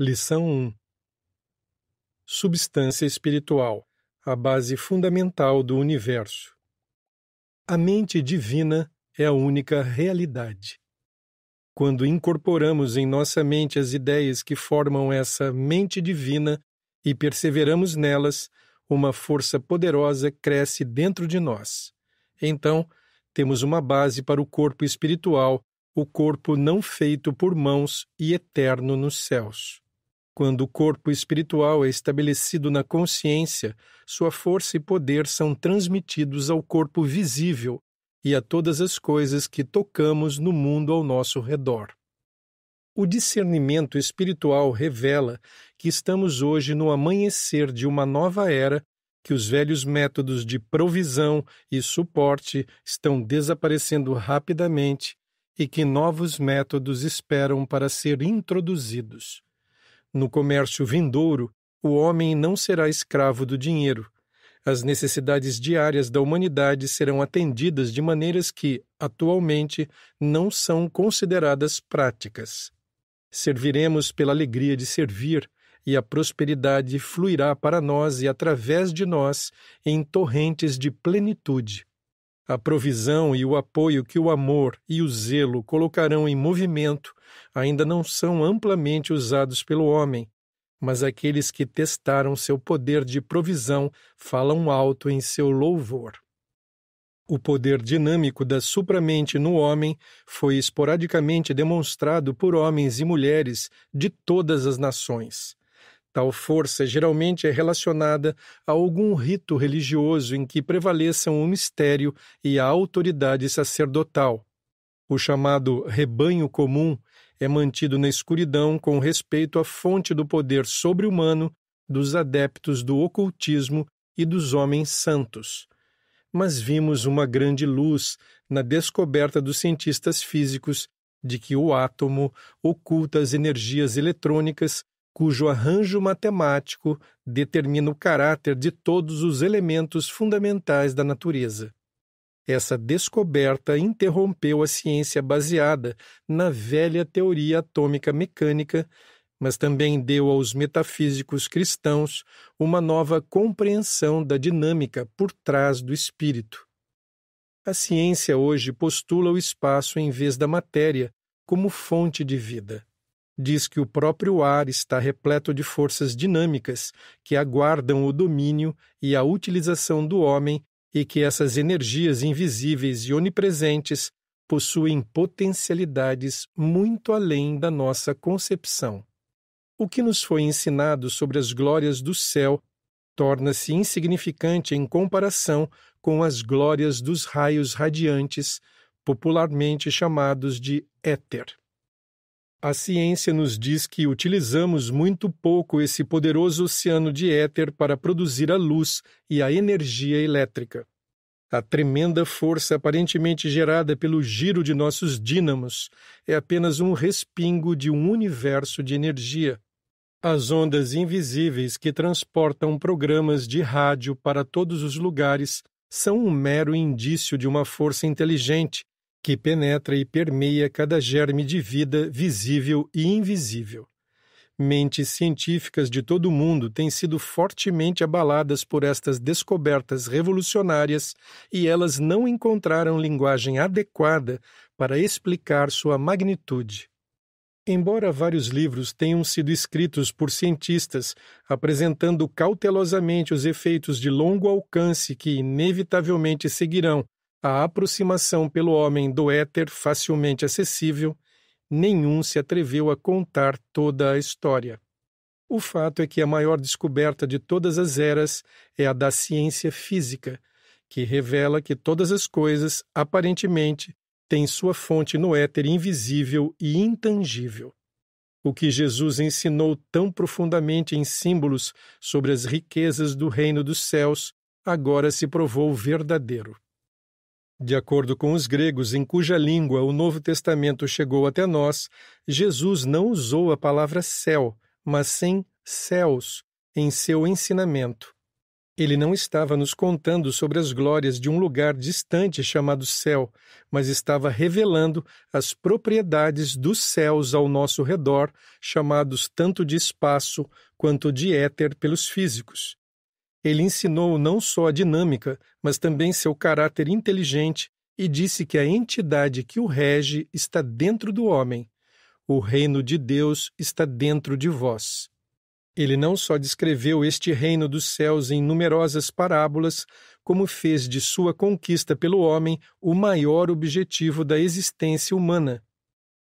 Lição 1 Substância espiritual a base fundamental do universo. A mente divina é a única realidade. Quando incorporamos em nossa mente as ideias que formam essa mente divina e perseveramos nelas, uma força poderosa cresce dentro de nós. Então, temos uma base para o corpo espiritual, o corpo não feito por mãos e eterno nos céus. Quando o corpo espiritual é estabelecido na consciência, sua força e poder são transmitidos ao corpo visível e a todas as coisas que tocamos no mundo ao nosso redor. O discernimento espiritual revela que estamos hoje no amanhecer de uma nova era que os velhos métodos de provisão e suporte estão desaparecendo rapidamente e que novos métodos esperam para ser introduzidos. No comércio vindouro, o homem não será escravo do dinheiro. As necessidades diárias da humanidade serão atendidas de maneiras que, atualmente, não são consideradas práticas. Serviremos pela alegria de servir, e a prosperidade fluirá para nós e através de nós em torrentes de plenitude. A provisão e o apoio que o amor e o zelo colocarão em movimento ainda não são amplamente usados pelo homem, mas aqueles que testaram seu poder de provisão falam alto em seu louvor. O poder dinâmico da supramente no homem foi esporadicamente demonstrado por homens e mulheres de todas as nações. Tal força geralmente é relacionada a algum rito religioso em que prevaleçam o mistério e a autoridade sacerdotal. O chamado rebanho comum é mantido na escuridão com respeito à fonte do poder sobre-humano dos adeptos do ocultismo e dos homens santos. Mas vimos uma grande luz na descoberta dos cientistas físicos de que o átomo oculta as energias eletrônicas cujo arranjo matemático determina o caráter de todos os elementos fundamentais da natureza. Essa descoberta interrompeu a ciência baseada na velha teoria atômica mecânica, mas também deu aos metafísicos cristãos uma nova compreensão da dinâmica por trás do espírito. A ciência hoje postula o espaço em vez da matéria como fonte de vida. Diz que o próprio ar está repleto de forças dinâmicas que aguardam o domínio e a utilização do homem e que essas energias invisíveis e onipresentes possuem potencialidades muito além da nossa concepção. O que nos foi ensinado sobre as glórias do céu torna-se insignificante em comparação com as glórias dos raios radiantes, popularmente chamados de éter. A ciência nos diz que utilizamos muito pouco esse poderoso oceano de éter para produzir a luz e a energia elétrica. A tremenda força aparentemente gerada pelo giro de nossos dínamos é apenas um respingo de um universo de energia. As ondas invisíveis que transportam programas de rádio para todos os lugares são um mero indício de uma força inteligente que penetra e permeia cada germe de vida visível e invisível. Mentes científicas de todo o mundo têm sido fortemente abaladas por estas descobertas revolucionárias e elas não encontraram linguagem adequada para explicar sua magnitude. Embora vários livros tenham sido escritos por cientistas apresentando cautelosamente os efeitos de longo alcance que inevitavelmente seguirão a aproximação pelo homem do éter facilmente acessível, nenhum se atreveu a contar toda a história. O fato é que a maior descoberta de todas as eras é a da ciência física, que revela que todas as coisas, aparentemente, têm sua fonte no éter invisível e intangível. O que Jesus ensinou tão profundamente em símbolos sobre as riquezas do reino dos céus agora se provou verdadeiro. De acordo com os gregos, em cuja língua o Novo Testamento chegou até nós, Jesus não usou a palavra céu, mas sim céus, em seu ensinamento. Ele não estava nos contando sobre as glórias de um lugar distante chamado céu, mas estava revelando as propriedades dos céus ao nosso redor, chamados tanto de espaço quanto de éter pelos físicos, ele ensinou não só a dinâmica, mas também seu caráter inteligente e disse que a entidade que o rege está dentro do homem. O reino de Deus está dentro de vós. Ele não só descreveu este reino dos céus em numerosas parábolas, como fez de sua conquista pelo homem o maior objetivo da existência humana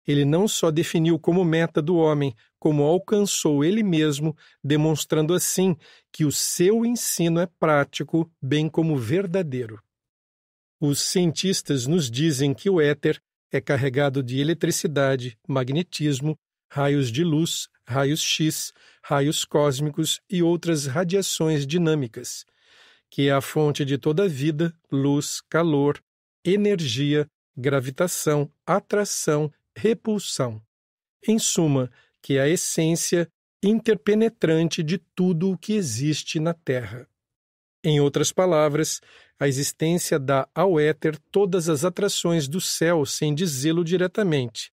ele não só definiu como meta do homem, como alcançou ele mesmo, demonstrando assim que o seu ensino é prático, bem como verdadeiro. Os cientistas nos dizem que o éter é carregado de eletricidade, magnetismo, raios de luz, raios X, raios cósmicos e outras radiações dinâmicas, que é a fonte de toda vida, luz, calor, energia, gravitação, atração repulsão. Em suma, que é a essência interpenetrante de tudo o que existe na Terra. Em outras palavras, a existência dá ao éter todas as atrações do céu sem dizê-lo diretamente.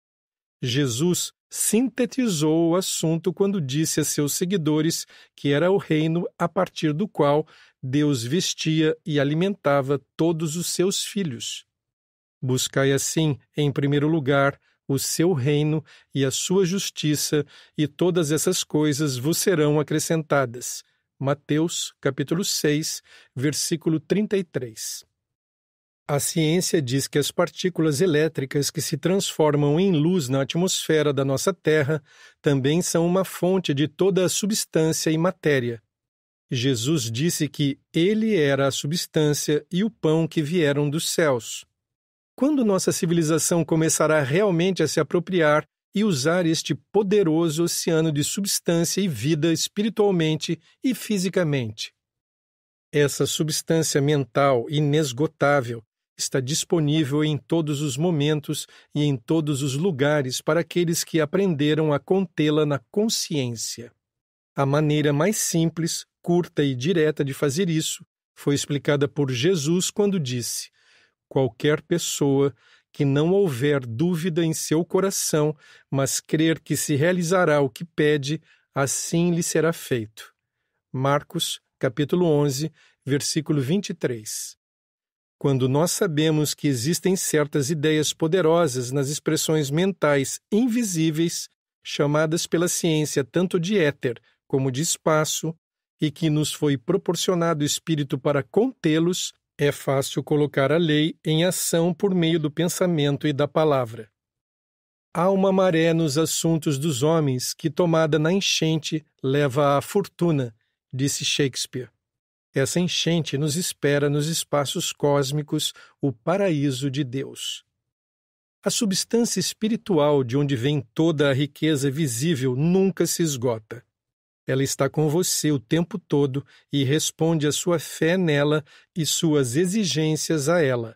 Jesus sintetizou o assunto quando disse a seus seguidores que era o reino a partir do qual Deus vestia e alimentava todos os seus filhos. Buscai assim, em primeiro lugar, o seu reino e a sua justiça, e todas essas coisas vos serão acrescentadas. Mateus, capítulo 6, versículo 33. A ciência diz que as partículas elétricas que se transformam em luz na atmosfera da nossa Terra também são uma fonte de toda a substância e matéria. Jesus disse que Ele era a substância e o pão que vieram dos céus quando nossa civilização começará realmente a se apropriar e usar este poderoso oceano de substância e vida espiritualmente e fisicamente. Essa substância mental inesgotável está disponível em todos os momentos e em todos os lugares para aqueles que aprenderam a contê-la na consciência. A maneira mais simples, curta e direta de fazer isso foi explicada por Jesus quando disse: qualquer pessoa que não houver dúvida em seu coração, mas crer que se realizará o que pede, assim lhe será feito. Marcos, capítulo 11, versículo 23. Quando nós sabemos que existem certas ideias poderosas nas expressões mentais invisíveis, chamadas pela ciência tanto de éter como de espaço, e que nos foi proporcionado espírito para contê-los, é fácil colocar a lei em ação por meio do pensamento e da palavra. Há uma maré nos assuntos dos homens que, tomada na enchente, leva à fortuna, disse Shakespeare. Essa enchente nos espera nos espaços cósmicos, o paraíso de Deus. A substância espiritual de onde vem toda a riqueza visível nunca se esgota. Ela está com você o tempo todo e responde à sua fé nela e suas exigências a ela.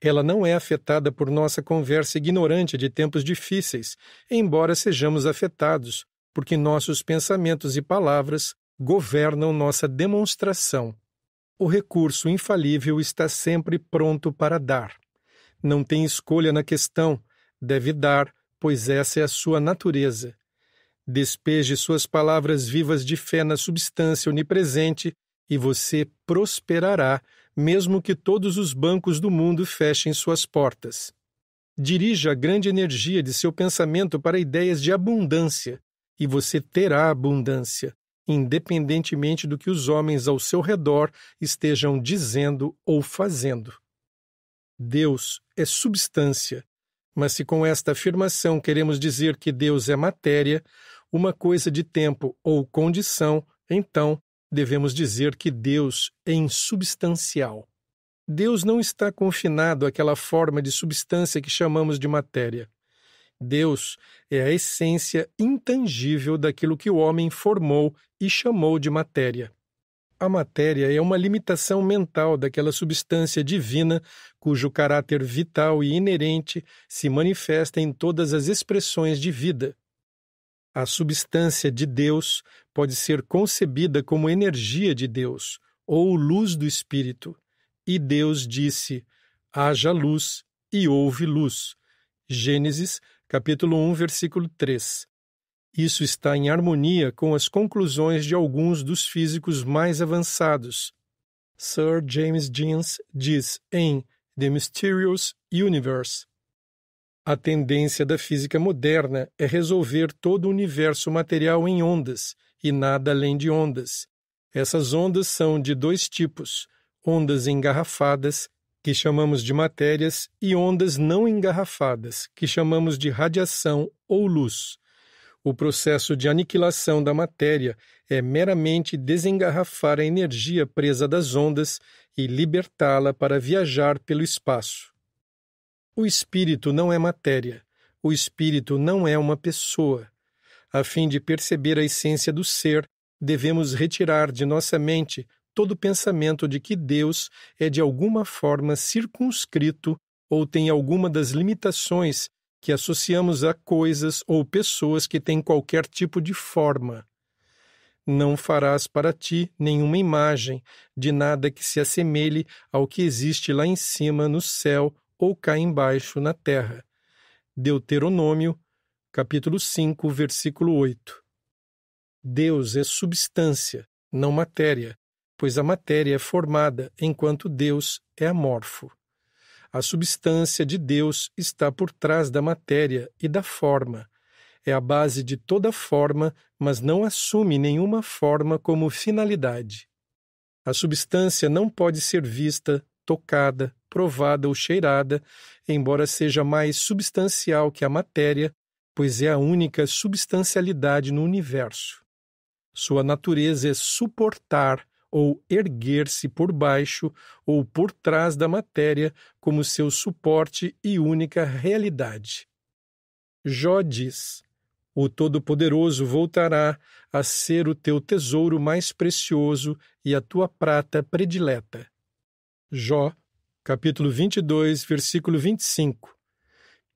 Ela não é afetada por nossa conversa ignorante de tempos difíceis, embora sejamos afetados, porque nossos pensamentos e palavras governam nossa demonstração. O recurso infalível está sempre pronto para dar. Não tem escolha na questão, deve dar, pois essa é a sua natureza. Despeje suas palavras vivas de fé na substância onipresente e você prosperará, mesmo que todos os bancos do mundo fechem suas portas. Dirija a grande energia de seu pensamento para ideias de abundância, e você terá abundância, independentemente do que os homens ao seu redor estejam dizendo ou fazendo. Deus é substância, mas se com esta afirmação queremos dizer que Deus é matéria, uma coisa de tempo ou condição, então devemos dizer que Deus é insubstancial. Deus não está confinado àquela forma de substância que chamamos de matéria. Deus é a essência intangível daquilo que o homem formou e chamou de matéria. A matéria é uma limitação mental daquela substância divina cujo caráter vital e inerente se manifesta em todas as expressões de vida. A substância de Deus pode ser concebida como energia de Deus ou luz do Espírito. E Deus disse: haja luz e houve luz. Gênesis, capítulo 1, versículo 3. Isso está em harmonia com as conclusões de alguns dos físicos mais avançados. Sir James Jeans diz em The Mysterious Universe a tendência da física moderna é resolver todo o universo material em ondas e nada além de ondas. Essas ondas são de dois tipos: ondas engarrafadas, que chamamos de matérias, e ondas não engarrafadas, que chamamos de radiação ou luz. O processo de aniquilação da matéria é meramente desengarrafar a energia presa das ondas e libertá-la para viajar pelo espaço. O espírito não é matéria, o espírito não é uma pessoa. A fim de perceber a essência do ser, devemos retirar de nossa mente todo pensamento de que Deus é de alguma forma circunscrito ou tem alguma das limitações que associamos a coisas ou pessoas que têm qualquer tipo de forma. Não farás para ti nenhuma imagem de nada que se assemelhe ao que existe lá em cima no céu ou cá embaixo na terra. Deuteronômio, capítulo 5, versículo 8. Deus é substância, não matéria, pois a matéria é formada, enquanto Deus é amorfo. A substância de Deus está por trás da matéria e da forma. É a base de toda forma, mas não assume nenhuma forma como finalidade. A substância não pode ser vista, tocada, provada ou cheirada, embora seja mais substancial que a matéria, pois é a única substancialidade no universo. Sua natureza é suportar ou erguer-se por baixo ou por trás da matéria como seu suporte e única realidade. Jó diz: O Todo-Poderoso voltará a ser o teu tesouro mais precioso e a tua prata predileta. Jó capítulo 22, versículo 25.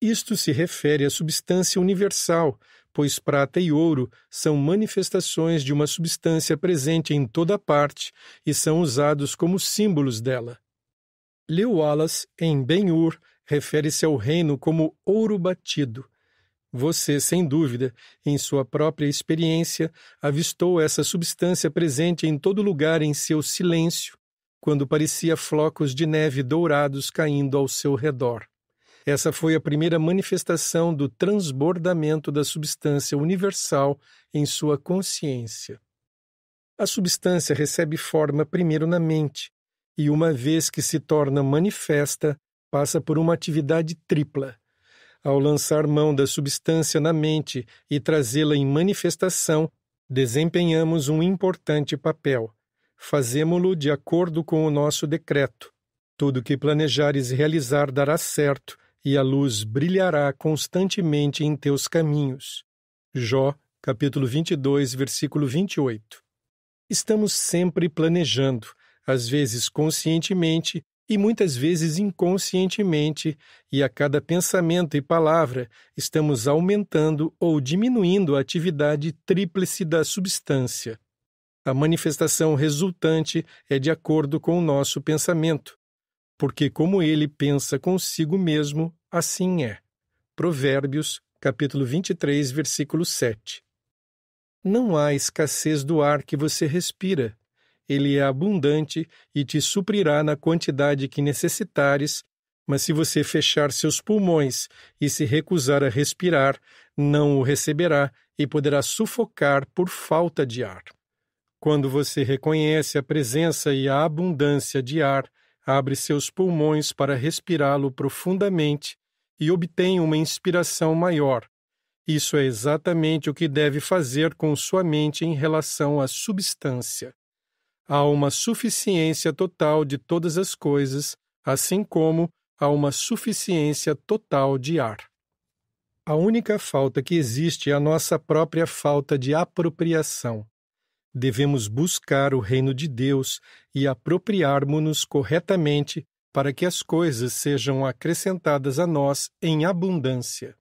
Isto se refere à substância universal, pois prata e ouro são manifestações de uma substância presente em toda parte e são usados como símbolos dela. Leo Wallace, em Ben-Hur, refere-se ao reino como ouro batido. Você, sem dúvida, em sua própria experiência, avistou essa substância presente em todo lugar em seu silêncio, quando parecia flocos de neve dourados caindo ao seu redor. Essa foi a primeira manifestação do transbordamento da substância universal em sua consciência. A substância recebe forma primeiro na mente, e uma vez que se torna manifesta, passa por uma atividade tripla. Ao lançar mão da substância na mente e trazê-la em manifestação, desempenhamos um importante papel fazemo-lo de acordo com o nosso decreto. Tudo que planejares realizar dará certo, e a luz brilhará constantemente em teus caminhos. Jó, capítulo 22, versículo 28. Estamos sempre planejando, às vezes conscientemente e muitas vezes inconscientemente, e a cada pensamento e palavra estamos aumentando ou diminuindo a atividade tríplice da substância a manifestação resultante é de acordo com o nosso pensamento, porque como ele pensa consigo mesmo, assim é. Provérbios, capítulo 23, versículo 7. Não há escassez do ar que você respira. Ele é abundante e te suprirá na quantidade que necessitares, mas se você fechar seus pulmões e se recusar a respirar, não o receberá e poderá sufocar por falta de ar. Quando você reconhece a presença e a abundância de ar, abre seus pulmões para respirá-lo profundamente e obtém uma inspiração maior. Isso é exatamente o que deve fazer com sua mente em relação à substância. Há uma suficiência total de todas as coisas, assim como há uma suficiência total de ar. A única falta que existe é a nossa própria falta de apropriação devemos buscar o reino de Deus e apropriarmo nos corretamente para que as coisas sejam acrescentadas a nós em abundância.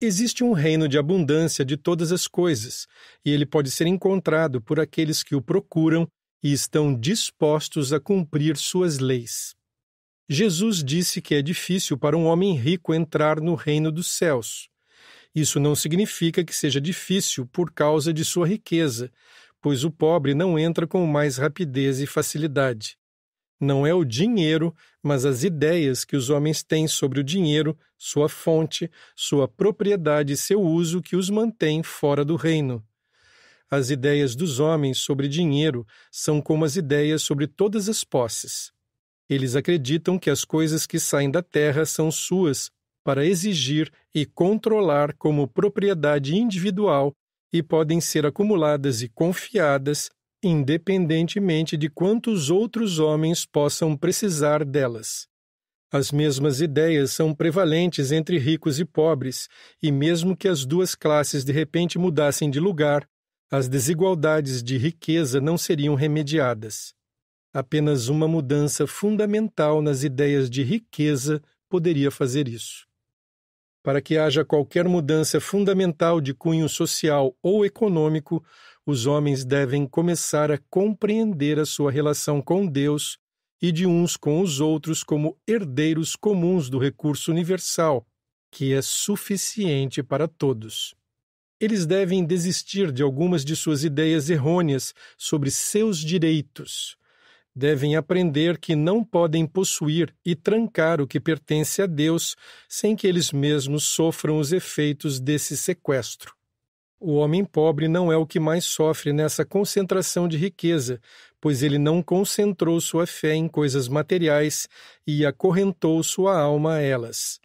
Existe um reino de abundância de todas as coisas, e ele pode ser encontrado por aqueles que o procuram e estão dispostos a cumprir suas leis. Jesus disse que é difícil para um homem rico entrar no reino dos céus. Isso não significa que seja difícil por causa de sua riqueza, pois o pobre não entra com mais rapidez e facilidade. Não é o dinheiro, mas as ideias que os homens têm sobre o dinheiro, sua fonte, sua propriedade e seu uso que os mantém fora do reino. As ideias dos homens sobre dinheiro são como as ideias sobre todas as posses. Eles acreditam que as coisas que saem da terra são suas para exigir e controlar como propriedade individual e podem ser acumuladas e confiadas independentemente de quantos outros homens possam precisar delas. As mesmas ideias são prevalentes entre ricos e pobres, e mesmo que as duas classes de repente mudassem de lugar, as desigualdades de riqueza não seriam remediadas. Apenas uma mudança fundamental nas ideias de riqueza poderia fazer isso. Para que haja qualquer mudança fundamental de cunho social ou econômico, os homens devem começar a compreender a sua relação com Deus e de uns com os outros como herdeiros comuns do recurso universal, que é suficiente para todos. Eles devem desistir de algumas de suas ideias errôneas sobre seus direitos devem aprender que não podem possuir e trancar o que pertence a Deus sem que eles mesmos sofram os efeitos desse sequestro. O homem pobre não é o que mais sofre nessa concentração de riqueza, pois ele não concentrou sua fé em coisas materiais e acorrentou sua alma a elas.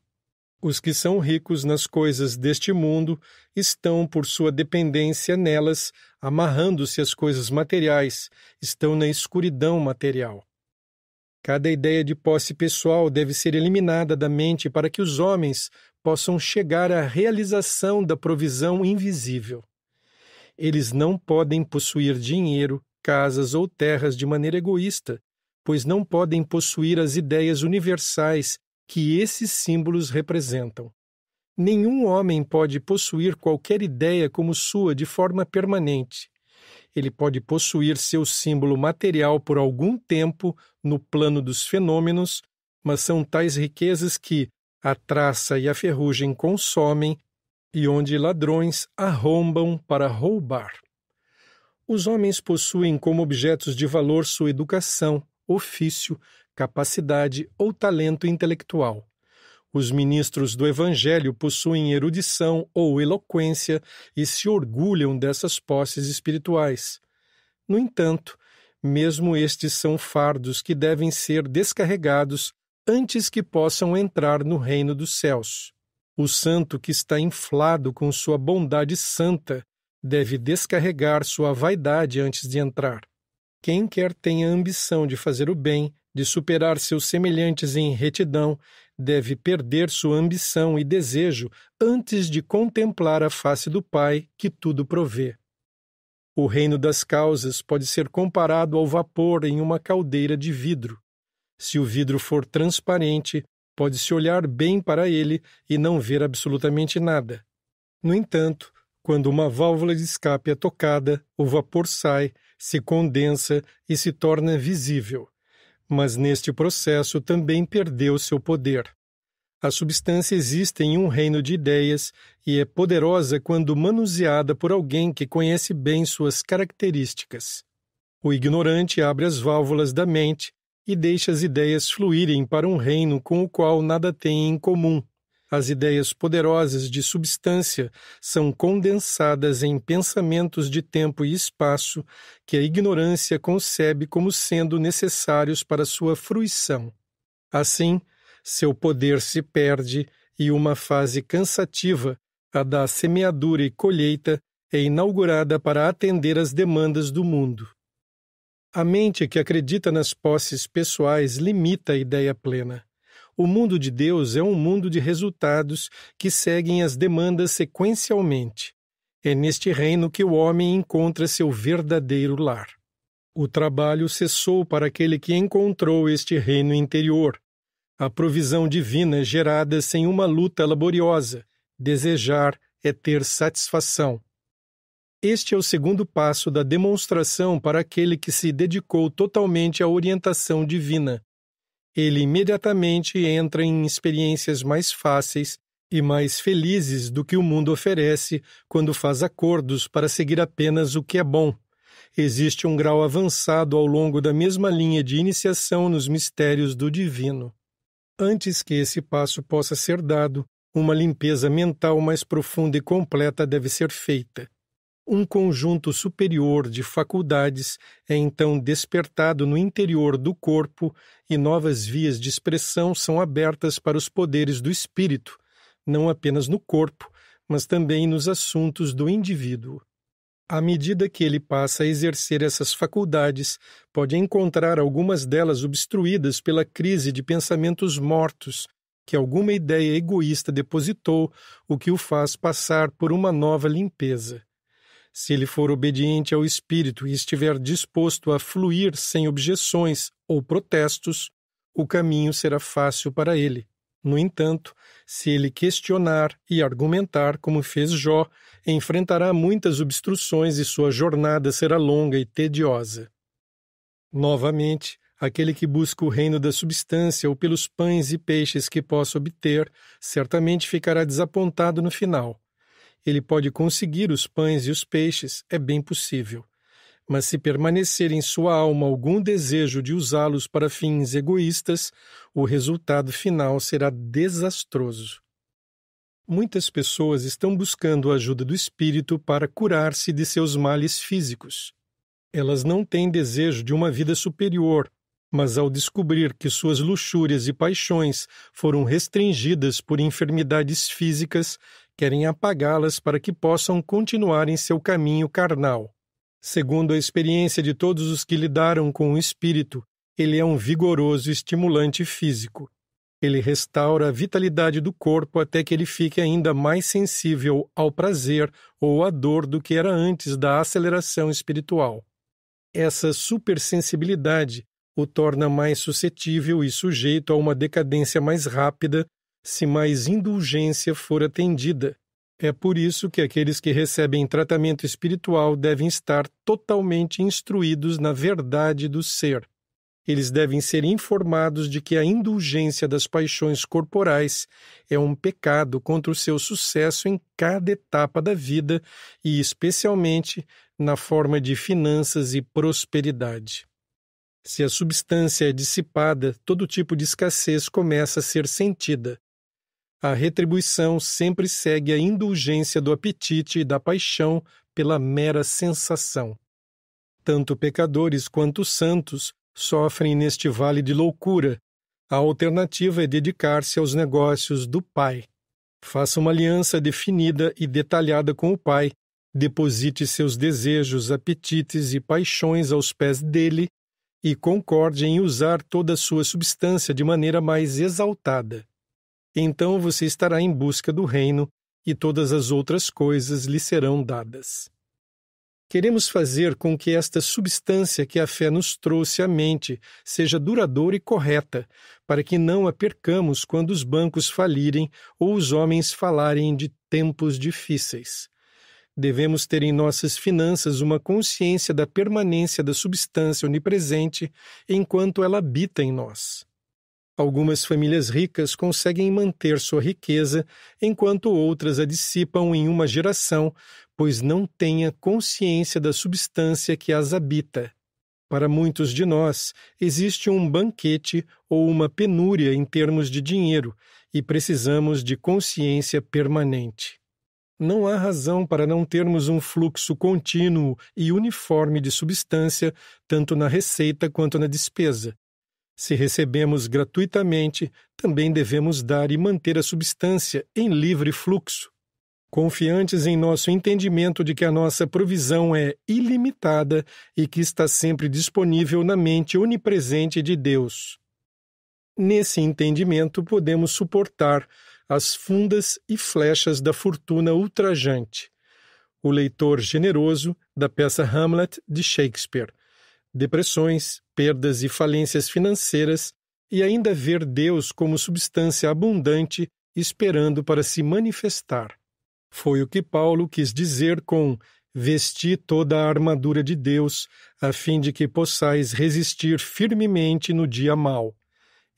Os que são ricos nas coisas deste mundo estão, por sua dependência nelas, amarrando-se às coisas materiais, estão na escuridão material. Cada ideia de posse pessoal deve ser eliminada da mente para que os homens possam chegar à realização da provisão invisível. Eles não podem possuir dinheiro, casas ou terras de maneira egoísta, pois não podem possuir as ideias universais que esses símbolos representam. Nenhum homem pode possuir qualquer ideia como sua de forma permanente. Ele pode possuir seu símbolo material por algum tempo no plano dos fenômenos, mas são tais riquezas que a traça e a ferrugem consomem e onde ladrões arrombam para roubar. Os homens possuem como objetos de valor sua educação, ofício, capacidade ou talento intelectual os ministros do Evangelho possuem erudição ou eloquência e se orgulham dessas posses espirituais. No entanto, mesmo estes são fardos que devem ser descarregados antes que possam entrar no reino dos céus. O santo que está inflado com sua bondade santa deve descarregar sua vaidade antes de entrar. Quem quer tenha ambição de fazer o bem, de superar seus semelhantes em retidão, deve perder sua ambição e desejo antes de contemplar a face do Pai que tudo provê. O reino das causas pode ser comparado ao vapor em uma caldeira de vidro. Se o vidro for transparente, pode-se olhar bem para ele e não ver absolutamente nada. No entanto, quando uma válvula de escape é tocada, o vapor sai, se condensa e se torna visível mas neste processo também perdeu seu poder. A substância existe em um reino de ideias e é poderosa quando manuseada por alguém que conhece bem suas características. O ignorante abre as válvulas da mente e deixa as ideias fluírem para um reino com o qual nada tem em comum, as ideias poderosas de substância são condensadas em pensamentos de tempo e espaço que a ignorância concebe como sendo necessários para sua fruição. Assim, seu poder se perde e uma fase cansativa, a da semeadura e colheita, é inaugurada para atender às demandas do mundo. A mente que acredita nas posses pessoais limita a ideia plena. O mundo de Deus é um mundo de resultados que seguem as demandas sequencialmente. É neste reino que o homem encontra seu verdadeiro lar. O trabalho cessou para aquele que encontrou este reino interior, a provisão divina é gerada sem uma luta laboriosa. Desejar é ter satisfação. Este é o segundo passo da demonstração para aquele que se dedicou totalmente à orientação divina ele imediatamente entra em experiências mais fáceis e mais felizes do que o mundo oferece quando faz acordos para seguir apenas o que é bom. Existe um grau avançado ao longo da mesma linha de iniciação nos mistérios do divino. Antes que esse passo possa ser dado, uma limpeza mental mais profunda e completa deve ser feita um conjunto superior de faculdades é então despertado no interior do corpo e novas vias de expressão são abertas para os poderes do espírito, não apenas no corpo, mas também nos assuntos do indivíduo. À medida que ele passa a exercer essas faculdades, pode encontrar algumas delas obstruídas pela crise de pensamentos mortos que alguma ideia egoísta depositou, o que o faz passar por uma nova limpeza. Se ele for obediente ao Espírito e estiver disposto a fluir sem objeções ou protestos, o caminho será fácil para ele. No entanto, se ele questionar e argumentar, como fez Jó, enfrentará muitas obstruções e sua jornada será longa e tediosa. Novamente, aquele que busca o reino da substância ou pelos pães e peixes que possa obter, certamente ficará desapontado no final ele pode conseguir os pães e os peixes, é bem possível. Mas se permanecer em sua alma algum desejo de usá-los para fins egoístas, o resultado final será desastroso. Muitas pessoas estão buscando a ajuda do espírito para curar-se de seus males físicos. Elas não têm desejo de uma vida superior, mas ao descobrir que suas luxúrias e paixões foram restringidas por enfermidades físicas, querem apagá-las para que possam continuar em seu caminho carnal. Segundo a experiência de todos os que lidaram com o espírito, ele é um vigoroso estimulante físico. Ele restaura a vitalidade do corpo até que ele fique ainda mais sensível ao prazer ou à dor do que era antes da aceleração espiritual. Essa supersensibilidade o torna mais suscetível e sujeito a uma decadência mais rápida se mais indulgência for atendida. É por isso que aqueles que recebem tratamento espiritual devem estar totalmente instruídos na verdade do ser. Eles devem ser informados de que a indulgência das paixões corporais é um pecado contra o seu sucesso em cada etapa da vida e, especialmente, na forma de finanças e prosperidade. Se a substância é dissipada, todo tipo de escassez começa a ser sentida. A retribuição sempre segue a indulgência do apetite e da paixão pela mera sensação. Tanto pecadores quanto santos sofrem neste vale de loucura. A alternativa é dedicar-se aos negócios do Pai. Faça uma aliança definida e detalhada com o Pai, deposite seus desejos, apetites e paixões aos pés dele e concorde em usar toda a sua substância de maneira mais exaltada. Então você estará em busca do reino, e todas as outras coisas lhe serão dadas. Queremos fazer com que esta substância que a fé nos trouxe à mente seja duradoura e correta, para que não a percamos quando os bancos falirem ou os homens falarem de tempos difíceis. Devemos ter em nossas finanças uma consciência da permanência da substância onipresente enquanto ela habita em nós. Algumas famílias ricas conseguem manter sua riqueza, enquanto outras a dissipam em uma geração, pois não têm consciência da substância que as habita. Para muitos de nós, existe um banquete ou uma penúria em termos de dinheiro e precisamos de consciência permanente. Não há razão para não termos um fluxo contínuo e uniforme de substância, tanto na receita quanto na despesa, se recebemos gratuitamente, também devemos dar e manter a substância em livre fluxo. Confiantes em nosso entendimento de que a nossa provisão é ilimitada e que está sempre disponível na mente onipresente de Deus. Nesse entendimento, podemos suportar as fundas e flechas da fortuna ultrajante. O leitor generoso da peça Hamlet de Shakespeare. Depressões, perdas e falências financeiras e ainda ver Deus como substância abundante esperando para se manifestar. Foi o que Paulo quis dizer com Vesti toda a armadura de Deus, a fim de que possais resistir firmemente no dia mau.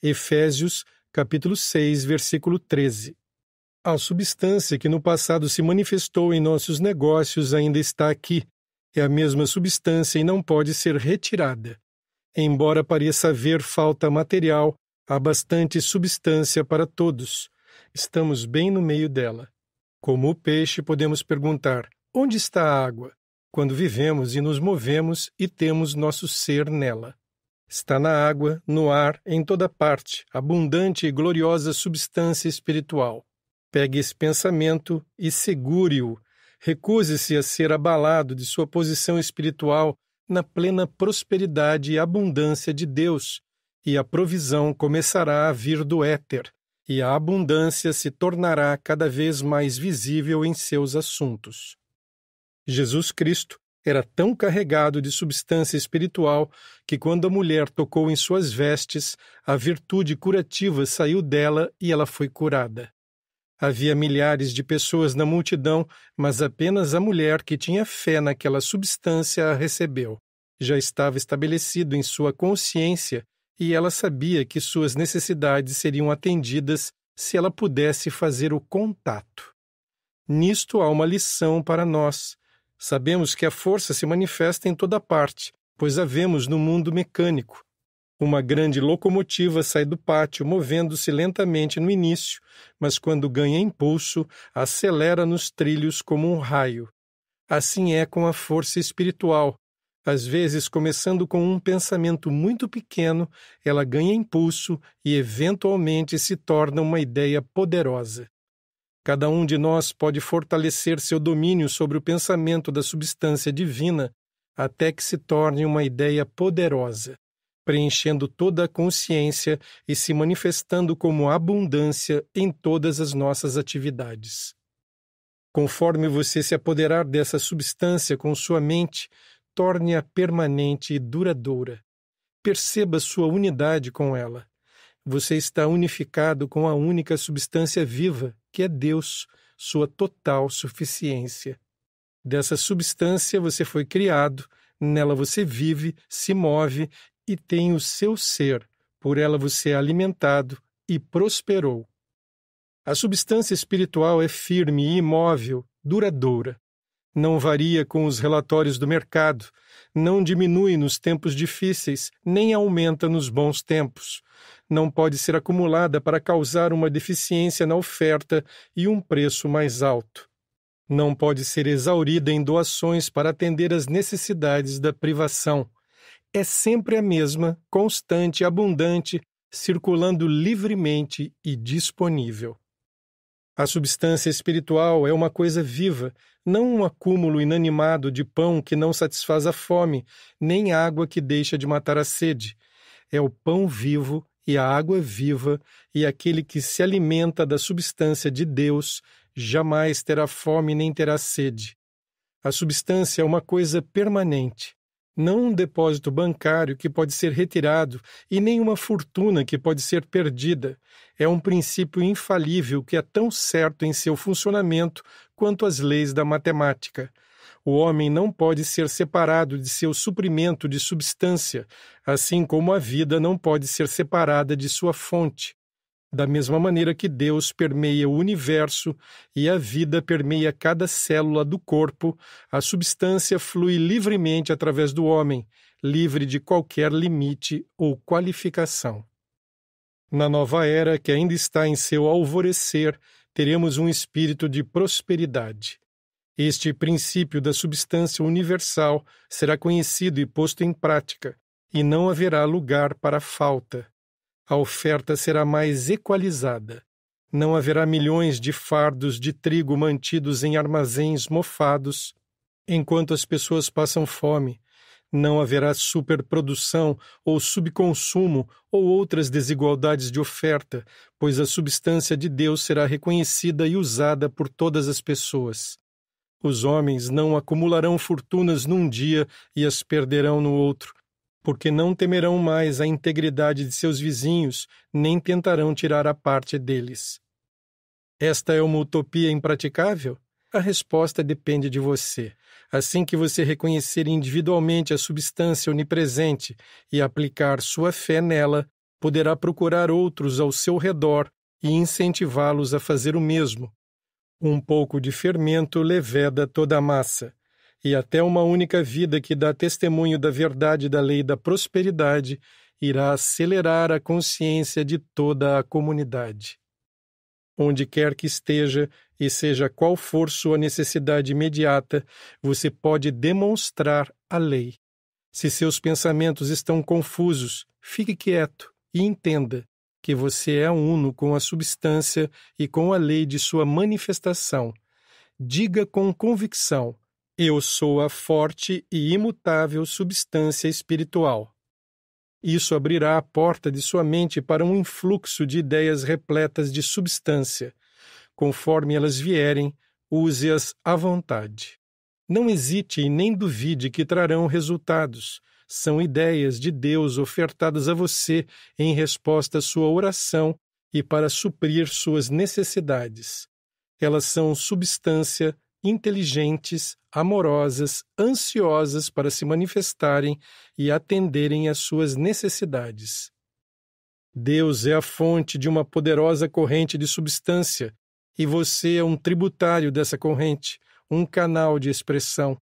Efésios, capítulo 6, versículo 13. A substância que no passado se manifestou em nossos negócios ainda está aqui. É a mesma substância e não pode ser retirada. Embora pareça haver falta material, há bastante substância para todos. Estamos bem no meio dela. Como o peixe, podemos perguntar: onde está a água? Quando vivemos e nos movemos e temos nosso ser nela. Está na água, no ar, em toda parte, abundante e gloriosa substância espiritual. Pegue esse pensamento e segure-o. Recuse-se a ser abalado de sua posição espiritual na plena prosperidade e abundância de Deus, e a provisão começará a vir do éter, e a abundância se tornará cada vez mais visível em seus assuntos. Jesus Cristo era tão carregado de substância espiritual que, quando a mulher tocou em suas vestes, a virtude curativa saiu dela e ela foi curada. Havia milhares de pessoas na multidão, mas apenas a mulher que tinha fé naquela substância a recebeu. Já estava estabelecido em sua consciência e ela sabia que suas necessidades seriam atendidas se ela pudesse fazer o contato. Nisto há uma lição para nós. Sabemos que a força se manifesta em toda parte, pois a vemos no mundo mecânico, uma grande locomotiva sai do pátio, movendo-se lentamente no início, mas quando ganha impulso, acelera nos trilhos como um raio. Assim é com a força espiritual. Às vezes, começando com um pensamento muito pequeno, ela ganha impulso e eventualmente se torna uma ideia poderosa. Cada um de nós pode fortalecer seu domínio sobre o pensamento da substância divina até que se torne uma ideia poderosa preenchendo toda a consciência e se manifestando como abundância em todas as nossas atividades. Conforme você se apoderar dessa substância com sua mente, torne-a permanente e duradoura. Perceba sua unidade com ela. Você está unificado com a única substância viva, que é Deus, sua total suficiência. Dessa substância você foi criado, nela você vive, se move e tem o seu ser, por ela você é alimentado e prosperou. A substância espiritual é firme e imóvel, duradoura. Não varia com os relatórios do mercado, não diminui nos tempos difíceis, nem aumenta nos bons tempos. Não pode ser acumulada para causar uma deficiência na oferta e um preço mais alto. Não pode ser exaurida em doações para atender às necessidades da privação é sempre a mesma, constante, abundante, circulando livremente e disponível. A substância espiritual é uma coisa viva, não um acúmulo inanimado de pão que não satisfaz a fome, nem água que deixa de matar a sede. É o pão vivo e a água viva, e aquele que se alimenta da substância de Deus jamais terá fome nem terá sede. A substância é uma coisa permanente não um depósito bancário que pode ser retirado e nem uma fortuna que pode ser perdida. É um princípio infalível que é tão certo em seu funcionamento quanto as leis da matemática. O homem não pode ser separado de seu suprimento de substância, assim como a vida não pode ser separada de sua fonte da mesma maneira que Deus permeia o universo e a vida permeia cada célula do corpo, a substância flui livremente através do homem, livre de qualquer limite ou qualificação. Na nova era, que ainda está em seu alvorecer, teremos um espírito de prosperidade. Este princípio da substância universal será conhecido e posto em prática, e não haverá lugar para falta a oferta será mais equalizada. Não haverá milhões de fardos de trigo mantidos em armazéns mofados, enquanto as pessoas passam fome. Não haverá superprodução ou subconsumo ou outras desigualdades de oferta, pois a substância de Deus será reconhecida e usada por todas as pessoas. Os homens não acumularão fortunas num dia e as perderão no outro, porque não temerão mais a integridade de seus vizinhos, nem tentarão tirar a parte deles. Esta é uma utopia impraticável? A resposta depende de você. Assim que você reconhecer individualmente a substância onipresente e aplicar sua fé nela, poderá procurar outros ao seu redor e incentivá-los a fazer o mesmo. Um pouco de fermento leveda toda a massa e até uma única vida que dá testemunho da verdade da lei da prosperidade irá acelerar a consciência de toda a comunidade. Onde quer que esteja, e seja qual for sua necessidade imediata, você pode demonstrar a lei. Se seus pensamentos estão confusos, fique quieto e entenda que você é uno com a substância e com a lei de sua manifestação. Diga com convicção: eu sou a forte e imutável substância espiritual. Isso abrirá a porta de sua mente para um influxo de ideias repletas de substância. Conforme elas vierem, use-as à vontade. Não hesite e nem duvide que trarão resultados. São ideias de Deus ofertadas a você em resposta à sua oração e para suprir suas necessidades. Elas são substância, inteligentes, amorosas, ansiosas para se manifestarem e atenderem às suas necessidades. Deus é a fonte de uma poderosa corrente de substância, e você é um tributário dessa corrente, um canal de expressão.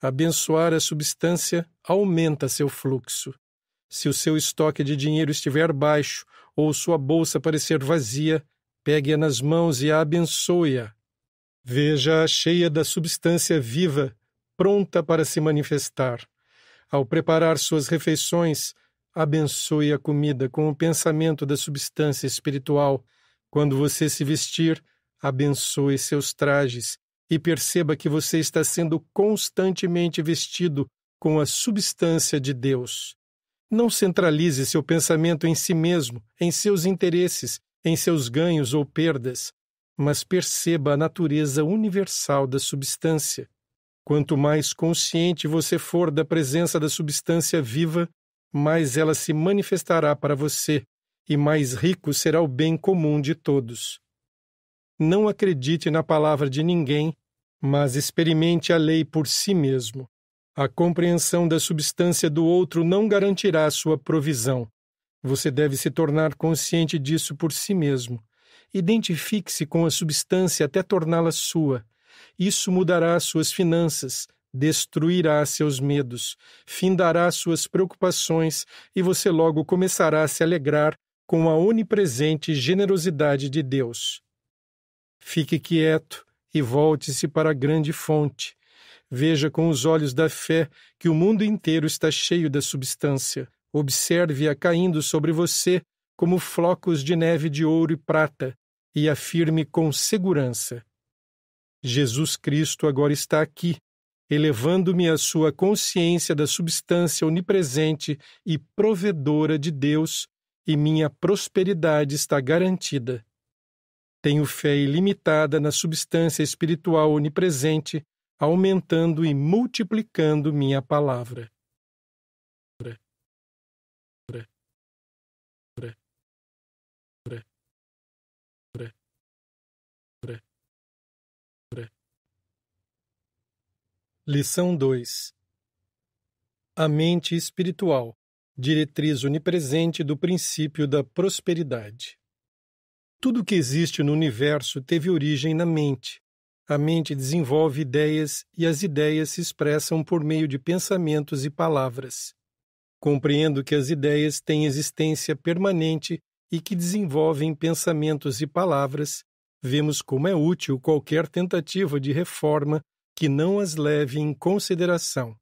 Abençoar a substância aumenta seu fluxo. Se o seu estoque de dinheiro estiver baixo ou sua bolsa parecer vazia, pegue-a nas mãos e a abençoe-a Veja-a cheia da substância viva, pronta para se manifestar. Ao preparar suas refeições, abençoe a comida com o pensamento da substância espiritual. Quando você se vestir, abençoe seus trajes e perceba que você está sendo constantemente vestido com a substância de Deus. Não centralize seu pensamento em si mesmo, em seus interesses, em seus ganhos ou perdas mas perceba a natureza universal da substância. Quanto mais consciente você for da presença da substância viva, mais ela se manifestará para você e mais rico será o bem comum de todos. Não acredite na palavra de ninguém, mas experimente a lei por si mesmo. A compreensão da substância do outro não garantirá sua provisão. Você deve se tornar consciente disso por si mesmo. Identifique-se com a substância até torná-la sua. Isso mudará suas finanças, destruirá seus medos, findará suas preocupações e você logo começará a se alegrar com a onipresente generosidade de Deus. Fique quieto e volte-se para a grande fonte. Veja com os olhos da fé que o mundo inteiro está cheio da substância. Observe-a caindo sobre você como flocos de neve de ouro e prata, e afirme com segurança: Jesus Cristo agora está aqui, elevando-me à sua consciência da substância onipresente e provedora de Deus, e minha prosperidade está garantida. Tenho fé ilimitada na substância espiritual onipresente, aumentando e multiplicando minha palavra. Lição 2 A mente espiritual, diretriz onipresente do princípio da prosperidade. Tudo que existe no universo teve origem na mente. A mente desenvolve ideias e as ideias se expressam por meio de pensamentos e palavras. Compreendo que as ideias têm existência permanente e que desenvolvem pensamentos e palavras, vemos como é útil qualquer tentativa de reforma que não as leve em consideração.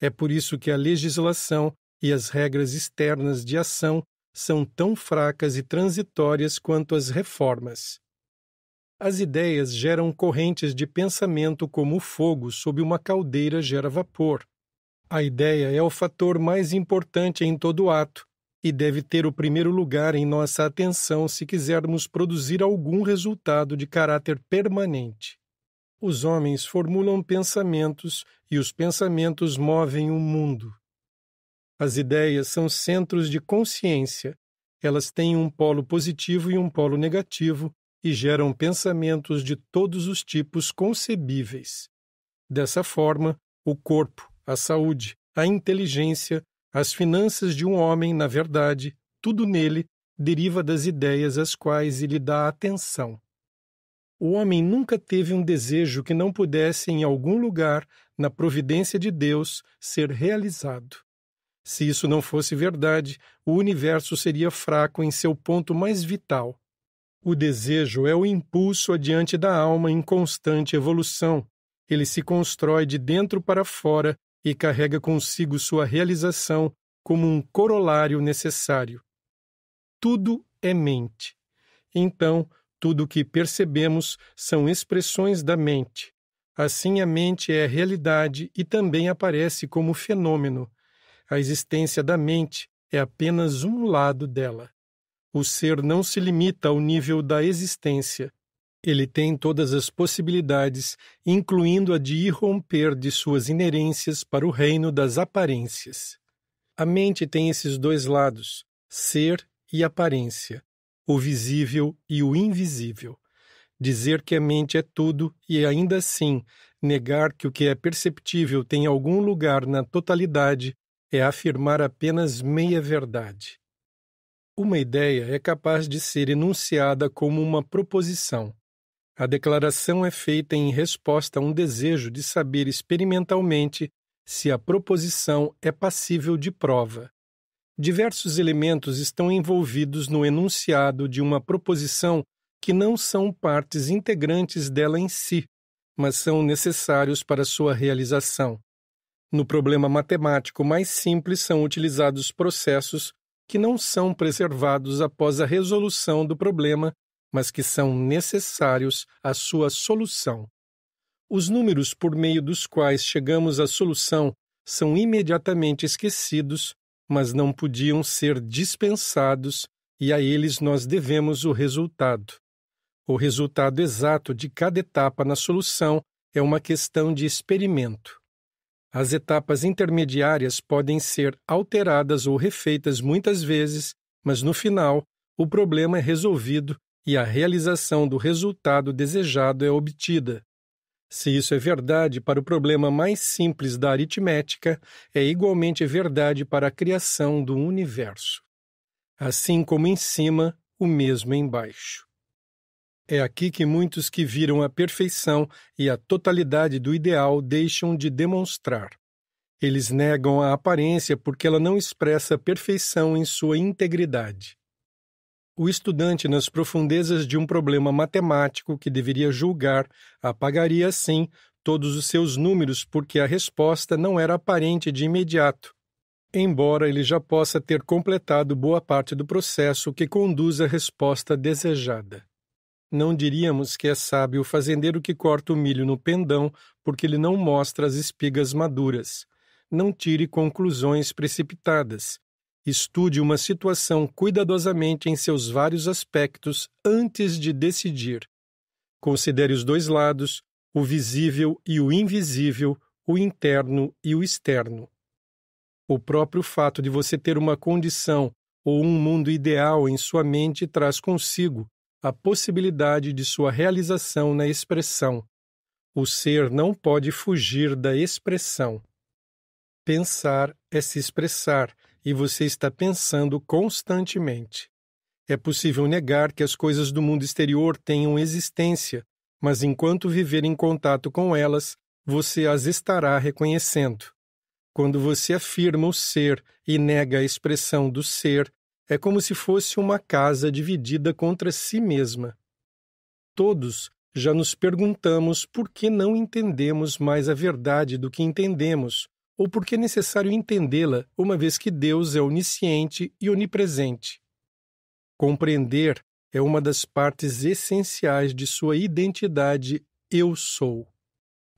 É por isso que a legislação e as regras externas de ação são tão fracas e transitórias quanto as reformas. As ideias geram correntes de pensamento como o fogo sob uma caldeira gera vapor. A ideia é o fator mais importante em todo ato e deve ter o primeiro lugar em nossa atenção se quisermos produzir algum resultado de caráter permanente. Os homens formulam pensamentos e os pensamentos movem o mundo. As ideias são centros de consciência. Elas têm um polo positivo e um polo negativo e geram pensamentos de todos os tipos concebíveis. Dessa forma, o corpo, a saúde, a inteligência, as finanças de um homem, na verdade, tudo nele deriva das ideias às quais ele dá atenção o homem nunca teve um desejo que não pudesse, em algum lugar, na providência de Deus, ser realizado. Se isso não fosse verdade, o universo seria fraco em seu ponto mais vital. O desejo é o impulso adiante da alma em constante evolução. Ele se constrói de dentro para fora e carrega consigo sua realização como um corolário necessário. Tudo é mente. Então, tudo o que percebemos são expressões da mente. Assim, a mente é a realidade e também aparece como fenômeno. A existência da mente é apenas um lado dela. O ser não se limita ao nível da existência. Ele tem todas as possibilidades, incluindo a de irromper de suas inerências para o reino das aparências. A mente tem esses dois lados, ser e aparência o visível e o invisível. Dizer que a mente é tudo e ainda assim negar que o que é perceptível tem algum lugar na totalidade é afirmar apenas meia-verdade. Uma ideia é capaz de ser enunciada como uma proposição. A declaração é feita em resposta a um desejo de saber experimentalmente se a proposição é passível de prova diversos elementos estão envolvidos no enunciado de uma proposição que não são partes integrantes dela em si, mas são necessários para sua realização. No problema matemático mais simples são utilizados processos que não são preservados após a resolução do problema, mas que são necessários à sua solução. Os números por meio dos quais chegamos à solução são imediatamente esquecidos mas não podiam ser dispensados, e a eles nós devemos o resultado. O resultado exato de cada etapa na solução é uma questão de experimento. As etapas intermediárias podem ser alteradas ou refeitas muitas vezes, mas no final, o problema é resolvido e a realização do resultado desejado é obtida. Se isso é verdade para o problema mais simples da aritmética, é igualmente verdade para a criação do universo. Assim como em cima, o mesmo embaixo. É aqui que muitos que viram a perfeição e a totalidade do ideal deixam de demonstrar. Eles negam a aparência porque ela não expressa perfeição em sua integridade o estudante nas profundezas de um problema matemático que deveria julgar apagaria, assim todos os seus números porque a resposta não era aparente de imediato, embora ele já possa ter completado boa parte do processo que conduz à resposta desejada. Não diríamos que é sábio o fazendeiro que corta o milho no pendão porque ele não mostra as espigas maduras. Não tire conclusões precipitadas. Estude uma situação cuidadosamente em seus vários aspectos antes de decidir. Considere os dois lados, o visível e o invisível, o interno e o externo. O próprio fato de você ter uma condição ou um mundo ideal em sua mente traz consigo a possibilidade de sua realização na expressão. O ser não pode fugir da expressão. Pensar é se expressar, e você está pensando constantemente. É possível negar que as coisas do mundo exterior tenham existência, mas enquanto viver em contato com elas, você as estará reconhecendo. Quando você afirma o ser e nega a expressão do ser, é como se fosse uma casa dividida contra si mesma. Todos já nos perguntamos por que não entendemos mais a verdade do que entendemos, ou porque é necessário entendê-la, uma vez que Deus é onisciente e onipresente. Compreender é uma das partes essenciais de sua identidade eu sou.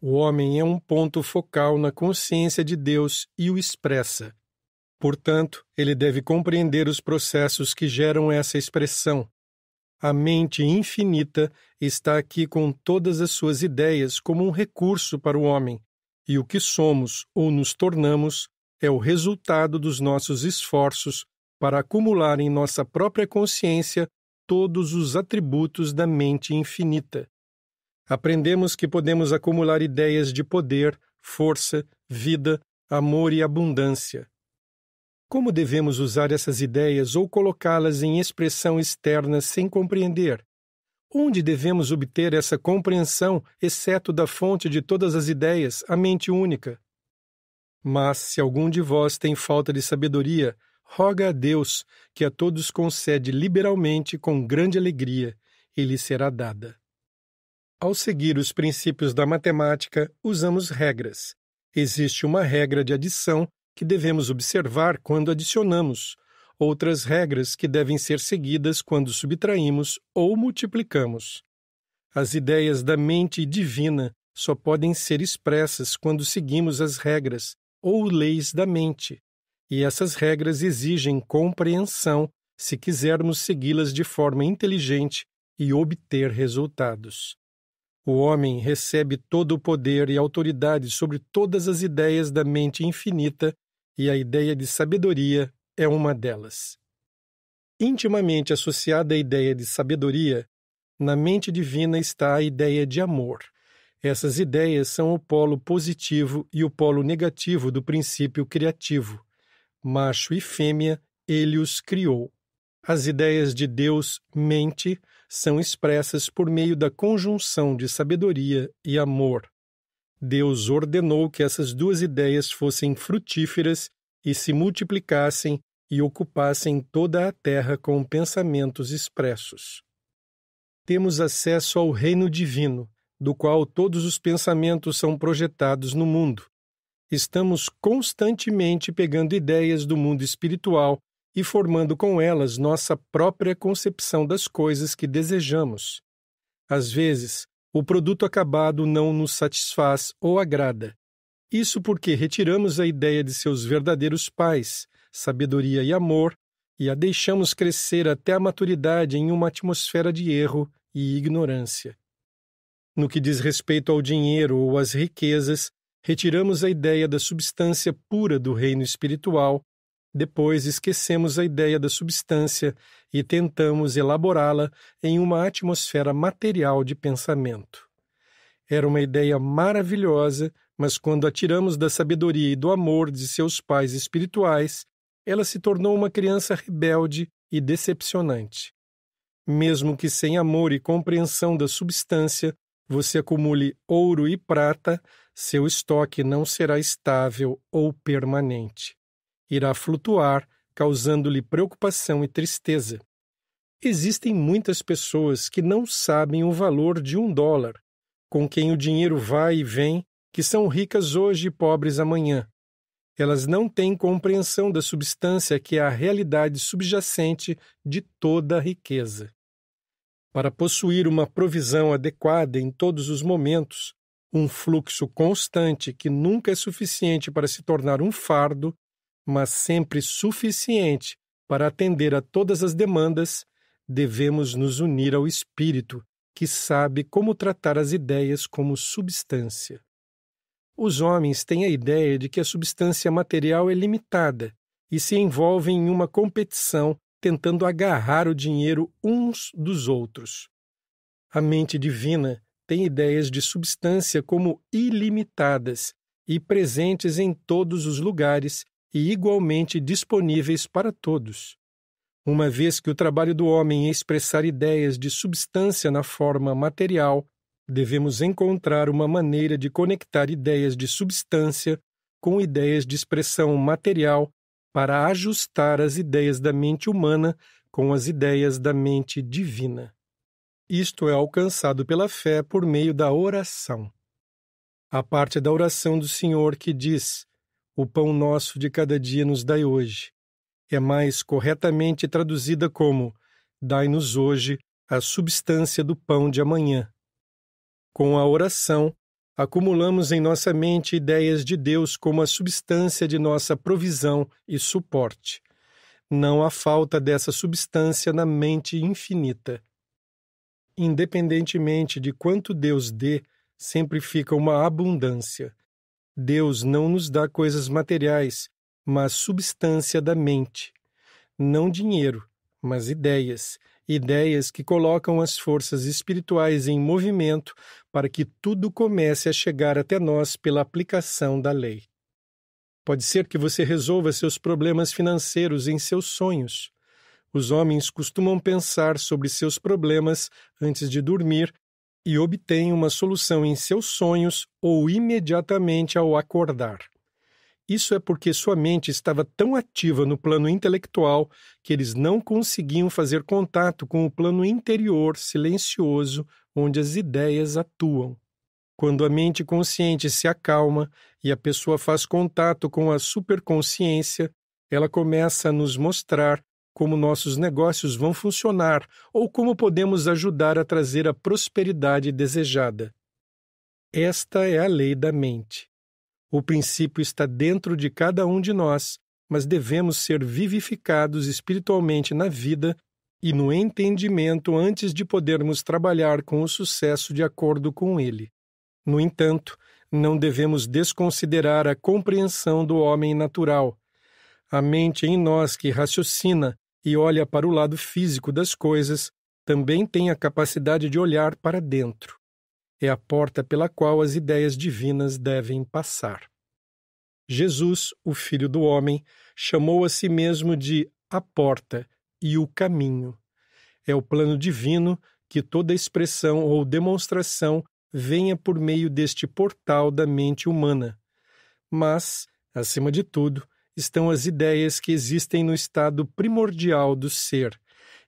O homem é um ponto focal na consciência de Deus e o expressa. Portanto, ele deve compreender os processos que geram essa expressão. A mente infinita está aqui com todas as suas ideias como um recurso para o homem, e o que somos ou nos tornamos é o resultado dos nossos esforços para acumular em nossa própria consciência todos os atributos da mente infinita. Aprendemos que podemos acumular ideias de poder, força, vida, amor e abundância. Como devemos usar essas ideias ou colocá-las em expressão externa sem compreender? Onde devemos obter essa compreensão, exceto da fonte de todas as ideias, a mente única? Mas, se algum de vós tem falta de sabedoria, roga a Deus, que a todos concede liberalmente com grande alegria, e lhe será dada. Ao seguir os princípios da matemática, usamos regras. Existe uma regra de adição que devemos observar quando adicionamos, outras regras que devem ser seguidas quando subtraímos ou multiplicamos. As ideias da mente divina só podem ser expressas quando seguimos as regras ou leis da mente, e essas regras exigem compreensão se quisermos segui-las de forma inteligente e obter resultados. O homem recebe todo o poder e autoridade sobre todas as ideias da mente infinita e a ideia de sabedoria é uma delas. Intimamente associada à ideia de sabedoria, na mente divina está a ideia de amor. Essas ideias são o polo positivo e o polo negativo do princípio criativo. Macho e fêmea, ele os criou. As ideias de Deus, mente, são expressas por meio da conjunção de sabedoria e amor. Deus ordenou que essas duas ideias fossem frutíferas e se multiplicassem e ocupassem toda a terra com pensamentos expressos. Temos acesso ao reino divino, do qual todos os pensamentos são projetados no mundo. Estamos constantemente pegando ideias do mundo espiritual e formando com elas nossa própria concepção das coisas que desejamos. Às vezes, o produto acabado não nos satisfaz ou agrada, isso porque retiramos a ideia de seus verdadeiros pais, sabedoria e amor, e a deixamos crescer até a maturidade em uma atmosfera de erro e ignorância. No que diz respeito ao dinheiro ou às riquezas, retiramos a ideia da substância pura do reino espiritual, depois esquecemos a ideia da substância e tentamos elaborá-la em uma atmosfera material de pensamento. Era uma ideia maravilhosa mas quando a tiramos da sabedoria e do amor de seus pais espirituais, ela se tornou uma criança rebelde e decepcionante. Mesmo que sem amor e compreensão da substância você acumule ouro e prata, seu estoque não será estável ou permanente. Irá flutuar, causando-lhe preocupação e tristeza. Existem muitas pessoas que não sabem o valor de um dólar, com quem o dinheiro vai e vem que são ricas hoje e pobres amanhã. Elas não têm compreensão da substância que é a realidade subjacente de toda a riqueza. Para possuir uma provisão adequada em todos os momentos, um fluxo constante que nunca é suficiente para se tornar um fardo, mas sempre suficiente para atender a todas as demandas, devemos nos unir ao espírito que sabe como tratar as ideias como substância os homens têm a ideia de que a substância material é limitada e se envolvem em uma competição tentando agarrar o dinheiro uns dos outros. A mente divina tem ideias de substância como ilimitadas e presentes em todos os lugares e igualmente disponíveis para todos. Uma vez que o trabalho do homem é expressar ideias de substância na forma material, devemos encontrar uma maneira de conectar ideias de substância com ideias de expressão material para ajustar as ideias da mente humana com as ideias da mente divina. Isto é alcançado pela fé por meio da oração. A parte da oração do Senhor que diz: O pão nosso de cada dia nos dai hoje, é mais corretamente traduzida como: Dai-nos hoje a substância do pão de amanhã com a oração, acumulamos em nossa mente ideias de Deus como a substância de nossa provisão e suporte. Não há falta dessa substância na mente infinita. Independentemente de quanto Deus dê, sempre fica uma abundância. Deus não nos dá coisas materiais, mas substância da mente. Não dinheiro, mas ideias, ideias que colocam as forças espirituais em movimento para que tudo comece a chegar até nós pela aplicação da lei. Pode ser que você resolva seus problemas financeiros em seus sonhos. Os homens costumam pensar sobre seus problemas antes de dormir e obtêm uma solução em seus sonhos ou imediatamente ao acordar. Isso é porque sua mente estava tão ativa no plano intelectual que eles não conseguiam fazer contato com o plano interior silencioso onde as ideias atuam. Quando a mente consciente se acalma e a pessoa faz contato com a superconsciência, ela começa a nos mostrar como nossos negócios vão funcionar ou como podemos ajudar a trazer a prosperidade desejada. Esta é a lei da mente. O princípio está dentro de cada um de nós, mas devemos ser vivificados espiritualmente na vida e no entendimento antes de podermos trabalhar com o sucesso de acordo com ele. No entanto, não devemos desconsiderar a compreensão do homem natural. A mente em nós que raciocina e olha para o lado físico das coisas também tem a capacidade de olhar para dentro é a porta pela qual as ideias divinas devem passar. Jesus, o Filho do Homem, chamou a si mesmo de a porta e o caminho. É o plano divino que toda expressão ou demonstração venha por meio deste portal da mente humana. Mas, acima de tudo, estão as ideias que existem no estado primordial do ser,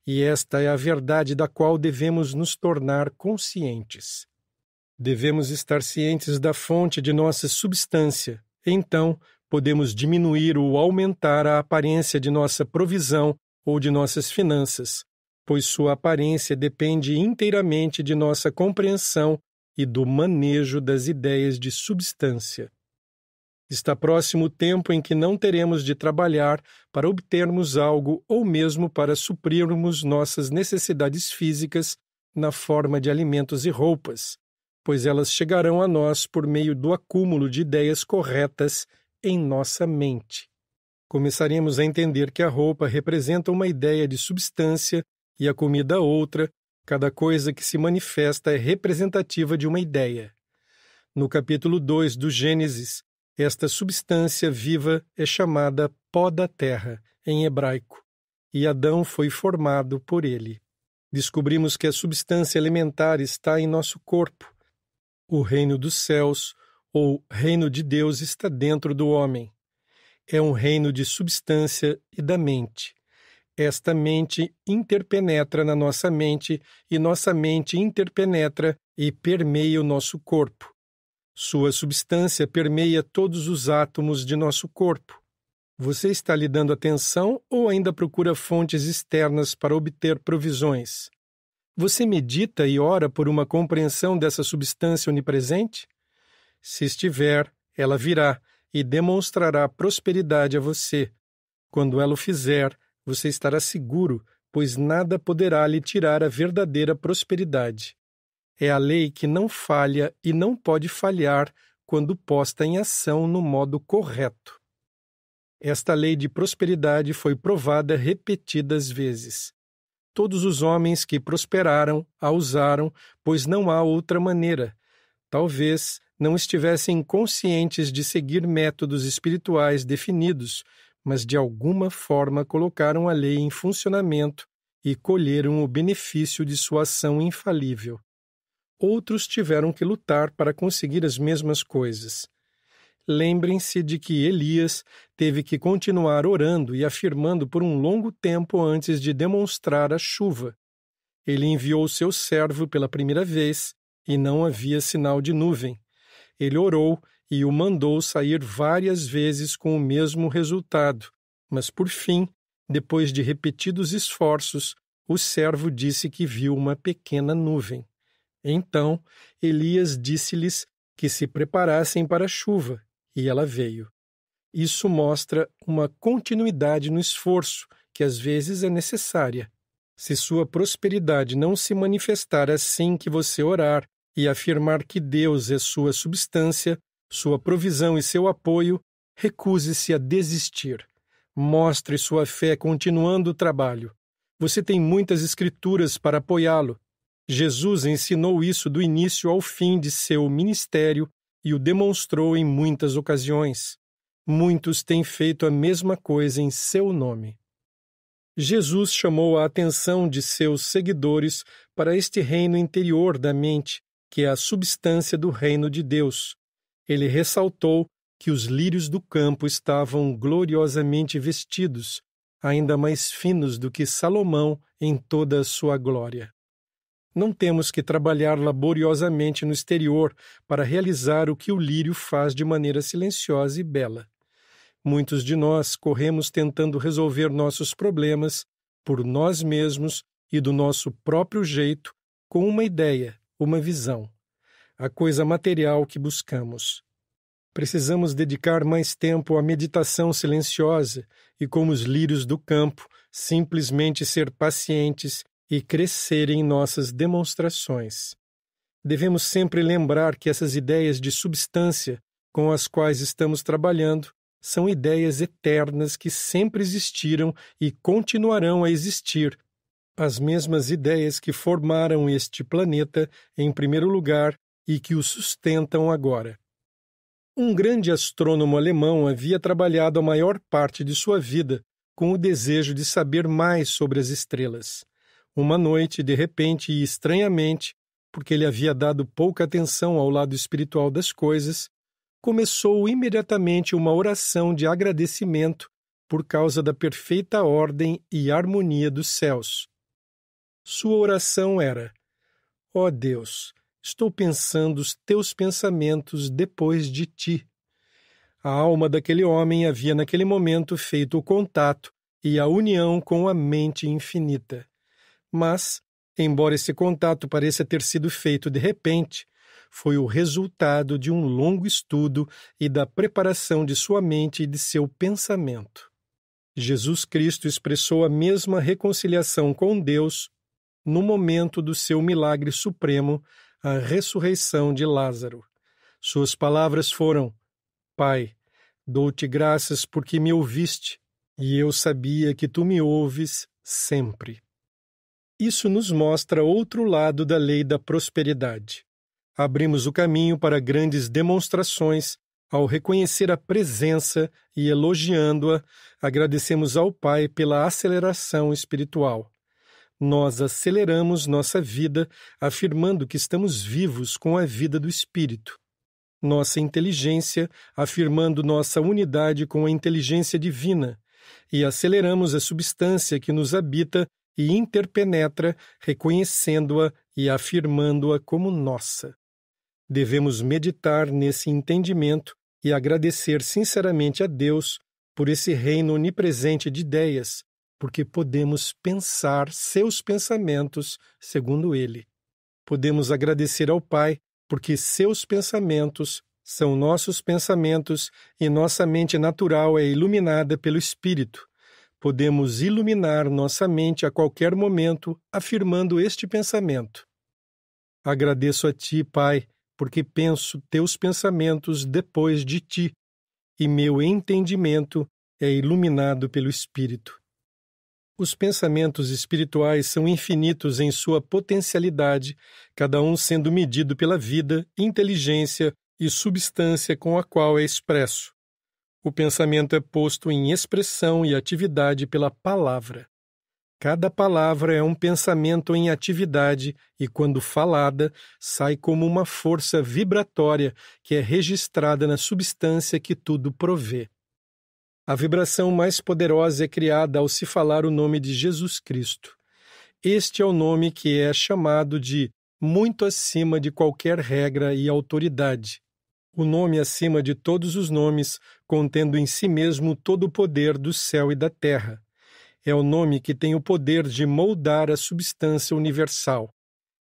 e esta é a verdade da qual devemos nos tornar conscientes. Devemos estar cientes da fonte de nossa substância. Então, podemos diminuir ou aumentar a aparência de nossa provisão ou de nossas finanças, pois sua aparência depende inteiramente de nossa compreensão e do manejo das ideias de substância. Está próximo o tempo em que não teremos de trabalhar para obtermos algo ou mesmo para suprirmos nossas necessidades físicas na forma de alimentos e roupas, pois elas chegarão a nós por meio do acúmulo de ideias corretas em nossa mente. Começaremos a entender que a roupa representa uma ideia de substância e a comida outra, cada coisa que se manifesta é representativa de uma ideia. No capítulo 2 do Gênesis, esta substância viva é chamada pó da terra, em hebraico, e Adão foi formado por ele. Descobrimos que a substância elementar está em nosso corpo, o reino dos céus ou reino de Deus está dentro do homem. É um reino de substância e da mente. Esta mente interpenetra na nossa mente e nossa mente interpenetra e permeia o nosso corpo. Sua substância permeia todos os átomos de nosso corpo. Você está lhe dando atenção ou ainda procura fontes externas para obter provisões? Você medita e ora por uma compreensão dessa substância onipresente? Se estiver, ela virá e demonstrará prosperidade a você. Quando ela o fizer, você estará seguro, pois nada poderá lhe tirar a verdadeira prosperidade. É a lei que não falha e não pode falhar quando posta em ação no modo correto. Esta lei de prosperidade foi provada repetidas vezes. Todos os homens que prosperaram a usaram, pois não há outra maneira. Talvez não estivessem conscientes de seguir métodos espirituais definidos, mas de alguma forma colocaram a lei em funcionamento e colheram o benefício de sua ação infalível. Outros tiveram que lutar para conseguir as mesmas coisas lembrem-se de que Elias teve que continuar orando e afirmando por um longo tempo antes de demonstrar a chuva. Ele enviou seu servo pela primeira vez e não havia sinal de nuvem. Ele orou e o mandou sair várias vezes com o mesmo resultado, mas por fim, depois de repetidos esforços, o servo disse que viu uma pequena nuvem. Então Elias disse-lhes que se preparassem para a chuva, e ela veio. Isso mostra uma continuidade no esforço que às vezes é necessária. Se sua prosperidade não se manifestar assim que você orar e afirmar que Deus é sua substância, sua provisão e seu apoio, recuse-se a desistir. Mostre sua fé continuando o trabalho. Você tem muitas escrituras para apoiá-lo. Jesus ensinou isso do início ao fim de seu ministério e o demonstrou em muitas ocasiões. Muitos têm feito a mesma coisa em seu nome. Jesus chamou a atenção de seus seguidores para este reino interior da mente, que é a substância do reino de Deus. Ele ressaltou que os lírios do campo estavam gloriosamente vestidos, ainda mais finos do que Salomão em toda a sua glória. Não temos que trabalhar laboriosamente no exterior para realizar o que o lírio faz de maneira silenciosa e bela. Muitos de nós corremos tentando resolver nossos problemas por nós mesmos e do nosso próprio jeito, com uma ideia, uma visão, a coisa material que buscamos. Precisamos dedicar mais tempo à meditação silenciosa e, como os lírios do campo, simplesmente ser pacientes e crescer em nossas demonstrações. Devemos sempre lembrar que essas ideias de substância com as quais estamos trabalhando são ideias eternas que sempre existiram e continuarão a existir. As mesmas ideias que formaram este planeta, em primeiro lugar, e que o sustentam agora. Um grande astrônomo alemão havia trabalhado a maior parte de sua vida com o desejo de saber mais sobre as estrelas. Uma noite, de repente e estranhamente, porque ele havia dado pouca atenção ao lado espiritual das coisas, começou imediatamente uma oração de agradecimento por causa da perfeita ordem e harmonia dos céus. Sua oração era: Ó oh Deus, estou pensando os teus pensamentos depois de ti. A alma daquele homem havia naquele momento feito o contato e a união com a mente infinita. Mas, embora esse contato pareça ter sido feito de repente, foi o resultado de um longo estudo e da preparação de sua mente e de seu pensamento. Jesus Cristo expressou a mesma reconciliação com Deus no momento do seu milagre supremo, a ressurreição de Lázaro. Suas palavras foram: Pai, dou-te graças porque me ouviste, e eu sabia que tu me ouves sempre isso nos mostra outro lado da lei da prosperidade. Abrimos o caminho para grandes demonstrações ao reconhecer a presença e elogiando-a, agradecemos ao Pai pela aceleração espiritual. Nós aceleramos nossa vida afirmando que estamos vivos com a vida do Espírito. Nossa inteligência afirmando nossa unidade com a inteligência divina. E aceleramos a substância que nos habita e interpenetra, reconhecendo-a e afirmando-a como nossa. Devemos meditar nesse entendimento e agradecer sinceramente a Deus por esse reino onipresente de ideias, porque podemos pensar seus pensamentos segundo ele. Podemos agradecer ao Pai, porque seus pensamentos são nossos pensamentos e nossa mente natural é iluminada pelo Espírito podemos iluminar nossa mente a qualquer momento afirmando este pensamento. Agradeço a ti, Pai, porque penso teus pensamentos depois de ti, e meu entendimento é iluminado pelo Espírito. Os pensamentos espirituais são infinitos em sua potencialidade, cada um sendo medido pela vida, inteligência e substância com a qual é expresso. O pensamento é posto em expressão e atividade pela palavra. Cada palavra é um pensamento em atividade e, quando falada, sai como uma força vibratória que é registrada na substância que tudo provê. A vibração mais poderosa é criada ao se falar o nome de Jesus Cristo. Este é o nome que é chamado de muito acima de qualquer regra e autoridade o nome acima de todos os nomes, contendo em si mesmo todo o poder do céu e da terra. É o nome que tem o poder de moldar a substância universal.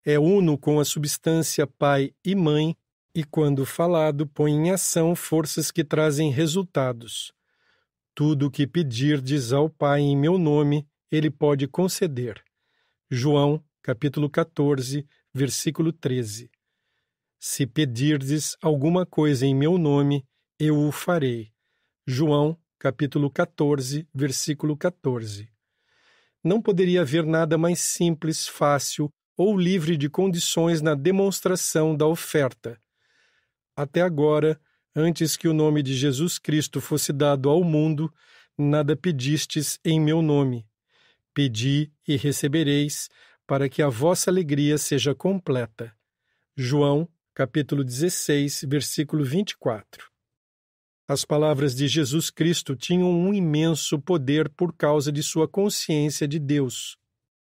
É uno com a substância pai e mãe, e quando falado, põe em ação forças que trazem resultados. Tudo o que pedirdes ao Pai em meu nome, ele pode conceder. João, capítulo 14, versículo 13. Se pedirdes alguma coisa em meu nome, eu o farei. João, capítulo 14, versículo 14. Não poderia haver nada mais simples, fácil ou livre de condições na demonstração da oferta. Até agora, antes que o nome de Jesus Cristo fosse dado ao mundo, nada pedistes em meu nome. Pedi e recebereis, para que a vossa alegria seja completa. João, capítulo 16, versículo 24. As palavras de Jesus Cristo tinham um imenso poder por causa de sua consciência de Deus.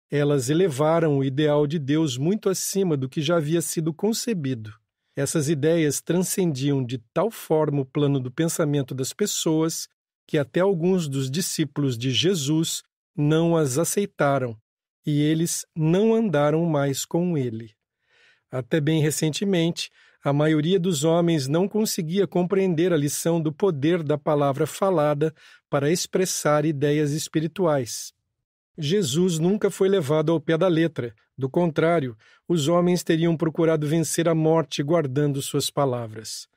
Elas elevaram o ideal de Deus muito acima do que já havia sido concebido. Essas ideias transcendiam de tal forma o plano do pensamento das pessoas que até alguns dos discípulos de Jesus não as aceitaram e eles não andaram mais com ele. Até bem recentemente, a maioria dos homens não conseguia compreender a lição do poder da palavra falada para expressar ideias espirituais. Jesus nunca foi levado ao pé da letra, do contrário, os homens teriam procurado vencer a morte guardando suas palavras.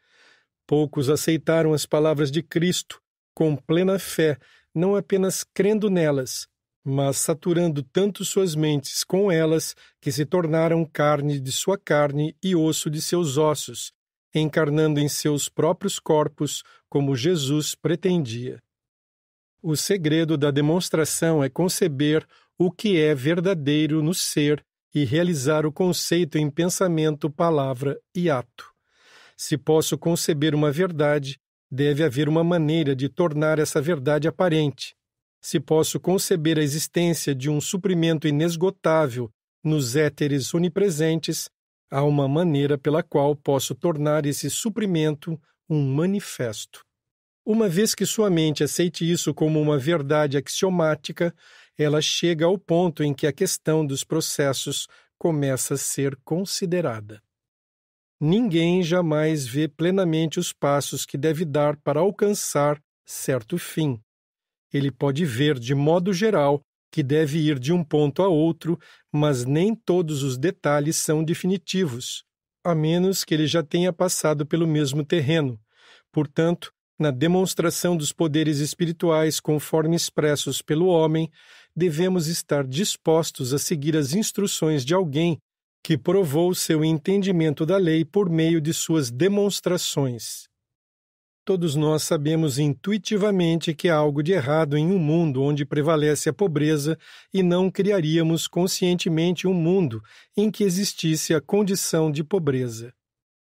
Poucos aceitaram as palavras de Cristo com plena fé, não apenas crendo nelas, mas saturando tanto suas mentes com elas que se tornaram carne de sua carne e osso de seus ossos, encarnando em seus próprios corpos como Jesus pretendia. O segredo da demonstração é conceber o que é verdadeiro no ser e realizar o conceito em pensamento, palavra e ato. Se posso conceber uma verdade, deve haver uma maneira de tornar essa verdade aparente, se posso conceber a existência de um suprimento inesgotável nos éteres onipresentes, há uma maneira pela qual posso tornar esse suprimento um manifesto. Uma vez que sua mente aceite isso como uma verdade axiomática, ela chega ao ponto em que a questão dos processos começa a ser considerada. Ninguém jamais vê plenamente os passos que deve dar para alcançar certo fim ele pode ver de modo geral que deve ir de um ponto a outro, mas nem todos os detalhes são definitivos, a menos que ele já tenha passado pelo mesmo terreno. Portanto, na demonstração dos poderes espirituais conforme expressos pelo homem, devemos estar dispostos a seguir as instruções de alguém que provou seu entendimento da lei por meio de suas demonstrações. Todos nós sabemos intuitivamente que há algo de errado em um mundo onde prevalece a pobreza e não criaríamos conscientemente um mundo em que existisse a condição de pobreza.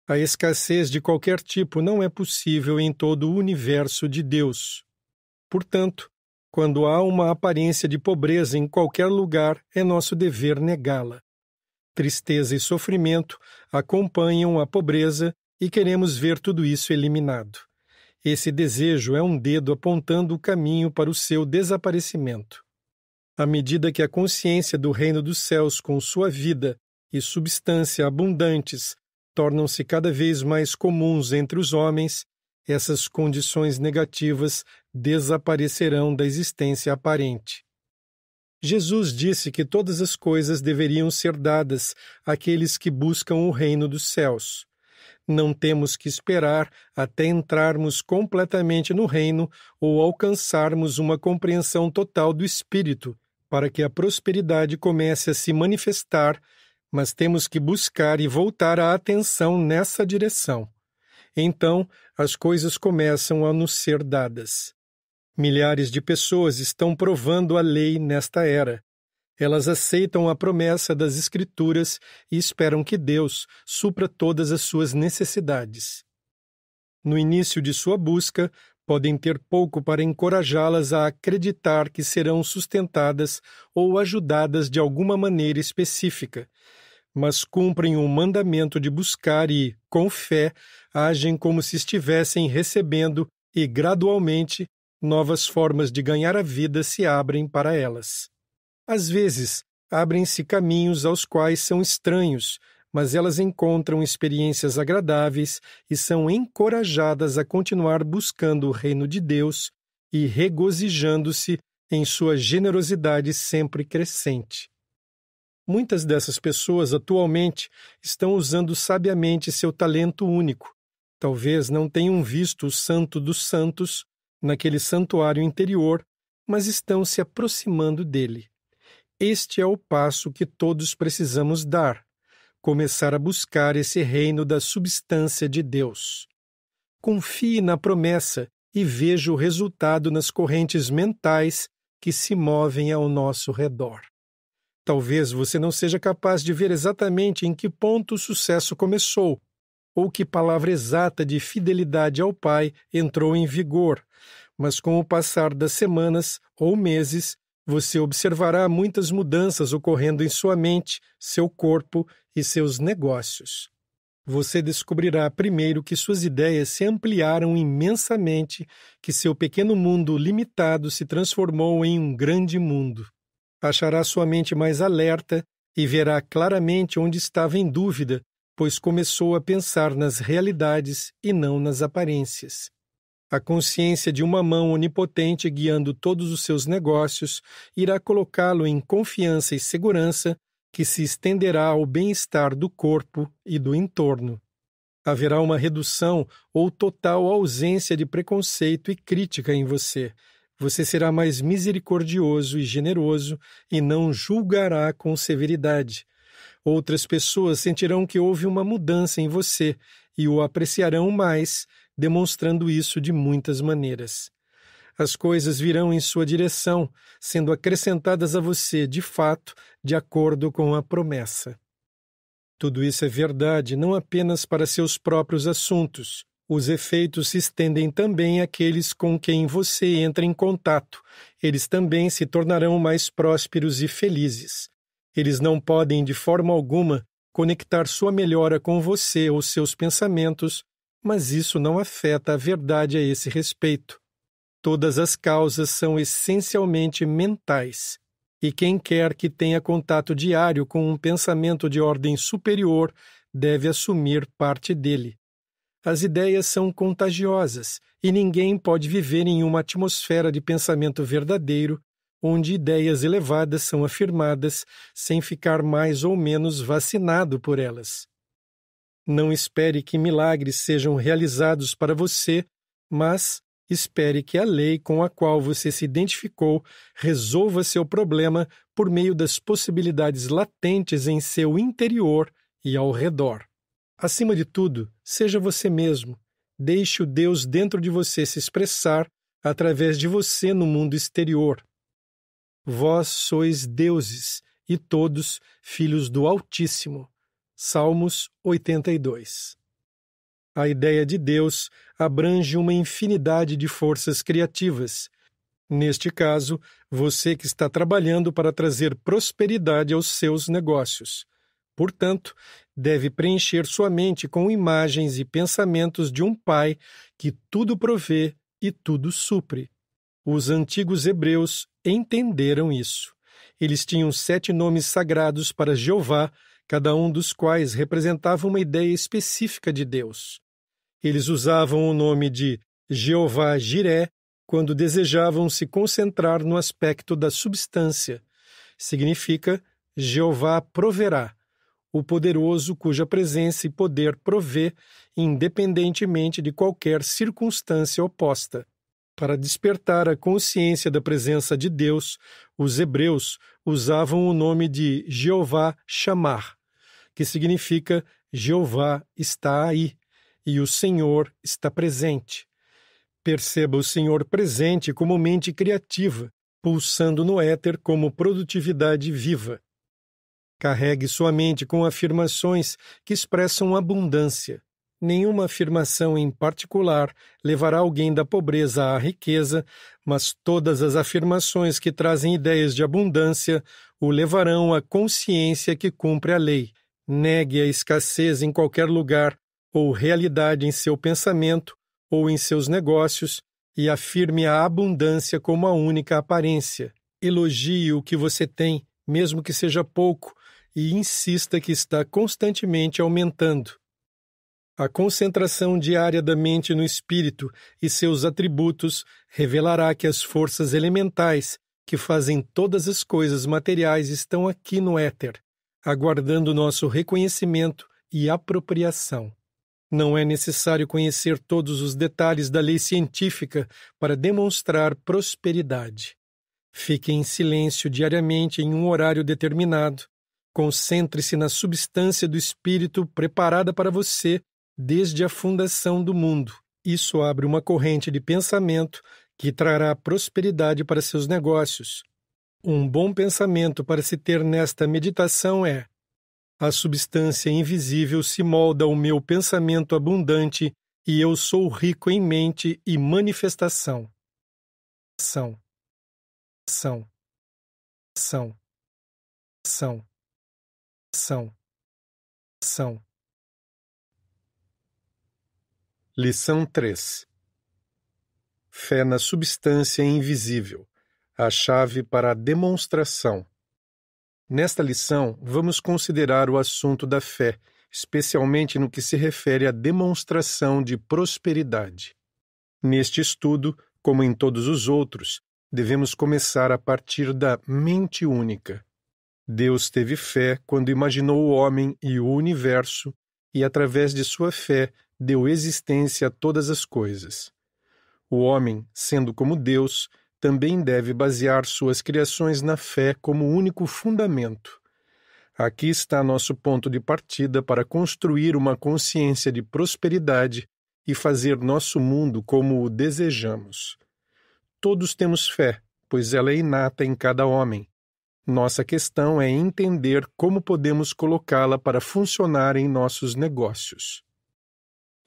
A escassez de qualquer tipo não é possível em todo o universo de Deus. Portanto, quando há uma aparência de pobreza em qualquer lugar, é nosso dever negá-la. Tristeza e sofrimento acompanham a pobreza e queremos ver tudo isso eliminado. Esse desejo é um dedo apontando o caminho para o seu desaparecimento. À medida que a consciência do reino dos céus, com sua vida e substância abundantes, tornam-se cada vez mais comuns entre os homens, essas condições negativas desaparecerão da existência aparente. Jesus disse que todas as coisas deveriam ser dadas àqueles que buscam o reino dos céus não temos que esperar até entrarmos completamente no reino ou alcançarmos uma compreensão total do espírito para que a prosperidade comece a se manifestar, mas temos que buscar e voltar a atenção nessa direção. Então, as coisas começam a nos ser dadas. Milhares de pessoas estão provando a lei nesta era, elas aceitam a promessa das Escrituras e esperam que Deus supra todas as suas necessidades. No início de sua busca, podem ter pouco para encorajá-las a acreditar que serão sustentadas ou ajudadas de alguma maneira específica, mas cumprem o um mandamento de buscar e, com fé, agem como se estivessem recebendo e, gradualmente, novas formas de ganhar a vida se abrem para elas. Às vezes, abrem-se caminhos aos quais são estranhos, mas elas encontram experiências agradáveis e são encorajadas a continuar buscando o reino de Deus e regozijando-se em sua generosidade sempre crescente. Muitas dessas pessoas atualmente estão usando sabiamente seu talento único. Talvez não tenham visto o Santo dos Santos naquele santuário interior, mas estão se aproximando dele. Este é o passo que todos precisamos dar: começar a buscar esse reino da substância de Deus. Confie na promessa e veja o resultado nas correntes mentais que se movem ao nosso redor. Talvez você não seja capaz de ver exatamente em que ponto o sucesso começou, ou que palavra exata de fidelidade ao Pai entrou em vigor, mas com o passar das semanas ou meses, você observará muitas mudanças ocorrendo em sua mente, seu corpo e seus negócios. Você descobrirá primeiro que suas ideias se ampliaram imensamente, que seu pequeno mundo limitado se transformou em um grande mundo. Achará sua mente mais alerta e verá claramente onde estava em dúvida, pois começou a pensar nas realidades e não nas aparências. A consciência de uma mão onipotente guiando todos os seus negócios irá colocá-lo em confiança e segurança que se estenderá ao bem-estar do corpo e do entorno. Haverá uma redução ou total ausência de preconceito e crítica em você. Você será mais misericordioso e generoso e não julgará com severidade. Outras pessoas sentirão que houve uma mudança em você e o apreciarão mais demonstrando isso de muitas maneiras. As coisas virão em sua direção, sendo acrescentadas a você, de fato, de acordo com a promessa. Tudo isso é verdade não apenas para seus próprios assuntos. Os efeitos se estendem também àqueles com quem você entra em contato. Eles também se tornarão mais prósperos e felizes. Eles não podem, de forma alguma, conectar sua melhora com você ou seus pensamentos mas isso não afeta a verdade a esse respeito. Todas as causas são essencialmente mentais, e quem quer que tenha contato diário com um pensamento de ordem superior deve assumir parte dele. As ideias são contagiosas e ninguém pode viver em uma atmosfera de pensamento verdadeiro onde ideias elevadas são afirmadas sem ficar mais ou menos vacinado por elas. Não espere que milagres sejam realizados para você, mas espere que a lei com a qual você se identificou resolva seu problema por meio das possibilidades latentes em seu interior e ao redor. Acima de tudo, seja você mesmo. Deixe o Deus dentro de você se expressar através de você no mundo exterior. Vós sois deuses e todos filhos do Altíssimo. Salmos 82. A ideia de Deus abrange uma infinidade de forças criativas. Neste caso, você que está trabalhando para trazer prosperidade aos seus negócios. Portanto, deve preencher sua mente com imagens e pensamentos de um Pai que tudo provê e tudo supre. Os antigos hebreus entenderam isso. Eles tinham sete nomes sagrados para Jeová cada um dos quais representava uma ideia específica de Deus. Eles usavam o nome de Jeová Jiré quando desejavam se concentrar no aspecto da substância. Significa Jeová proverá, o poderoso cuja presença e poder provê independentemente de qualquer circunstância oposta. Para despertar a consciência da presença de Deus, os hebreus usavam o nome de Jeová Chamar, que significa Jeová está aí e o Senhor está presente. Perceba o Senhor presente como mente criativa, pulsando no éter como produtividade viva. Carregue sua mente com afirmações que expressam abundância, nenhuma afirmação em particular levará alguém da pobreza à riqueza, mas todas as afirmações que trazem ideias de abundância o levarão à consciência que cumpre a lei. Negue a escassez em qualquer lugar ou realidade em seu pensamento ou em seus negócios e afirme a abundância como a única aparência. Elogie o que você tem, mesmo que seja pouco, e insista que está constantemente aumentando. A concentração diária da mente no espírito e seus atributos revelará que as forças elementais que fazem todas as coisas materiais estão aqui no éter, aguardando nosso reconhecimento e apropriação. Não é necessário conhecer todos os detalhes da lei científica para demonstrar prosperidade. Fique em silêncio diariamente em um horário determinado. Concentre-se na substância do espírito preparada para você desde a fundação do mundo. Isso abre uma corrente de pensamento que trará prosperidade para seus negócios. Um bom pensamento para se ter nesta meditação é: a substância invisível se molda ao meu pensamento abundante e eu sou rico em mente e manifestação. São. São. São. São. São. Lição 3 Fé na substância invisível a chave para a demonstração. Nesta lição, vamos considerar o assunto da fé, especialmente no que se refere à demonstração de prosperidade. Neste estudo, como em todos os outros, devemos começar a partir da mente única. Deus teve fé quando imaginou o homem e o universo, e através de sua fé deu existência a todas as coisas. O homem, sendo como Deus, também deve basear suas criações na fé como único fundamento. Aqui está nosso ponto de partida para construir uma consciência de prosperidade e fazer nosso mundo como o desejamos. Todos temos fé, pois ela é inata em cada homem. Nossa questão é entender como podemos colocá-la para funcionar em nossos negócios.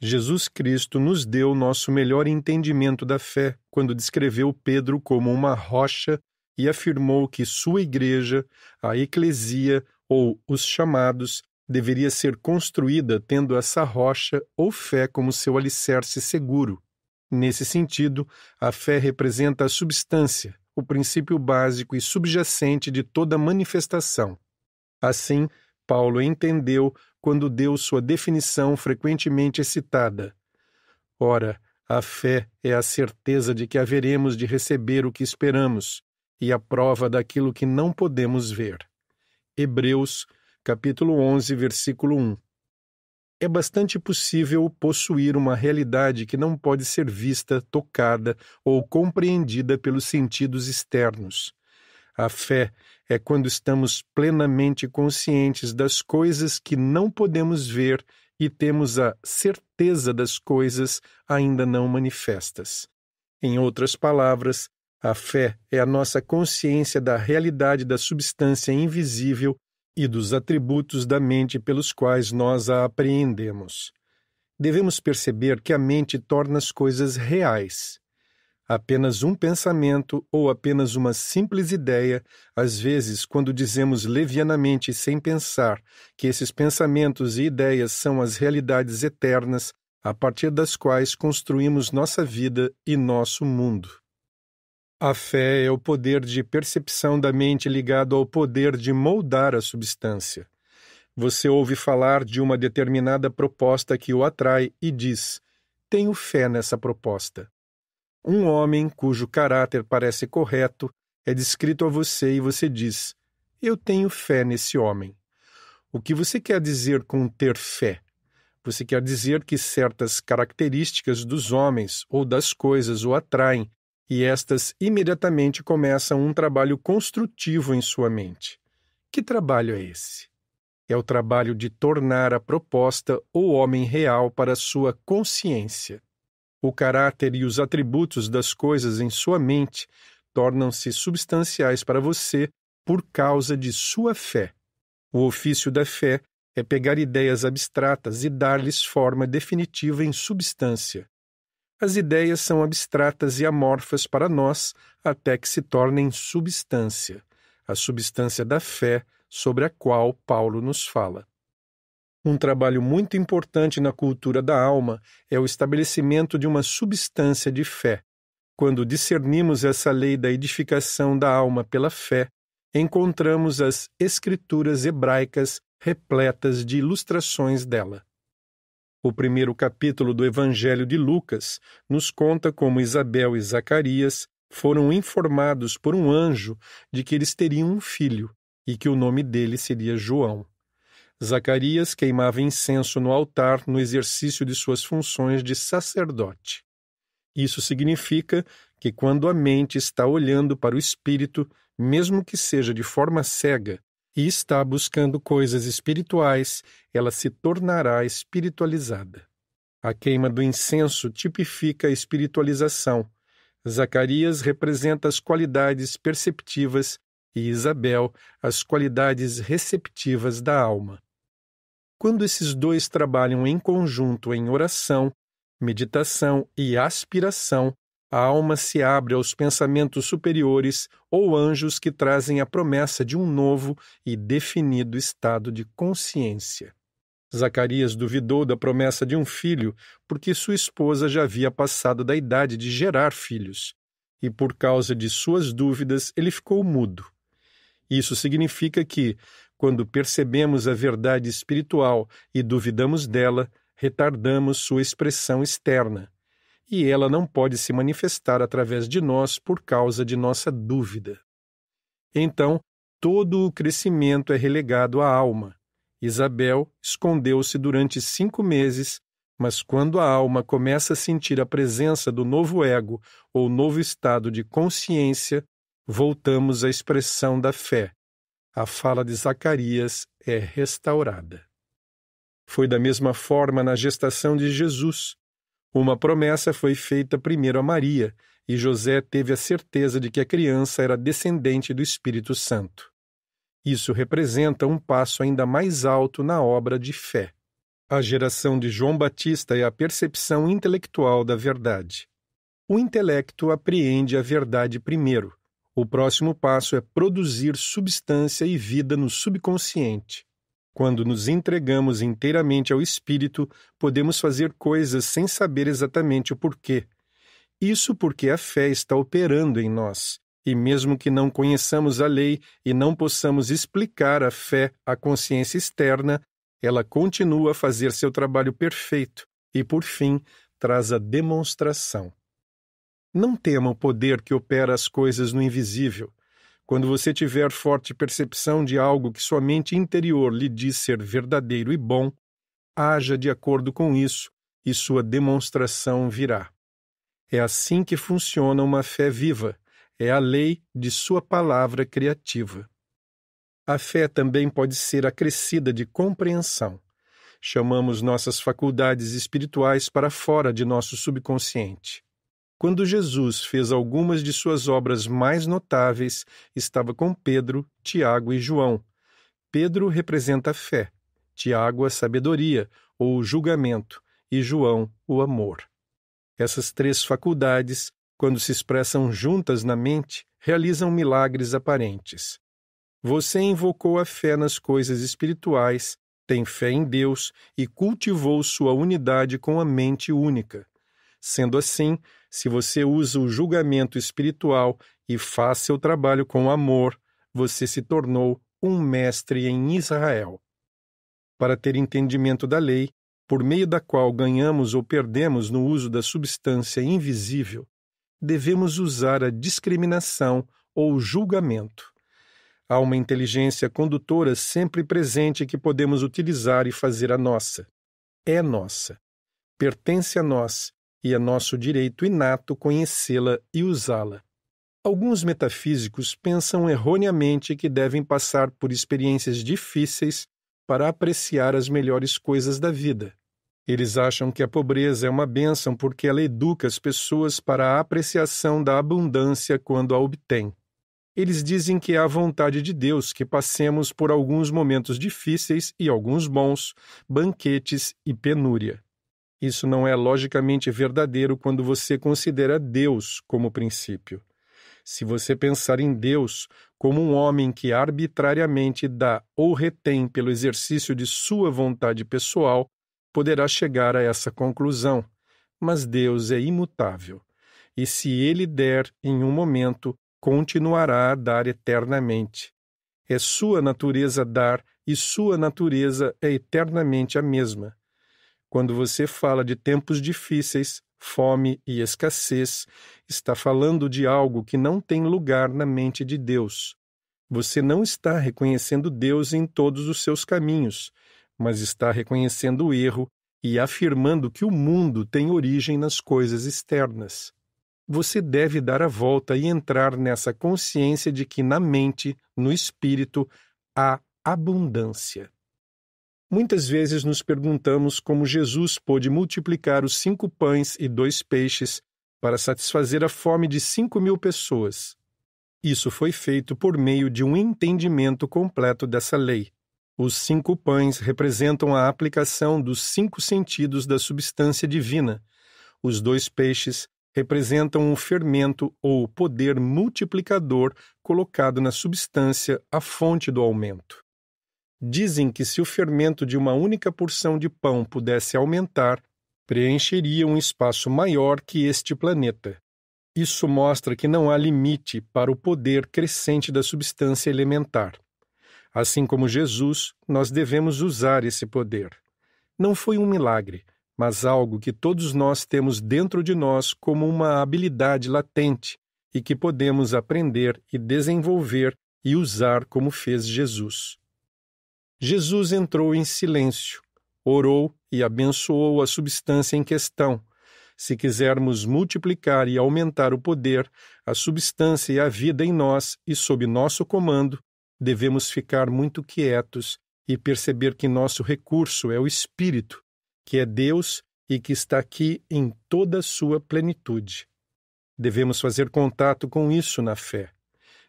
Jesus Cristo nos deu nosso melhor entendimento da fé quando descreveu Pedro como uma rocha e afirmou que sua igreja, a eclesia ou os chamados, deveria ser construída tendo essa rocha ou fé como seu alicerce seguro. Nesse sentido, a fé representa a substância, o princípio básico e subjacente de toda manifestação. Assim, Paulo entendeu quando deu sua definição frequentemente citada. Ora, a fé é a certeza de que haveremos de receber o que esperamos e a prova daquilo que não podemos ver. Hebreus, capítulo 11, versículo 1. É bastante possível possuir uma realidade que não pode ser vista, tocada ou compreendida pelos sentidos externos. A fé é quando estamos plenamente conscientes das coisas que não podemos ver e temos a certeza das coisas ainda não manifestas. Em outras palavras, a fé é a nossa consciência da realidade da substância invisível e dos atributos da mente pelos quais nós a apreendemos. Devemos perceber que a mente torna as coisas reais apenas um pensamento ou apenas uma simples ideia, às vezes, quando dizemos levianamente e sem pensar que esses pensamentos e ideias são as realidades eternas a partir das quais construímos nossa vida e nosso mundo. A fé é o poder de percepção da mente ligado ao poder de moldar a substância. Você ouve falar de uma determinada proposta que o atrai e diz: Tenho fé nessa proposta. Um homem cujo caráter parece correto é descrito a você e você diz: Eu tenho fé nesse homem. O que você quer dizer com ter fé? Você quer dizer que certas características dos homens ou das coisas o atraem e estas imediatamente começam um trabalho construtivo em sua mente. Que trabalho é esse? É o trabalho de tornar a proposta o homem real para sua consciência. O caráter e os atributos das coisas em sua mente tornam-se substanciais para você por causa de sua fé. O ofício da fé é pegar ideias abstratas e dar-lhes forma definitiva em substância. As ideias são abstratas e amorfas para nós até que se tornem substância, a substância da fé sobre a qual Paulo nos fala. Um trabalho muito importante na cultura da alma é o estabelecimento de uma substância de fé. Quando discernimos essa lei da edificação da alma pela fé, encontramos as escrituras hebraicas repletas de ilustrações dela. O primeiro capítulo do Evangelho de Lucas nos conta como Isabel e Zacarias foram informados por um anjo de que eles teriam um filho e que o nome dele seria João. Zacarias queimava incenso no altar no exercício de suas funções de sacerdote. Isso significa que quando a mente está olhando para o espírito, mesmo que seja de forma cega, e está buscando coisas espirituais, ela se tornará espiritualizada. A queima do incenso tipifica a espiritualização. Zacarias representa as qualidades perceptivas e Isabel as qualidades receptivas da alma. Quando esses dois trabalham em conjunto em oração, meditação e aspiração, a alma se abre aos pensamentos superiores ou anjos que trazem a promessa de um novo e definido estado de consciência. Zacarias duvidou da promessa de um filho porque sua esposa já havia passado da idade de gerar filhos, e por causa de suas dúvidas ele ficou mudo. Isso significa que, quando percebemos a verdade espiritual e duvidamos dela, retardamos sua expressão externa, e ela não pode se manifestar através de nós por causa de nossa dúvida. Então, todo o crescimento é relegado à alma. Isabel escondeu-se durante cinco meses, mas quando a alma começa a sentir a presença do novo ego ou novo estado de consciência, voltamos à expressão da fé, a fala de Zacarias é restaurada. Foi da mesma forma na gestação de Jesus. Uma promessa foi feita primeiro a Maria, e José teve a certeza de que a criança era descendente do Espírito Santo. Isso representa um passo ainda mais alto na obra de fé. A geração de João Batista é a percepção intelectual da verdade. O intelecto apreende a verdade primeiro, o próximo passo é produzir substância e vida no subconsciente. Quando nos entregamos inteiramente ao espírito, podemos fazer coisas sem saber exatamente o porquê. Isso porque a fé está operando em nós. E mesmo que não conheçamos a lei e não possamos explicar a fé à consciência externa, ela continua a fazer seu trabalho perfeito e, por fim, traz a demonstração. Não tema o poder que opera as coisas no invisível. Quando você tiver forte percepção de algo que sua mente interior lhe diz ser verdadeiro e bom, haja de acordo com isso e sua demonstração virá. É assim que funciona uma fé viva, é a lei de sua palavra criativa. A fé também pode ser acrescida de compreensão. Chamamos nossas faculdades espirituais para fora de nosso subconsciente quando Jesus fez algumas de suas obras mais notáveis, estava com Pedro, Tiago e João. Pedro representa a fé, Tiago a sabedoria ou o julgamento e João o amor. Essas três faculdades, quando se expressam juntas na mente, realizam milagres aparentes. Você invocou a fé nas coisas espirituais, tem fé em Deus e cultivou sua unidade com a mente única. Sendo assim, se você usa o julgamento espiritual e faz seu trabalho com amor, você se tornou um mestre em Israel. Para ter entendimento da lei, por meio da qual ganhamos ou perdemos no uso da substância invisível, devemos usar a discriminação ou julgamento. Há uma inteligência condutora sempre presente que podemos utilizar e fazer a nossa. É nossa. Pertence a nós e é nosso direito inato conhecê-la e usá-la. Alguns metafísicos pensam erroneamente que devem passar por experiências difíceis para apreciar as melhores coisas da vida. Eles acham que a pobreza é uma bênção porque ela educa as pessoas para a apreciação da abundância quando a obtém. Eles dizem que é a vontade de Deus que passemos por alguns momentos difíceis e alguns bons, banquetes e penúria. Isso não é logicamente verdadeiro quando você considera Deus como princípio. Se você pensar em Deus como um homem que arbitrariamente dá ou retém pelo exercício de sua vontade pessoal, poderá chegar a essa conclusão. Mas Deus é imutável, e se ele der em um momento, continuará a dar eternamente. É sua natureza dar, e sua natureza é eternamente a mesma. Quando você fala de tempos difíceis, fome e escassez, está falando de algo que não tem lugar na mente de Deus. Você não está reconhecendo Deus em todos os seus caminhos, mas está reconhecendo o erro e afirmando que o mundo tem origem nas coisas externas. Você deve dar a volta e entrar nessa consciência de que na mente, no espírito, há abundância. Muitas vezes nos perguntamos como Jesus pôde multiplicar os cinco pães e dois peixes para satisfazer a fome de cinco mil pessoas. Isso foi feito por meio de um entendimento completo dessa lei. Os cinco pães representam a aplicação dos cinco sentidos da substância divina. Os dois peixes representam o fermento ou poder multiplicador colocado na substância, a fonte do aumento dizem que se o fermento de uma única porção de pão pudesse aumentar, preencheria um espaço maior que este planeta. Isso mostra que não há limite para o poder crescente da substância elementar. Assim como Jesus, nós devemos usar esse poder. Não foi um milagre, mas algo que todos nós temos dentro de nós como uma habilidade latente e que podemos aprender e desenvolver e usar como fez Jesus. Jesus entrou em silêncio, orou e abençoou a substância em questão. Se quisermos multiplicar e aumentar o poder, a substância e a vida em nós e sob nosso comando, devemos ficar muito quietos e perceber que nosso recurso é o Espírito, que é Deus e que está aqui em toda a sua plenitude. Devemos fazer contato com isso na fé.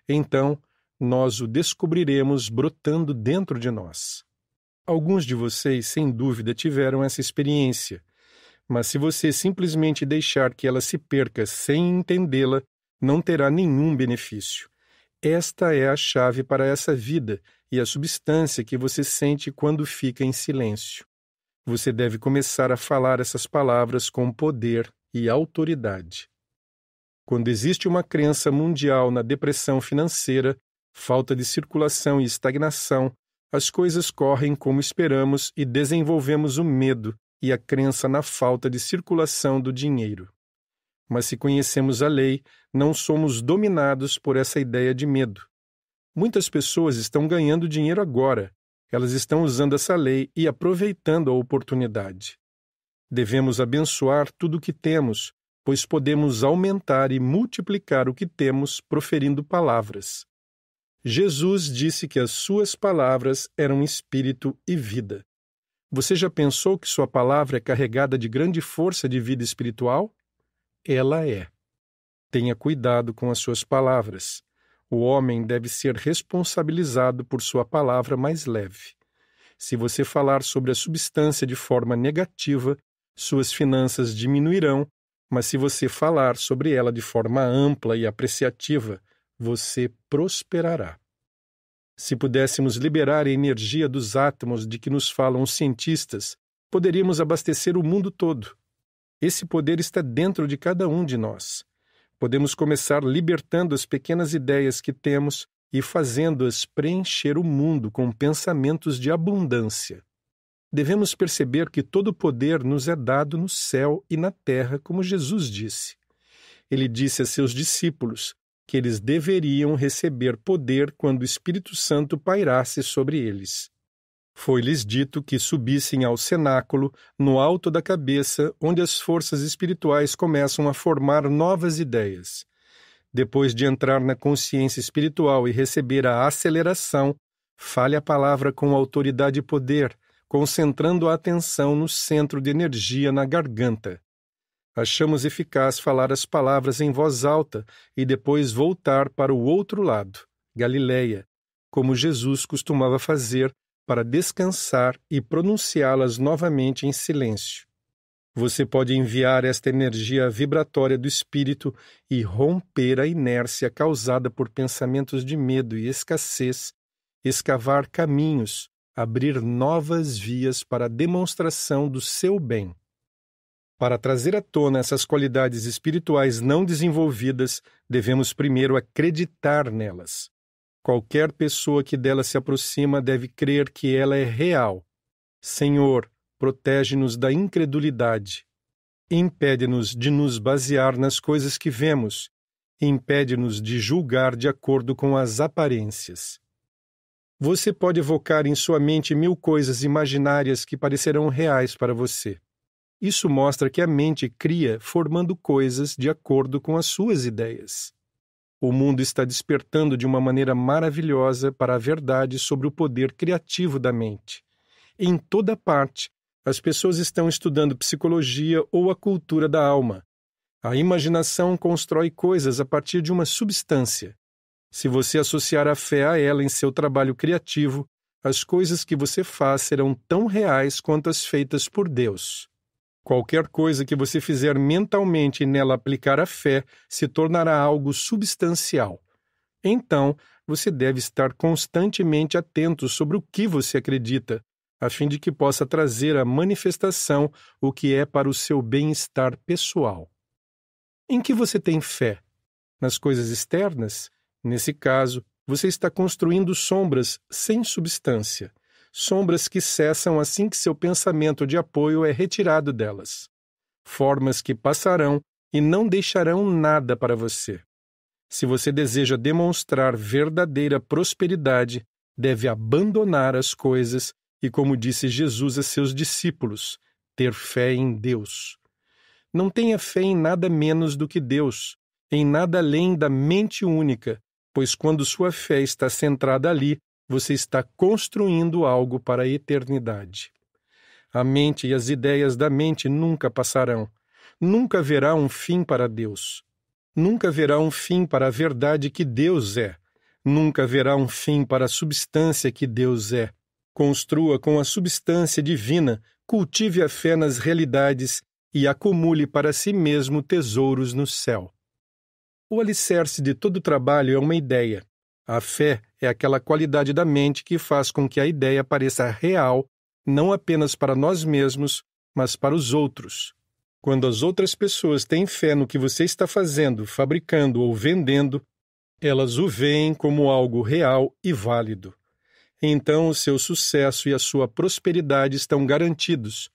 Então, nós o descobriremos brotando dentro de nós. Alguns de vocês, sem dúvida, tiveram essa experiência, mas se você simplesmente deixar que ela se perca sem entendê-la, não terá nenhum benefício. Esta é a chave para essa vida e a substância que você sente quando fica em silêncio. Você deve começar a falar essas palavras com poder e autoridade. Quando existe uma crença mundial na depressão financeira, falta de circulação e estagnação, as coisas correm como esperamos e desenvolvemos o medo e a crença na falta de circulação do dinheiro. Mas se conhecemos a lei, não somos dominados por essa ideia de medo. Muitas pessoas estão ganhando dinheiro agora. Elas estão usando essa lei e aproveitando a oportunidade. Devemos abençoar tudo o que temos, pois podemos aumentar e multiplicar o que temos proferindo palavras. Jesus disse que as suas palavras eram espírito e vida. Você já pensou que sua palavra é carregada de grande força de vida espiritual? Ela é. Tenha cuidado com as suas palavras. O homem deve ser responsabilizado por sua palavra mais leve. Se você falar sobre a substância de forma negativa, suas finanças diminuirão, mas se você falar sobre ela de forma ampla e apreciativa, você prosperará. Se pudéssemos liberar a energia dos átomos de que nos falam os cientistas, poderíamos abastecer o mundo todo. Esse poder está dentro de cada um de nós. Podemos começar libertando as pequenas ideias que temos e fazendo-as preencher o mundo com pensamentos de abundância. Devemos perceber que todo poder nos é dado no céu e na terra, como Jesus disse. Ele disse a seus discípulos: que eles deveriam receber poder quando o Espírito Santo pairasse sobre eles. Foi-lhes dito que subissem ao cenáculo, no alto da cabeça, onde as forças espirituais começam a formar novas ideias. Depois de entrar na consciência espiritual e receber a aceleração, fale a palavra com autoridade e poder, concentrando a atenção no centro de energia na garganta achamos eficaz falar as palavras em voz alta e depois voltar para o outro lado, Galileia, como Jesus costumava fazer para descansar e pronunciá-las novamente em silêncio. Você pode enviar esta energia vibratória do espírito e romper a inércia causada por pensamentos de medo e escassez, escavar caminhos, abrir novas vias para a demonstração do seu bem. Para trazer à tona essas qualidades espirituais não desenvolvidas, devemos primeiro acreditar nelas. Qualquer pessoa que dela se aproxima deve crer que ela é real. Senhor, protege-nos da incredulidade. Impede-nos de nos basear nas coisas que vemos. Impede-nos de julgar de acordo com as aparências. Você pode evocar em sua mente mil coisas imaginárias que parecerão reais para você isso mostra que a mente cria formando coisas de acordo com as suas ideias. O mundo está despertando de uma maneira maravilhosa para a verdade sobre o poder criativo da mente. Em toda parte, as pessoas estão estudando psicologia ou a cultura da alma. A imaginação constrói coisas a partir de uma substância. Se você associar a fé a ela em seu trabalho criativo, as coisas que você faz serão tão reais quanto as feitas por Deus. Qualquer coisa que você fizer mentalmente e nela aplicar a fé se tornará algo substancial. Então, você deve estar constantemente atento sobre o que você acredita, a fim de que possa trazer à manifestação o que é para o seu bem-estar pessoal. Em que você tem fé? Nas coisas externas? Nesse caso, você está construindo sombras sem substância sombras que cessam assim que seu pensamento de apoio é retirado delas, formas que passarão e não deixarão nada para você. Se você deseja demonstrar verdadeira prosperidade, deve abandonar as coisas e, como disse Jesus a seus discípulos, ter fé em Deus. Não tenha fé em nada menos do que Deus, em nada além da mente única, pois quando sua fé está centrada ali, você está construindo algo para a eternidade. A mente e as ideias da mente nunca passarão. Nunca haverá um fim para Deus. Nunca haverá um fim para a verdade que Deus é. Nunca haverá um fim para a substância que Deus é. Construa com a substância divina, cultive a fé nas realidades e acumule para si mesmo tesouros no céu. O alicerce de todo trabalho é uma ideia, a fé é aquela qualidade da mente que faz com que a ideia pareça real, não apenas para nós mesmos, mas para os outros. Quando as outras pessoas têm fé no que você está fazendo, fabricando ou vendendo, elas o veem como algo real e válido. Então o seu sucesso e a sua prosperidade estão garantidos.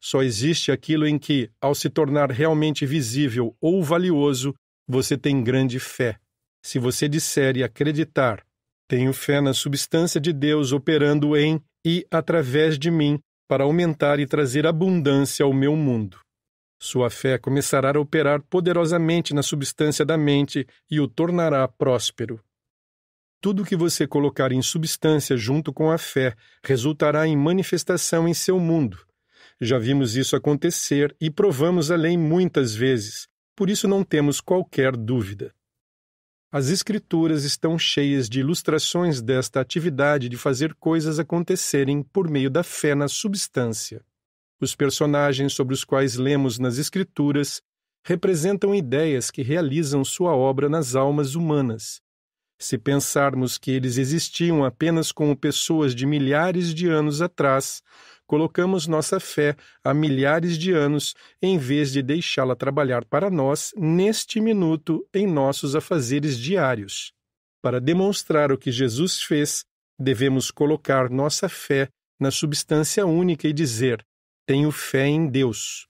Só existe aquilo em que, ao se tornar realmente visível ou valioso, você tem grande fé. Se você disser e acreditar, tenho fé na substância de Deus operando em e através de mim para aumentar e trazer abundância ao meu mundo. Sua fé começará a operar poderosamente na substância da mente e o tornará próspero. Tudo que você colocar em substância junto com a fé resultará em manifestação em seu mundo. Já vimos isso acontecer e provamos a lei muitas vezes, por isso não temos qualquer dúvida. As escrituras estão cheias de ilustrações desta atividade de fazer coisas acontecerem por meio da fé na substância. Os personagens sobre os quais lemos nas escrituras representam ideias que realizam sua obra nas almas humanas. Se pensarmos que eles existiam apenas como pessoas de milhares de anos atrás, colocamos nossa fé há milhares de anos em vez de deixá-la trabalhar para nós neste minuto em nossos afazeres diários. Para demonstrar o que Jesus fez, devemos colocar nossa fé na substância única e dizer: Tenho fé em Deus.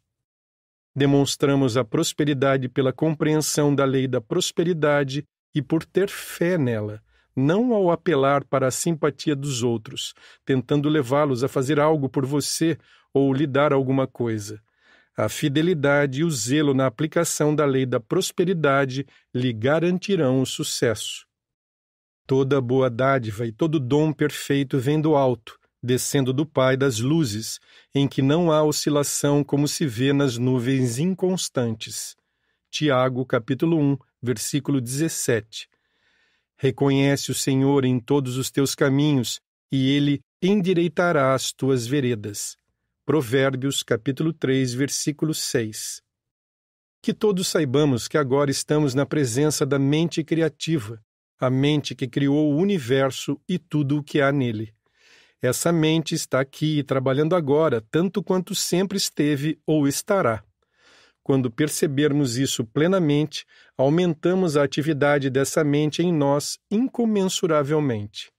Demonstramos a prosperidade pela compreensão da lei da prosperidade e por ter fé nela não ao apelar para a simpatia dos outros, tentando levá-los a fazer algo por você ou lhe dar alguma coisa. A fidelidade e o zelo na aplicação da lei da prosperidade lhe garantirão o sucesso. Toda boa dádiva e todo dom perfeito vem do alto, descendo do Pai das luzes, em que não há oscilação como se vê nas nuvens inconstantes. Tiago, capítulo 1, versículo 17. Reconhece o Senhor em todos os teus caminhos, e ele endireitará as tuas veredas. Provérbios, capítulo 3, versículo 6. Que todos saibamos que agora estamos na presença da mente criativa, a mente que criou o universo e tudo o que há nele. Essa mente está aqui e trabalhando agora, tanto quanto sempre esteve ou estará. Quando percebermos isso plenamente, aumentamos a atividade dessa mente em nós incomensuravelmente.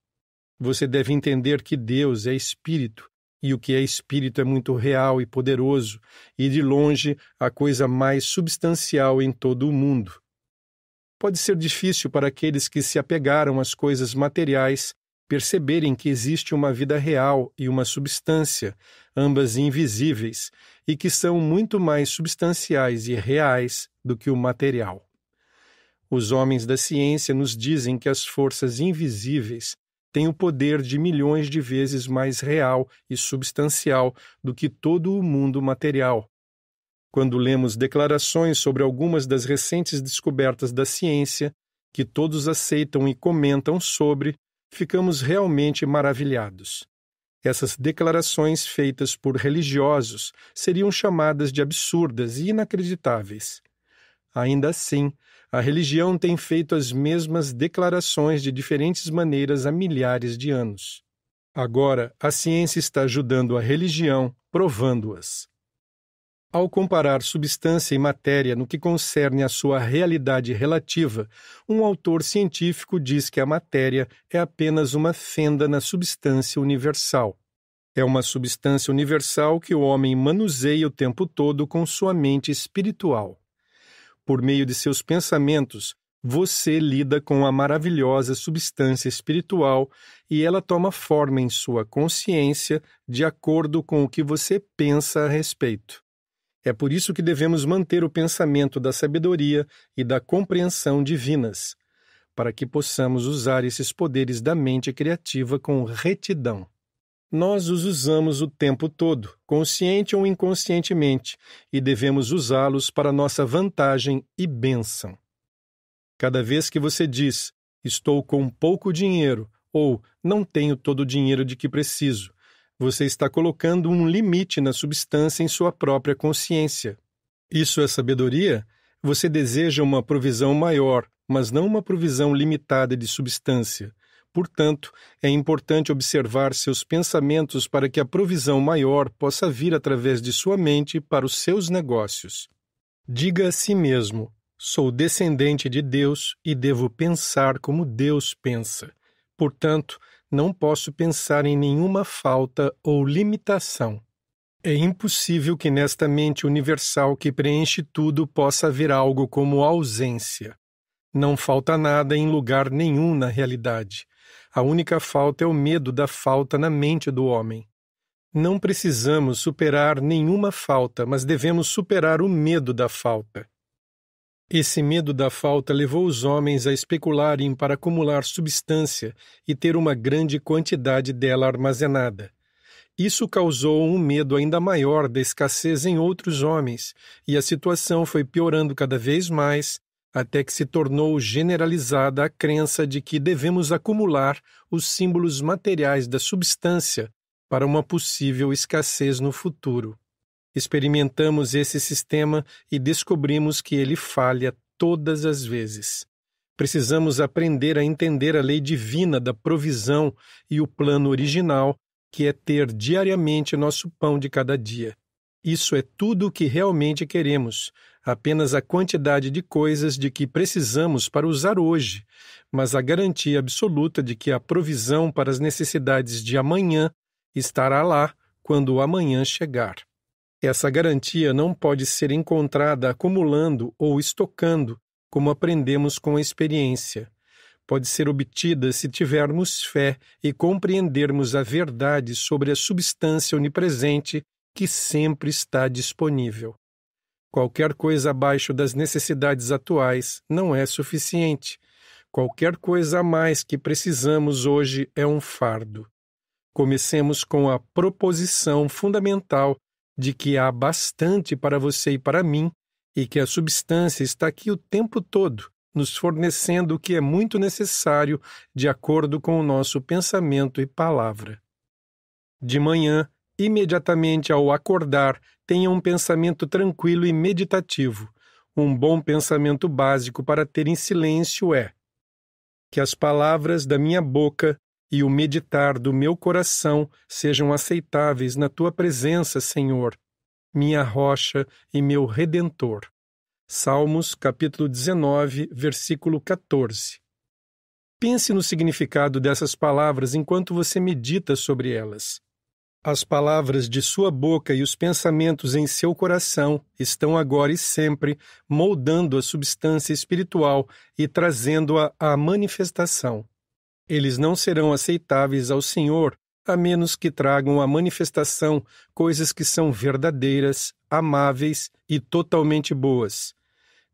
Você deve entender que Deus é espírito e o que é espírito é muito real e poderoso, e de longe a coisa mais substancial em todo o mundo. Pode ser difícil para aqueles que se apegaram às coisas materiais perceberem que existe uma vida real e uma substância, ambas invisíveis, e que são muito mais substanciais e reais do que o material. Os homens da ciência nos dizem que as forças invisíveis têm o poder de milhões de vezes mais real e substancial do que todo o mundo material. Quando lemos declarações sobre algumas das recentes descobertas da ciência, que todos aceitam e comentam sobre, ficamos realmente maravilhados. Essas declarações feitas por religiosos seriam chamadas de absurdas e inacreditáveis. Ainda assim, a religião tem feito as mesmas declarações de diferentes maneiras há milhares de anos. Agora, a ciência está ajudando a religião, provando-as. Ao comparar substância e matéria no que concerne à sua realidade relativa, um autor científico diz que a matéria é apenas uma fenda na substância universal. É uma substância universal que o homem manuseia o tempo todo com sua mente espiritual. Por meio de seus pensamentos, você lida com a maravilhosa substância espiritual e ela toma forma em sua consciência de acordo com o que você pensa a respeito. É por isso que devemos manter o pensamento da sabedoria e da compreensão divinas, para que possamos usar esses poderes da mente criativa com retidão. Nós os usamos o tempo todo, consciente ou inconscientemente, e devemos usá-los para nossa vantagem e bênção. Cada vez que você diz, estou com pouco dinheiro, ou não tenho todo o dinheiro de que preciso, você está colocando um limite na substância em sua própria consciência. Isso é sabedoria? Você deseja uma provisão maior, mas não uma provisão limitada de substância. Portanto, é importante observar seus pensamentos para que a provisão maior possa vir através de sua mente para os seus negócios. Diga a si mesmo: sou descendente de Deus e devo pensar como Deus pensa. Portanto, não posso pensar em nenhuma falta ou limitação. É impossível que nesta mente universal que preenche tudo possa haver algo como ausência. Não falta nada em lugar nenhum na realidade. A única falta é o medo da falta na mente do homem. Não precisamos superar nenhuma falta, mas devemos superar o medo da falta. Esse medo da falta levou os homens a especularem para acumular substância e ter uma grande quantidade dela armazenada. Isso causou um medo ainda maior da escassez em outros homens, e a situação foi piorando cada vez mais, até que se tornou generalizada a crença de que devemos acumular os símbolos materiais da substância para uma possível escassez no futuro. Experimentamos esse sistema e descobrimos que ele falha todas as vezes. Precisamos aprender a entender a lei divina da provisão e o plano original, que é ter diariamente nosso pão de cada dia. Isso é tudo o que realmente queremos, apenas a quantidade de coisas de que precisamos para usar hoje, mas a garantia absoluta de que a provisão para as necessidades de amanhã estará lá quando o amanhã chegar. Essa garantia não pode ser encontrada acumulando ou estocando, como aprendemos com a experiência. Pode ser obtida se tivermos fé e compreendermos a verdade sobre a substância onipresente que sempre está disponível. Qualquer coisa abaixo das necessidades atuais não é suficiente. Qualquer coisa a mais que precisamos hoje é um fardo. Comecemos com a proposição fundamental de que há bastante para você e para mim, e que a substância está aqui o tempo todo, nos fornecendo o que é muito necessário de acordo com o nosso pensamento e palavra. De manhã, imediatamente ao acordar, tenha um pensamento tranquilo e meditativo. Um bom pensamento básico para ter em silêncio é: Que as palavras da minha boca e o meditar do meu coração sejam aceitáveis na tua presença, Senhor, minha rocha e meu redentor. Salmos, capítulo 19, versículo 14. Pense no significado dessas palavras enquanto você medita sobre elas. As palavras de sua boca e os pensamentos em seu coração estão agora e sempre moldando a substância espiritual e trazendo-a à manifestação. Eles não serão aceitáveis ao Senhor, a menos que tragam à manifestação coisas que são verdadeiras, amáveis e totalmente boas.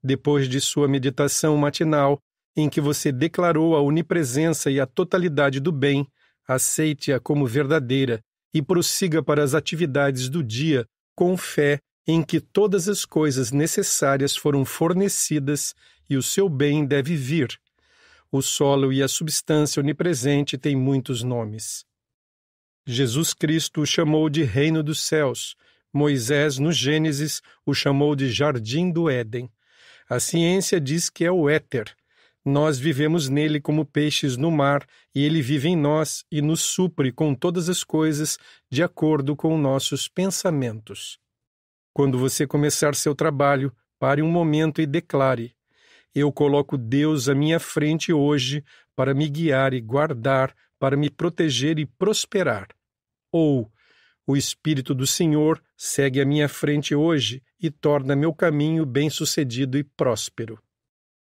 Depois de sua meditação matinal, em que você declarou a onipresença e a totalidade do bem, aceite-a como verdadeira e prossiga para as atividades do dia com fé em que todas as coisas necessárias foram fornecidas e o seu bem deve vir, o solo e a substância onipresente têm muitos nomes. Jesus Cristo o chamou de Reino dos Céus. Moisés, no Gênesis, o chamou de Jardim do Éden. A ciência diz que é o éter. Nós vivemos nele como peixes no mar, e ele vive em nós e nos supre com todas as coisas de acordo com nossos pensamentos. Quando você começar seu trabalho, pare um momento e declare: eu coloco Deus à minha frente hoje para me guiar e guardar, para me proteger e prosperar. Ou, o Espírito do Senhor segue à minha frente hoje e torna meu caminho bem-sucedido e próspero.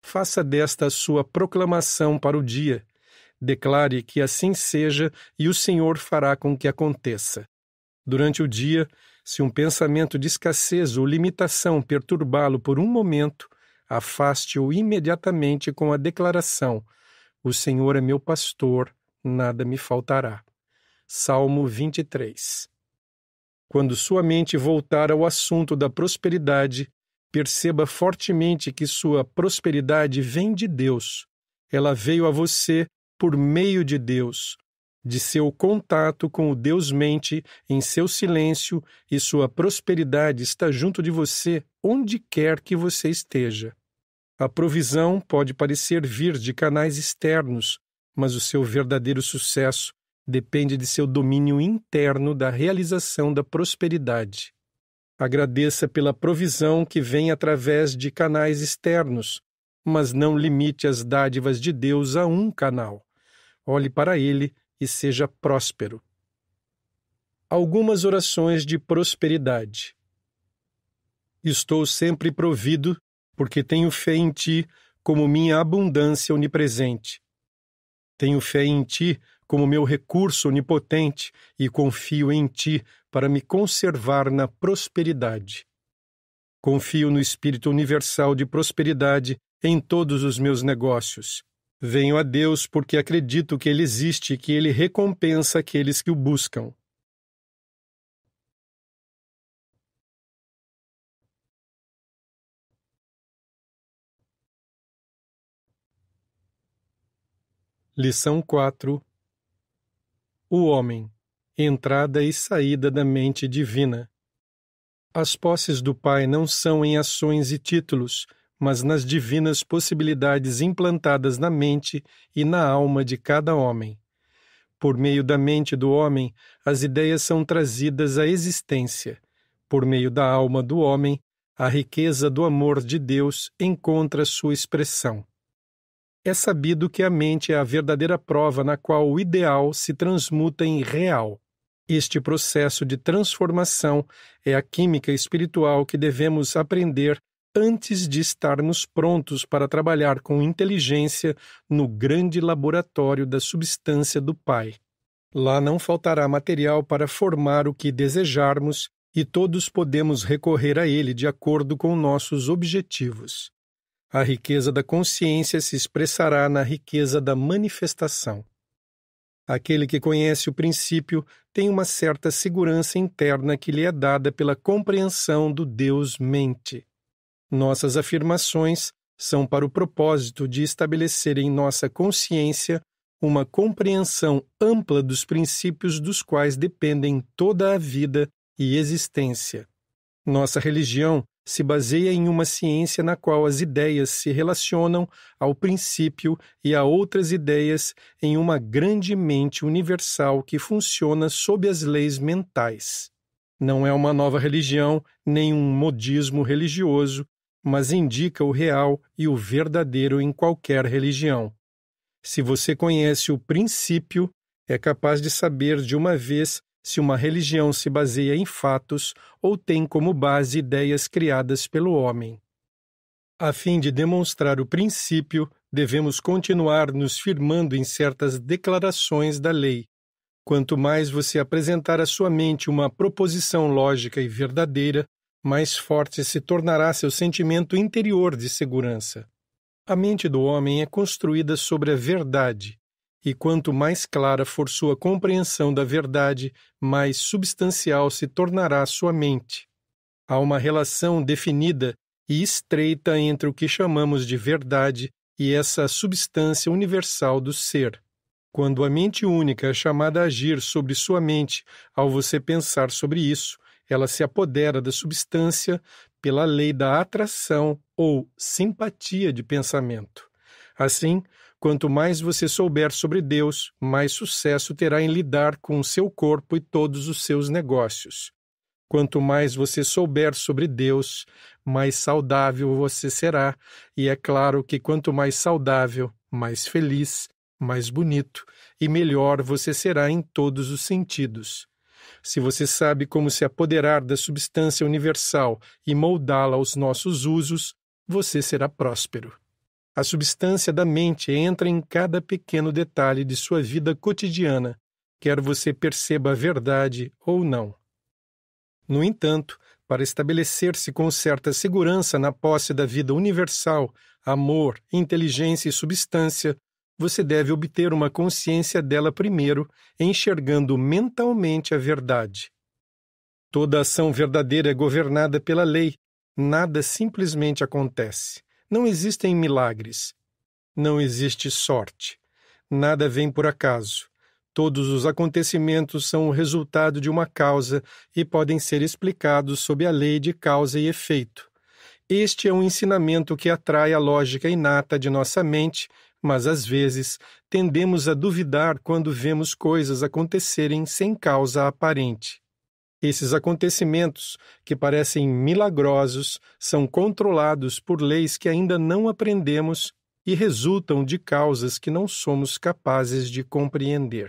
Faça desta a sua proclamação para o dia. Declare que assim seja e o Senhor fará com que aconteça. Durante o dia, se um pensamento de escassez ou limitação perturbá-lo por um momento, afaste-o imediatamente com a declaração: O Senhor é meu pastor, nada me faltará. Salmo 23. Quando sua mente voltar ao assunto da prosperidade, perceba fortemente que sua prosperidade vem de Deus. Ela veio a você por meio de Deus, de seu contato com o Deus mente em seu silêncio, e sua prosperidade está junto de você onde quer que você esteja. A provisão pode parecer vir de canais externos, mas o seu verdadeiro sucesso depende de seu domínio interno da realização da prosperidade. Agradeça pela provisão que vem através de canais externos, mas não limite as dádivas de Deus a um canal. Olhe para ele e seja próspero. Algumas orações de prosperidade. Estou sempre provido porque tenho fé em ti como minha abundância onipresente. Tenho fé em ti como meu recurso onipotente e confio em ti para me conservar na prosperidade. Confio no Espírito Universal de prosperidade em todos os meus negócios. Venho a Deus porque acredito que Ele existe e que Ele recompensa aqueles que o buscam. Lição 4 O homem, entrada e saída da mente divina. As posses do Pai não são em ações e títulos, mas nas divinas possibilidades implantadas na mente e na alma de cada homem. Por meio da mente do homem, as ideias são trazidas à existência. Por meio da alma do homem, a riqueza do amor de Deus encontra sua expressão é sabido que a mente é a verdadeira prova na qual o ideal se transmuta em real. Este processo de transformação é a química espiritual que devemos aprender antes de estarmos prontos para trabalhar com inteligência no grande laboratório da substância do Pai. Lá não faltará material para formar o que desejarmos e todos podemos recorrer a ele de acordo com nossos objetivos. A riqueza da consciência se expressará na riqueza da manifestação. Aquele que conhece o princípio tem uma certa segurança interna que lhe é dada pela compreensão do Deus-mente. Nossas afirmações são para o propósito de estabelecer em nossa consciência uma compreensão ampla dos princípios dos quais dependem toda a vida e existência. Nossa religião se baseia em uma ciência na qual as ideias se relacionam ao princípio e a outras ideias em uma grande mente universal que funciona sob as leis mentais. Não é uma nova religião, nem um modismo religioso, mas indica o real e o verdadeiro em qualquer religião. Se você conhece o princípio, é capaz de saber de uma vez se uma religião se baseia em fatos ou tem como base ideias criadas pelo homem. A fim de demonstrar o princípio, devemos continuar nos firmando em certas declarações da lei. Quanto mais você apresentar à sua mente uma proposição lógica e verdadeira, mais forte se tornará seu sentimento interior de segurança. A mente do homem é construída sobre a verdade, e quanto mais clara for sua compreensão da verdade, mais substancial se tornará sua mente. Há uma relação definida e estreita entre o que chamamos de verdade e essa substância universal do ser. Quando a mente única é chamada a agir sobre sua mente, ao você pensar sobre isso, ela se apodera da substância pela lei da atração ou simpatia de pensamento. Assim, Quanto mais você souber sobre Deus, mais sucesso terá em lidar com o seu corpo e todos os seus negócios. Quanto mais você souber sobre Deus, mais saudável você será, e é claro que quanto mais saudável, mais feliz, mais bonito e melhor você será em todos os sentidos. Se você sabe como se apoderar da substância universal e moldá-la aos nossos usos, você será próspero. A substância da mente entra em cada pequeno detalhe de sua vida cotidiana, quer você perceba a verdade ou não. No entanto, para estabelecer-se com certa segurança na posse da vida universal, amor, inteligência e substância, você deve obter uma consciência dela primeiro, enxergando mentalmente a verdade. Toda ação verdadeira é governada pela lei, nada simplesmente acontece. Não existem milagres. Não existe sorte. Nada vem por acaso. Todos os acontecimentos são o resultado de uma causa e podem ser explicados sob a lei de causa e efeito. Este é um ensinamento que atrai a lógica inata de nossa mente, mas às vezes tendemos a duvidar quando vemos coisas acontecerem sem causa aparente. Esses acontecimentos, que parecem milagrosos, são controlados por leis que ainda não aprendemos e resultam de causas que não somos capazes de compreender.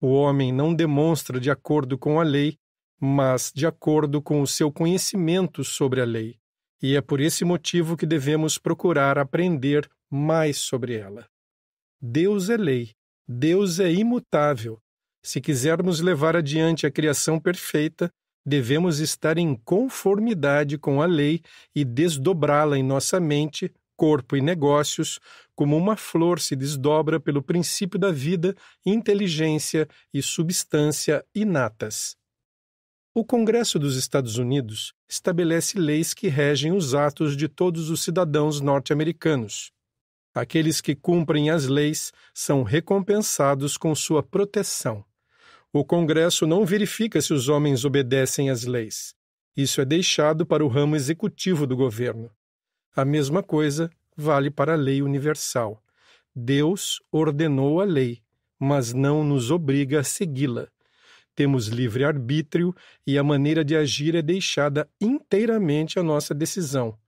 O homem não demonstra de acordo com a lei, mas de acordo com o seu conhecimento sobre a lei, e é por esse motivo que devemos procurar aprender mais sobre ela. Deus é lei, Deus é imutável, se quisermos levar adiante a criação perfeita, devemos estar em conformidade com a lei e desdobrá-la em nossa mente, corpo e negócios, como uma flor se desdobra pelo princípio da vida, inteligência e substância inatas. O Congresso dos Estados Unidos estabelece leis que regem os atos de todos os cidadãos norte-americanos. Aqueles que cumprem as leis são recompensados com sua proteção. O Congresso não verifica se os homens obedecem às leis. Isso é deixado para o ramo executivo do governo. A mesma coisa vale para a lei universal. Deus ordenou a lei, mas não nos obriga a segui-la. Temos livre arbítrio e a maneira de agir é deixada inteiramente à nossa decisão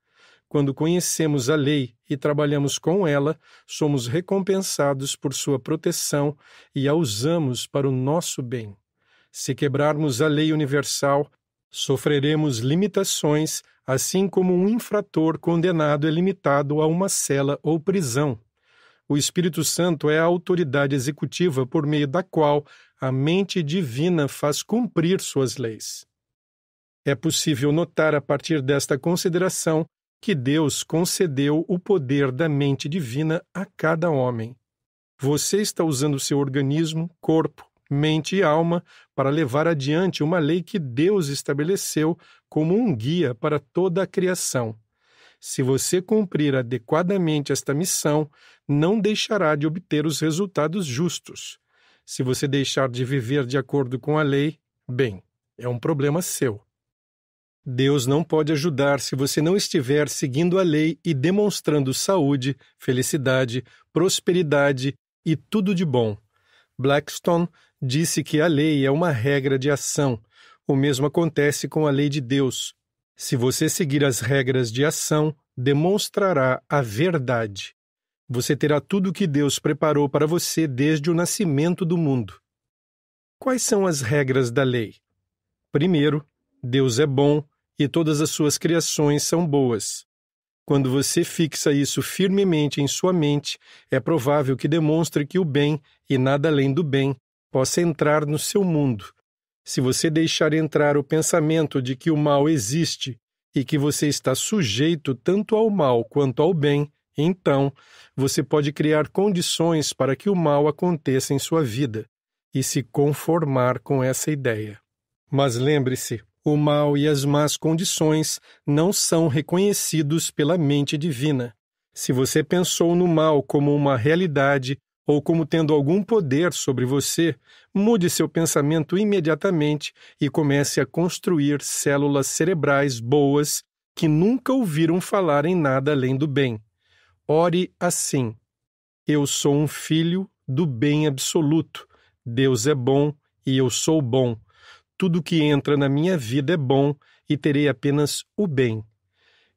quando conhecemos a lei e trabalhamos com ela, somos recompensados por sua proteção e a usamos para o nosso bem. Se quebrarmos a lei universal, sofreremos limitações, assim como um infrator condenado é limitado a uma cela ou prisão. O Espírito Santo é a autoridade executiva por meio da qual a mente divina faz cumprir suas leis. É possível notar a partir desta consideração que Deus concedeu o poder da mente divina a cada homem. Você está usando seu organismo, corpo, mente e alma para levar adiante uma lei que Deus estabeleceu como um guia para toda a criação. Se você cumprir adequadamente esta missão, não deixará de obter os resultados justos. Se você deixar de viver de acordo com a lei, bem, é um problema seu. Deus não pode ajudar se você não estiver seguindo a lei e demonstrando saúde, felicidade, prosperidade e tudo de bom. Blackstone disse que a lei é uma regra de ação. O mesmo acontece com a lei de Deus. Se você seguir as regras de ação, demonstrará a verdade. Você terá tudo o que Deus preparou para você desde o nascimento do mundo. Quais são as regras da lei? Primeiro, Deus é bom e todas as suas criações são boas. Quando você fixa isso firmemente em sua mente, é provável que demonstre que o bem, e nada além do bem, possa entrar no seu mundo. Se você deixar entrar o pensamento de que o mal existe e que você está sujeito tanto ao mal quanto ao bem, então você pode criar condições para que o mal aconteça em sua vida e se conformar com essa ideia. Mas lembre-se, o mal e as más condições não são reconhecidos pela mente divina. Se você pensou no mal como uma realidade ou como tendo algum poder sobre você, mude seu pensamento imediatamente e comece a construir células cerebrais boas que nunca ouviram falar em nada além do bem. Ore assim: Eu sou um filho do bem absoluto. Deus é bom e eu sou bom. Tudo que entra na minha vida é bom e terei apenas o bem.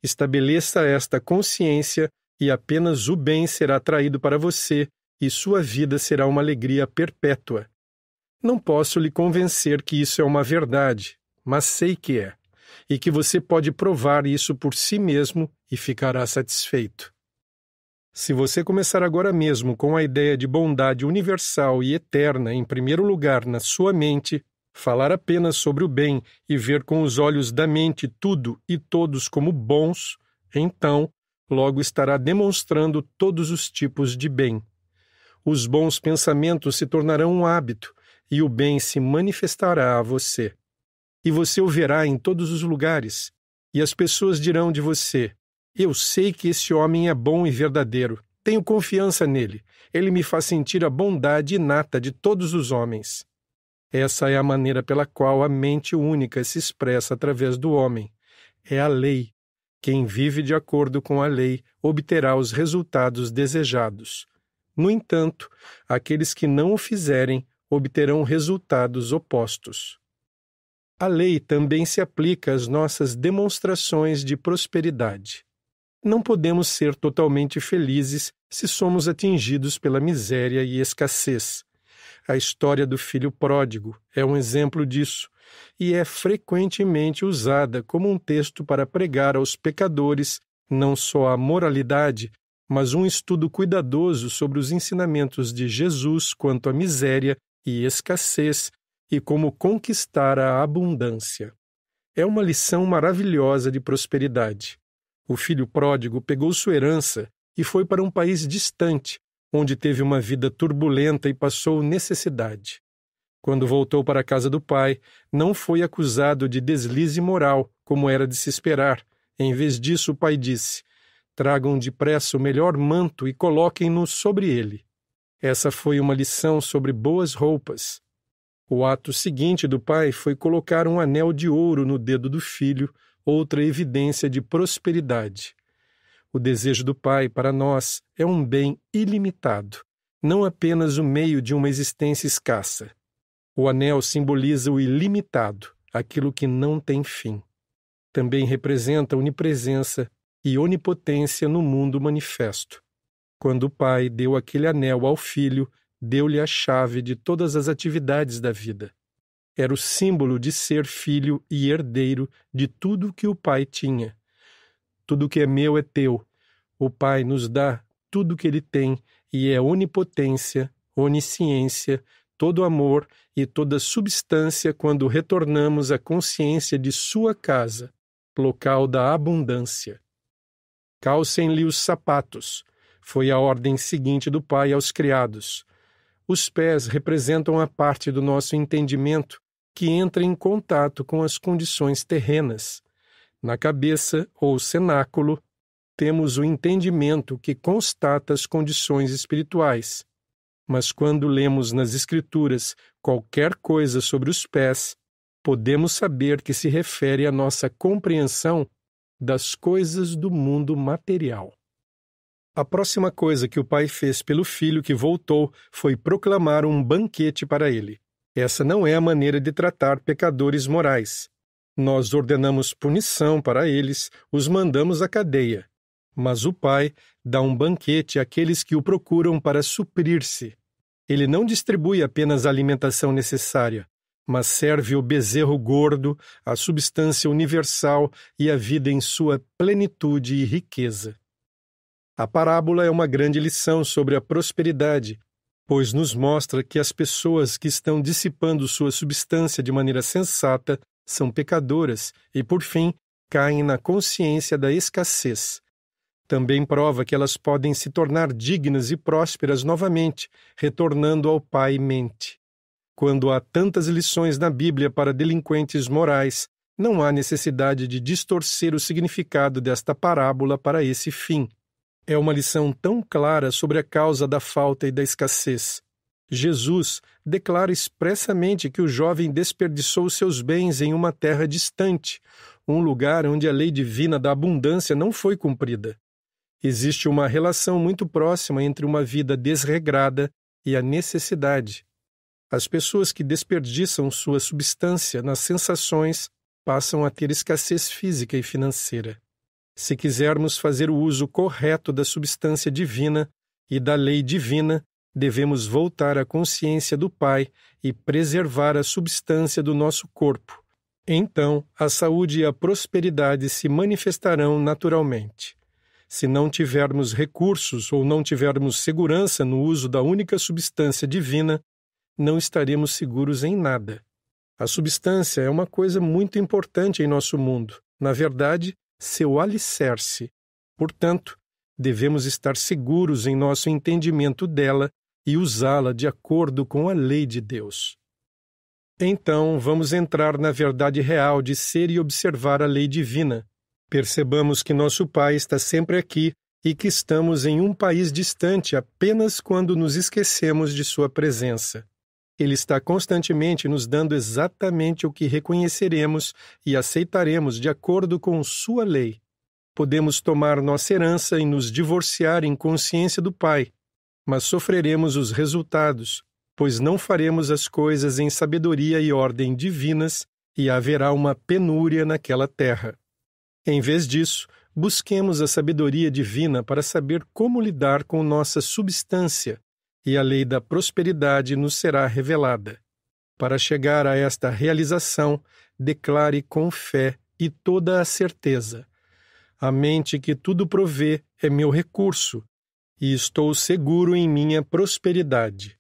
Estabeleça esta consciência e apenas o bem será atraído para você e sua vida será uma alegria perpétua. Não posso lhe convencer que isso é uma verdade, mas sei que é, e que você pode provar isso por si mesmo e ficará satisfeito. Se você começar agora mesmo com a ideia de bondade universal e eterna em primeiro lugar na sua mente, falar apenas sobre o bem e ver com os olhos da mente tudo e todos como bons, então logo estará demonstrando todos os tipos de bem. Os bons pensamentos se tornarão um hábito e o bem se manifestará a você. E você o verá em todos os lugares, e as pessoas dirão de você: Eu sei que esse homem é bom e verdadeiro. Tenho confiança nele. Ele me faz sentir a bondade inata de todos os homens. Essa é a maneira pela qual a mente única se expressa através do homem. É a lei. Quem vive de acordo com a lei obterá os resultados desejados. No entanto, aqueles que não o fizerem obterão resultados opostos. A lei também se aplica às nossas demonstrações de prosperidade. Não podemos ser totalmente felizes se somos atingidos pela miséria e escassez. A história do filho pródigo é um exemplo disso e é frequentemente usada como um texto para pregar aos pecadores não só a moralidade, mas um estudo cuidadoso sobre os ensinamentos de Jesus quanto à miséria e escassez e como conquistar a abundância. É uma lição maravilhosa de prosperidade. O filho pródigo pegou sua herança e foi para um país distante, onde teve uma vida turbulenta e passou necessidade. Quando voltou para a casa do pai, não foi acusado de deslize moral, como era de se esperar. Em vez disso, o pai disse: Tragam depressa o melhor manto e coloquem-no sobre ele. Essa foi uma lição sobre boas roupas. O ato seguinte do pai foi colocar um anel de ouro no dedo do filho, outra evidência de prosperidade. O desejo do Pai para nós é um bem ilimitado, não apenas o meio de uma existência escassa. O anel simboliza o ilimitado, aquilo que não tem fim. Também representa onipresença e onipotência no mundo manifesto. Quando o Pai deu aquele anel ao Filho, deu-lhe a chave de todas as atividades da vida. Era o símbolo de ser filho e herdeiro de tudo o que o Pai tinha tudo que é meu é teu. O Pai nos dá tudo que ele tem e é onipotência, onisciência, todo amor e toda substância quando retornamos à consciência de sua casa, local da abundância. Calcem-lhe os sapatos. Foi a ordem seguinte do Pai aos criados. Os pés representam a parte do nosso entendimento que entra em contato com as condições terrenas. Na cabeça, ou cenáculo, temos o entendimento que constata as condições espirituais. Mas quando lemos nas Escrituras qualquer coisa sobre os pés, podemos saber que se refere à nossa compreensão das coisas do mundo material. A próxima coisa que o pai fez pelo filho que voltou foi proclamar um banquete para ele. Essa não é a maneira de tratar pecadores morais. Nós ordenamos punição para eles, os mandamos à cadeia. Mas o Pai dá um banquete àqueles que o procuram para suprir-se. Ele não distribui apenas a alimentação necessária, mas serve o bezerro gordo, a substância universal e a vida em sua plenitude e riqueza. A parábola é uma grande lição sobre a prosperidade, pois nos mostra que as pessoas que estão dissipando sua substância de maneira sensata são pecadoras e, por fim, caem na consciência da escassez. Também prova que elas podem se tornar dignas e prósperas novamente, retornando ao Pai mente. Quando há tantas lições na Bíblia para delinquentes morais, não há necessidade de distorcer o significado desta parábola para esse fim. É uma lição tão clara sobre a causa da falta e da escassez, Jesus declara expressamente que o jovem desperdiçou seus bens em uma terra distante, um lugar onde a lei divina da abundância não foi cumprida. Existe uma relação muito próxima entre uma vida desregrada e a necessidade. As pessoas que desperdiçam sua substância nas sensações passam a ter escassez física e financeira. Se quisermos fazer o uso correto da substância divina e da lei divina, devemos voltar à consciência do Pai e preservar a substância do nosso corpo. Então, a saúde e a prosperidade se manifestarão naturalmente. Se não tivermos recursos ou não tivermos segurança no uso da única substância divina, não estaremos seguros em nada. A substância é uma coisa muito importante em nosso mundo, na verdade, seu alicerce. Portanto, devemos estar seguros em nosso entendimento dela e usá-la de acordo com a lei de Deus. Então, vamos entrar na verdade real de ser e observar a lei divina. Percebamos que nosso Pai está sempre aqui e que estamos em um país distante apenas quando nos esquecemos de Sua presença. Ele está constantemente nos dando exatamente o que reconheceremos e aceitaremos de acordo com Sua lei. Podemos tomar nossa herança e nos divorciar em consciência do Pai, mas sofreremos os resultados, pois não faremos as coisas em sabedoria e ordem divinas, e haverá uma penúria naquela terra. Em vez disso, busquemos a sabedoria divina para saber como lidar com nossa substância, e a lei da prosperidade nos será revelada. Para chegar a esta realização, declare com fé e toda a certeza: A mente que tudo provê é meu recurso, e estou seguro em minha prosperidade.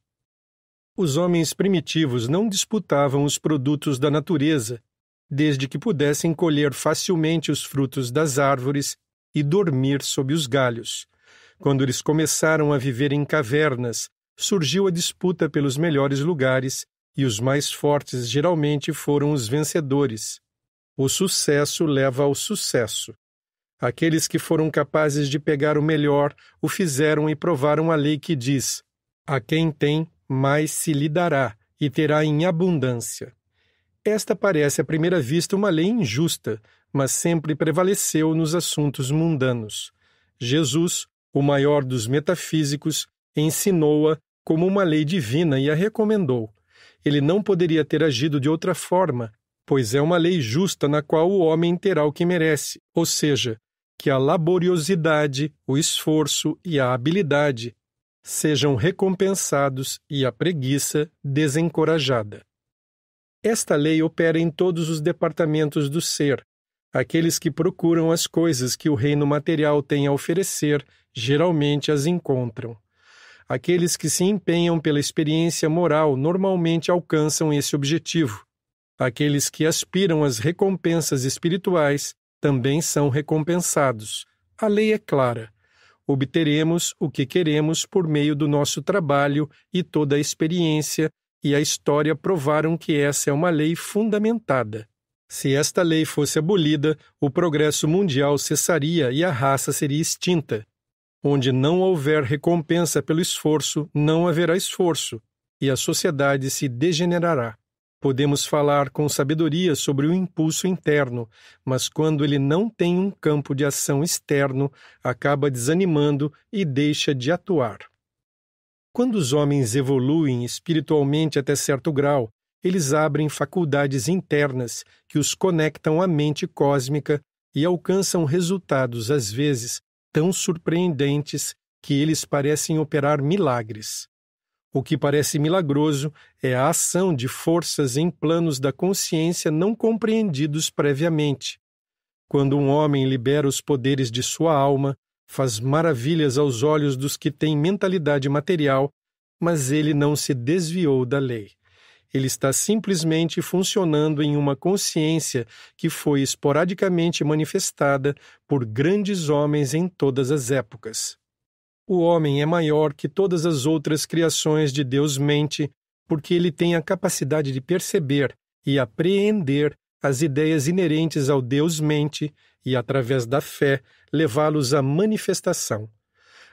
Os homens primitivos não disputavam os produtos da natureza, desde que pudessem colher facilmente os frutos das árvores e dormir sob os galhos. Quando eles começaram a viver em cavernas, surgiu a disputa pelos melhores lugares e os mais fortes geralmente foram os vencedores. O sucesso leva ao sucesso. Aqueles que foram capazes de pegar o melhor o fizeram e provaram a lei que diz: A quem tem, mais se lhe dará, e terá em abundância. Esta parece à primeira vista uma lei injusta, mas sempre prevaleceu nos assuntos mundanos. Jesus, o maior dos metafísicos, ensinou-a como uma lei divina e a recomendou. Ele não poderia ter agido de outra forma, pois é uma lei justa na qual o homem terá o que merece, ou seja, que a laboriosidade, o esforço e a habilidade sejam recompensados e a preguiça desencorajada. Esta lei opera em todos os departamentos do ser. Aqueles que procuram as coisas que o reino material tem a oferecer geralmente as encontram. Aqueles que se empenham pela experiência moral normalmente alcançam esse objetivo. Aqueles que aspiram às recompensas espirituais também são recompensados. A lei é clara. Obteremos o que queremos por meio do nosso trabalho e toda a experiência e a história provaram que essa é uma lei fundamentada. Se esta lei fosse abolida, o progresso mundial cessaria e a raça seria extinta. Onde não houver recompensa pelo esforço, não haverá esforço, e a sociedade se degenerará. Podemos falar com sabedoria sobre o impulso interno, mas quando ele não tem um campo de ação externo, acaba desanimando e deixa de atuar. Quando os homens evoluem espiritualmente até certo grau, eles abrem faculdades internas que os conectam à mente cósmica e alcançam resultados, às vezes, tão surpreendentes que eles parecem operar milagres. O que parece milagroso é a ação de forças em planos da consciência não compreendidos previamente. Quando um homem libera os poderes de sua alma, faz maravilhas aos olhos dos que têm mentalidade material, mas ele não se desviou da lei. Ele está simplesmente funcionando em uma consciência que foi esporadicamente manifestada por grandes homens em todas as épocas. O homem é maior que todas as outras criações de Deus mente, porque ele tem a capacidade de perceber e apreender as ideias inerentes ao Deus mente e, através da fé, levá-los à manifestação.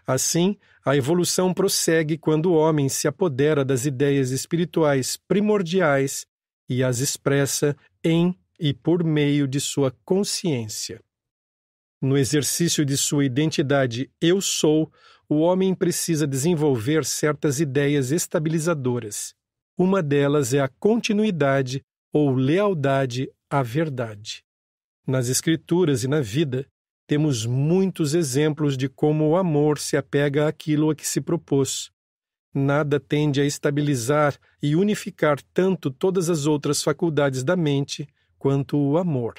Assim, a evolução prossegue quando o homem se apodera das ideias espirituais primordiais e as expressa em e por meio de sua consciência. No exercício de sua identidade eu sou, o homem precisa desenvolver certas ideias estabilizadoras. Uma delas é a continuidade ou lealdade à verdade. Nas Escrituras e na vida, temos muitos exemplos de como o amor se apega àquilo a que se propôs. Nada tende a estabilizar e unificar tanto todas as outras faculdades da mente quanto o amor.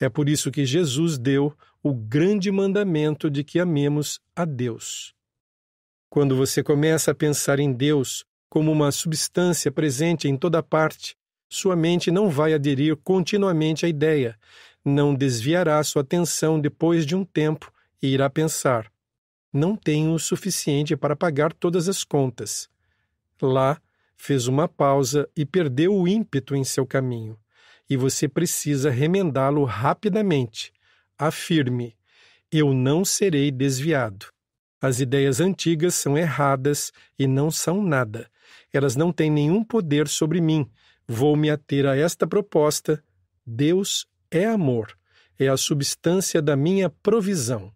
É por isso que Jesus deu o grande mandamento de que amemos a Deus. Quando você começa a pensar em Deus como uma substância presente em toda parte, sua mente não vai aderir continuamente à ideia, não desviará sua atenção depois de um tempo e irá pensar: não tenho o suficiente para pagar todas as contas. Lá, fez uma pausa e perdeu o ímpeto em seu caminho, e você precisa remendá-lo rapidamente. Afirme: eu não serei desviado. As ideias antigas são erradas e não são nada. Elas não têm nenhum poder sobre mim. Vou me ater a esta proposta. Deus é amor. É a substância da minha provisão.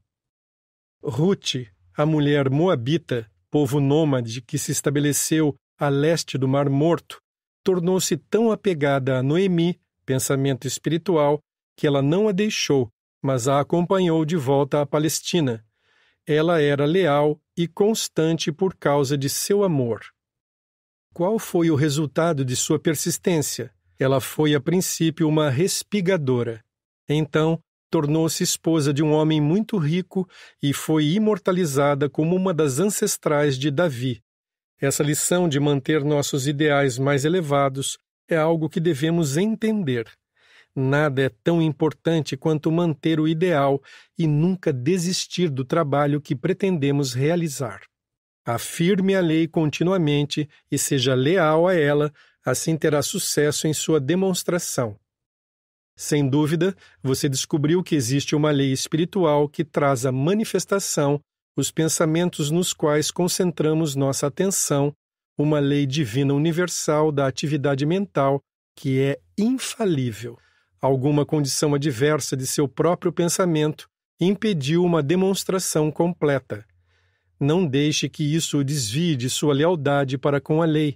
Ruth, a mulher moabita, povo nômade que se estabeleceu a leste do Mar Morto, tornou-se tão apegada a Noemi, pensamento espiritual, que ela não a deixou, mas a acompanhou de volta à Palestina ela era leal e constante por causa de seu amor. Qual foi o resultado de sua persistência? Ela foi a princípio uma respigadora. Então, tornou-se esposa de um homem muito rico e foi imortalizada como uma das ancestrais de Davi. Essa lição de manter nossos ideais mais elevados é algo que devemos entender. Nada é tão importante quanto manter o ideal e nunca desistir do trabalho que pretendemos realizar. Afirme a lei continuamente e seja leal a ela, assim terá sucesso em sua demonstração. Sem dúvida, você descobriu que existe uma lei espiritual que traz a manifestação os pensamentos nos quais concentramos nossa atenção, uma lei divina universal da atividade mental que é infalível. Alguma condição adversa de seu próprio pensamento impediu uma demonstração completa. Não deixe que isso o desvie de sua lealdade para com a lei.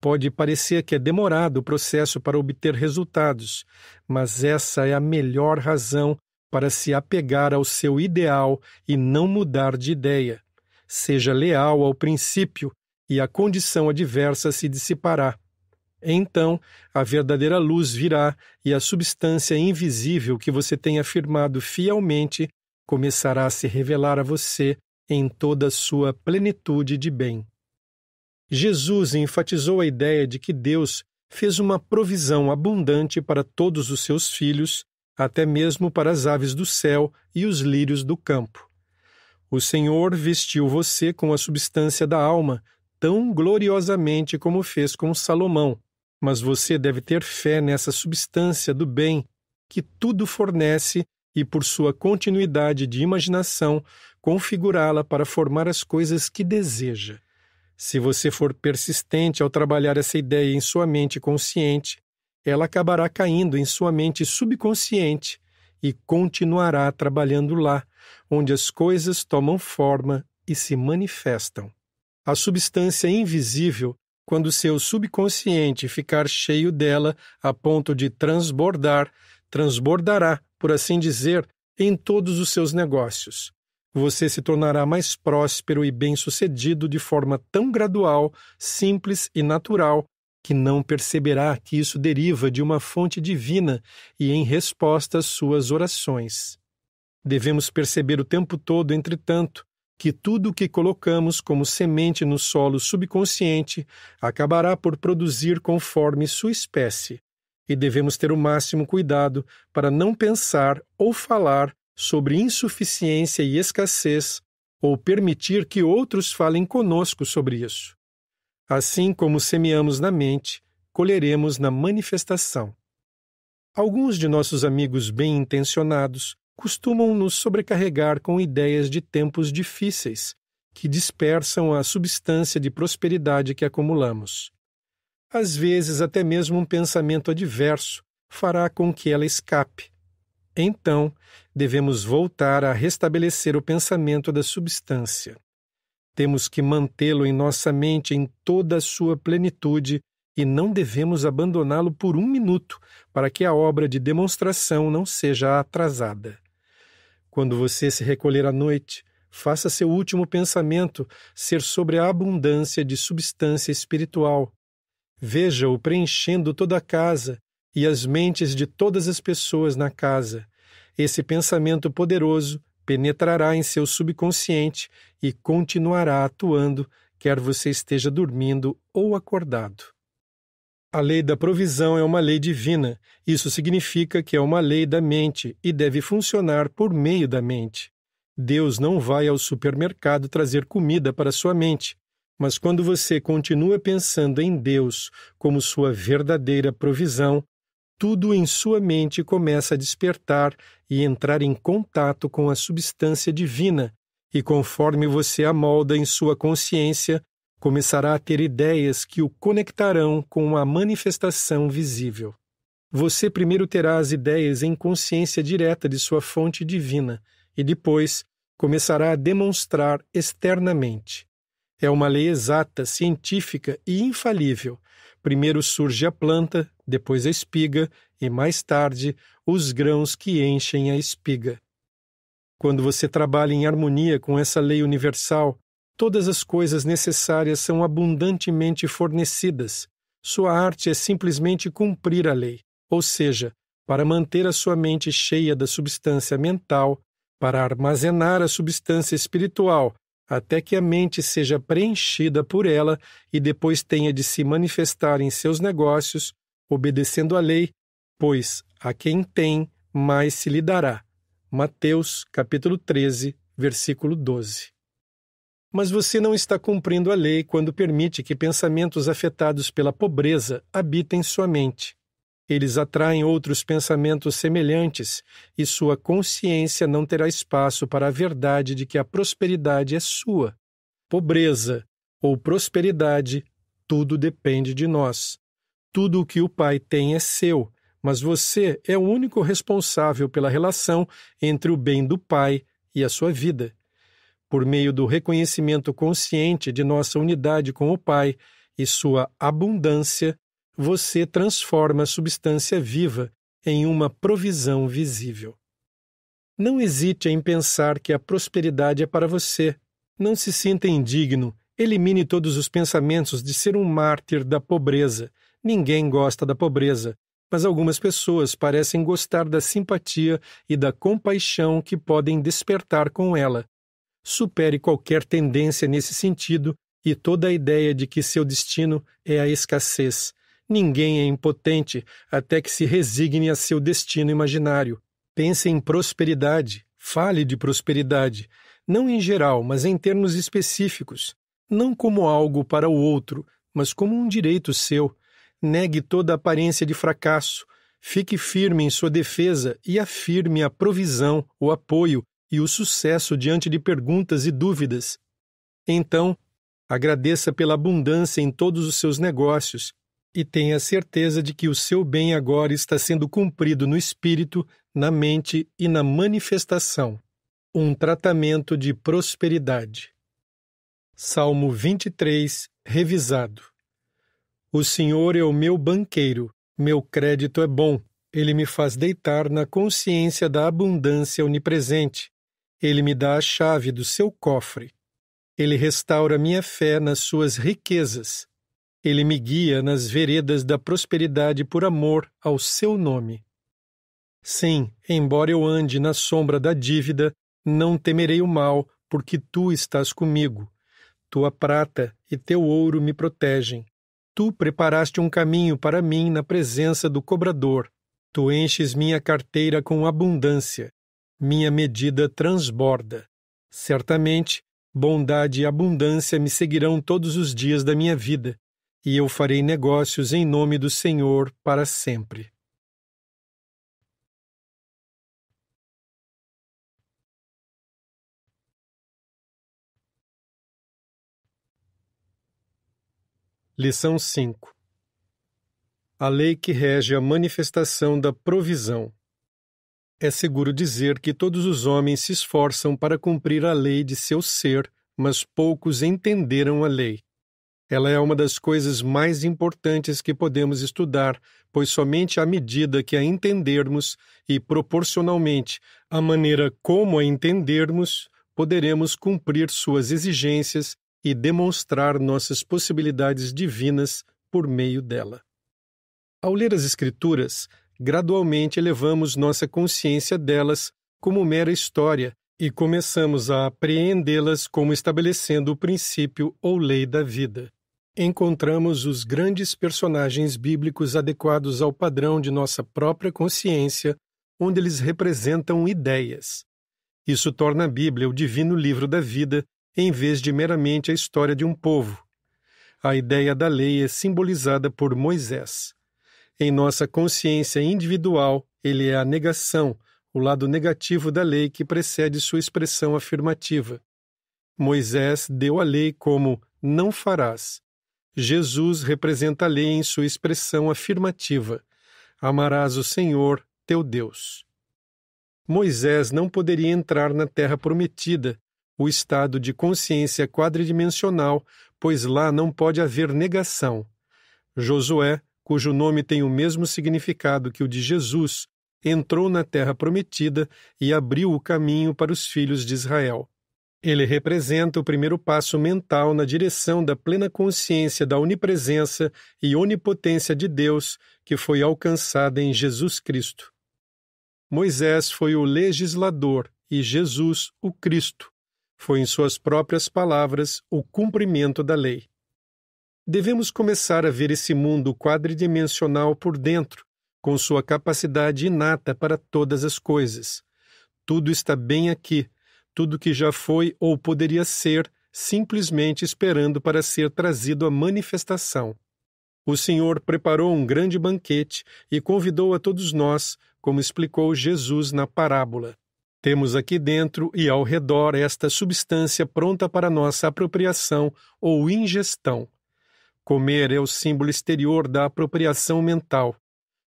Pode parecer que é demorado o processo para obter resultados, mas essa é a melhor razão para se apegar ao seu ideal e não mudar de ideia. Seja leal ao princípio e a condição adversa se dissipará. Então a verdadeira luz virá e a substância invisível que você tem afirmado fielmente começará a se revelar a você em toda a sua plenitude de bem. Jesus enfatizou a ideia de que Deus fez uma provisão abundante para todos os seus filhos, até mesmo para as aves do céu e os lírios do campo. O Senhor vestiu você com a substância da alma, tão gloriosamente como fez com Salomão mas você deve ter fé nessa substância do bem que tudo fornece e, por sua continuidade de imaginação, configurá-la para formar as coisas que deseja. Se você for persistente ao trabalhar essa ideia em sua mente consciente, ela acabará caindo em sua mente subconsciente e continuará trabalhando lá, onde as coisas tomam forma e se manifestam. A substância invisível quando seu subconsciente ficar cheio dela a ponto de transbordar, transbordará, por assim dizer, em todos os seus negócios. Você se tornará mais próspero e bem-sucedido de forma tão gradual, simples e natural que não perceberá que isso deriva de uma fonte divina e em resposta às suas orações. Devemos perceber o tempo todo, entretanto, que tudo o que colocamos como semente no solo subconsciente acabará por produzir conforme sua espécie, e devemos ter o máximo cuidado para não pensar ou falar sobre insuficiência e escassez ou permitir que outros falem conosco sobre isso. Assim como semeamos na mente, colheremos na manifestação. Alguns de nossos amigos bem intencionados costumam nos sobrecarregar com ideias de tempos difíceis, que dispersam a substância de prosperidade que acumulamos. Às vezes, até mesmo um pensamento adverso fará com que ela escape. Então, devemos voltar a restabelecer o pensamento da substância. Temos que mantê-lo em nossa mente em toda a sua plenitude e não devemos abandoná-lo por um minuto para que a obra de demonstração não seja atrasada. Quando você se recolher à noite, faça seu último pensamento ser sobre a abundância de substância espiritual. Veja-o preenchendo toda a casa e as mentes de todas as pessoas na casa. Esse pensamento poderoso penetrará em seu subconsciente e continuará atuando, quer você esteja dormindo ou acordado. A lei da provisão é uma lei divina. Isso significa que é uma lei da mente e deve funcionar por meio da mente. Deus não vai ao supermercado trazer comida para sua mente. Mas quando você continua pensando em Deus como sua verdadeira provisão, tudo em sua mente começa a despertar e entrar em contato com a substância divina, e conforme você a molda em sua consciência, começará a ter ideias que o conectarão com a manifestação visível. Você primeiro terá as ideias em consciência direta de sua fonte divina e depois começará a demonstrar externamente. É uma lei exata, científica e infalível. Primeiro surge a planta, depois a espiga e mais tarde os grãos que enchem a espiga. Quando você trabalha em harmonia com essa lei universal, Todas as coisas necessárias são abundantemente fornecidas. Sua arte é simplesmente cumprir a lei, ou seja, para manter a sua mente cheia da substância mental, para armazenar a substância espiritual, até que a mente seja preenchida por ela e depois tenha de se manifestar em seus negócios, obedecendo à lei, pois a quem tem, mais se lhe dará. Mateus capítulo 13, versículo 12. Mas você não está cumprindo a lei quando permite que pensamentos afetados pela pobreza habitem sua mente. Eles atraem outros pensamentos semelhantes, e sua consciência não terá espaço para a verdade de que a prosperidade é sua. Pobreza ou prosperidade, tudo depende de nós. Tudo o que o Pai tem é seu, mas você é o único responsável pela relação entre o bem do Pai e a sua vida por meio do reconhecimento consciente de nossa unidade com o Pai e sua abundância, você transforma a substância viva em uma provisão visível. Não hesite em pensar que a prosperidade é para você. Não se sinta indigno. Elimine todos os pensamentos de ser um mártir da pobreza. Ninguém gosta da pobreza, mas algumas pessoas parecem gostar da simpatia e da compaixão que podem despertar com ela supere qualquer tendência nesse sentido e toda a ideia de que seu destino é a escassez. Ninguém é impotente até que se resigne a seu destino imaginário. Pense em prosperidade, fale de prosperidade, não em geral, mas em termos específicos, não como algo para o outro, mas como um direito seu. Negue toda aparência de fracasso, fique firme em sua defesa e afirme a provisão, o apoio e o sucesso diante de perguntas e dúvidas. Então, agradeça pela abundância em todos os seus negócios e tenha certeza de que o seu bem agora está sendo cumprido no espírito, na mente e na manifestação. Um tratamento de prosperidade. Salmo 23, revisado. O Senhor é o meu banqueiro, meu crédito é bom, ele me faz deitar na consciência da abundância onipresente. Ele me dá a chave do seu cofre. Ele restaura minha fé nas suas riquezas. Ele me guia nas veredas da prosperidade por amor ao seu nome. Sim, embora eu ande na sombra da dívida, não temerei o mal, porque tu estás comigo. Tua prata e teu ouro me protegem. Tu preparaste um caminho para mim na presença do cobrador. Tu enches minha carteira com abundância minha medida transborda. Certamente, bondade e abundância me seguirão todos os dias da minha vida, e eu farei negócios em nome do Senhor para sempre. Lição 5 A lei que rege a manifestação da provisão. É seguro dizer que todos os homens se esforçam para cumprir a lei de seu ser, mas poucos entenderam a lei. Ela é uma das coisas mais importantes que podemos estudar, pois somente à medida que a entendermos e proporcionalmente à maneira como a entendermos, poderemos cumprir suas exigências e demonstrar nossas possibilidades divinas por meio dela. Ao ler as Escrituras, gradualmente elevamos nossa consciência delas como mera história e começamos a apreendê-las como estabelecendo o princípio ou lei da vida. Encontramos os grandes personagens bíblicos adequados ao padrão de nossa própria consciência, onde eles representam ideias. Isso torna a Bíblia o divino livro da vida, em vez de meramente a história de um povo. A ideia da lei é simbolizada por Moisés. Em nossa consciência individual, ele é a negação, o lado negativo da lei que precede sua expressão afirmativa. Moisés deu a lei como não farás. Jesus representa a lei em sua expressão afirmativa: amarás o Senhor, teu Deus. Moisés não poderia entrar na terra prometida, o estado de consciência quadridimensional, pois lá não pode haver negação. Josué cujo nome tem o mesmo significado que o de Jesus, entrou na Terra Prometida e abriu o caminho para os filhos de Israel. Ele representa o primeiro passo mental na direção da plena consciência da onipresença e onipotência de Deus que foi alcançada em Jesus Cristo. Moisés foi o legislador e Jesus o Cristo. Foi, em suas próprias palavras, o cumprimento da lei devemos começar a ver esse mundo quadridimensional por dentro, com sua capacidade inata para todas as coisas. Tudo está bem aqui, tudo que já foi ou poderia ser, simplesmente esperando para ser trazido à manifestação. O Senhor preparou um grande banquete e convidou a todos nós, como explicou Jesus na parábola. Temos aqui dentro e ao redor esta substância pronta para nossa apropriação ou ingestão. Comer é o símbolo exterior da apropriação mental.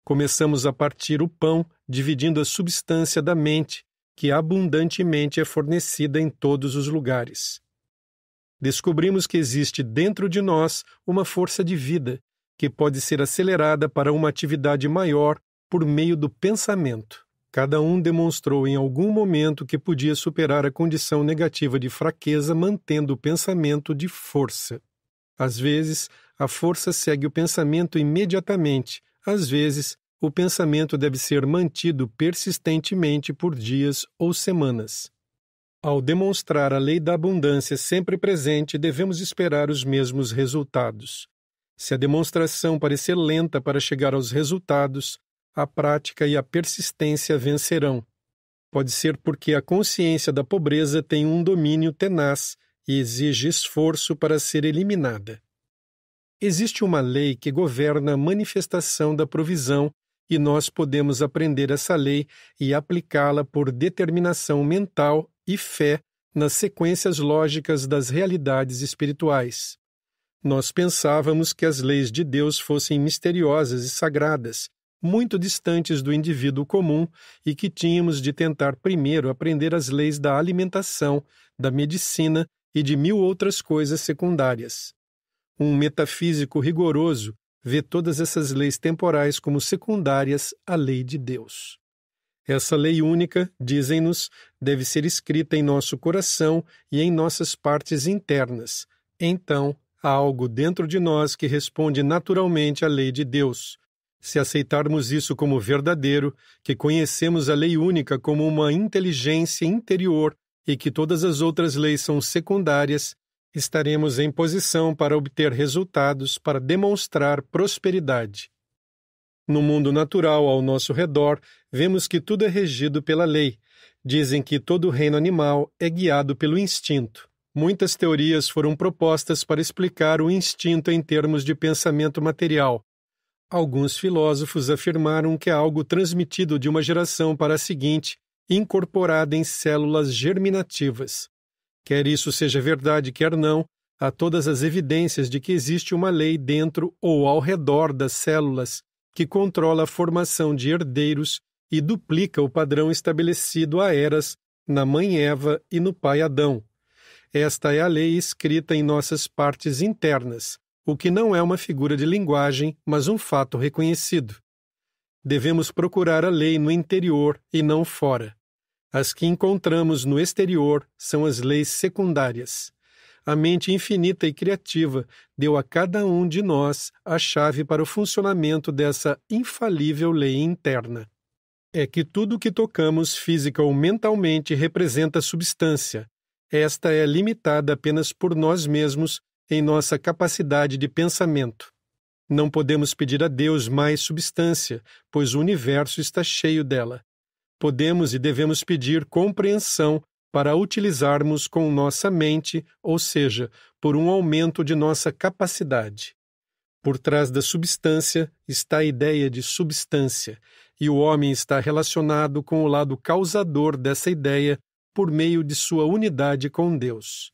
Começamos a partir o pão, dividindo a substância da mente, que abundantemente é fornecida em todos os lugares. Descobrimos que existe dentro de nós uma força de vida, que pode ser acelerada para uma atividade maior por meio do pensamento. Cada um demonstrou em algum momento que podia superar a condição negativa de fraqueza mantendo o pensamento de força. Às vezes, a força segue o pensamento imediatamente. Às vezes, o pensamento deve ser mantido persistentemente por dias ou semanas. Ao demonstrar a lei da abundância sempre presente, devemos esperar os mesmos resultados. Se a demonstração parecer lenta para chegar aos resultados, a prática e a persistência vencerão. Pode ser porque a consciência da pobreza tem um domínio tenaz e exige esforço para ser eliminada. Existe uma lei que governa a manifestação da provisão e nós podemos aprender essa lei e aplicá-la por determinação mental e fé nas sequências lógicas das realidades espirituais. Nós pensávamos que as leis de Deus fossem misteriosas e sagradas, muito distantes do indivíduo comum e que tínhamos de tentar primeiro aprender as leis da alimentação, da medicina e de mil outras coisas secundárias. Um metafísico rigoroso vê todas essas leis temporais como secundárias à lei de Deus. Essa lei única, dizem-nos, deve ser escrita em nosso coração e em nossas partes internas. Então, há algo dentro de nós que responde naturalmente à lei de Deus. Se aceitarmos isso como verdadeiro, que conhecemos a lei única como uma inteligência interior e que todas as outras leis são secundárias, estaremos em posição para obter resultados para demonstrar prosperidade. No mundo natural ao nosso redor, vemos que tudo é regido pela lei. Dizem que todo o reino animal é guiado pelo instinto. Muitas teorias foram propostas para explicar o instinto em termos de pensamento material. Alguns filósofos afirmaram que é algo transmitido de uma geração para a seguinte, incorporado em células germinativas. Quer isso seja verdade, quer não, há todas as evidências de que existe uma lei dentro ou ao redor das células que controla a formação de herdeiros e duplica o padrão estabelecido há eras na mãe Eva e no pai Adão. Esta é a lei escrita em nossas partes internas, o que não é uma figura de linguagem, mas um fato reconhecido. Devemos procurar a lei no interior e não fora. As que encontramos no exterior são as leis secundárias. A mente infinita e criativa deu a cada um de nós a chave para o funcionamento dessa infalível lei interna. É que tudo o que tocamos física ou mentalmente representa substância. Esta é limitada apenas por nós mesmos em nossa capacidade de pensamento. Não podemos pedir a Deus mais substância, pois o universo está cheio dela podemos e devemos pedir compreensão para utilizarmos com nossa mente, ou seja, por um aumento de nossa capacidade. Por trás da substância está a ideia de substância, e o homem está relacionado com o lado causador dessa ideia por meio de sua unidade com Deus.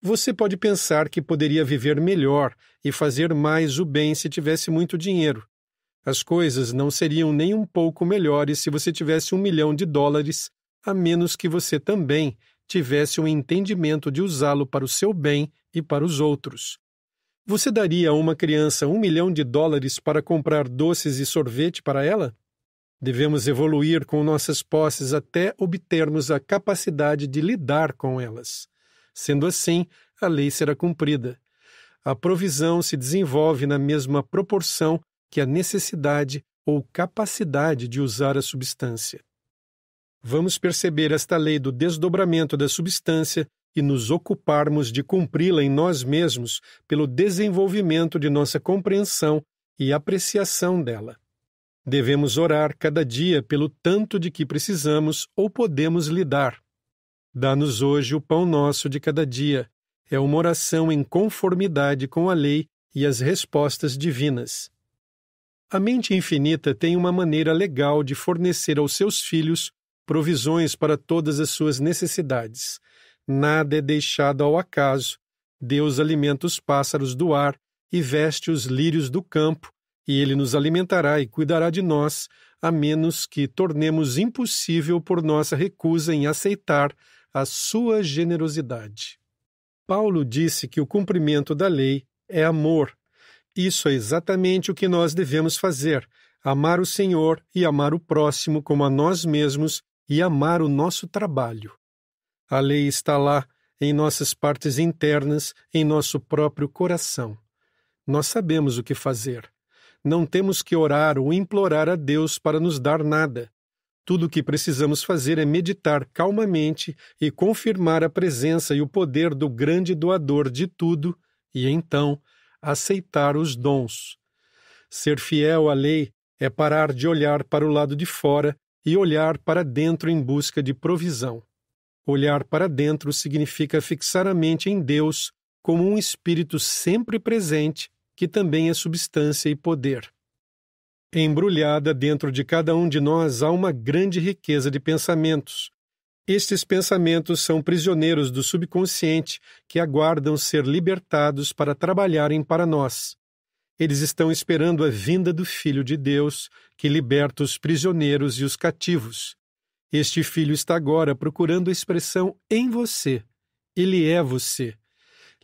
Você pode pensar que poderia viver melhor e fazer mais o bem se tivesse muito dinheiro, as coisas não seriam nem um pouco melhores se você tivesse um milhão de dólares, a menos que você também tivesse o um entendimento de usá-lo para o seu bem e para os outros. Você daria a uma criança um milhão de dólares para comprar doces e sorvete para ela? Devemos evoluir com nossas posses até obtermos a capacidade de lidar com elas. Sendo assim, a lei será cumprida. A provisão se desenvolve na mesma proporção que a necessidade ou capacidade de usar a substância. Vamos perceber esta lei do desdobramento da substância e nos ocuparmos de cumpri-la em nós mesmos pelo desenvolvimento de nossa compreensão e apreciação dela. Devemos orar cada dia pelo tanto de que precisamos ou podemos lidar. Dá-nos hoje o pão nosso de cada dia. É uma oração em conformidade com a lei e as respostas divinas. A mente infinita tem uma maneira legal de fornecer aos seus filhos provisões para todas as suas necessidades. Nada é deixado ao acaso. Deus alimenta os pássaros do ar e veste os lírios do campo, e ele nos alimentará e cuidará de nós, a menos que tornemos impossível por nossa recusa em aceitar a sua generosidade. Paulo disse que o cumprimento da lei é amor, isso é exatamente o que nós devemos fazer: amar o Senhor e amar o próximo como a nós mesmos e amar o nosso trabalho. A lei está lá, em nossas partes internas, em nosso próprio coração. Nós sabemos o que fazer. Não temos que orar ou implorar a Deus para nos dar nada. Tudo o que precisamos fazer é meditar calmamente e confirmar a presença e o poder do grande doador de tudo, e então aceitar os dons. Ser fiel à lei é parar de olhar para o lado de fora e olhar para dentro em busca de provisão. Olhar para dentro significa fixar a mente em Deus como um espírito sempre presente, que também é substância e poder. Embrulhada dentro de cada um de nós há uma grande riqueza de pensamentos, estes pensamentos são prisioneiros do subconsciente que aguardam ser libertados para trabalharem para nós. Eles estão esperando a vinda do Filho de Deus, que liberta os prisioneiros e os cativos. Este filho está agora procurando a expressão em você. Ele é você.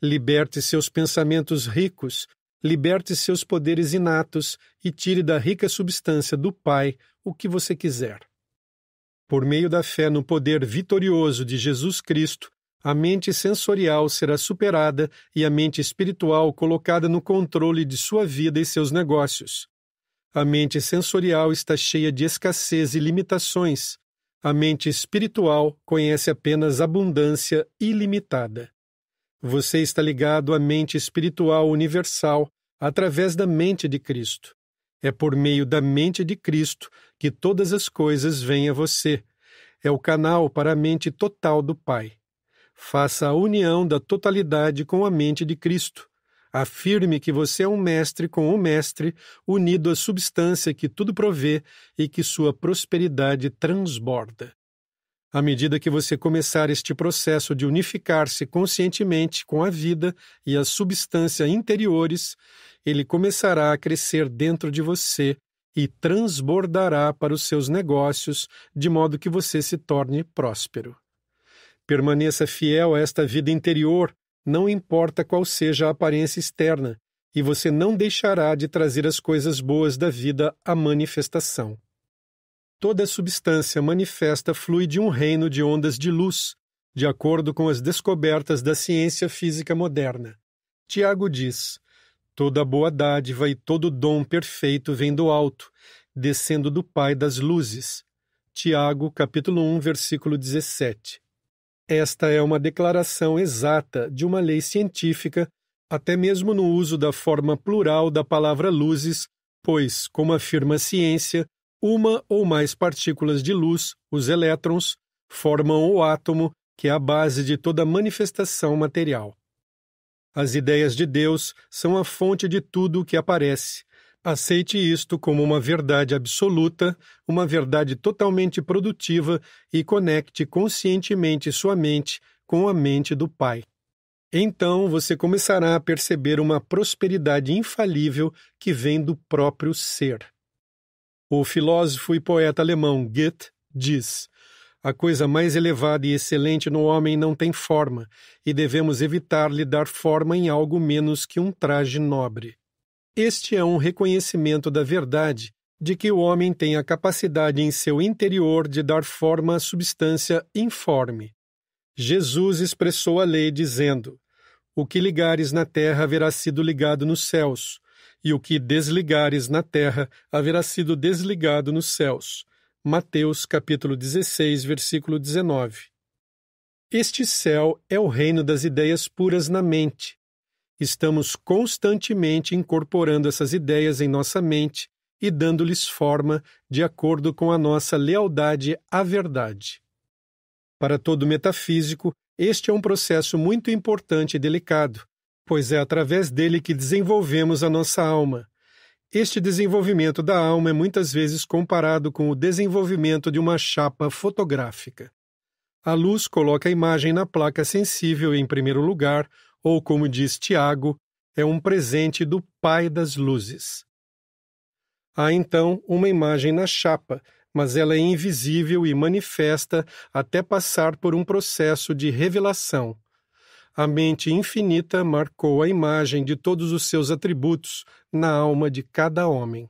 Liberte seus pensamentos ricos, liberte seus poderes inatos e tire da rica substância do Pai o que você quiser. Por meio da fé no poder vitorioso de Jesus Cristo, a mente sensorial será superada e a mente espiritual colocada no controle de sua vida e seus negócios. A mente sensorial está cheia de escassez e limitações. A mente espiritual conhece apenas abundância ilimitada. Você está ligado à mente espiritual universal através da mente de Cristo. É por meio da mente de Cristo que todas as coisas vêm a você. É o canal para a mente total do Pai. Faça a união da totalidade com a mente de Cristo. Afirme que você é um mestre com o um mestre, unido à substância que tudo provê e que sua prosperidade transborda. À medida que você começar este processo de unificar-se conscientemente com a vida e a substância interiores, ele começará a crescer dentro de você e transbordará para os seus negócios, de modo que você se torne próspero. Permaneça fiel a esta vida interior, não importa qual seja a aparência externa, e você não deixará de trazer as coisas boas da vida à manifestação toda substância manifesta flui de um reino de ondas de luz, de acordo com as descobertas da ciência física moderna. Tiago diz: Toda boa dádiva e todo dom perfeito vem do alto, descendo do Pai das luzes. Tiago, capítulo 1, versículo 17. Esta é uma declaração exata de uma lei científica, até mesmo no uso da forma plural da palavra luzes, pois, como afirma a ciência, uma ou mais partículas de luz, os elétrons, formam o átomo, que é a base de toda manifestação material. As ideias de Deus são a fonte de tudo o que aparece. Aceite isto como uma verdade absoluta, uma verdade totalmente produtiva e conecte conscientemente sua mente com a mente do Pai. Então você começará a perceber uma prosperidade infalível que vem do próprio ser. O filósofo e poeta alemão Goethe diz: A coisa mais elevada e excelente no homem não tem forma, e devemos evitar lhe dar forma em algo menos que um traje nobre. Este é um reconhecimento da verdade de que o homem tem a capacidade em seu interior de dar forma à substância informe. Jesus expressou a lei dizendo: O que ligares na terra haverá sido ligado nos céus, e o que desligares na terra haverá sido desligado nos céus. Mateus capítulo 16, versículo 19. Este céu é o reino das ideias puras na mente. Estamos constantemente incorporando essas ideias em nossa mente e dando-lhes forma de acordo com a nossa lealdade à verdade. Para todo metafísico, este é um processo muito importante e delicado, pois é através dele que desenvolvemos a nossa alma. Este desenvolvimento da alma é muitas vezes comparado com o desenvolvimento de uma chapa fotográfica. A luz coloca a imagem na placa sensível em primeiro lugar, ou como diz Tiago, é um presente do Pai das Luzes. Há então uma imagem na chapa, mas ela é invisível e manifesta até passar por um processo de revelação a mente infinita marcou a imagem de todos os seus atributos na alma de cada homem.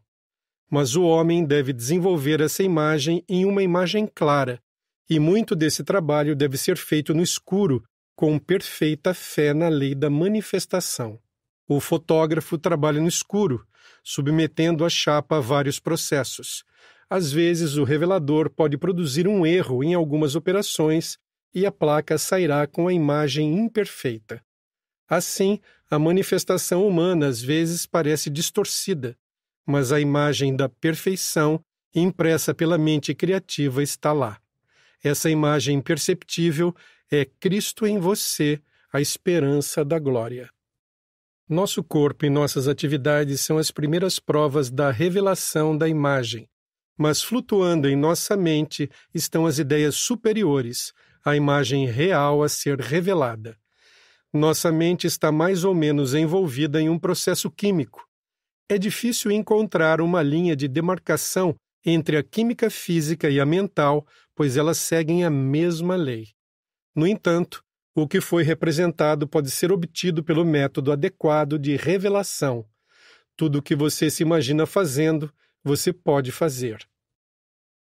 Mas o homem deve desenvolver essa imagem em uma imagem clara, e muito desse trabalho deve ser feito no escuro, com perfeita fé na lei da manifestação. O fotógrafo trabalha no escuro, submetendo a chapa a vários processos. Às vezes, o revelador pode produzir um erro em algumas operações e a placa sairá com a imagem imperfeita. Assim, a manifestação humana às vezes parece distorcida, mas a imagem da perfeição impressa pela mente criativa está lá. Essa imagem perceptível é Cristo em você, a esperança da glória. Nosso corpo e nossas atividades são as primeiras provas da revelação da imagem, mas flutuando em nossa mente estão as ideias superiores, a imagem real a ser revelada. Nossa mente está mais ou menos envolvida em um processo químico. É difícil encontrar uma linha de demarcação entre a química física e a mental, pois elas seguem a mesma lei. No entanto, o que foi representado pode ser obtido pelo método adequado de revelação. Tudo o que você se imagina fazendo, você pode fazer.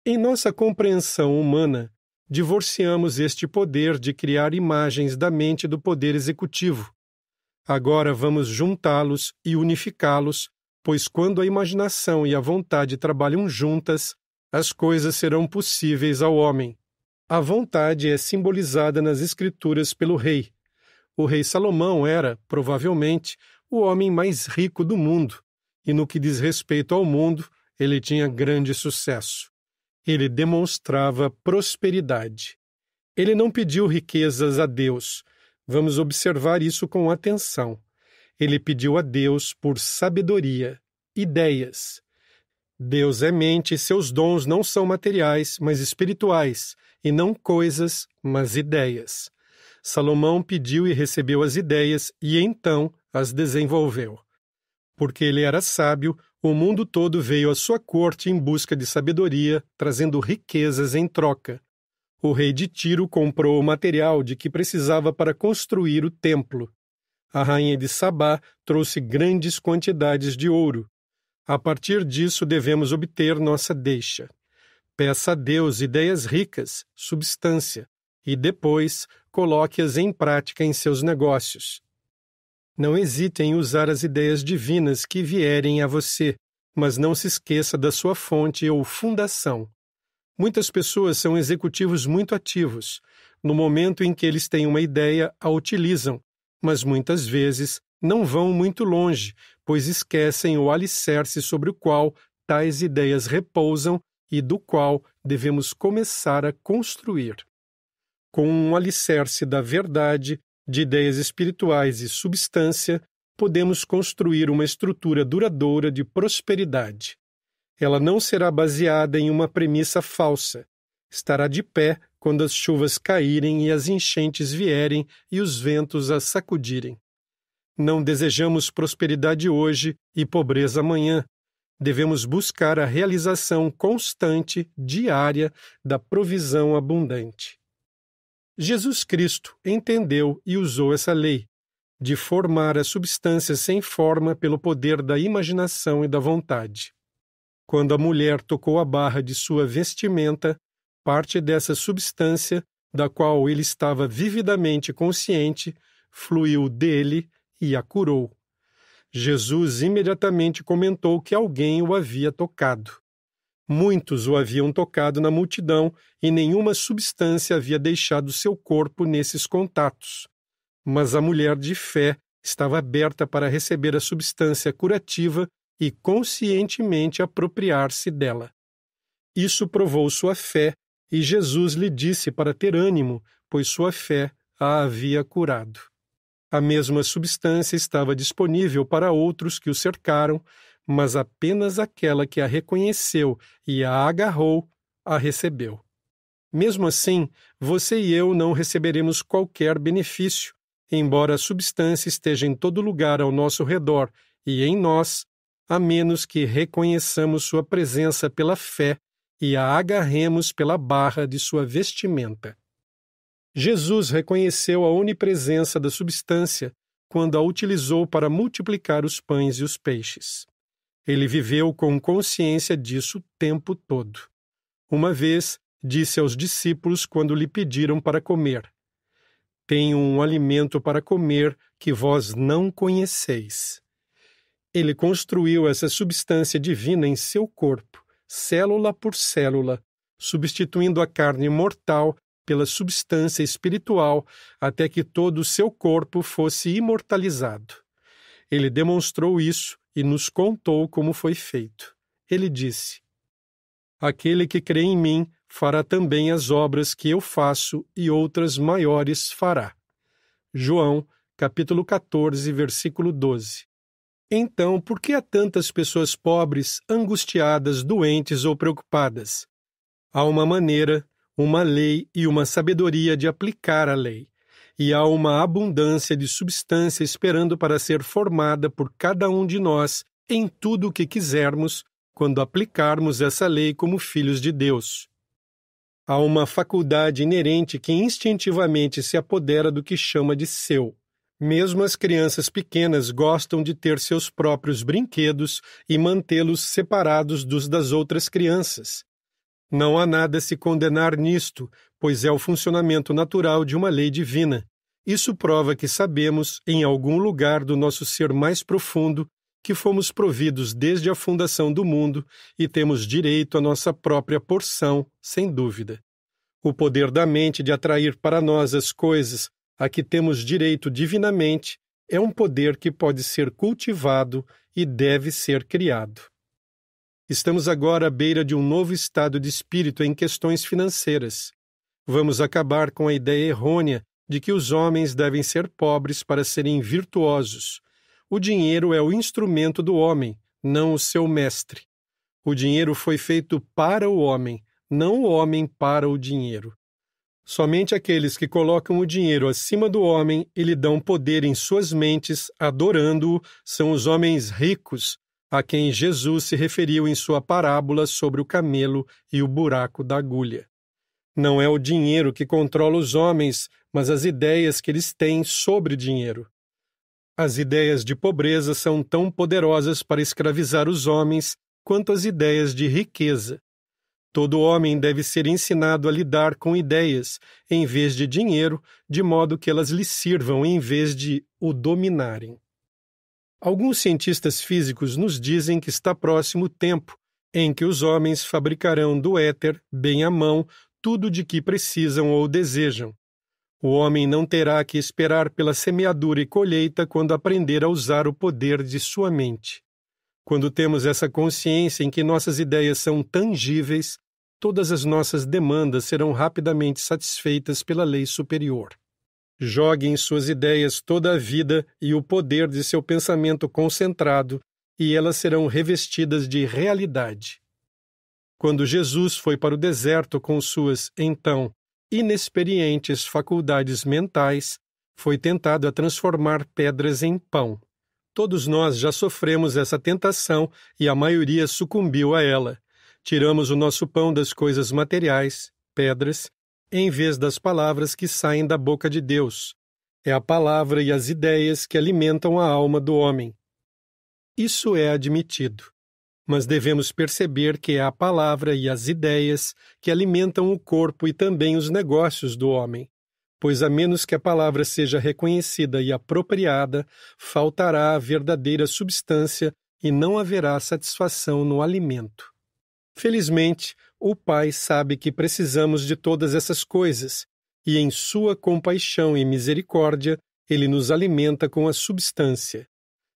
Em nossa compreensão humana, divorciamos este poder de criar imagens da mente do poder executivo. Agora vamos juntá-los e unificá-los, pois quando a imaginação e a vontade trabalham juntas, as coisas serão possíveis ao homem. A vontade é simbolizada nas Escrituras pelo rei. O rei Salomão era, provavelmente, o homem mais rico do mundo, e no que diz respeito ao mundo, ele tinha grande sucesso ele demonstrava prosperidade. Ele não pediu riquezas a Deus. Vamos observar isso com atenção. Ele pediu a Deus por sabedoria, ideias. Deus é mente, seus dons não são materiais, mas espirituais, e não coisas, mas ideias. Salomão pediu e recebeu as ideias e então as desenvolveu. Porque ele era sábio, o mundo todo veio à sua corte em busca de sabedoria, trazendo riquezas em troca. O rei de Tiro comprou o material de que precisava para construir o templo. A rainha de Sabá trouxe grandes quantidades de ouro. A partir disso devemos obter nossa deixa. Peça a Deus ideias ricas, substância, e depois coloque-as em prática em seus negócios. Não hesite em usar as ideias divinas que vierem a você, mas não se esqueça da sua fonte ou fundação. Muitas pessoas são executivos muito ativos. No momento em que eles têm uma ideia, a utilizam, mas muitas vezes não vão muito longe, pois esquecem o alicerce sobre o qual tais ideias repousam e do qual devemos começar a construir. Com um alicerce da verdade, de ideias espirituais e substância, podemos construir uma estrutura duradoura de prosperidade. Ela não será baseada em uma premissa falsa. Estará de pé quando as chuvas caírem e as enchentes vierem e os ventos a sacudirem. Não desejamos prosperidade hoje e pobreza amanhã. Devemos buscar a realização constante, diária, da provisão abundante. Jesus Cristo entendeu e usou essa lei, de formar a substância sem forma pelo poder da imaginação e da vontade. Quando a mulher tocou a barra de sua vestimenta, parte dessa substância, da qual ele estava vividamente consciente, fluiu dele e a curou. Jesus imediatamente comentou que alguém o havia tocado. Muitos o haviam tocado na multidão e nenhuma substância havia deixado seu corpo nesses contatos. Mas a mulher de fé estava aberta para receber a substância curativa e conscientemente apropriar-se dela. Isso provou sua fé e Jesus lhe disse para ter ânimo, pois sua fé a havia curado. A mesma substância estava disponível para outros que o cercaram, mas apenas aquela que a reconheceu e a agarrou a recebeu. Mesmo assim, você e eu não receberemos qualquer benefício, embora a substância esteja em todo lugar ao nosso redor e em nós, a menos que reconheçamos sua presença pela fé e a agarremos pela barra de sua vestimenta. Jesus reconheceu a onipresença da substância quando a utilizou para multiplicar os pães e os peixes. Ele viveu com consciência disso o tempo todo. Uma vez, disse aos discípulos quando lhe pediram para comer: Tenho um alimento para comer que vós não conheceis. Ele construiu essa substância divina em seu corpo, célula por célula, substituindo a carne mortal pela substância espiritual até que todo o seu corpo fosse imortalizado. Ele demonstrou isso e nos contou como foi feito. Ele disse: Aquele que crê em mim fará também as obras que eu faço e outras maiores fará. João, capítulo 14, versículo 12. Então, por que há tantas pessoas pobres, angustiadas, doentes ou preocupadas? Há uma maneira, uma lei e uma sabedoria de aplicar a lei e há uma abundância de substância esperando para ser formada por cada um de nós em tudo o que quisermos quando aplicarmos essa lei como filhos de Deus. Há uma faculdade inerente que instintivamente se apodera do que chama de seu. Mesmo as crianças pequenas gostam de ter seus próprios brinquedos e mantê-los separados dos das outras crianças. Não há nada a se condenar nisto, pois é o funcionamento natural de uma lei divina. Isso prova que sabemos, em algum lugar do nosso ser mais profundo, que fomos providos desde a fundação do mundo e temos direito à nossa própria porção, sem dúvida. O poder da mente de atrair para nós as coisas a que temos direito divinamente é um poder que pode ser cultivado e deve ser criado. Estamos agora à beira de um novo estado de espírito em questões financeiras. Vamos acabar com a ideia errônea de que os homens devem ser pobres para serem virtuosos. O dinheiro é o instrumento do homem, não o seu mestre. O dinheiro foi feito para o homem, não o homem para o dinheiro. Somente aqueles que colocam o dinheiro acima do homem e lhe dão poder em suas mentes, adorando-o, são os homens ricos, a quem Jesus se referiu em sua parábola sobre o camelo e o buraco da agulha. Não é o dinheiro que controla os homens, mas as ideias que eles têm sobre dinheiro. As ideias de pobreza são tão poderosas para escravizar os homens quanto as ideias de riqueza. Todo homem deve ser ensinado a lidar com ideias, em vez de dinheiro, de modo que elas lhe sirvam em vez de o dominarem. Alguns cientistas físicos nos dizem que está próximo o tempo em que os homens fabricarão do éter, bem à mão, tudo de que precisam ou desejam. O homem não terá que esperar pela semeadura e colheita quando aprender a usar o poder de sua mente. Quando temos essa consciência em que nossas ideias são tangíveis, todas as nossas demandas serão rapidamente satisfeitas pela lei superior. Jogue em suas ideias toda a vida e o poder de seu pensamento concentrado, e elas serão revestidas de realidade quando Jesus foi para o deserto com suas, então, inexperientes faculdades mentais, foi tentado a transformar pedras em pão. Todos nós já sofremos essa tentação e a maioria sucumbiu a ela. Tiramos o nosso pão das coisas materiais, pedras, em vez das palavras que saem da boca de Deus. É a palavra e as ideias que alimentam a alma do homem. Isso é admitido mas devemos perceber que é a palavra e as ideias que alimentam o corpo e também os negócios do homem, pois a menos que a palavra seja reconhecida e apropriada, faltará a verdadeira substância e não haverá satisfação no alimento. Felizmente, o Pai sabe que precisamos de todas essas coisas, e em sua compaixão e misericórdia, ele nos alimenta com a substância,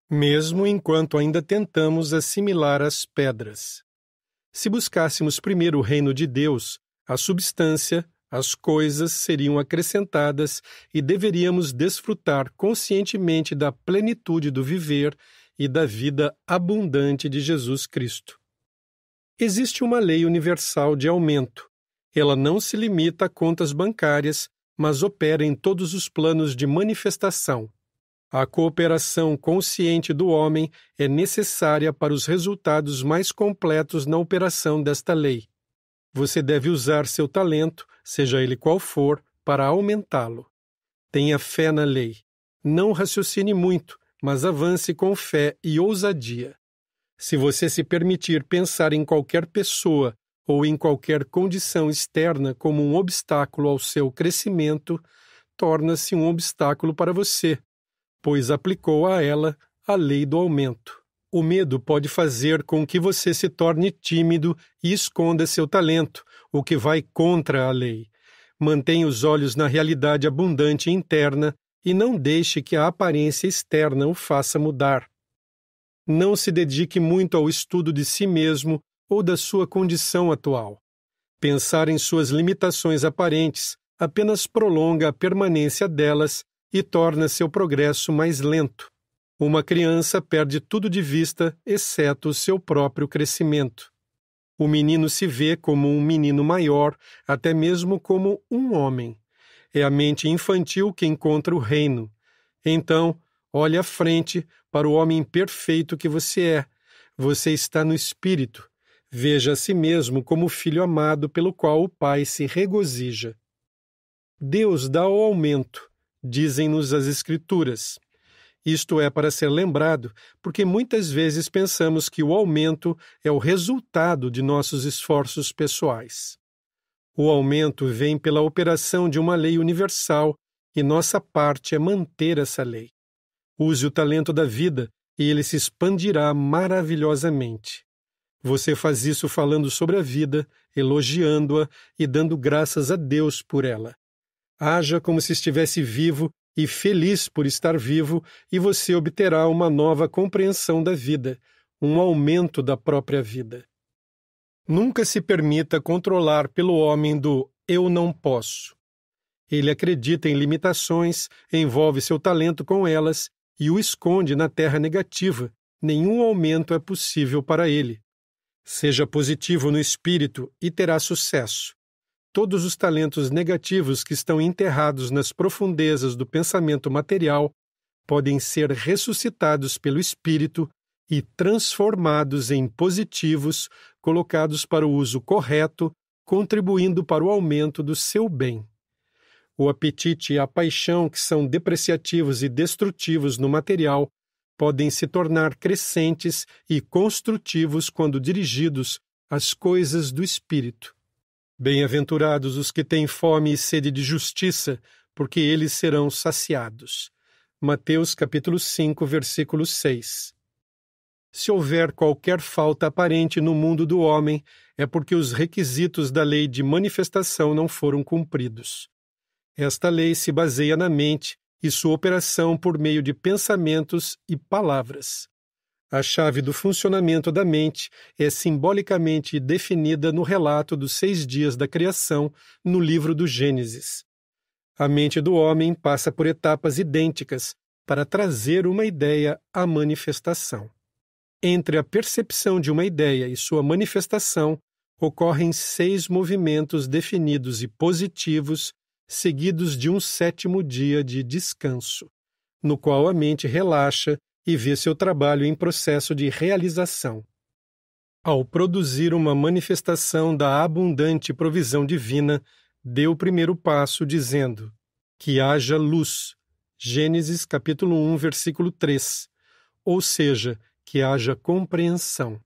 mesmo enquanto ainda tentamos assimilar as pedras. Se buscássemos primeiro o reino de Deus, a substância, as coisas seriam acrescentadas e deveríamos desfrutar conscientemente da plenitude do viver e da vida abundante de Jesus Cristo. Existe uma lei universal de aumento. Ela não se limita a contas bancárias, mas opera em todos os planos de manifestação, a cooperação consciente do homem é necessária para os resultados mais completos na operação desta lei. Você deve usar seu talento, seja ele qual for, para aumentá-lo. Tenha fé na lei. Não raciocine muito, mas avance com fé e ousadia. Se você se permitir pensar em qualquer pessoa ou em qualquer condição externa como um obstáculo ao seu crescimento, torna-se um obstáculo para você pois aplicou a ela a lei do aumento. O medo pode fazer com que você se torne tímido e esconda seu talento, o que vai contra a lei. Mantenha os olhos na realidade abundante interna e não deixe que a aparência externa o faça mudar. Não se dedique muito ao estudo de si mesmo ou da sua condição atual. Pensar em suas limitações aparentes apenas prolonga a permanência delas e torna seu progresso mais lento. Uma criança perde tudo de vista, exceto o seu próprio crescimento. O menino se vê como um menino maior, até mesmo como um homem. É a mente infantil que encontra o reino. Então, olhe à frente para o homem perfeito que você é. Você está no espírito. Veja a si mesmo como o filho amado pelo qual o Pai se regozija. Deus dá o aumento dizem-nos as Escrituras. Isto é para ser lembrado, porque muitas vezes pensamos que o aumento é o resultado de nossos esforços pessoais. O aumento vem pela operação de uma lei universal e nossa parte é manter essa lei. Use o talento da vida e ele se expandirá maravilhosamente. Você faz isso falando sobre a vida, elogiando-a e dando graças a Deus por ela. Haja como se estivesse vivo e feliz por estar vivo, e você obterá uma nova compreensão da vida, um aumento da própria vida. Nunca se permita controlar pelo homem do eu não posso. Ele acredita em limitações, envolve seu talento com elas e o esconde na terra negativa. Nenhum aumento é possível para ele. Seja positivo no espírito e terá sucesso todos os talentos negativos que estão enterrados nas profundezas do pensamento material podem ser ressuscitados pelo Espírito e transformados em positivos colocados para o uso correto, contribuindo para o aumento do seu bem. O apetite e a paixão, que são depreciativos e destrutivos no material, podem se tornar crescentes e construtivos quando dirigidos às coisas do espírito. Bem-aventurados os que têm fome e sede de justiça, porque eles serão saciados. Mateus capítulo 5, versículo 6. Se houver qualquer falta aparente no mundo do homem, é porque os requisitos da lei de manifestação não foram cumpridos. Esta lei se baseia na mente e sua operação por meio de pensamentos e palavras. A chave do funcionamento da mente é simbolicamente definida no relato dos seis dias da criação no livro do Gênesis. A mente do homem passa por etapas idênticas para trazer uma ideia à manifestação. Entre a percepção de uma ideia e sua manifestação, ocorrem seis movimentos definidos e positivos, seguidos de um sétimo dia de descanso, no qual a mente relaxa e vê seu trabalho em processo de realização. Ao produzir uma manifestação da abundante provisão divina, deu o primeiro passo dizendo: Que haja luz. Gênesis capítulo 1, versículo 3. Ou seja, que haja compreensão.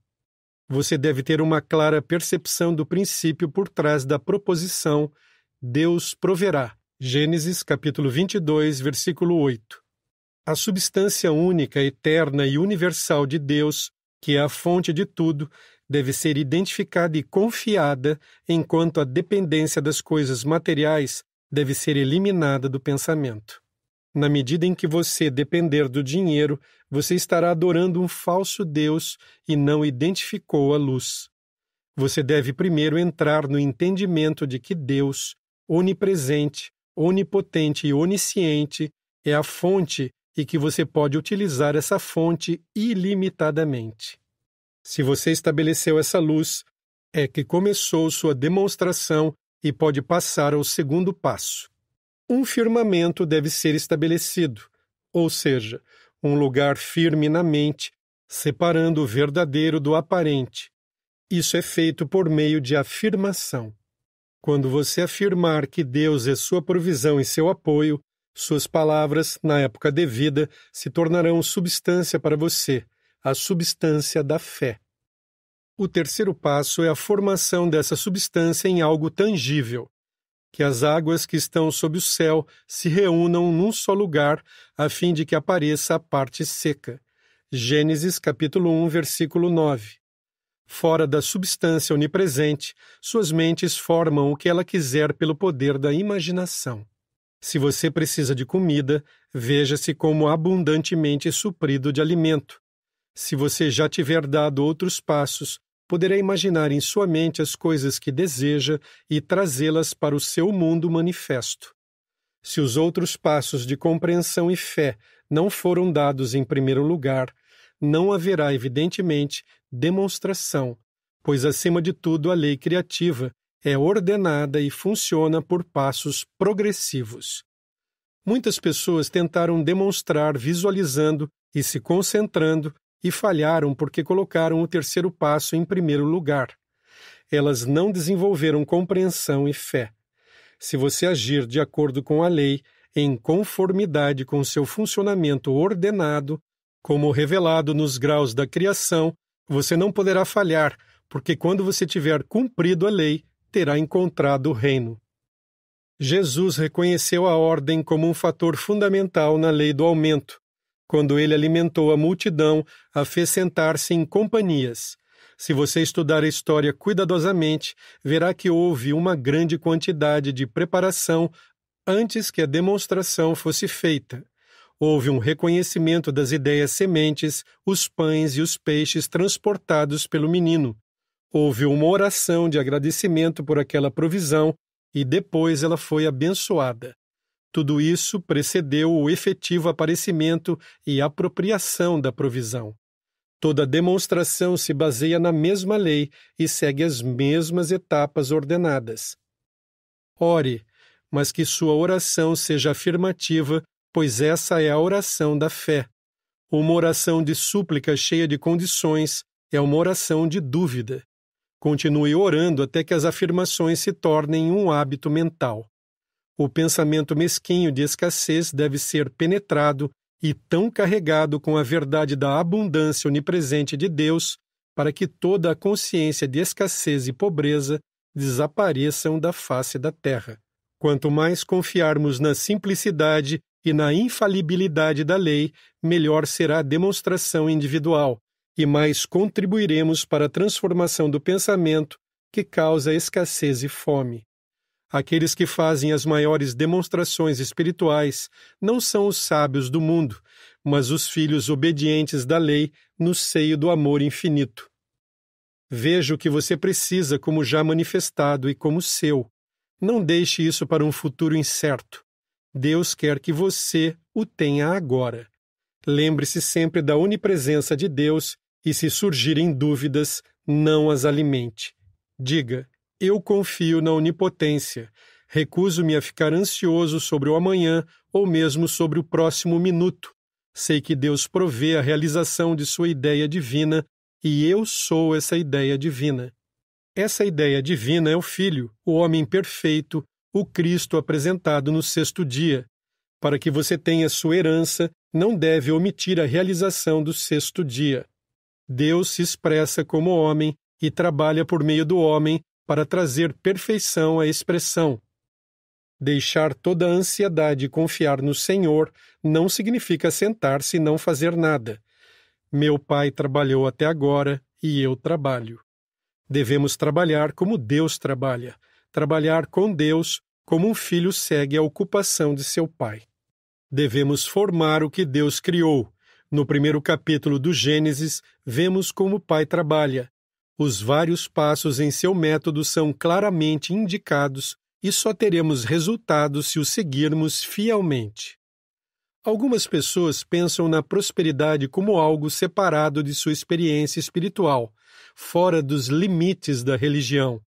Você deve ter uma clara percepção do princípio por trás da proposição Deus proverá. Gênesis capítulo 22, versículo 8 a substância única, eterna e universal de Deus, que é a fonte de tudo, deve ser identificada e confiada, enquanto a dependência das coisas materiais deve ser eliminada do pensamento. Na medida em que você depender do dinheiro, você estará adorando um falso Deus e não identificou a luz. Você deve primeiro entrar no entendimento de que Deus, onipresente, onipotente e onisciente, é a fonte e que você pode utilizar essa fonte ilimitadamente. Se você estabeleceu essa luz, é que começou sua demonstração e pode passar ao segundo passo. Um firmamento deve ser estabelecido, ou seja, um lugar firme na mente, separando o verdadeiro do aparente. Isso é feito por meio de afirmação. Quando você afirmar que Deus é sua provisão e seu apoio, suas palavras, na época devida, se tornarão substância para você, a substância da fé. O terceiro passo é a formação dessa substância em algo tangível. Que as águas que estão sob o céu se reúnam num só lugar, a fim de que apareça a parte seca. Gênesis capítulo 1, versículo 9. Fora da substância onipresente, suas mentes formam o que ela quiser pelo poder da imaginação. Se você precisa de comida, veja-se como abundantemente suprido de alimento. Se você já tiver dado outros passos, poderá imaginar em sua mente as coisas que deseja e trazê-las para o seu mundo manifesto. Se os outros passos de compreensão e fé não foram dados em primeiro lugar, não haverá, evidentemente, demonstração, pois, acima de tudo, a lei criativa é ordenada e funciona por passos progressivos. Muitas pessoas tentaram demonstrar visualizando e se concentrando e falharam porque colocaram o terceiro passo em primeiro lugar. Elas não desenvolveram compreensão e fé. Se você agir de acordo com a lei, em conformidade com seu funcionamento ordenado, como revelado nos graus da criação, você não poderá falhar, porque quando você tiver cumprido a lei, terá encontrado o reino. Jesus reconheceu a ordem como um fator fundamental na lei do aumento. Quando ele alimentou a multidão, a fez sentar-se em companhias. Se você estudar a história cuidadosamente, verá que houve uma grande quantidade de preparação antes que a demonstração fosse feita. Houve um reconhecimento das ideias sementes, os pães e os peixes transportados pelo menino. Houve uma oração de agradecimento por aquela provisão e depois ela foi abençoada. Tudo isso precedeu o efetivo aparecimento e apropriação da provisão. Toda demonstração se baseia na mesma lei e segue as mesmas etapas ordenadas. Ore, mas que sua oração seja afirmativa, pois essa é a oração da fé. Uma oração de súplica cheia de condições é uma oração de dúvida. Continue orando até que as afirmações se tornem um hábito mental. O pensamento mesquinho de escassez deve ser penetrado e tão carregado com a verdade da abundância onipresente de Deus para que toda a consciência de escassez e pobreza desapareçam da face da terra. Quanto mais confiarmos na simplicidade e na infalibilidade da lei, melhor será a demonstração individual, e mais contribuiremos para a transformação do pensamento que causa escassez e fome. Aqueles que fazem as maiores demonstrações espirituais não são os sábios do mundo, mas os filhos obedientes da lei no seio do amor infinito. Veja o que você precisa como já manifestado e como seu. Não deixe isso para um futuro incerto. Deus quer que você o tenha agora. Lembre-se sempre da onipresença de Deus e se surgirem dúvidas, não as alimente. Diga: Eu confio na onipotência. Recuso-me a ficar ansioso sobre o amanhã ou mesmo sobre o próximo minuto. Sei que Deus provê a realização de sua ideia divina e eu sou essa ideia divina. Essa ideia divina é o Filho, o homem perfeito, o Cristo apresentado no sexto dia. Para que você tenha sua herança, não deve omitir a realização do sexto dia. Deus se expressa como homem e trabalha por meio do homem para trazer perfeição à expressão. Deixar toda a ansiedade e confiar no Senhor não significa sentar-se e não fazer nada. Meu pai trabalhou até agora e eu trabalho. Devemos trabalhar como Deus trabalha, trabalhar com Deus como um filho segue a ocupação de seu pai. Devemos formar o que Deus criou, no primeiro capítulo do Gênesis, vemos como o pai trabalha. Os vários passos em seu método são claramente indicados e só teremos resultados se o seguirmos fielmente. Algumas pessoas pensam na prosperidade como algo separado de sua experiência espiritual, fora dos limites da religião.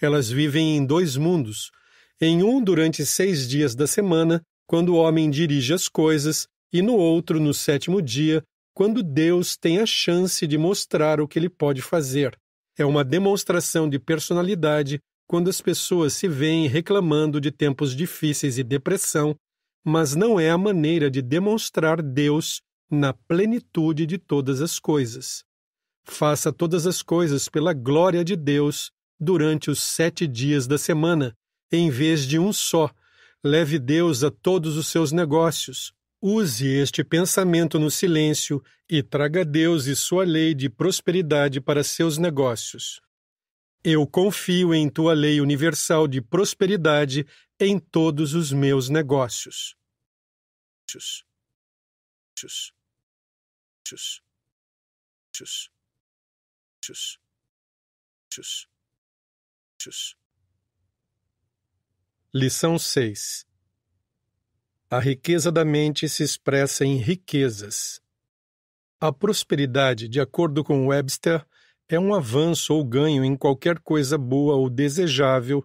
Elas vivem em dois mundos. Em um, durante seis dias da semana, quando o homem dirige as coisas, e no outro no sétimo dia, quando Deus tem a chance de mostrar o que ele pode fazer. É uma demonstração de personalidade quando as pessoas se veem reclamando de tempos difíceis e depressão, mas não é a maneira de demonstrar Deus na plenitude de todas as coisas. Faça todas as coisas pela glória de Deus durante os sete dias da semana, em vez de um só. Leve Deus a todos os seus negócios, Use este pensamento no silêncio e traga Deus e sua lei de prosperidade para seus negócios. Eu confio em tua lei universal de prosperidade em todos os meus negócios. Lição 6 a riqueza da mente se expressa em riquezas. A prosperidade, de acordo com Webster, é um avanço ou ganho em qualquer coisa boa ou desejável,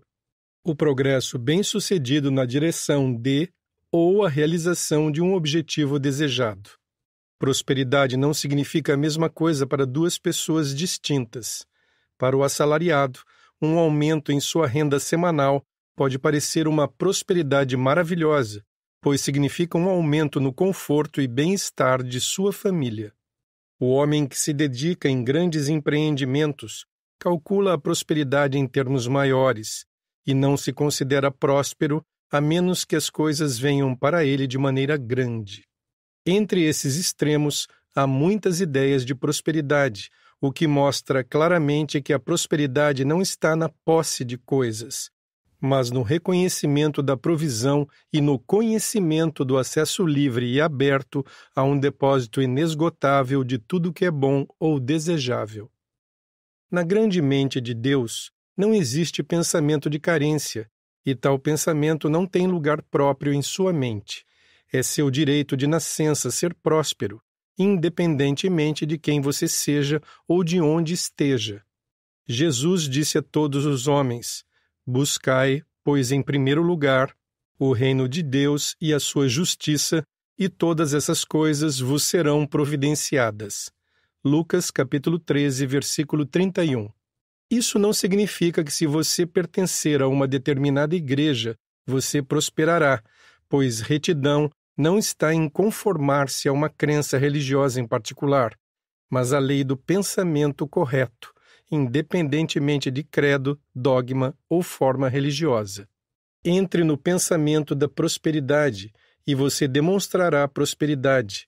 o progresso bem-sucedido na direção de ou a realização de um objetivo desejado. Prosperidade não significa a mesma coisa para duas pessoas distintas. Para o assalariado, um aumento em sua renda semanal pode parecer uma prosperidade maravilhosa, pois significa um aumento no conforto e bem-estar de sua família. O homem que se dedica em grandes empreendimentos calcula a prosperidade em termos maiores e não se considera próspero a menos que as coisas venham para ele de maneira grande. Entre esses extremos há muitas ideias de prosperidade, o que mostra claramente que a prosperidade não está na posse de coisas, mas no reconhecimento da provisão e no conhecimento do acesso livre e aberto a um depósito inesgotável de tudo que é bom ou desejável. Na grande mente de Deus não existe pensamento de carência, e tal pensamento não tem lugar próprio em sua mente. É seu direito de nascença ser próspero, independentemente de quem você seja ou de onde esteja. Jesus disse a todos os homens: Buscai, pois, em primeiro lugar, o reino de Deus e a sua justiça, e todas essas coisas vos serão providenciadas. Lucas capítulo 13, versículo 31. Isso não significa que se você pertencer a uma determinada igreja, você prosperará, pois retidão não está em conformar-se a uma crença religiosa em particular, mas à lei do pensamento correto, independentemente de credo, dogma ou forma religiosa. Entre no pensamento da prosperidade e você demonstrará prosperidade.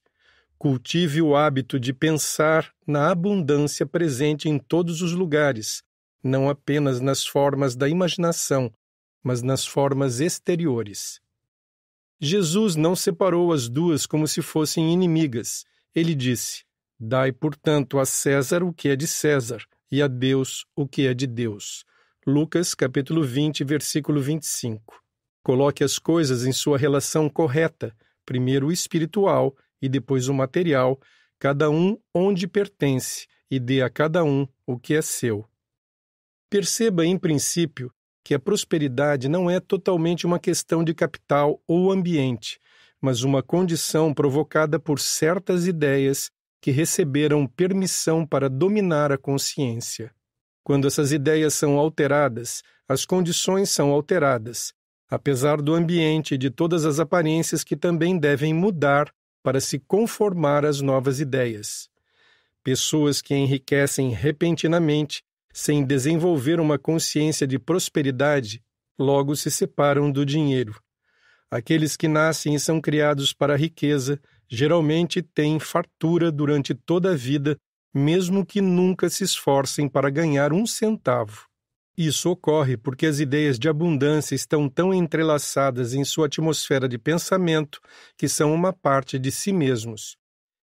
Cultive o hábito de pensar na abundância presente em todos os lugares, não apenas nas formas da imaginação, mas nas formas exteriores. Jesus não separou as duas como se fossem inimigas. Ele disse: Dai, portanto, a César o que é de César, e a Deus o que é de Deus. Lucas capítulo 20, versículo 25. Coloque as coisas em sua relação correta, primeiro o espiritual e depois o material, cada um onde pertence, e dê a cada um o que é seu. Perceba, em princípio, que a prosperidade não é totalmente uma questão de capital ou ambiente, mas uma condição provocada por certas ideias que receberam permissão para dominar a consciência. Quando essas ideias são alteradas, as condições são alteradas, apesar do ambiente e de todas as aparências que também devem mudar para se conformar às novas ideias. Pessoas que enriquecem repentinamente, sem desenvolver uma consciência de prosperidade, logo se separam do dinheiro. Aqueles que nascem e são criados para a riqueza geralmente têm fartura durante toda a vida, mesmo que nunca se esforcem para ganhar um centavo. Isso ocorre porque as ideias de abundância estão tão entrelaçadas em sua atmosfera de pensamento que são uma parte de si mesmos.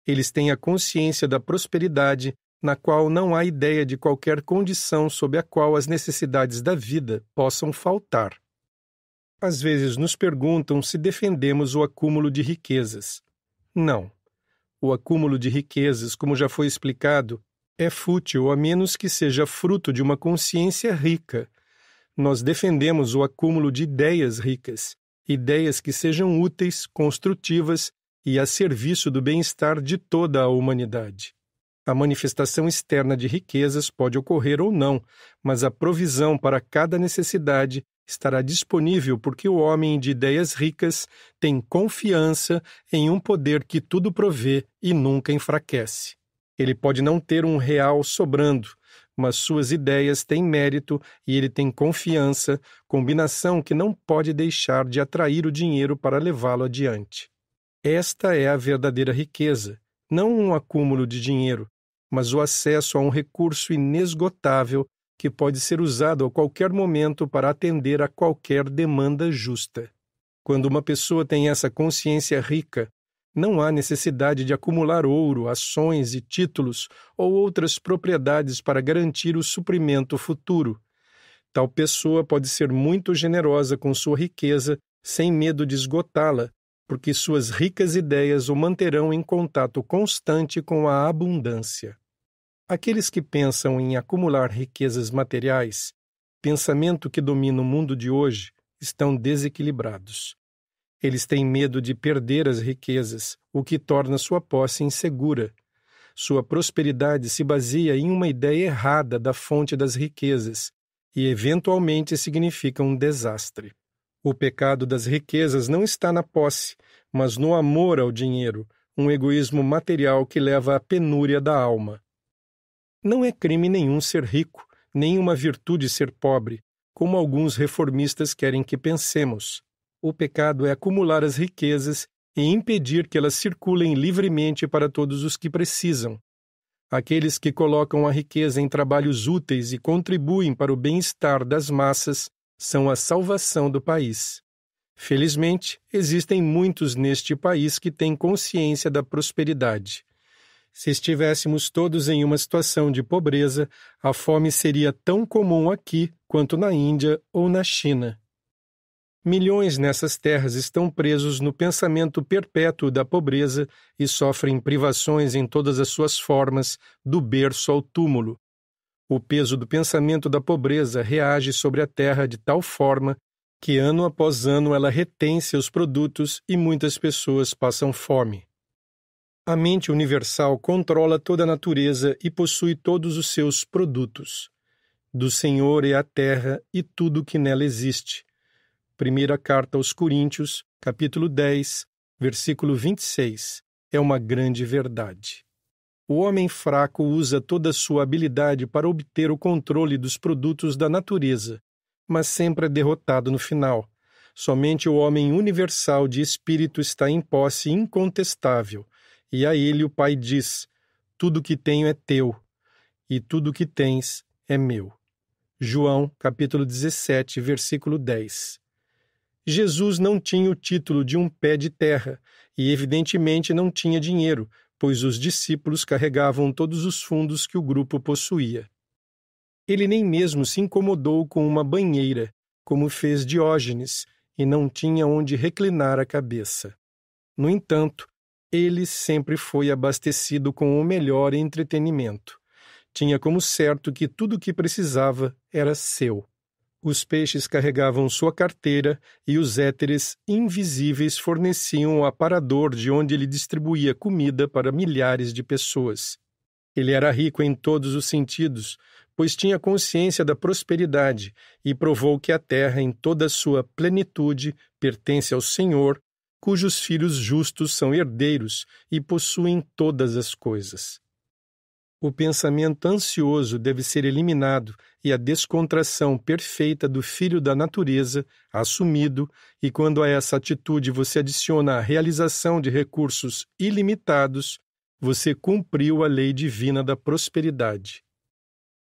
Eles têm a consciência da prosperidade, na qual não há ideia de qualquer condição sob a qual as necessidades da vida possam faltar. Às vezes nos perguntam se defendemos o acúmulo de riquezas. Não. O acúmulo de riquezas, como já foi explicado, é fútil a menos que seja fruto de uma consciência rica. Nós defendemos o acúmulo de ideias ricas, ideias que sejam úteis, construtivas e a serviço do bem-estar de toda a humanidade. A manifestação externa de riquezas pode ocorrer ou não, mas a provisão para cada necessidade estará disponível porque o homem de ideias ricas tem confiança em um poder que tudo provê e nunca enfraquece. Ele pode não ter um real sobrando, mas suas ideias têm mérito e ele tem confiança, combinação que não pode deixar de atrair o dinheiro para levá-lo adiante. Esta é a verdadeira riqueza, não um acúmulo de dinheiro, mas o acesso a um recurso inesgotável que pode ser usado a qualquer momento para atender a qualquer demanda justa. Quando uma pessoa tem essa consciência rica, não há necessidade de acumular ouro, ações e títulos ou outras propriedades para garantir o suprimento futuro. Tal pessoa pode ser muito generosa com sua riqueza sem medo de esgotá-la, porque suas ricas ideias o manterão em contato constante com a abundância. Aqueles que pensam em acumular riquezas materiais, pensamento que domina o mundo de hoje, estão desequilibrados. Eles têm medo de perder as riquezas, o que torna sua posse insegura. Sua prosperidade se baseia em uma ideia errada da fonte das riquezas e, eventualmente, significa um desastre. O pecado das riquezas não está na posse, mas no amor ao dinheiro, um egoísmo material que leva à penúria da alma. Não é crime nenhum ser rico, nem uma virtude ser pobre, como alguns reformistas querem que pensemos. O pecado é acumular as riquezas e impedir que elas circulem livremente para todos os que precisam. Aqueles que colocam a riqueza em trabalhos úteis e contribuem para o bem-estar das massas são a salvação do país. Felizmente, existem muitos neste país que têm consciência da prosperidade. Se estivéssemos todos em uma situação de pobreza, a fome seria tão comum aqui quanto na Índia ou na China. Milhões nessas terras estão presos no pensamento perpétuo da pobreza e sofrem privações em todas as suas formas, do berço ao túmulo. O peso do pensamento da pobreza reage sobre a terra de tal forma que ano após ano ela retém seus produtos e muitas pessoas passam fome. A mente universal controla toda a natureza e possui todos os seus produtos. Do Senhor é a terra e tudo o que nela existe. Primeira carta aos Coríntios, capítulo 10, versículo 26. É uma grande verdade. O homem fraco usa toda a sua habilidade para obter o controle dos produtos da natureza, mas sempre é derrotado no final. Somente o homem universal de espírito está em posse incontestável e a ele o pai diz: Tudo que tenho é teu, e tudo que tens é meu. João, capítulo 17, versículo 10. Jesus não tinha o título de um pé de terra e, evidentemente, não tinha dinheiro, pois os discípulos carregavam todos os fundos que o grupo possuía. Ele nem mesmo se incomodou com uma banheira, como fez Diógenes, e não tinha onde reclinar a cabeça. No entanto, ele sempre foi abastecido com o melhor entretenimento. Tinha como certo que tudo o que precisava era seu. Os peixes carregavam sua carteira e os éteres invisíveis forneciam o aparador de onde ele distribuía comida para milhares de pessoas. Ele era rico em todos os sentidos, pois tinha consciência da prosperidade e provou que a terra, em toda a sua plenitude, pertence ao Senhor cujos filhos justos são herdeiros e possuem todas as coisas. O pensamento ansioso deve ser eliminado e a descontração perfeita do filho da natureza assumido, e quando a essa atitude você adiciona a realização de recursos ilimitados, você cumpriu a lei divina da prosperidade.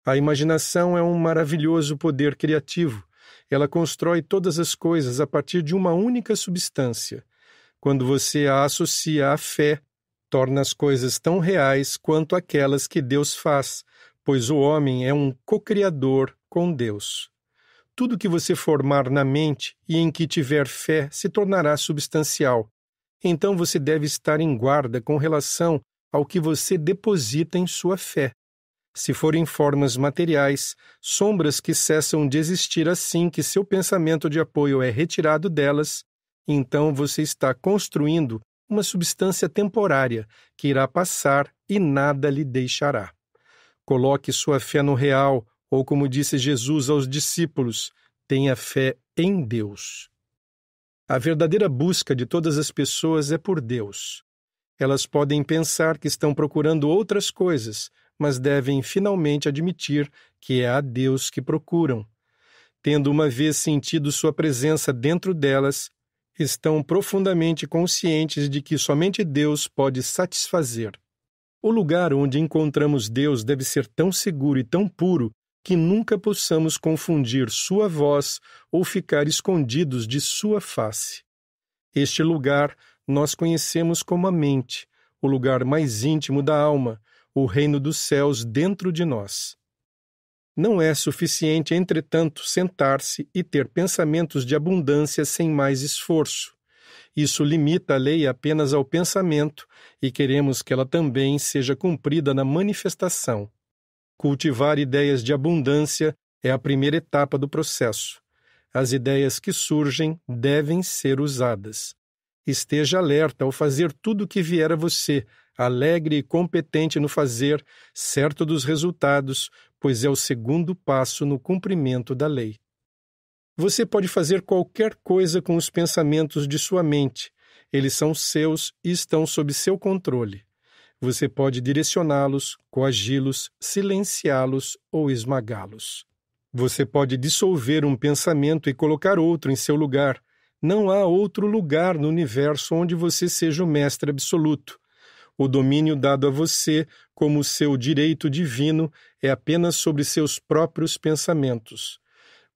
A imaginação é um maravilhoso poder criativo. Ela constrói todas as coisas a partir de uma única substância quando você a associa à fé, torna as coisas tão reais quanto aquelas que Deus faz, pois o homem é um co-criador com Deus. Tudo que você formar na mente e em que tiver fé se tornará substancial. Então você deve estar em guarda com relação ao que você deposita em sua fé. Se forem formas materiais, sombras que cessam de existir assim que seu pensamento de apoio é retirado delas, então você está construindo uma substância temporária que irá passar e nada lhe deixará. Coloque sua fé no real, ou como disse Jesus aos discípulos, tenha fé em Deus. A verdadeira busca de todas as pessoas é por Deus. Elas podem pensar que estão procurando outras coisas, mas devem finalmente admitir que é a Deus que procuram. Tendo uma vez sentido sua presença dentro delas, estão profundamente conscientes de que somente Deus pode satisfazer. O lugar onde encontramos Deus deve ser tão seguro e tão puro que nunca possamos confundir Sua voz ou ficar escondidos de Sua face. Este lugar nós conhecemos como a mente, o lugar mais íntimo da alma, o reino dos céus dentro de nós. Não é suficiente, entretanto, sentar-se e ter pensamentos de abundância sem mais esforço. Isso limita a lei apenas ao pensamento e queremos que ela também seja cumprida na manifestação. Cultivar ideias de abundância é a primeira etapa do processo. As ideias que surgem devem ser usadas. Esteja alerta ao fazer tudo o que vier a você, alegre e competente no fazer, certo dos resultados, pois é o segundo passo no cumprimento da lei. Você pode fazer qualquer coisa com os pensamentos de sua mente, eles são seus e estão sob seu controle. Você pode direcioná-los, coagi-los, silenciá-los ou esmagá-los. Você pode dissolver um pensamento e colocar outro em seu lugar. Não há outro lugar no universo onde você seja o mestre absoluto. O domínio dado a você, como seu direito divino, é apenas sobre seus próprios pensamentos.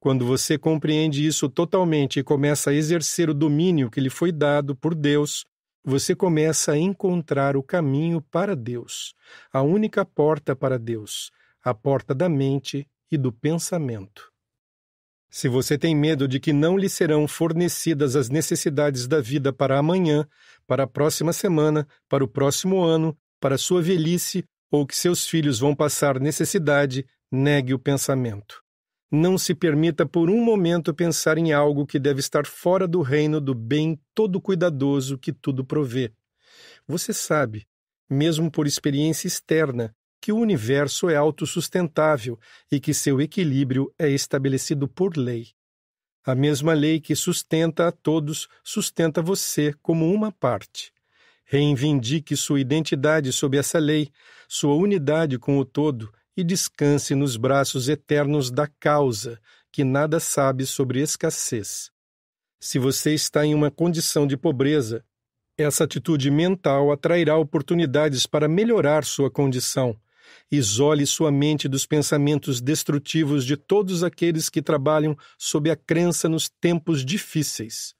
Quando você compreende isso totalmente e começa a exercer o domínio que lhe foi dado por Deus, você começa a encontrar o caminho para Deus, a única porta para Deus, a porta da mente e do pensamento. Se você tem medo de que não lhe serão fornecidas as necessidades da vida para amanhã, para a próxima semana, para o próximo ano, para sua velhice ou que seus filhos vão passar necessidade, negue o pensamento. Não se permita por um momento pensar em algo que deve estar fora do reino do bem todo cuidadoso que tudo provê. Você sabe, mesmo por experiência externa, que o universo é autossustentável e que seu equilíbrio é estabelecido por lei. A mesma lei que sustenta a todos sustenta você como uma parte. Reivindique sua identidade sob essa lei, sua unidade com o todo e descanse nos braços eternos da causa, que nada sabe sobre escassez. Se você está em uma condição de pobreza, essa atitude mental atrairá oportunidades para melhorar sua condição, Isole sua mente dos pensamentos destrutivos de todos aqueles que trabalham sob a crença nos tempos difíceis.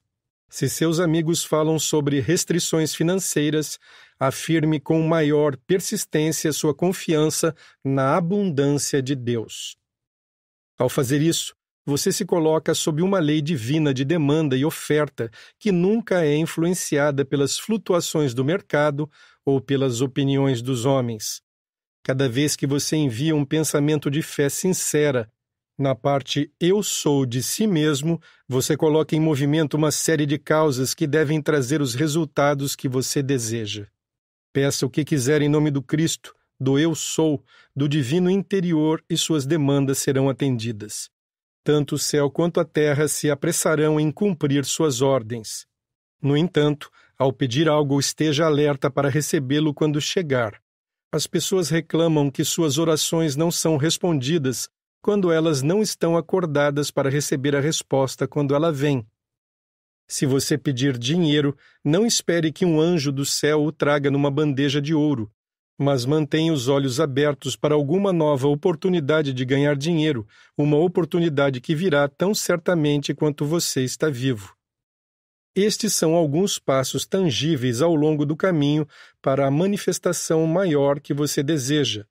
Se seus amigos falam sobre restrições financeiras, afirme com maior persistência sua confiança na abundância de Deus. Ao fazer isso, você se coloca sob uma lei divina de demanda e oferta que nunca é influenciada pelas flutuações do mercado ou pelas opiniões dos homens. Cada vez que você envia um pensamento de fé sincera na parte eu sou de si mesmo, você coloca em movimento uma série de causas que devem trazer os resultados que você deseja. Peça o que quiser em nome do Cristo, do eu sou, do divino interior e suas demandas serão atendidas. Tanto o céu quanto a terra se apressarão em cumprir suas ordens. No entanto, ao pedir algo, esteja alerta para recebê-lo quando chegar. As pessoas reclamam que suas orações não são respondidas quando elas não estão acordadas para receber a resposta quando ela vem. Se você pedir dinheiro, não espere que um anjo do céu o traga numa bandeja de ouro, mas mantenha os olhos abertos para alguma nova oportunidade de ganhar dinheiro, uma oportunidade que virá tão certamente quanto você está vivo. Estes são alguns passos tangíveis ao longo do caminho para a manifestação maior que você deseja.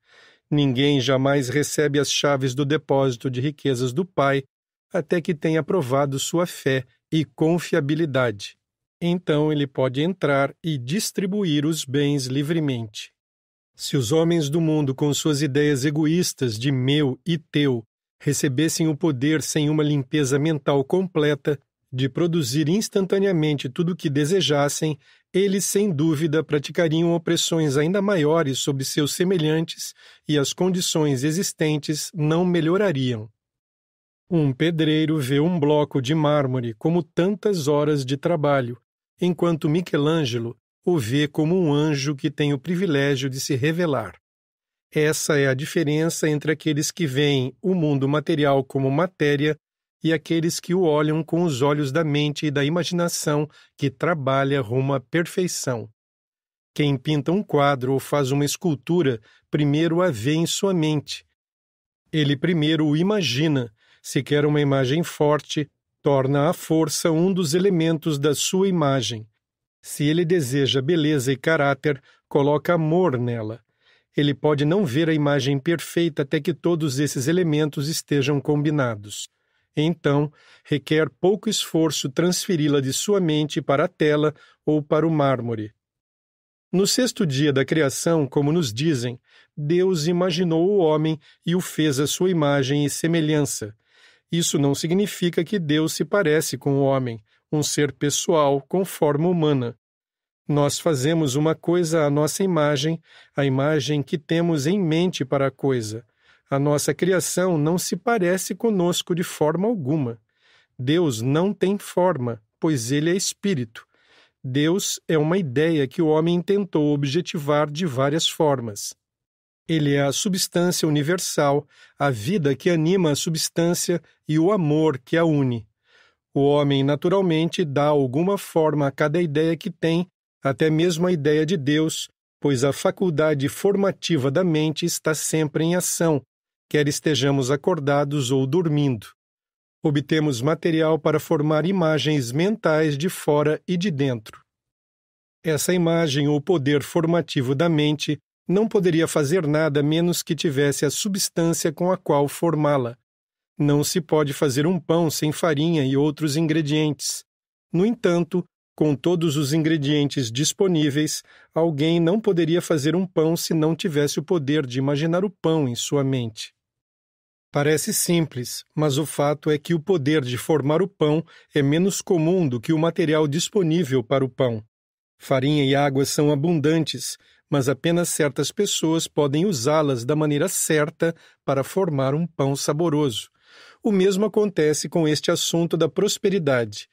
Ninguém jamais recebe as chaves do depósito de riquezas do Pai até que tenha provado sua fé e confiabilidade. Então ele pode entrar e distribuir os bens livremente. Se os homens do mundo, com suas ideias egoístas de meu e teu, recebessem o poder sem uma limpeza mental completa, de produzir instantaneamente tudo o que desejassem, eles sem dúvida praticariam opressões ainda maiores sobre seus semelhantes e as condições existentes não melhorariam. Um pedreiro vê um bloco de mármore como tantas horas de trabalho, enquanto Michelangelo o vê como um anjo que tem o privilégio de se revelar. Essa é a diferença entre aqueles que veem o mundo material como matéria e aqueles que o olham com os olhos da mente e da imaginação, que trabalha rumo à perfeição. Quem pinta um quadro ou faz uma escultura, primeiro a vê em sua mente. Ele primeiro o imagina. Se quer uma imagem forte, torna a força um dos elementos da sua imagem. Se ele deseja beleza e caráter, coloca amor nela. Ele pode não ver a imagem perfeita até que todos esses elementos estejam combinados. Então, requer pouco esforço transferi-la de sua mente para a tela ou para o mármore. No sexto dia da criação, como nos dizem, Deus imaginou o homem e o fez à sua imagem e semelhança. Isso não significa que Deus se parece com o homem, um ser pessoal com forma humana. Nós fazemos uma coisa à nossa imagem, a imagem que temos em mente para a coisa. A nossa criação não se parece conosco de forma alguma. Deus não tem forma, pois ele é espírito. Deus é uma ideia que o homem tentou objetivar de várias formas. Ele é a substância universal, a vida que anima a substância e o amor que a une. O homem naturalmente dá alguma forma a cada ideia que tem, até mesmo a ideia de Deus, pois a faculdade formativa da mente está sempre em ação, quer estejamos acordados ou dormindo. Obtemos material para formar imagens mentais de fora e de dentro. Essa imagem ou poder formativo da mente não poderia fazer nada menos que tivesse a substância com a qual formá-la. Não se pode fazer um pão sem farinha e outros ingredientes. No entanto, com todos os ingredientes disponíveis, alguém não poderia fazer um pão se não tivesse o poder de imaginar o pão em sua mente. Parece simples, mas o fato é que o poder de formar o pão é menos comum do que o material disponível para o pão. Farinha e água são abundantes, mas apenas certas pessoas podem usá-las da maneira certa para formar um pão saboroso. O mesmo acontece com este assunto da prosperidade.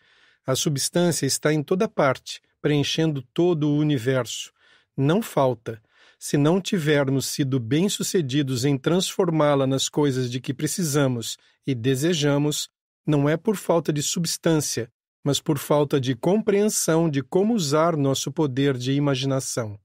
A substância está em toda parte, preenchendo todo o universo. Não falta, se não tivermos sido bem-sucedidos em transformá-la nas coisas de que precisamos e desejamos, não é por falta de substância, mas por falta de compreensão de como usar nosso poder de imaginação.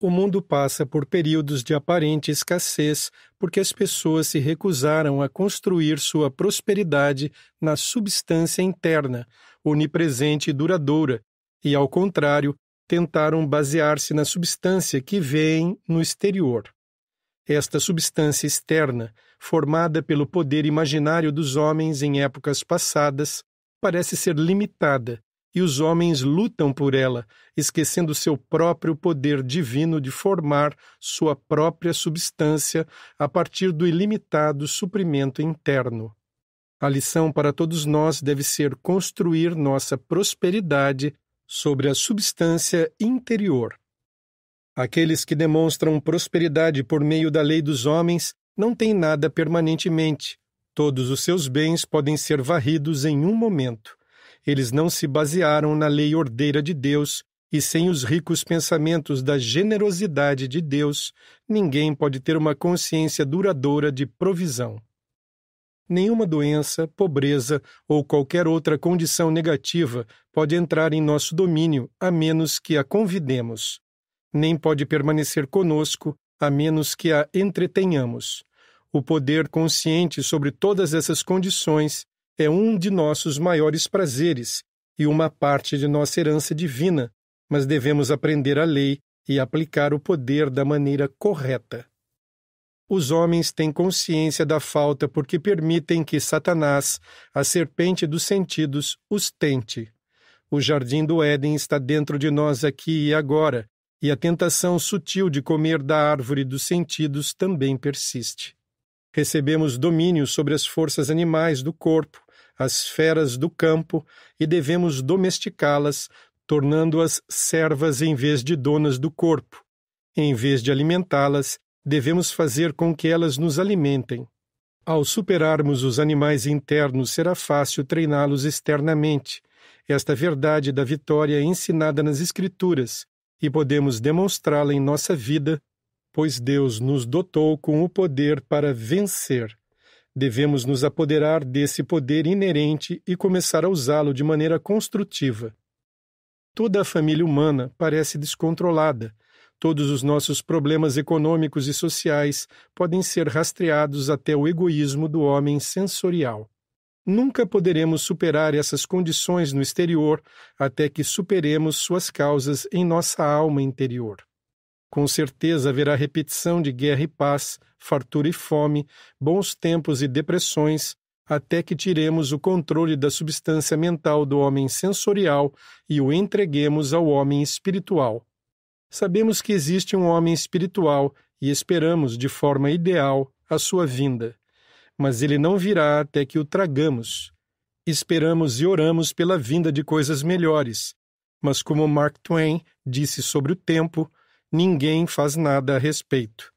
O mundo passa por períodos de aparente escassez porque as pessoas se recusaram a construir sua prosperidade na substância interna, onipresente e duradoura, e, ao contrário, tentaram basear-se na substância que veem no exterior. Esta substância externa, formada pelo poder imaginário dos homens em épocas passadas, parece ser limitada e os homens lutam por ela, esquecendo seu próprio poder divino de formar sua própria substância a partir do ilimitado suprimento interno. A lição para todos nós deve ser construir nossa prosperidade sobre a substância interior. Aqueles que demonstram prosperidade por meio da lei dos homens não têm nada permanentemente. Todos os seus bens podem ser varridos em um momento. Eles não se basearam na lei ordeira de Deus, e sem os ricos pensamentos da generosidade de Deus, ninguém pode ter uma consciência duradoura de provisão. Nenhuma doença, pobreza ou qualquer outra condição negativa pode entrar em nosso domínio a menos que a convidemos. Nem pode permanecer conosco a menos que a entretenhamos. O poder consciente sobre todas essas condições é um de nossos maiores prazeres e uma parte de nossa herança divina, mas devemos aprender a lei e aplicar o poder da maneira correta. Os homens têm consciência da falta porque permitem que Satanás, a serpente dos sentidos, os tente. O jardim do Éden está dentro de nós aqui e agora, e a tentação sutil de comer da árvore dos sentidos também persiste. Recebemos domínio sobre as forças animais do corpo, as feras do campo, e devemos domesticá-las, tornando-as servas em vez de donas do corpo. Em vez de alimentá-las, devemos fazer com que elas nos alimentem. Ao superarmos os animais internos, será fácil treiná-los externamente. Esta verdade da vitória é ensinada nas Escrituras e podemos demonstrá-la em nossa vida, pois Deus nos dotou com o poder para vencer. Devemos nos apoderar desse poder inerente e começar a usá-lo de maneira construtiva. Toda a família humana parece descontrolada, Todos os nossos problemas econômicos e sociais podem ser rastreados até o egoísmo do homem sensorial. Nunca poderemos superar essas condições no exterior até que superemos suas causas em nossa alma interior. Com certeza haverá repetição de guerra e paz, fartura e fome, bons tempos e depressões, até que tiremos o controle da substância mental do homem sensorial e o entreguemos ao homem espiritual. Sabemos que existe um homem espiritual e esperamos, de forma ideal, a sua vinda. Mas ele não virá até que o tragamos. Esperamos e oramos pela vinda de coisas melhores. Mas, como Mark Twain disse sobre o tempo, ninguém faz nada a respeito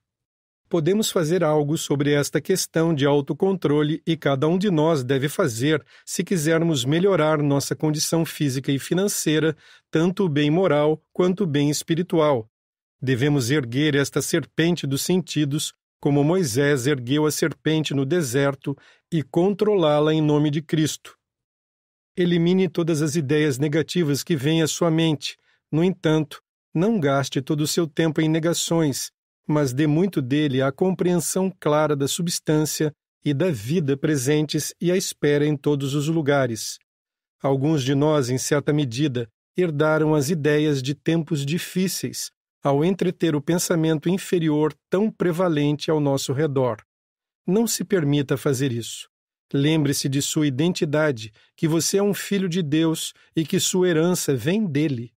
podemos fazer algo sobre esta questão de autocontrole e cada um de nós deve fazer se quisermos melhorar nossa condição física e financeira, tanto o bem moral quanto o bem espiritual. Devemos erguer esta serpente dos sentidos, como Moisés ergueu a serpente no deserto, e controlá-la em nome de Cristo. Elimine todas as ideias negativas que vêm à sua mente. No entanto, não gaste todo o seu tempo em negações, mas dê muito dele a compreensão clara da substância e da vida presentes e à espera em todos os lugares. Alguns de nós, em certa medida, herdaram as ideias de tempos difíceis ao entreter o pensamento inferior tão prevalente ao nosso redor. Não se permita fazer isso. Lembre-se de sua identidade, que você é um filho de Deus e que sua herança vem dele.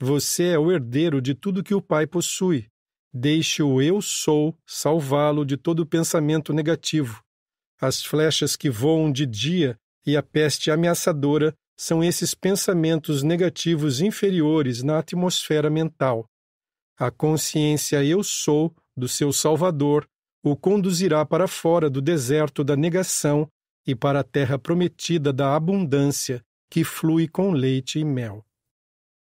Você é o herdeiro de tudo que o Pai possui. Deixe o eu sou salvá-lo de todo pensamento negativo. As flechas que voam de dia e a peste ameaçadora são esses pensamentos negativos inferiores na atmosfera mental. A consciência eu sou do seu Salvador o conduzirá para fora do deserto da negação e para a terra prometida da abundância que flui com leite e mel.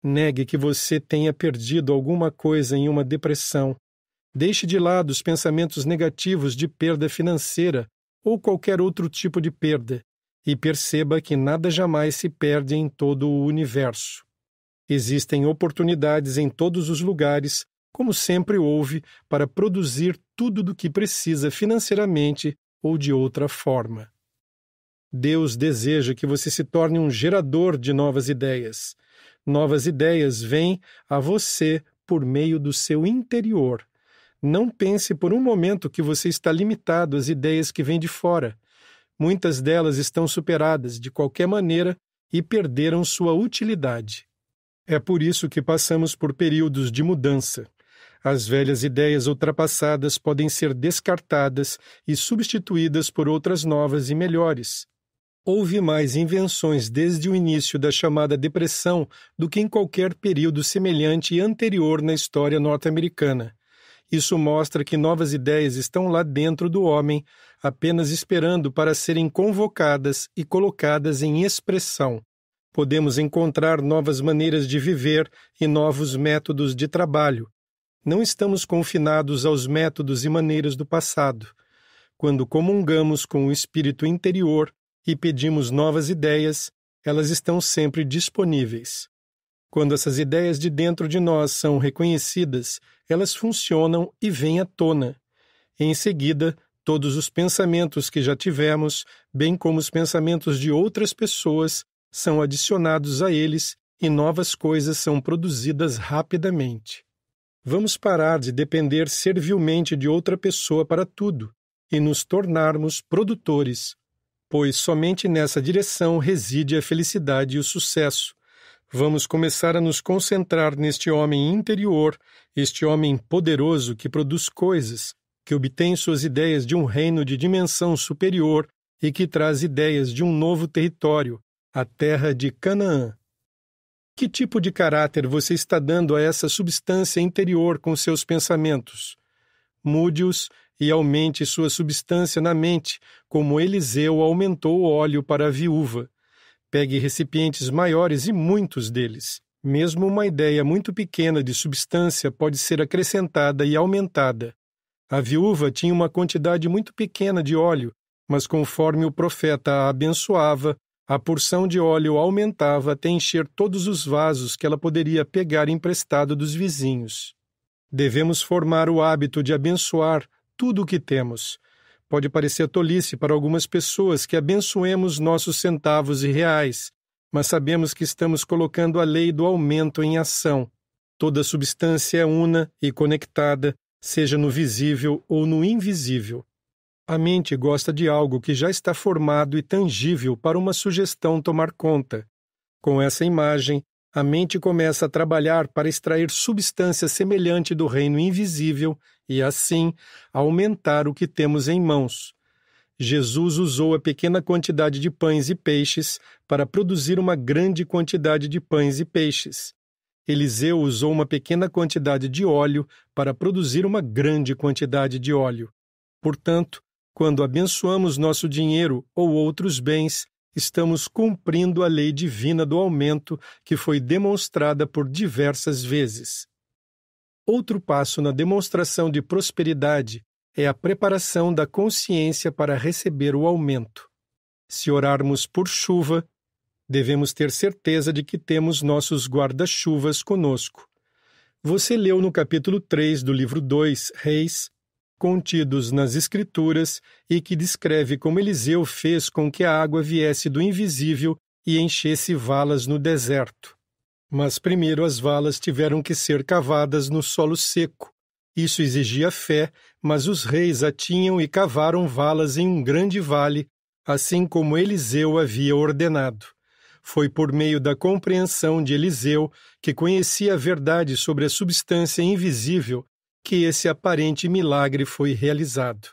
Negue que você tenha perdido alguma coisa em uma depressão. Deixe de lado os pensamentos negativos de perda financeira ou qualquer outro tipo de perda, e perceba que nada jamais se perde em todo o universo. Existem oportunidades em todos os lugares, como sempre houve, para produzir tudo do que precisa financeiramente ou de outra forma. Deus deseja que você se torne um gerador de novas ideias. Novas ideias vêm a você por meio do seu interior. Não pense por um momento que você está limitado às ideias que vêm de fora. Muitas delas estão superadas de qualquer maneira e perderam sua utilidade. É por isso que passamos por períodos de mudança. As velhas ideias ultrapassadas podem ser descartadas e substituídas por outras novas e melhores houve mais invenções desde o início da chamada Depressão do que em qualquer período semelhante e anterior na história norte-americana. Isso mostra que novas ideias estão lá dentro do homem, apenas esperando para serem convocadas e colocadas em expressão. Podemos encontrar novas maneiras de viver e novos métodos de trabalho. Não estamos confinados aos métodos e maneiras do passado. Quando comungamos com o espírito interior, e pedimos novas ideias, elas estão sempre disponíveis. Quando essas ideias de dentro de nós são reconhecidas, elas funcionam e vêm à tona. Em seguida, todos os pensamentos que já tivemos, bem como os pensamentos de outras pessoas, são adicionados a eles e novas coisas são produzidas rapidamente. Vamos parar de depender servilmente de outra pessoa para tudo e nos tornarmos produtores, pois somente nessa direção reside a felicidade e o sucesso. Vamos começar a nos concentrar neste homem interior, este homem poderoso que produz coisas, que obtém suas ideias de um reino de dimensão superior e que traz ideias de um novo território, a terra de Canaã. Que tipo de caráter você está dando a essa substância interior com seus pensamentos? Mude-os e aumente sua substância na mente, como Eliseu aumentou o óleo para a viúva. Pegue recipientes maiores e muitos deles. Mesmo uma ideia muito pequena de substância pode ser acrescentada e aumentada. A viúva tinha uma quantidade muito pequena de óleo, mas conforme o profeta a abençoava, a porção de óleo aumentava até encher todos os vasos que ela poderia pegar emprestado dos vizinhos. Devemos formar o hábito de abençoar tudo o que temos. Pode parecer tolice para algumas pessoas que abençoemos nossos centavos e reais, mas sabemos que estamos colocando a lei do aumento em ação. Toda substância é una e conectada, seja no visível ou no invisível. A mente gosta de algo que já está formado e tangível para uma sugestão tomar conta. Com essa imagem, a mente começa a trabalhar para extrair substância semelhante do reino invisível e assim aumentar o que temos em mãos. Jesus usou a pequena quantidade de pães e peixes para produzir uma grande quantidade de pães e peixes. Eliseu usou uma pequena quantidade de óleo para produzir uma grande quantidade de óleo. Portanto, quando abençoamos nosso dinheiro ou outros bens, estamos cumprindo a lei divina do aumento que foi demonstrada por diversas vezes. Outro passo na demonstração de prosperidade é a preparação da consciência para receber o aumento. Se orarmos por chuva, devemos ter certeza de que temos nossos guarda-chuvas conosco. Você leu no capítulo 3 do livro 2, Reis, contidos nas Escrituras e que descreve como Eliseu fez com que a água viesse do invisível e enchesse valas no deserto. Mas primeiro as valas tiveram que ser cavadas no solo seco. Isso exigia fé, mas os reis a tinham e cavaram valas em um grande vale, assim como Eliseu havia ordenado. Foi por meio da compreensão de Eliseu, que conhecia a verdade sobre a substância invisível, que esse aparente milagre foi realizado.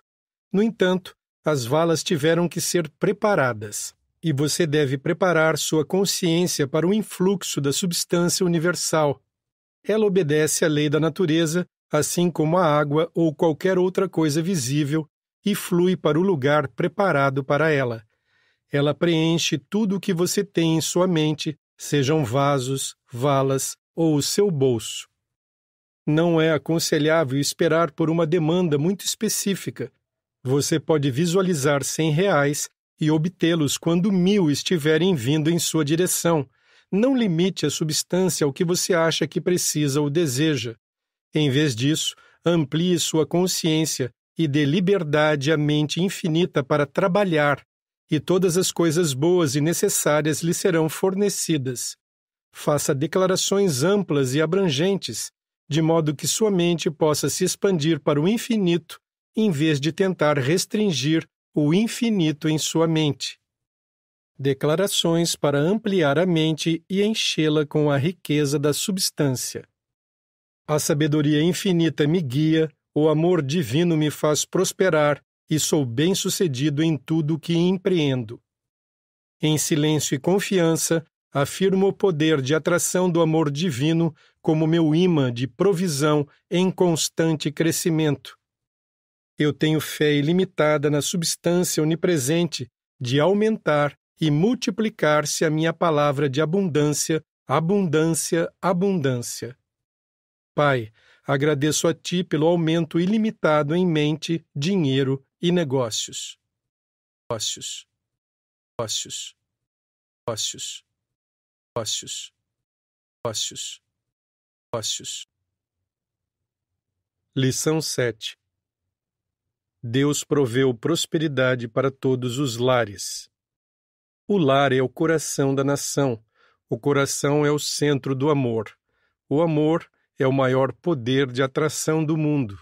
No entanto, as valas tiveram que ser preparadas e você deve preparar sua consciência para o influxo da substância universal. Ela obedece à lei da natureza, assim como a água ou qualquer outra coisa visível, e flui para o lugar preparado para ela. Ela preenche tudo o que você tem em sua mente, sejam vasos, valas ou o seu bolso. Não é aconselhável esperar por uma demanda muito específica. Você pode visualizar cem reais e obtê-los quando mil estiverem vindo em sua direção. Não limite a substância ao que você acha que precisa ou deseja. Em vez disso, amplie sua consciência e dê liberdade à mente infinita para trabalhar, e todas as coisas boas e necessárias lhe serão fornecidas. Faça declarações amplas e abrangentes, de modo que sua mente possa se expandir para o infinito, em vez de tentar restringir o infinito em sua mente. Declarações para ampliar a mente e enchê-la com a riqueza da substância. A sabedoria infinita me guia, o amor divino me faz prosperar e sou bem-sucedido em tudo o que empreendo. Em silêncio e confiança, afirmo o poder de atração do amor divino como meu imã de provisão em constante crescimento eu tenho fé ilimitada na substância onipresente de aumentar e multiplicar-se a minha palavra de abundância, abundância, abundância. Pai, agradeço a Ti pelo aumento ilimitado em mente, dinheiro e negócios. Ócios. Ócios. Ócios. Ócios. Ócios. Lição 7 Deus proveu prosperidade para todos os lares. O lar é o coração da nação. O coração é o centro do amor. O amor é o maior poder de atração do mundo.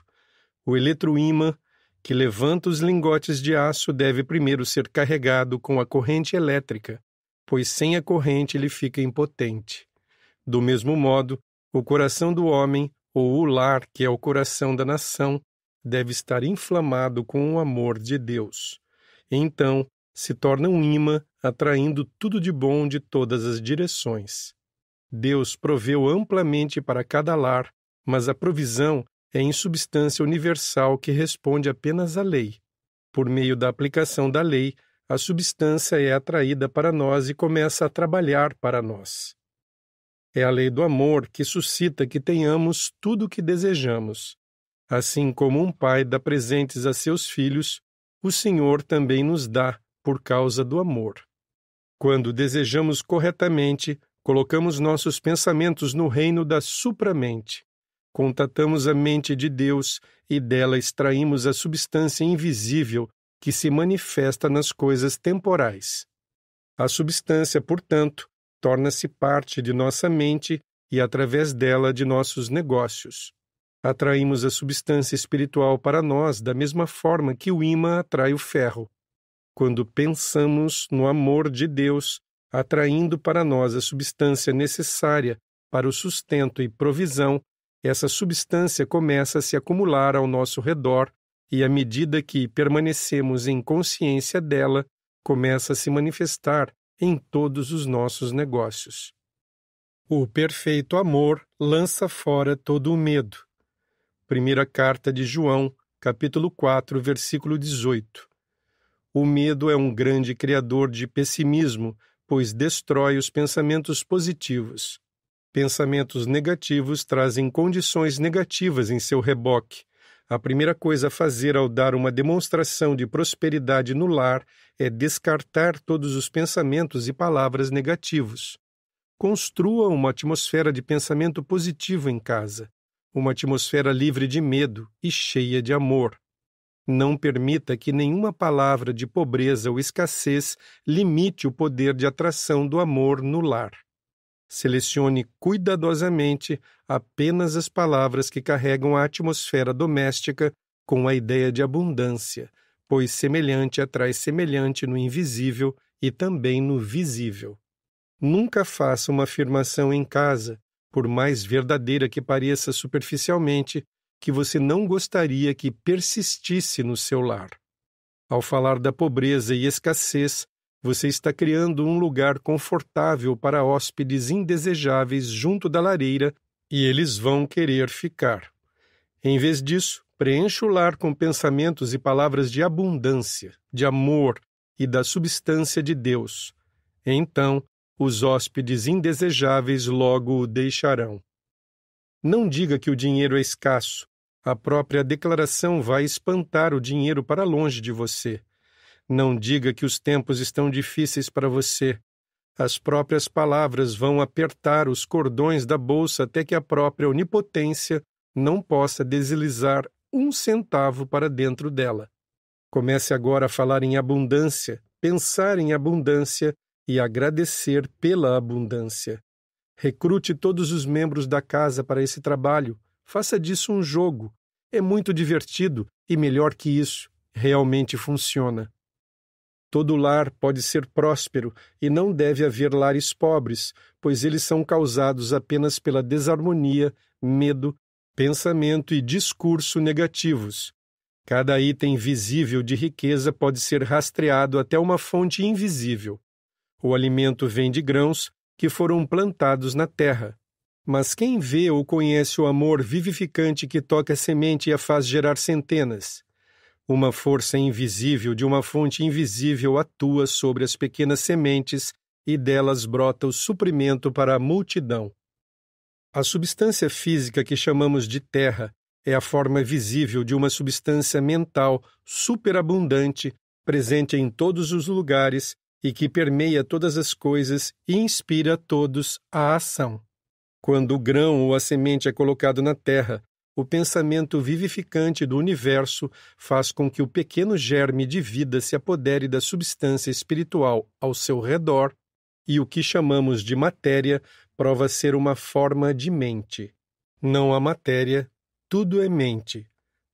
O eletroímã que levanta os lingotes de aço deve primeiro ser carregado com a corrente elétrica, pois sem a corrente ele fica impotente. Do mesmo modo, o coração do homem, ou o lar, que é o coração da nação, deve estar inflamado com o amor de Deus. Então, se torna um imã, atraindo tudo de bom de todas as direções. Deus proveu amplamente para cada lar, mas a provisão é em substância universal que responde apenas à lei. Por meio da aplicação da lei, a substância é atraída para nós e começa a trabalhar para nós. É a lei do amor que suscita que tenhamos tudo o que desejamos, Assim como um pai dá presentes a seus filhos, o Senhor também nos dá por causa do amor. Quando desejamos corretamente, colocamos nossos pensamentos no reino da supramente. Contatamos a mente de Deus e dela extraímos a substância invisível que se manifesta nas coisas temporais. A substância, portanto, torna-se parte de nossa mente e através dela de nossos negócios atraímos a substância espiritual para nós da mesma forma que o imã atrai o ferro. Quando pensamos no amor de Deus, atraindo para nós a substância necessária para o sustento e provisão, essa substância começa a se acumular ao nosso redor e, à medida que permanecemos em consciência dela, começa a se manifestar em todos os nossos negócios. O perfeito amor lança fora todo o medo. Primeira carta de João, capítulo 4, versículo 18. O medo é um grande criador de pessimismo, pois destrói os pensamentos positivos. Pensamentos negativos trazem condições negativas em seu reboque. A primeira coisa a fazer ao dar uma demonstração de prosperidade no lar é descartar todos os pensamentos e palavras negativos. Construa uma atmosfera de pensamento positivo em casa uma atmosfera livre de medo e cheia de amor. Não permita que nenhuma palavra de pobreza ou escassez limite o poder de atração do amor no lar. Selecione cuidadosamente apenas as palavras que carregam a atmosfera doméstica com a ideia de abundância, pois semelhante atrai semelhante no invisível e também no visível. Nunca faça uma afirmação em casa por mais verdadeira que pareça superficialmente, que você não gostaria que persistisse no seu lar. Ao falar da pobreza e escassez, você está criando um lugar confortável para hóspedes indesejáveis junto da lareira e eles vão querer ficar. Em vez disso, preencha o lar com pensamentos e palavras de abundância, de amor e da substância de Deus. Então, os hóspedes indesejáveis logo o deixarão. Não diga que o dinheiro é escasso. A própria declaração vai espantar o dinheiro para longe de você. Não diga que os tempos estão difíceis para você. As próprias palavras vão apertar os cordões da bolsa até que a própria onipotência não possa deslizar um centavo para dentro dela. Comece agora a falar em abundância, pensar em abundância e agradecer pela abundância. Recrute todos os membros da casa para esse trabalho. Faça disso um jogo. É muito divertido e, melhor que isso, realmente funciona. Todo lar pode ser próspero e não deve haver lares pobres, pois eles são causados apenas pela desarmonia, medo, pensamento e discurso negativos. Cada item visível de riqueza pode ser rastreado até uma fonte invisível. O alimento vem de grãos que foram plantados na terra. Mas quem vê ou conhece o amor vivificante que toca a semente e a faz gerar centenas? Uma força invisível de uma fonte invisível atua sobre as pequenas sementes e delas brota o suprimento para a multidão. A substância física que chamamos de terra é a forma visível de uma substância mental superabundante, presente em todos os lugares e que permeia todas as coisas e inspira todos à ação. Quando o grão ou a semente é colocado na terra, o pensamento vivificante do universo faz com que o pequeno germe de vida se apodere da substância espiritual ao seu redor, e o que chamamos de matéria prova ser uma forma de mente. Não há matéria, tudo é mente.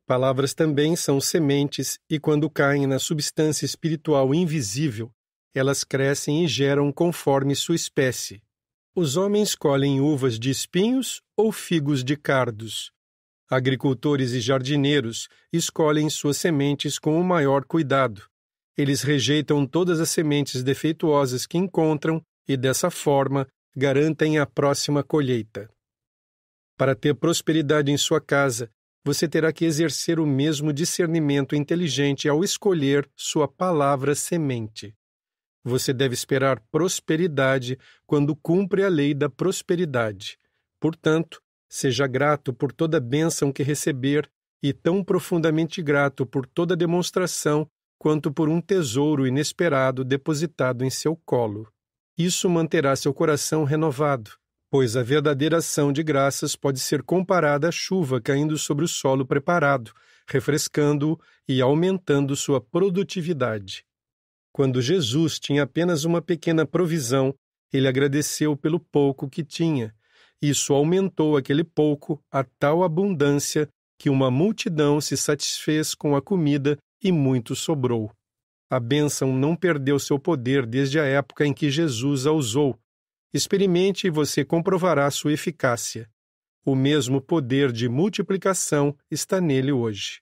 Palavras também são sementes e, quando caem na substância espiritual invisível, elas crescem e geram conforme sua espécie. Os homens colhem uvas de espinhos ou figos de cardos. Agricultores e jardineiros escolhem suas sementes com o maior cuidado. Eles rejeitam todas as sementes defeituosas que encontram e, dessa forma, garantem a próxima colheita. Para ter prosperidade em sua casa, você terá que exercer o mesmo discernimento inteligente ao escolher sua palavra semente. Você deve esperar prosperidade quando cumpre a lei da prosperidade. Portanto, seja grato por toda bênção que receber e tão profundamente grato por toda demonstração quanto por um tesouro inesperado depositado em seu colo. Isso manterá seu coração renovado, pois a verdadeira ação de graças pode ser comparada à chuva caindo sobre o solo preparado, refrescando-o e aumentando sua produtividade. Quando Jesus tinha apenas uma pequena provisão, ele agradeceu pelo pouco que tinha. Isso aumentou aquele pouco a tal abundância que uma multidão se satisfez com a comida e muito sobrou. A bênção não perdeu seu poder desde a época em que Jesus a usou. Experimente e você comprovará sua eficácia. O mesmo poder de multiplicação está nele hoje.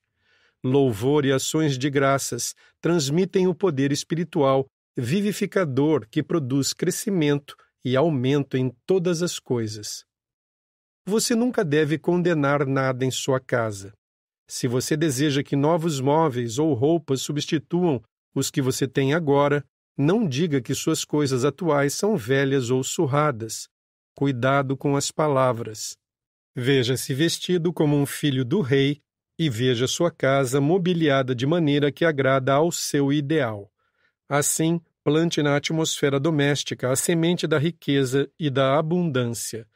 Louvor e ações de graças transmitem o poder espiritual vivificador que produz crescimento e aumento em todas as coisas. Você nunca deve condenar nada em sua casa. Se você deseja que novos móveis ou roupas substituam os que você tem agora, não diga que suas coisas atuais são velhas ou surradas. Cuidado com as palavras. Veja-se vestido como um filho do rei e veja sua casa mobiliada de maneira que agrada ao seu ideal. Assim, plante na atmosfera doméstica a semente da riqueza e da abundância.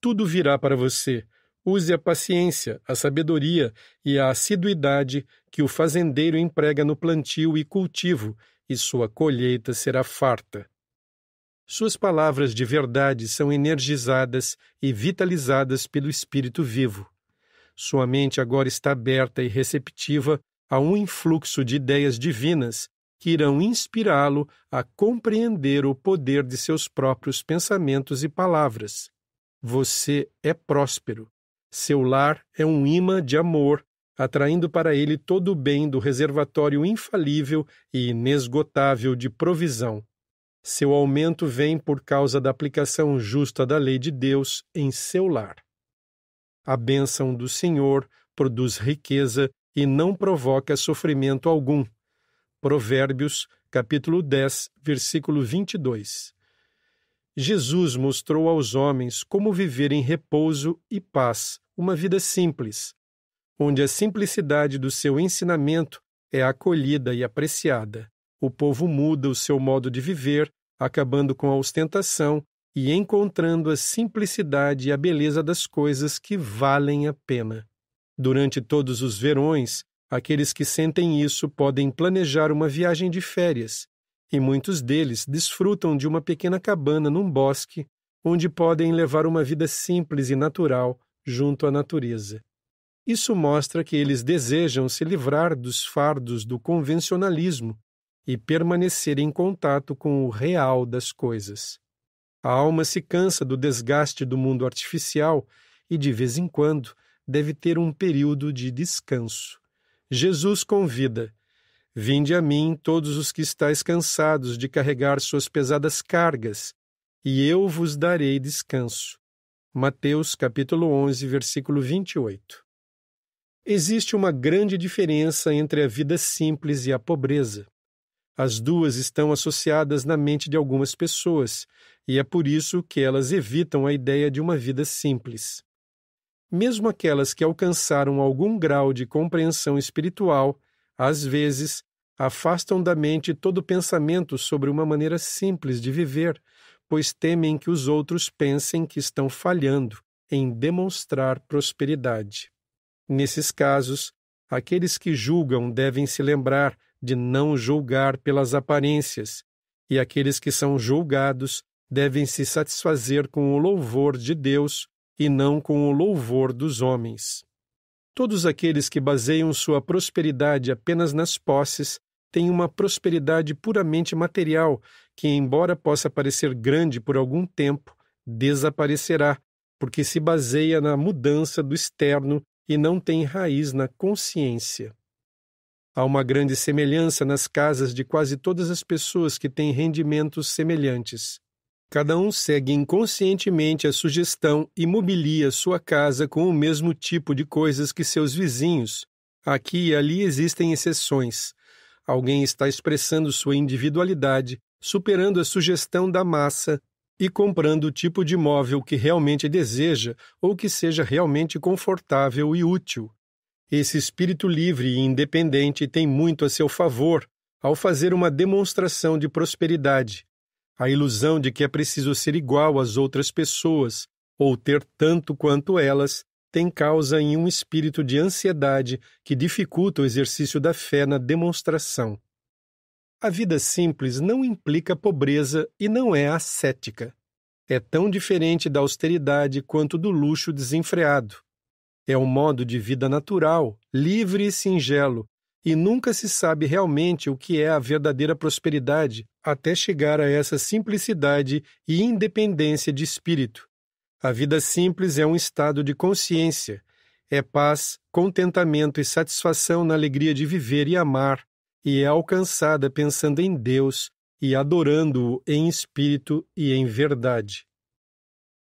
Tudo virá para você. Use a paciência, a sabedoria e a assiduidade que o fazendeiro emprega no plantio e cultivo, e sua colheita será farta. Suas palavras de verdade são energizadas e vitalizadas pelo Espírito vivo. Sua mente agora está aberta e receptiva a um influxo de ideias divinas que irão inspirá-lo a compreender o poder de seus próprios pensamentos e palavras. Você é próspero. Seu lar é um imã de amor, atraindo para ele todo o bem do reservatório infalível e inesgotável de provisão. Seu aumento vem por causa da aplicação justa da lei de Deus em seu lar. A bênção do Senhor produz riqueza e não provoca sofrimento algum. Provérbios, capítulo 10, versículo 22. Jesus mostrou aos homens como viver em repouso e paz, uma vida simples, onde a simplicidade do seu ensinamento é acolhida e apreciada. O povo muda o seu modo de viver, acabando com a ostentação e encontrando a simplicidade e a beleza das coisas que valem a pena. Durante todos os verões, aqueles que sentem isso podem planejar uma viagem de férias, e muitos deles desfrutam de uma pequena cabana num bosque, onde podem levar uma vida simples e natural junto à natureza. Isso mostra que eles desejam se livrar dos fardos do convencionalismo e permanecer em contato com o real das coisas. A alma se cansa do desgaste do mundo artificial e, de vez em quando, deve ter um período de descanso. Jesus convida: Vinde a mim, todos os que estáis cansados de carregar suas pesadas cargas, e eu vos darei descanso. Mateus capítulo 11, versículo 28. Existe uma grande diferença entre a vida simples e a pobreza. As duas estão associadas na mente de algumas pessoas, e é por isso que elas evitam a ideia de uma vida simples. Mesmo aquelas que alcançaram algum grau de compreensão espiritual, às vezes, afastam da mente todo pensamento sobre uma maneira simples de viver, pois temem que os outros pensem que estão falhando em demonstrar prosperidade. Nesses casos, aqueles que julgam devem se lembrar de não julgar pelas aparências, e aqueles que são julgados devem se satisfazer com o louvor de Deus e não com o louvor dos homens. Todos aqueles que baseiam sua prosperidade apenas nas posses têm uma prosperidade puramente material que, embora possa parecer grande por algum tempo, desaparecerá, porque se baseia na mudança do externo e não tem raiz na consciência. Há uma grande semelhança nas casas de quase todas as pessoas que têm rendimentos semelhantes. Cada um segue inconscientemente a sugestão e mobilia sua casa com o mesmo tipo de coisas que seus vizinhos. Aqui e ali existem exceções. Alguém está expressando sua individualidade, superando a sugestão da massa e comprando o tipo de móvel que realmente deseja ou que seja realmente confortável e útil. Esse espírito livre e independente tem muito a seu favor ao fazer uma demonstração de prosperidade a ilusão de que é preciso ser igual às outras pessoas ou ter tanto quanto elas tem causa em um espírito de ansiedade que dificulta o exercício da fé na demonstração. A vida simples não implica pobreza e não é ascética. É tão diferente da austeridade quanto do luxo desenfreado. É um modo de vida natural, livre e singelo, e nunca se sabe realmente o que é a verdadeira prosperidade até chegar a essa simplicidade e independência de espírito. A vida simples é um estado de consciência, é paz, contentamento e satisfação na alegria de viver e amar, e é alcançada pensando em Deus e adorando-o em espírito e em verdade.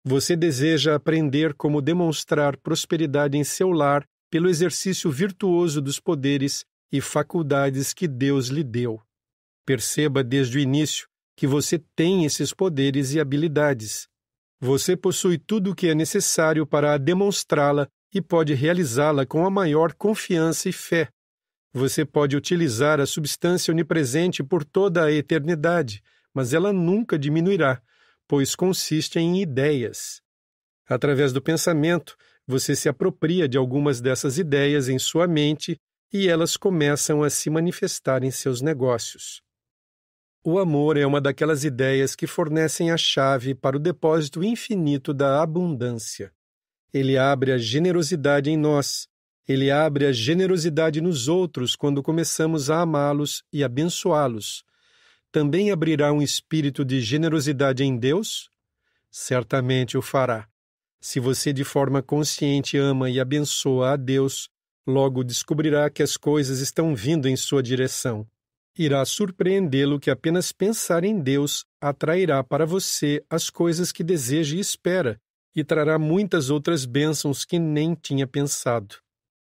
Você deseja aprender como demonstrar prosperidade em seu lar pelo exercício virtuoso dos poderes e faculdades que Deus lhe deu. Perceba desde o início que você tem esses poderes e habilidades. Você possui tudo o que é necessário para demonstrá-la e pode realizá-la com a maior confiança e fé. Você pode utilizar a substância onipresente por toda a eternidade, mas ela nunca diminuirá, pois consiste em ideias. Através do pensamento, você se apropria de algumas dessas ideias em sua mente e elas começam a se manifestar em seus negócios. O amor é uma daquelas ideias que fornecem a chave para o depósito infinito da abundância. Ele abre a generosidade em nós, ele abre a generosidade nos outros quando começamos a amá-los e abençoá-los. Também abrirá um espírito de generosidade em Deus? Certamente o fará. Se você de forma consciente ama e abençoa a Deus, Logo descobrirá que as coisas estão vindo em sua direção. Irá surpreendê-lo que apenas pensar em Deus atrairá para você as coisas que deseja e espera, e trará muitas outras bênçãos que nem tinha pensado.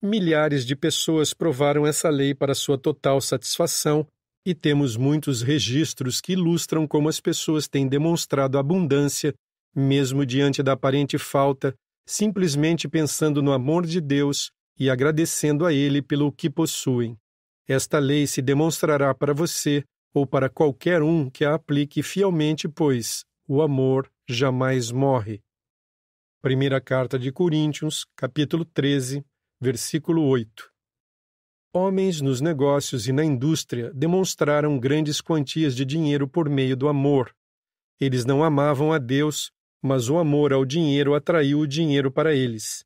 Milhares de pessoas provaram essa lei para sua total satisfação, e temos muitos registros que ilustram como as pessoas têm demonstrado abundância, mesmo diante da aparente falta, simplesmente pensando no amor de Deus e agradecendo a Ele pelo que possuem. Esta lei se demonstrará para você ou para qualquer um que a aplique fielmente, pois o amor jamais morre. Primeira carta de Coríntios, capítulo 13, versículo 8. Homens nos negócios e na indústria demonstraram grandes quantias de dinheiro por meio do amor. Eles não amavam a Deus, mas o amor ao dinheiro atraiu o dinheiro para eles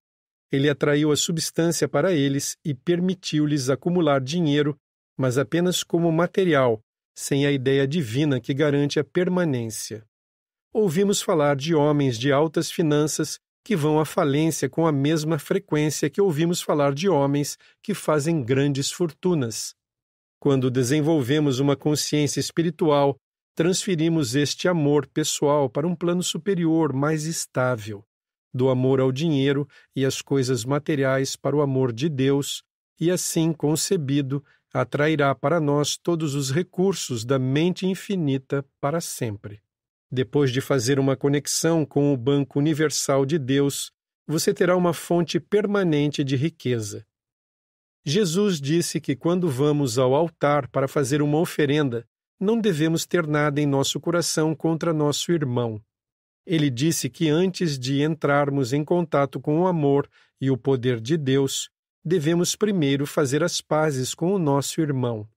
ele atraiu a substância para eles e permitiu-lhes acumular dinheiro, mas apenas como material, sem a ideia divina que garante a permanência. Ouvimos falar de homens de altas finanças que vão à falência com a mesma frequência que ouvimos falar de homens que fazem grandes fortunas. Quando desenvolvemos uma consciência espiritual, transferimos este amor pessoal para um plano superior mais estável do amor ao dinheiro e às coisas materiais para o amor de Deus, e assim concebido, atrairá para nós todos os recursos da mente infinita para sempre. Depois de fazer uma conexão com o Banco Universal de Deus, você terá uma fonte permanente de riqueza. Jesus disse que quando vamos ao altar para fazer uma oferenda, não devemos ter nada em nosso coração contra nosso irmão. Ele disse que antes de entrarmos em contato com o amor e o poder de Deus, devemos primeiro fazer as pazes com o nosso irmão.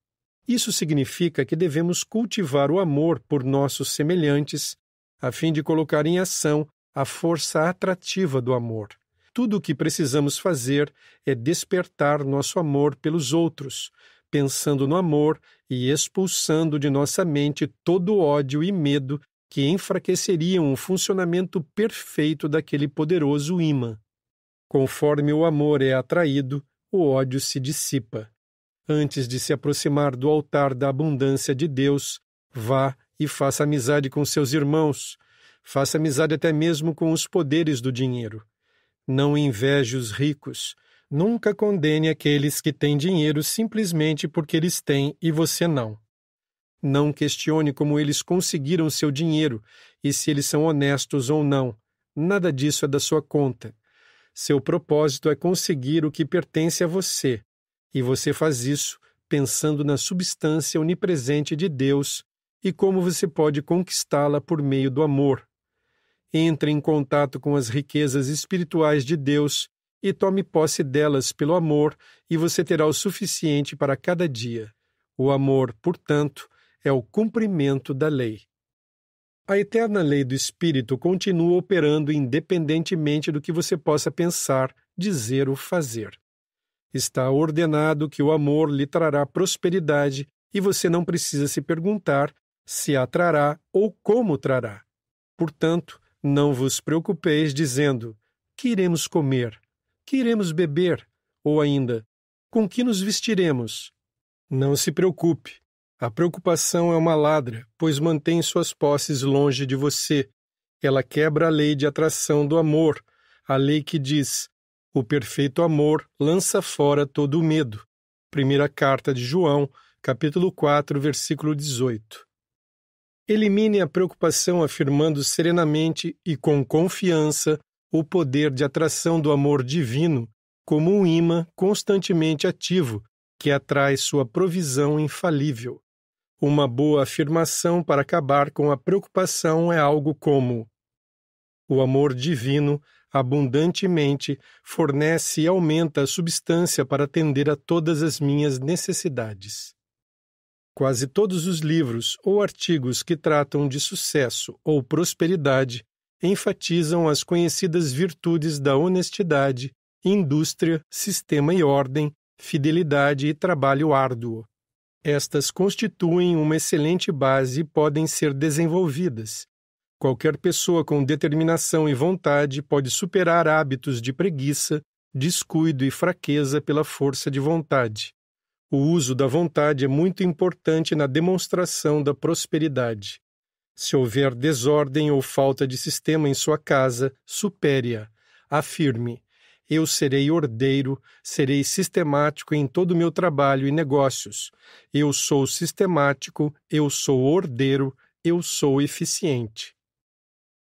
Isso significa que devemos cultivar o amor por nossos semelhantes, a fim de colocar em ação a força atrativa do amor. Tudo o que precisamos fazer é despertar nosso amor pelos outros, pensando no amor e expulsando de nossa mente todo ódio e medo que enfraqueceriam o funcionamento perfeito daquele poderoso imã. Conforme o amor é atraído, o ódio se dissipa. Antes de se aproximar do altar da abundância de Deus, vá e faça amizade com seus irmãos, faça amizade até mesmo com os poderes do dinheiro. Não inveje os ricos. Nunca condene aqueles que têm dinheiro simplesmente porque eles têm e você não. Não questione como eles conseguiram seu dinheiro e se eles são honestos ou não. Nada disso é da sua conta. Seu propósito é conseguir o que pertence a você, e você faz isso pensando na substância onipresente de Deus e como você pode conquistá-la por meio do amor. Entre em contato com as riquezas espirituais de Deus e tome posse delas pelo amor, e você terá o suficiente para cada dia. O amor, portanto, é o cumprimento da lei. A eterna lei do Espírito continua operando independentemente do que você possa pensar, dizer ou fazer. Está ordenado que o amor lhe trará prosperidade e você não precisa se perguntar se a trará ou como trará. Portanto, não vos preocupeis dizendo: que iremos comer, que iremos beber, ou ainda: com que nos vestiremos. Não se preocupe, a preocupação é uma ladra, pois mantém suas posses longe de você. Ela quebra a lei de atração do amor, a lei que diz: o perfeito amor lança fora todo o medo. Primeira carta de João, capítulo 4, versículo 18. Elimine a preocupação afirmando serenamente e com confiança o poder de atração do amor divino como um imã constantemente ativo que atrai sua provisão infalível. Uma boa afirmação para acabar com a preocupação é algo como: O amor divino abundantemente fornece e aumenta a substância para atender a todas as minhas necessidades. Quase todos os livros ou artigos que tratam de sucesso ou prosperidade enfatizam as conhecidas virtudes da honestidade, indústria, sistema e ordem, fidelidade e trabalho árduo. Estas constituem uma excelente base e podem ser desenvolvidas. Qualquer pessoa com determinação e vontade pode superar hábitos de preguiça, descuido e fraqueza pela força de vontade. O uso da vontade é muito importante na demonstração da prosperidade. Se houver desordem ou falta de sistema em sua casa, supere-a. Afirme: eu serei ordeiro, serei sistemático em todo o meu trabalho e negócios. Eu sou sistemático, eu sou ordeiro, eu sou eficiente.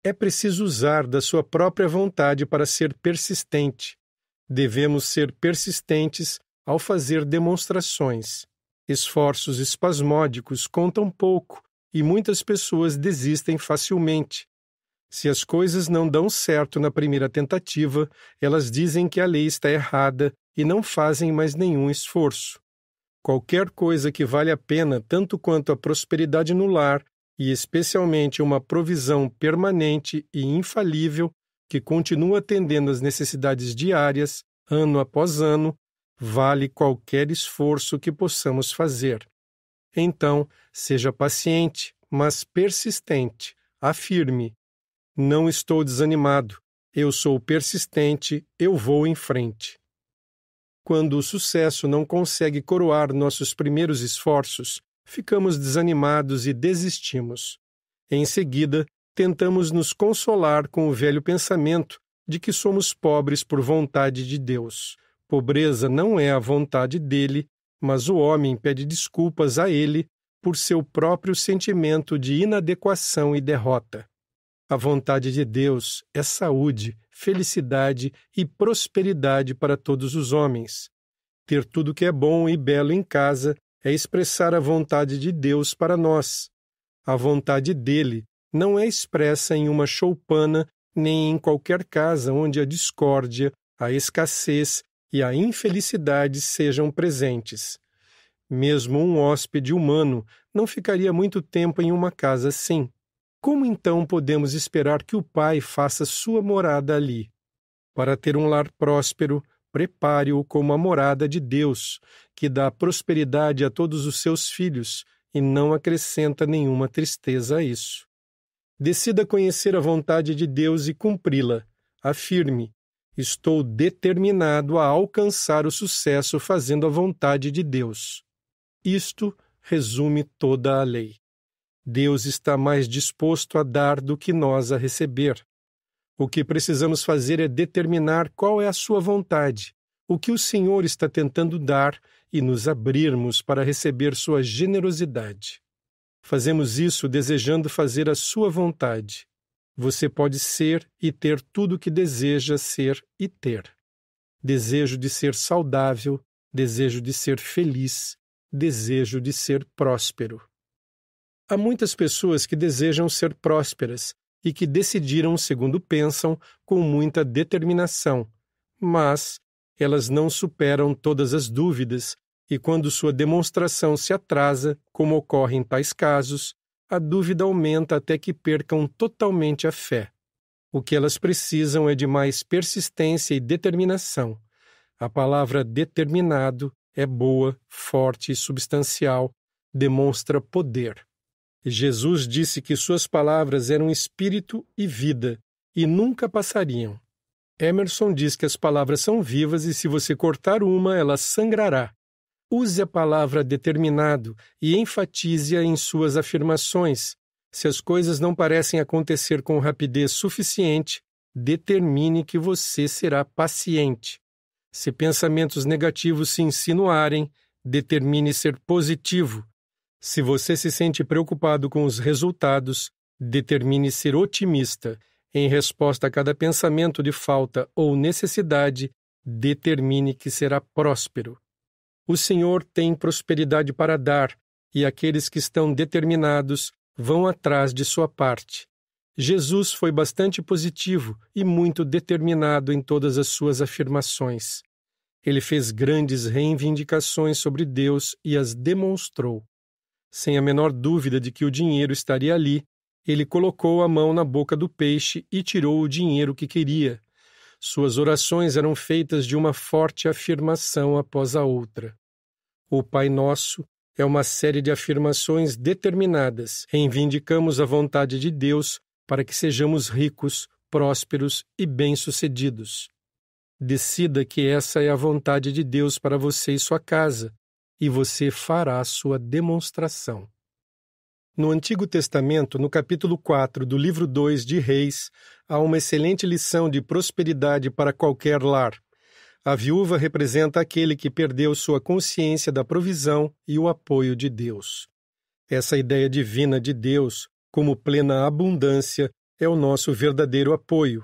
É preciso usar da sua própria vontade para ser persistente. Devemos ser persistentes ao fazer demonstrações. Esforços espasmódicos contam pouco e muitas pessoas desistem facilmente. Se as coisas não dão certo na primeira tentativa, elas dizem que a lei está errada e não fazem mais nenhum esforço. Qualquer coisa que vale a pena tanto quanto a prosperidade no lar, e especialmente uma provisão permanente e infalível que continua atendendo às necessidades diárias, ano após ano, vale qualquer esforço que possamos fazer. Então, seja paciente, mas persistente, afirme, não estou desanimado. Eu sou persistente, eu vou em frente. Quando o sucesso não consegue coroar nossos primeiros esforços, ficamos desanimados e desistimos. Em seguida, tentamos nos consolar com o velho pensamento de que somos pobres por vontade de Deus. Pobreza não é a vontade dele, mas o homem pede desculpas a ele por seu próprio sentimento de inadequação e derrota. A vontade de Deus é saúde, felicidade e prosperidade para todos os homens. Ter tudo que é bom e belo em casa é expressar a vontade de Deus para nós. A vontade dele não é expressa em uma choupana nem em qualquer casa onde a discórdia, a escassez e a infelicidade sejam presentes. Mesmo um hóspede humano não ficaria muito tempo em uma casa assim. Como então podemos esperar que o Pai faça sua morada ali? Para ter um lar próspero, prepare-o como a morada de Deus, que dá prosperidade a todos os seus filhos e não acrescenta nenhuma tristeza a isso. Decida conhecer a vontade de Deus e cumpri-la. Afirme: Estou determinado a alcançar o sucesso fazendo a vontade de Deus. Isto resume toda a lei. Deus está mais disposto a dar do que nós a receber. O que precisamos fazer é determinar qual é a sua vontade, o que o Senhor está tentando dar e nos abrirmos para receber sua generosidade. Fazemos isso desejando fazer a sua vontade. Você pode ser e ter tudo o que deseja ser e ter. Desejo de ser saudável, desejo de ser feliz, desejo de ser próspero. Há muitas pessoas que desejam ser prósperas e que decidiram, segundo pensam, com muita determinação, mas elas não superam todas as dúvidas e, quando sua demonstração se atrasa, como ocorre em tais casos, a dúvida aumenta até que percam totalmente a fé. O que elas precisam é de mais persistência e determinação. A palavra determinado é boa, forte e substancial, demonstra poder. Jesus disse que suas palavras eram espírito e vida e nunca passariam. Emerson diz que as palavras são vivas e se você cortar uma, ela sangrará. Use a palavra determinado e enfatize-a em suas afirmações. Se as coisas não parecem acontecer com rapidez suficiente, determine que você será paciente. Se pensamentos negativos se insinuarem, determine ser positivo se você se sente preocupado com os resultados, determine ser otimista. Em resposta a cada pensamento de falta ou necessidade, determine que será próspero. O Senhor tem prosperidade para dar, e aqueles que estão determinados vão atrás de sua parte. Jesus foi bastante positivo e muito determinado em todas as suas afirmações. Ele fez grandes reivindicações sobre Deus e as demonstrou. Sem a menor dúvida de que o dinheiro estaria ali, ele colocou a mão na boca do peixe e tirou o dinheiro que queria. Suas orações eram feitas de uma forte afirmação após a outra. O Pai Nosso é uma série de afirmações determinadas. Reivindicamos a vontade de Deus para que sejamos ricos, prósperos e bem-sucedidos. Decida que essa é a vontade de Deus para você e sua casa, e você fará sua demonstração. No Antigo Testamento, no capítulo 4 do livro 2 de Reis, há uma excelente lição de prosperidade para qualquer lar. A viúva representa aquele que perdeu sua consciência da provisão e o apoio de Deus. Essa ideia divina de Deus, como plena abundância, é o nosso verdadeiro apoio.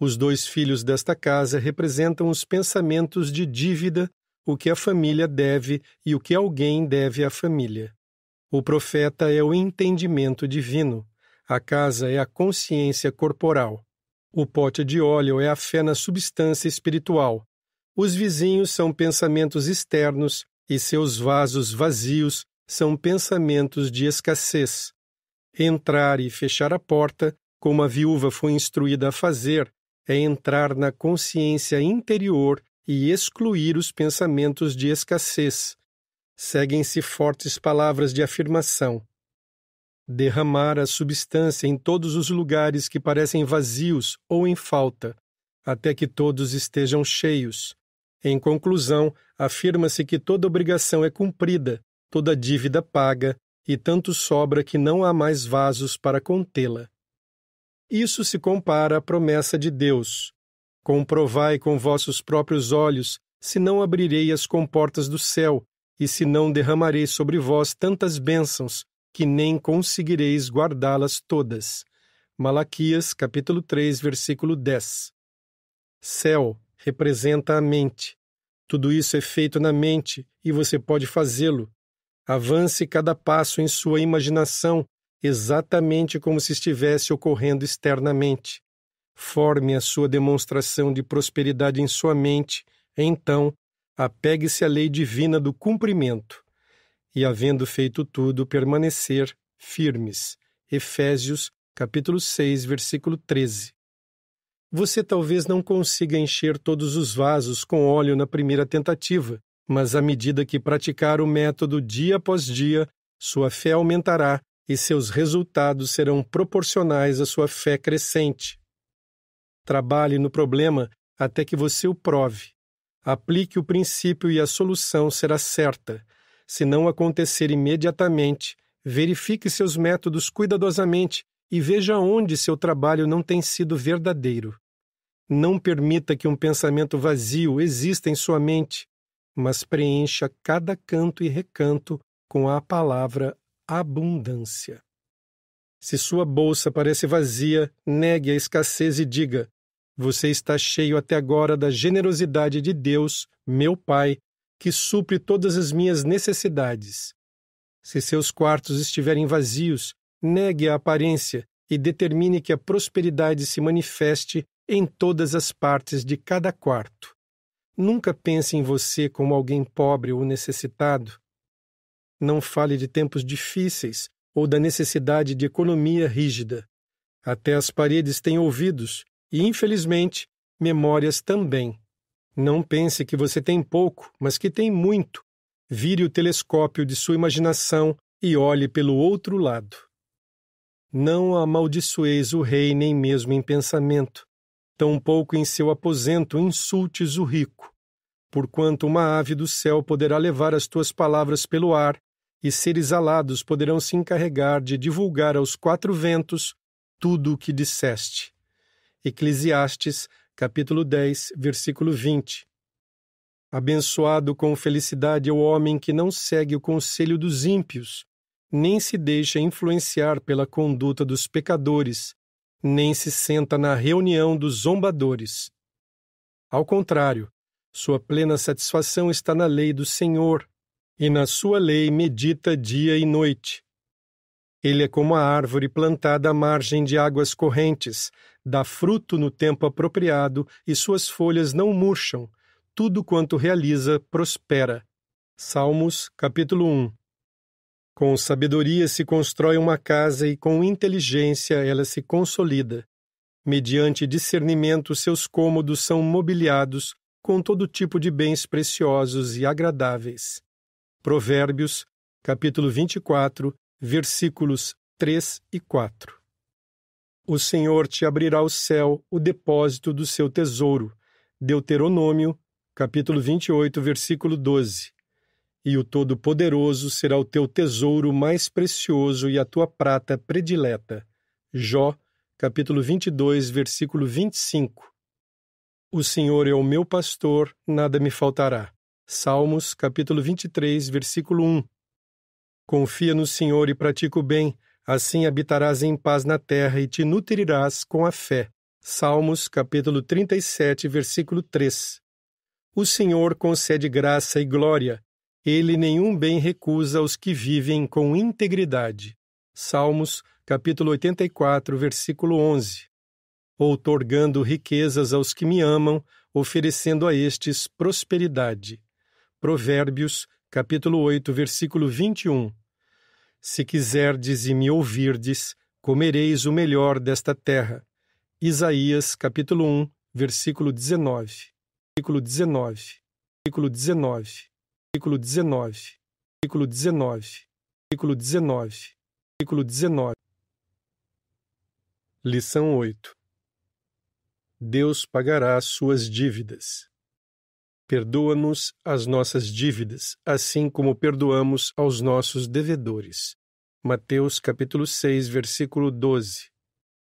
Os dois filhos desta casa representam os pensamentos de dívida o que a família deve e o que alguém deve à família. O profeta é o entendimento divino, a casa é a consciência corporal, o pote de óleo é a fé na substância espiritual, os vizinhos são pensamentos externos e seus vasos vazios são pensamentos de escassez. Entrar e fechar a porta, como a viúva foi instruída a fazer, é entrar na consciência interior e excluir os pensamentos de escassez. Seguem-se fortes palavras de afirmação. Derramar a substância em todos os lugares que parecem vazios ou em falta, até que todos estejam cheios. Em conclusão, afirma-se que toda obrigação é cumprida, toda dívida paga, e tanto sobra que não há mais vasos para contê-la. Isso se compara à promessa de Deus: Comprovai com vossos próprios olhos, se não abrirei as comportas do céu, e se não derramarei sobre vós tantas bênçãos, que nem conseguireis guardá-las todas. Malaquias, capítulo 3, versículo 10. Céu representa a mente. Tudo isso é feito na mente e você pode fazê-lo. Avance cada passo em sua imaginação, exatamente como se estivesse ocorrendo externamente. Forme a sua demonstração de prosperidade em sua mente, então, apegue-se à lei divina do cumprimento, e, havendo feito tudo, permanecer firmes. Efésios, capítulo 6, versículo 13. Você talvez não consiga encher todos os vasos com óleo na primeira tentativa, mas à medida que praticar o método dia após dia, sua fé aumentará e seus resultados serão proporcionais à sua fé crescente. Trabalhe no problema até que você o prove. Aplique o princípio e a solução será certa. Se não acontecer imediatamente, verifique seus métodos cuidadosamente e veja onde seu trabalho não tem sido verdadeiro. Não permita que um pensamento vazio exista em sua mente, mas preencha cada canto e recanto com a palavra abundância. Se sua bolsa parece vazia, negue a escassez e diga: você está cheio até agora da generosidade de Deus, meu Pai, que supre todas as minhas necessidades. Se seus quartos estiverem vazios, negue a aparência e determine que a prosperidade se manifeste em todas as partes de cada quarto. Nunca pense em você como alguém pobre ou necessitado. Não fale de tempos difíceis ou da necessidade de economia rígida. Até as paredes têm ouvidos e, infelizmente, memórias também. Não pense que você tem pouco, mas que tem muito. Vire o telescópio de sua imaginação e olhe pelo outro lado. Não amaldiçoeis o rei nem mesmo em pensamento, tampouco em seu aposento insultes o rico, porquanto uma ave do céu poderá levar as tuas palavras pelo ar, e seres alados poderão se encarregar de divulgar aos quatro ventos tudo o que disseste. Eclesiastes, capítulo 10, versículo 20. Abençoado com felicidade é o homem que não segue o conselho dos ímpios, nem se deixa influenciar pela conduta dos pecadores, nem se senta na reunião dos zombadores. Ao contrário, sua plena satisfação está na lei do Senhor, e na sua lei medita dia e noite. Ele é como a árvore plantada à margem de águas correntes, dá fruto no tempo apropriado e suas folhas não murcham. Tudo quanto realiza prospera. Salmos, capítulo 1. Com sabedoria se constrói uma casa e com inteligência ela se consolida. Mediante discernimento, seus cômodos são mobiliados com todo tipo de bens preciosos e agradáveis. Provérbios, capítulo 24, versículos 3 e 4. O Senhor te abrirá o céu, o depósito do seu tesouro. Deuteronômio, capítulo 28, versículo 12. E o Todo-Poderoso será o teu tesouro mais precioso e a tua prata predileta. Jó, capítulo 22, versículo 25. O Senhor é o meu pastor, nada me faltará. Salmos, capítulo 23, versículo 1. Confia no Senhor e pratica o bem, assim habitarás em paz na terra e te nutrirás com a fé. Salmos, capítulo 37, versículo 3. O Senhor concede graça e glória. Ele nenhum bem recusa aos que vivem com integridade. Salmos, capítulo 84, versículo 11. Outorgando riquezas aos que me amam, oferecendo a estes prosperidade. Provérbios, capítulo 8, versículo 21. Se quiserdes e me ouvirdes, comereis o melhor desta terra. Isaías, capítulo 1, versículo 19. Versículo 19. Versículo 19. Versículo 19. Versículo 19. Versículo 19. Versículo 19. Lição 8. Deus pagará suas dívidas. Perdoa-nos as nossas dívidas, assim como perdoamos aos nossos devedores. Mateus capítulo 6, versículo 12.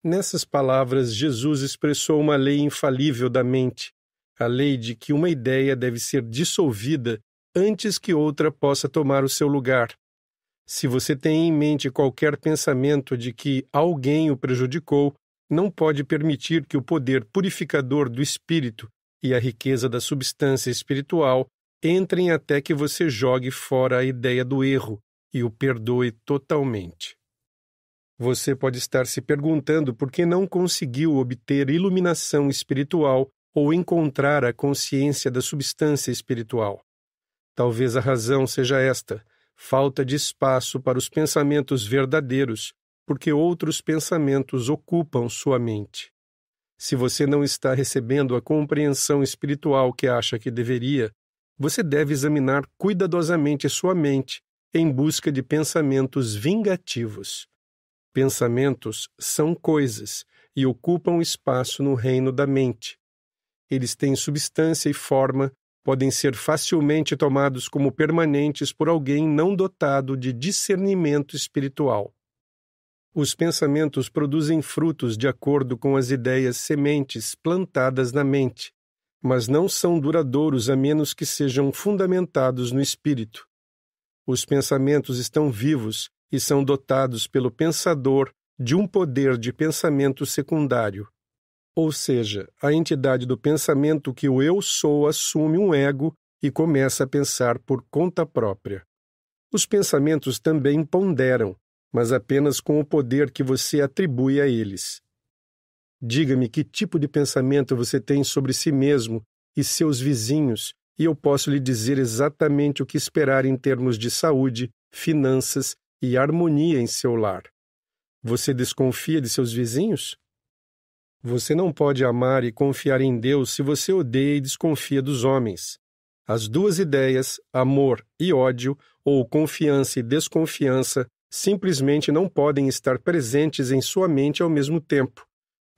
Nessas palavras, Jesus expressou uma lei infalível da mente, a lei de que uma ideia deve ser dissolvida antes que outra possa tomar o seu lugar. Se você tem em mente qualquer pensamento de que alguém o prejudicou, não pode permitir que o poder purificador do espírito e a riqueza da substância espiritual entrem até que você jogue fora a ideia do erro e o perdoe totalmente. Você pode estar se perguntando por que não conseguiu obter iluminação espiritual ou encontrar a consciência da substância espiritual. Talvez a razão seja esta: falta de espaço para os pensamentos verdadeiros, porque outros pensamentos ocupam sua mente. Se você não está recebendo a compreensão espiritual que acha que deveria, você deve examinar cuidadosamente sua mente em busca de pensamentos vingativos. Pensamentos são coisas e ocupam espaço no reino da mente. Eles têm substância e forma, podem ser facilmente tomados como permanentes por alguém não dotado de discernimento espiritual. Os pensamentos produzem frutos de acordo com as ideias sementes plantadas na mente, mas não são duradouros a menos que sejam fundamentados no espírito. Os pensamentos estão vivos e são dotados pelo pensador de um poder de pensamento secundário. Ou seja, a entidade do pensamento que o eu sou assume um ego e começa a pensar por conta própria. Os pensamentos também ponderam, mas apenas com o poder que você atribui a eles. Diga-me que tipo de pensamento você tem sobre si mesmo e seus vizinhos, e eu posso lhe dizer exatamente o que esperar em termos de saúde, finanças e harmonia em seu lar. Você desconfia de seus vizinhos? Você não pode amar e confiar em Deus se você odeia e desconfia dos homens. As duas ideias, amor e ódio, ou confiança e desconfiança, simplesmente não podem estar presentes em sua mente ao mesmo tempo.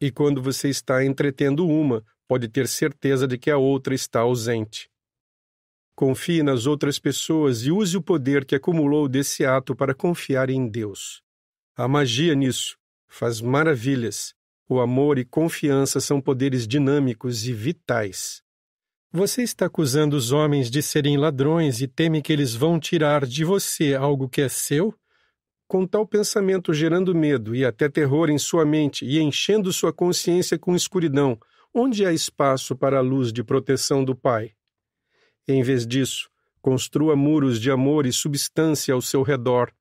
E quando você está entretendo uma, pode ter certeza de que a outra está ausente. Confie nas outras pessoas e use o poder que acumulou desse ato para confiar em Deus. Há magia nisso, faz maravilhas. O amor e confiança são poderes dinâmicos e vitais. Você está acusando os homens de serem ladrões e teme que eles vão tirar de você algo que é seu? com tal pensamento gerando medo e até terror em sua mente e enchendo sua consciência com escuridão, onde há espaço para a luz de proteção do Pai? Em vez disso, construa muros de amor e substância ao seu redor.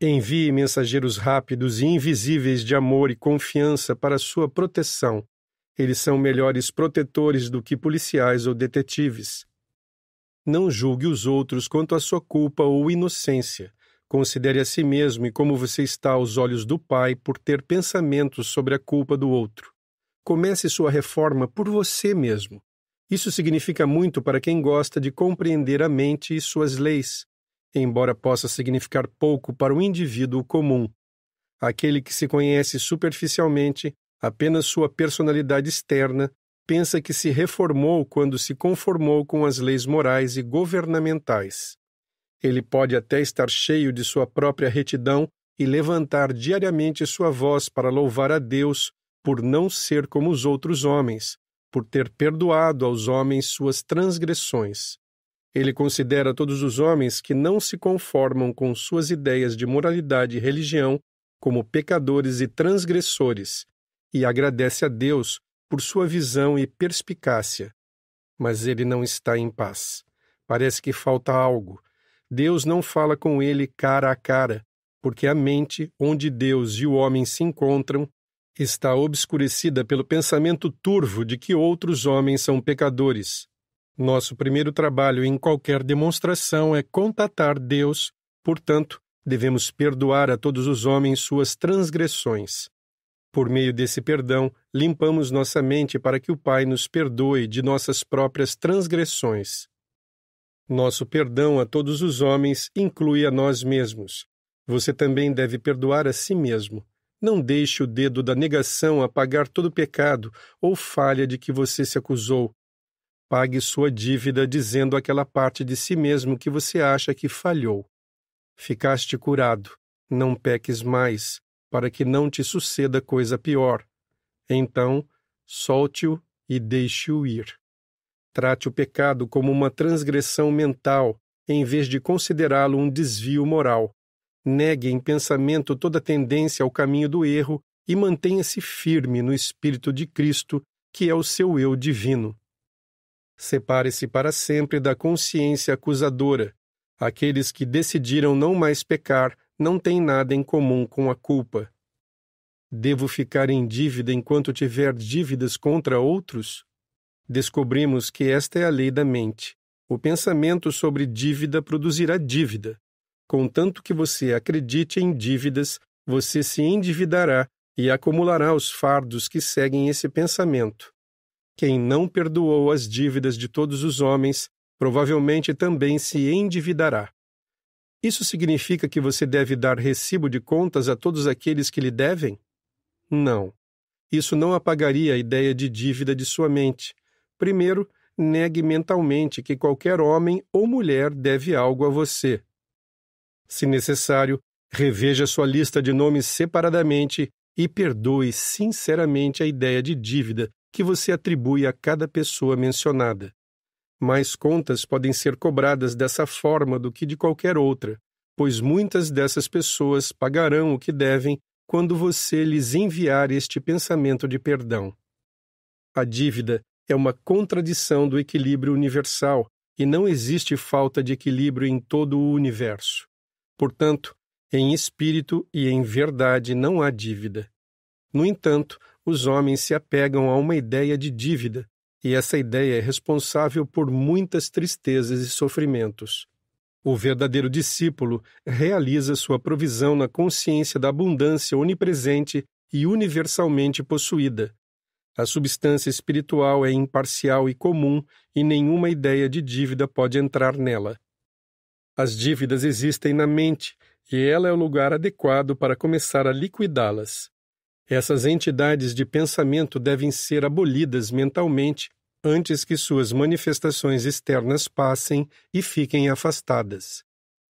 Envie mensageiros rápidos e invisíveis de amor e confiança para sua proteção. Eles são melhores protetores do que policiais ou detetives. Não julgue os outros quanto à sua culpa ou inocência, Considere a si mesmo e como você está aos olhos do Pai por ter pensamentos sobre a culpa do outro. Comece sua reforma por você mesmo. Isso significa muito para quem gosta de compreender a mente e suas leis, embora possa significar pouco para o indivíduo comum. Aquele que se conhece superficialmente, apenas sua personalidade externa, pensa que se reformou quando se conformou com as leis morais e governamentais. Ele pode até estar cheio de sua própria retidão e levantar diariamente sua voz para louvar a Deus por não ser como os outros homens, por ter perdoado aos homens suas transgressões. Ele considera todos os homens que não se conformam com suas ideias de moralidade e religião como pecadores e transgressores, e agradece a Deus por sua visão e perspicácia. Mas ele não está em paz. Parece que falta algo, Deus não fala com ele cara a cara, porque a mente onde Deus e o homem se encontram está obscurecida pelo pensamento turvo de que outros homens são pecadores. Nosso primeiro trabalho em qualquer demonstração é contatar Deus, portanto, devemos perdoar a todos os homens suas transgressões. Por meio desse perdão, limpamos nossa mente para que o Pai nos perdoe de nossas próprias transgressões. Nosso perdão a todos os homens inclui a nós mesmos. Você também deve perdoar a si mesmo. Não deixe o dedo da negação apagar todo pecado ou falha de que você se acusou. Pague sua dívida dizendo aquela parte de si mesmo que você acha que falhou. Ficaste curado, não peques mais, para que não te suceda coisa pior. Então, solte-o e deixe-o ir. Trate o pecado como uma transgressão mental, em vez de considerá-lo um desvio moral. Negue em pensamento toda tendência ao caminho do erro e mantenha-se firme no Espírito de Cristo, que é o seu eu divino. Separe-se para sempre da consciência acusadora. Aqueles que decidiram não mais pecar não têm nada em comum com a culpa. Devo ficar em dívida enquanto tiver dívidas contra outros? Descobrimos que esta é a lei da mente. O pensamento sobre dívida produzirá dívida. Contanto que você acredite em dívidas, você se endividará e acumulará os fardos que seguem esse pensamento. Quem não perdoou as dívidas de todos os homens, provavelmente também se endividará. Isso significa que você deve dar recibo de contas a todos aqueles que lhe devem? Não. Isso não apagaria a ideia de dívida de sua mente. Primeiro, negue mentalmente que qualquer homem ou mulher deve algo a você. Se necessário, reveja sua lista de nomes separadamente e perdoe sinceramente a ideia de dívida que você atribui a cada pessoa mencionada. Mais contas podem ser cobradas dessa forma do que de qualquer outra, pois muitas dessas pessoas pagarão o que devem quando você lhes enviar este pensamento de perdão. A dívida é uma contradição do equilíbrio universal e não existe falta de equilíbrio em todo o universo. Portanto, em espírito e em verdade não há dívida. No entanto, os homens se apegam a uma ideia de dívida, e essa ideia é responsável por muitas tristezas e sofrimentos. O verdadeiro discípulo realiza sua provisão na consciência da abundância onipresente e universalmente possuída, a substância espiritual é imparcial e comum e nenhuma ideia de dívida pode entrar nela. As dívidas existem na mente e ela é o lugar adequado para começar a liquidá-las. Essas entidades de pensamento devem ser abolidas mentalmente antes que suas manifestações externas passem e fiquem afastadas.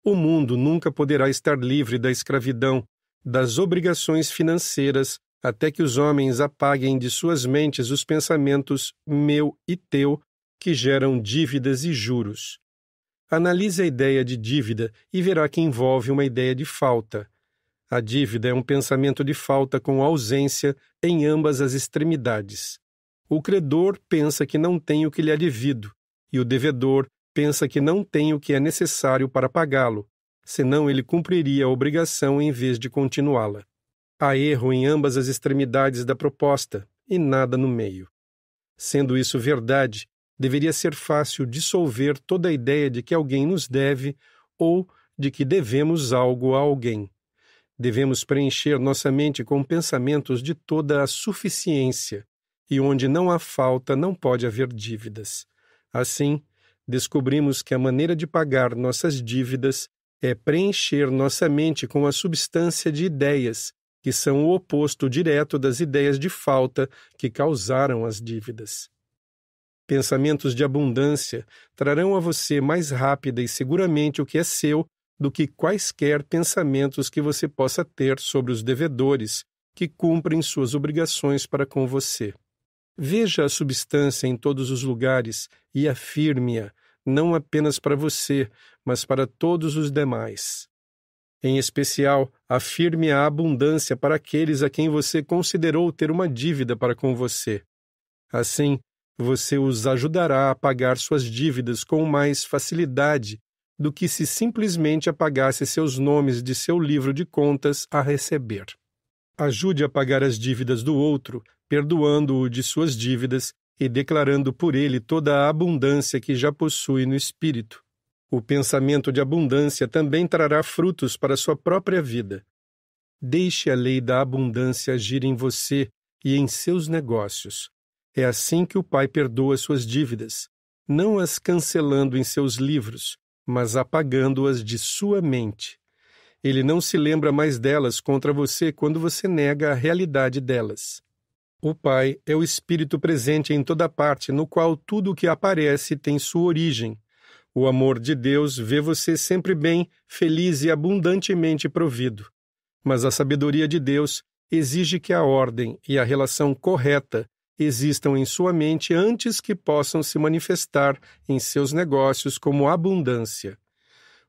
O mundo nunca poderá estar livre da escravidão, das obrigações financeiras até que os homens apaguem de suas mentes os pensamentos meu e teu que geram dívidas e juros. Analise a ideia de dívida e verá que envolve uma ideia de falta. A dívida é um pensamento de falta com ausência em ambas as extremidades. O credor pensa que não tem o que lhe é devido, e o devedor pensa que não tem o que é necessário para pagá-lo, senão ele cumpriria a obrigação em vez de continuá-la. Há erro em ambas as extremidades da proposta e nada no meio. Sendo isso verdade, deveria ser fácil dissolver toda a ideia de que alguém nos deve ou de que devemos algo a alguém. Devemos preencher nossa mente com pensamentos de toda a suficiência, e onde não há falta não pode haver dívidas. Assim, descobrimos que a maneira de pagar nossas dívidas é preencher nossa mente com a substância de ideias que são o oposto direto das ideias de falta que causaram as dívidas. Pensamentos de abundância trarão a você mais rápida e seguramente o que é seu do que quaisquer pensamentos que você possa ter sobre os devedores que cumprem suas obrigações para com você. Veja a substância em todos os lugares e afirme-a, não apenas para você, mas para todos os demais. Em especial, afirme a abundância para aqueles a quem você considerou ter uma dívida para com você. Assim, você os ajudará a pagar suas dívidas com mais facilidade do que se simplesmente apagasse seus nomes de seu livro de contas a receber. Ajude a pagar as dívidas do outro, perdoando-o de suas dívidas e declarando por ele toda a abundância que já possui no espírito. O pensamento de abundância também trará frutos para sua própria vida. Deixe a lei da abundância agir em você e em seus negócios. É assim que o Pai perdoa suas dívidas, não as cancelando em seus livros, mas apagando-as de sua mente. Ele não se lembra mais delas contra você quando você nega a realidade delas. O Pai é o Espírito presente em toda parte, no qual tudo o que aparece tem sua origem, o amor de Deus vê você sempre bem, feliz e abundantemente provido. Mas a sabedoria de Deus exige que a ordem e a relação correta existam em sua mente antes que possam se manifestar em seus negócios como abundância.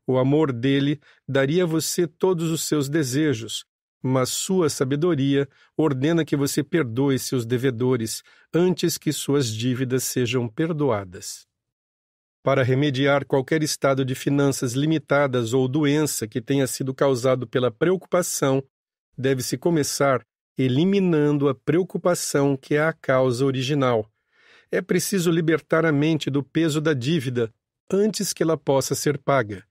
O amor dele daria a você todos os seus desejos, mas sua sabedoria ordena que você perdoe seus devedores antes que suas dívidas sejam perdoadas para remediar qualquer estado de finanças limitadas ou doença que tenha sido causado pela preocupação, deve-se começar eliminando a preocupação que é a causa original. É preciso libertar a mente do peso da dívida antes que ela possa ser paga.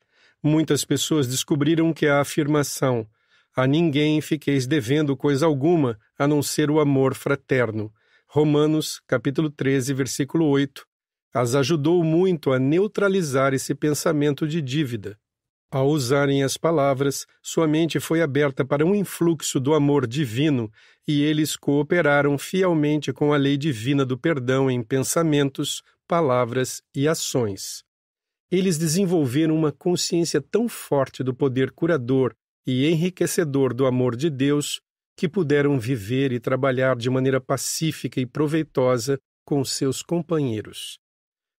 Muitas pessoas descobriram que a afirmação a ninguém fiqueis devendo coisa alguma, a não ser o amor fraterno. Romanos, capítulo 13, versículo 8, as ajudou muito a neutralizar esse pensamento de dívida. Ao usarem as palavras, sua mente foi aberta para um influxo do amor divino e eles cooperaram fielmente com a lei divina do perdão em pensamentos, palavras e ações. Eles desenvolveram uma consciência tão forte do poder curador e enriquecedor do amor de Deus que puderam viver e trabalhar de maneira pacífica e proveitosa com seus companheiros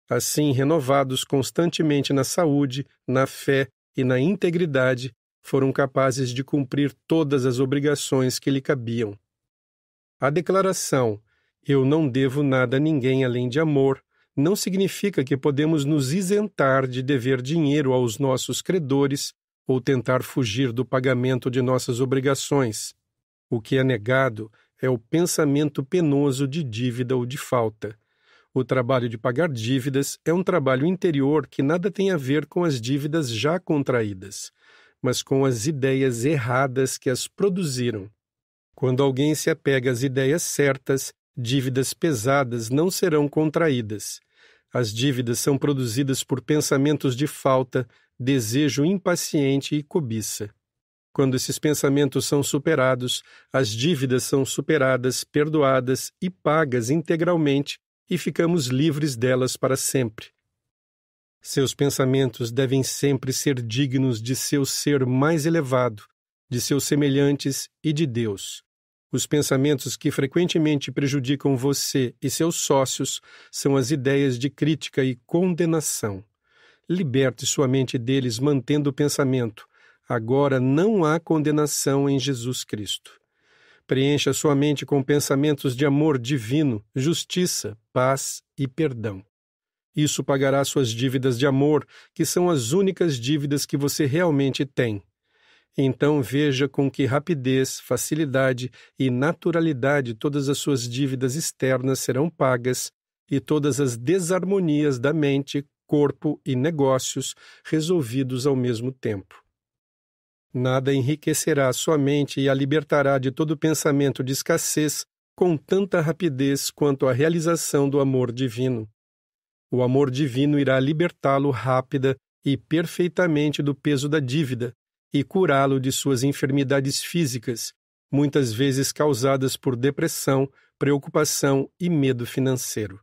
assim renovados constantemente na saúde, na fé e na integridade, foram capazes de cumprir todas as obrigações que lhe cabiam. A declaração Eu não devo nada a ninguém além de amor não significa que podemos nos isentar de dever dinheiro aos nossos credores ou tentar fugir do pagamento de nossas obrigações. O que é negado é o pensamento penoso de dívida ou de falta. O trabalho de pagar dívidas é um trabalho interior que nada tem a ver com as dívidas já contraídas, mas com as ideias erradas que as produziram. Quando alguém se apega às ideias certas, dívidas pesadas não serão contraídas. As dívidas são produzidas por pensamentos de falta, desejo impaciente e cobiça. Quando esses pensamentos são superados, as dívidas são superadas, perdoadas e pagas integralmente e ficamos livres delas para sempre. Seus pensamentos devem sempre ser dignos de seu ser mais elevado, de seus semelhantes e de Deus. Os pensamentos que frequentemente prejudicam você e seus sócios são as ideias de crítica e condenação. Liberte sua mente deles mantendo o pensamento: agora não há condenação em Jesus Cristo. Preencha sua mente com pensamentos de amor divino, justiça, paz e perdão. Isso pagará suas dívidas de amor, que são as únicas dívidas que você realmente tem. Então veja com que rapidez, facilidade e naturalidade todas as suas dívidas externas serão pagas e todas as desarmonias da mente, corpo e negócios resolvidos ao mesmo tempo. Nada enriquecerá sua mente e a libertará de todo pensamento de escassez com tanta rapidez quanto a realização do amor divino. O amor divino irá libertá-lo rápida e perfeitamente do peso da dívida e curá-lo de suas enfermidades físicas, muitas vezes causadas por depressão, preocupação e medo financeiro.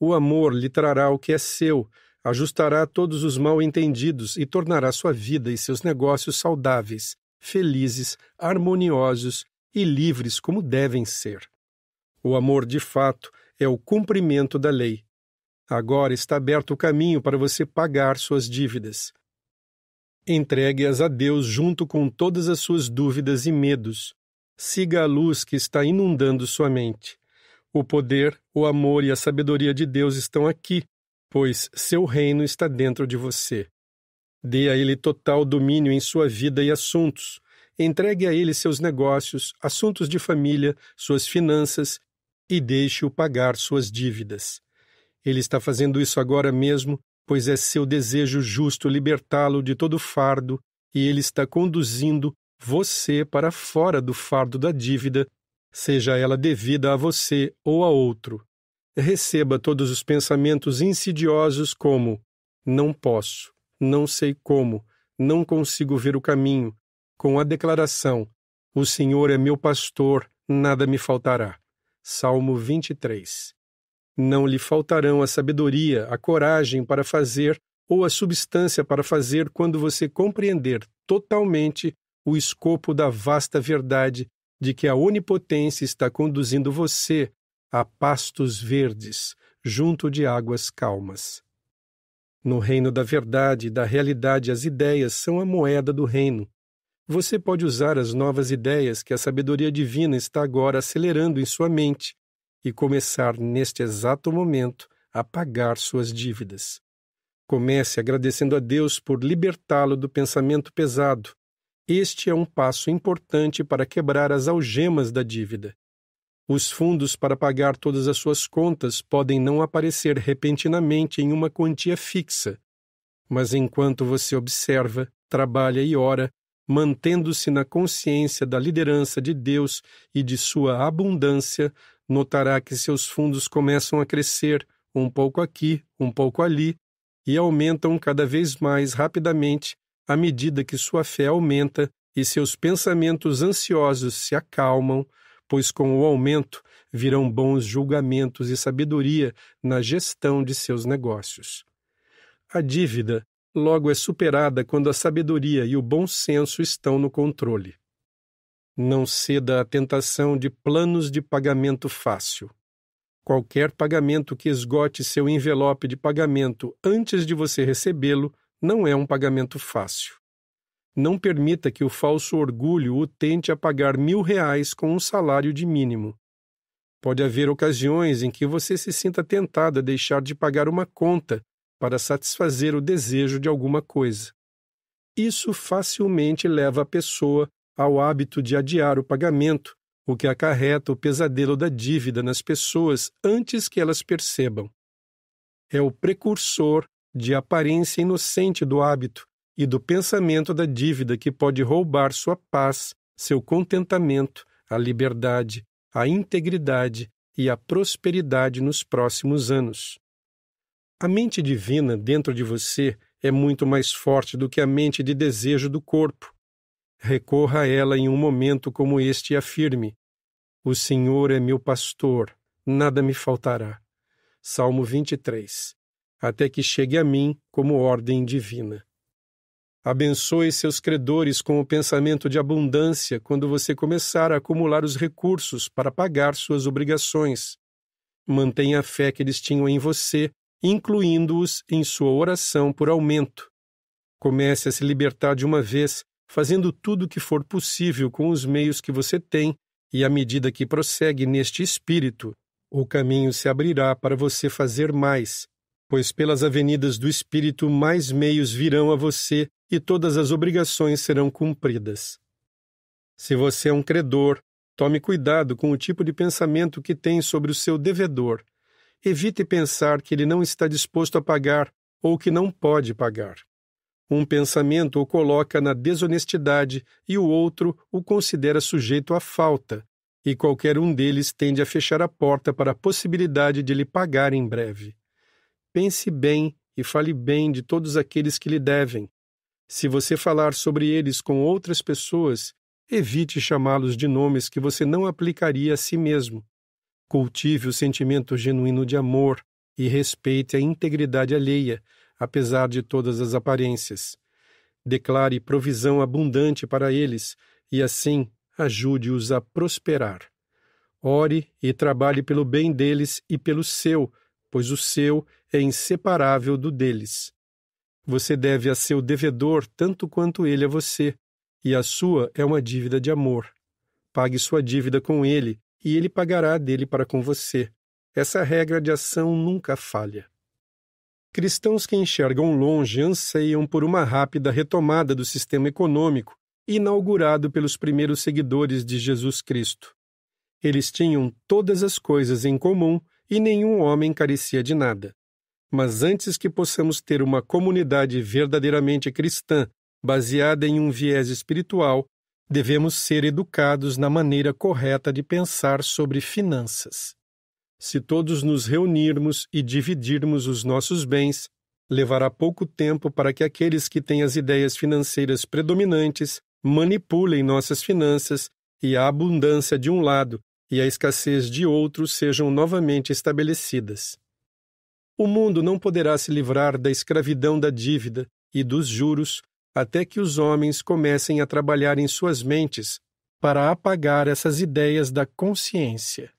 O amor lhe trará o que é seu, ajustará todos os mal-entendidos e tornará sua vida e seus negócios saudáveis, felizes, harmoniosos e livres como devem ser. O amor, de fato, é o cumprimento da lei. Agora está aberto o caminho para você pagar suas dívidas. Entregue-as a Deus junto com todas as suas dúvidas e medos. Siga a luz que está inundando sua mente. O poder, o amor e a sabedoria de Deus estão aqui pois seu reino está dentro de você. Dê a ele total domínio em sua vida e assuntos. Entregue a ele seus negócios, assuntos de família, suas finanças e deixe-o pagar suas dívidas. Ele está fazendo isso agora mesmo, pois é seu desejo justo libertá-lo de todo fardo e ele está conduzindo você para fora do fardo da dívida, seja ela devida a você ou a outro receba todos os pensamentos insidiosos como não posso, não sei como, não consigo ver o caminho, com a declaração: O Senhor é meu pastor, nada me faltará. Salmo 23. Não lhe faltarão a sabedoria, a coragem para fazer ou a substância para fazer quando você compreender totalmente o escopo da vasta verdade de que a onipotência está conduzindo você a pastos verdes, junto de águas calmas. No reino da verdade e da realidade, as ideias são a moeda do reino. Você pode usar as novas ideias que a sabedoria divina está agora acelerando em sua mente e começar, neste exato momento, a pagar suas dívidas. Comece agradecendo a Deus por libertá-lo do pensamento pesado. Este é um passo importante para quebrar as algemas da dívida. Os fundos para pagar todas as suas contas podem não aparecer repentinamente em uma quantia fixa, mas enquanto você observa, trabalha e ora, mantendo-se na consciência da liderança de Deus e de sua abundância, notará que seus fundos começam a crescer, um pouco aqui, um pouco ali, e aumentam cada vez mais rapidamente à medida que sua fé aumenta e seus pensamentos ansiosos se acalmam pois com o aumento virão bons julgamentos e sabedoria na gestão de seus negócios. A dívida logo é superada quando a sabedoria e o bom senso estão no controle. Não ceda à tentação de planos de pagamento fácil. Qualquer pagamento que esgote seu envelope de pagamento antes de você recebê-lo não é um pagamento fácil. Não permita que o falso orgulho o tente a pagar mil reais com um salário de mínimo. Pode haver ocasiões em que você se sinta tentado a deixar de pagar uma conta para satisfazer o desejo de alguma coisa. Isso facilmente leva a pessoa ao hábito de adiar o pagamento, o que acarreta o pesadelo da dívida nas pessoas antes que elas percebam. É o precursor de aparência inocente do hábito e do pensamento da dívida que pode roubar sua paz, seu contentamento, a liberdade, a integridade e a prosperidade nos próximos anos. A mente divina dentro de você é muito mais forte do que a mente de desejo do corpo. Recorra a ela em um momento como este e afirme: O Senhor é meu pastor, nada me faltará. Salmo 23. Até que chegue a mim como ordem divina. Abençoe seus credores com o pensamento de abundância quando você começar a acumular os recursos para pagar suas obrigações. Mantenha a fé que eles tinham em você, incluindo-os em sua oração por aumento. Comece a se libertar de uma vez, fazendo tudo o que for possível com os meios que você tem, e à medida que prossegue neste espírito, o caminho se abrirá para você fazer mais, pois pelas avenidas do espírito mais meios virão a você e todas as obrigações serão cumpridas. Se você é um credor, tome cuidado com o tipo de pensamento que tem sobre o seu devedor. Evite pensar que ele não está disposto a pagar ou que não pode pagar. Um pensamento o coloca na desonestidade e o outro o considera sujeito à falta, e qualquer um deles tende a fechar a porta para a possibilidade de lhe pagar em breve. Pense bem e fale bem de todos aqueles que lhe devem, se você falar sobre eles com outras pessoas, evite chamá-los de nomes que você não aplicaria a si mesmo. Cultive o sentimento genuíno de amor e respeite a integridade alheia, apesar de todas as aparências. Declare provisão abundante para eles e, assim, ajude-os a prosperar. Ore e trabalhe pelo bem deles e pelo seu, pois o seu é inseparável do deles. Você deve a seu devedor tanto quanto ele a você, e a sua é uma dívida de amor. Pague sua dívida com ele, e ele pagará dele para com você. Essa regra de ação nunca falha. Cristãos que enxergam longe anseiam por uma rápida retomada do sistema econômico inaugurado pelos primeiros seguidores de Jesus Cristo. Eles tinham todas as coisas em comum e nenhum homem carecia de nada mas antes que possamos ter uma comunidade verdadeiramente cristã, baseada em um viés espiritual, devemos ser educados na maneira correta de pensar sobre finanças. Se todos nos reunirmos e dividirmos os nossos bens, levará pouco tempo para que aqueles que têm as ideias financeiras predominantes manipulem nossas finanças e a abundância de um lado e a escassez de outro sejam novamente estabelecidas. O mundo não poderá se livrar da escravidão da dívida e dos juros até que os homens comecem a trabalhar em suas mentes para apagar essas ideias da consciência.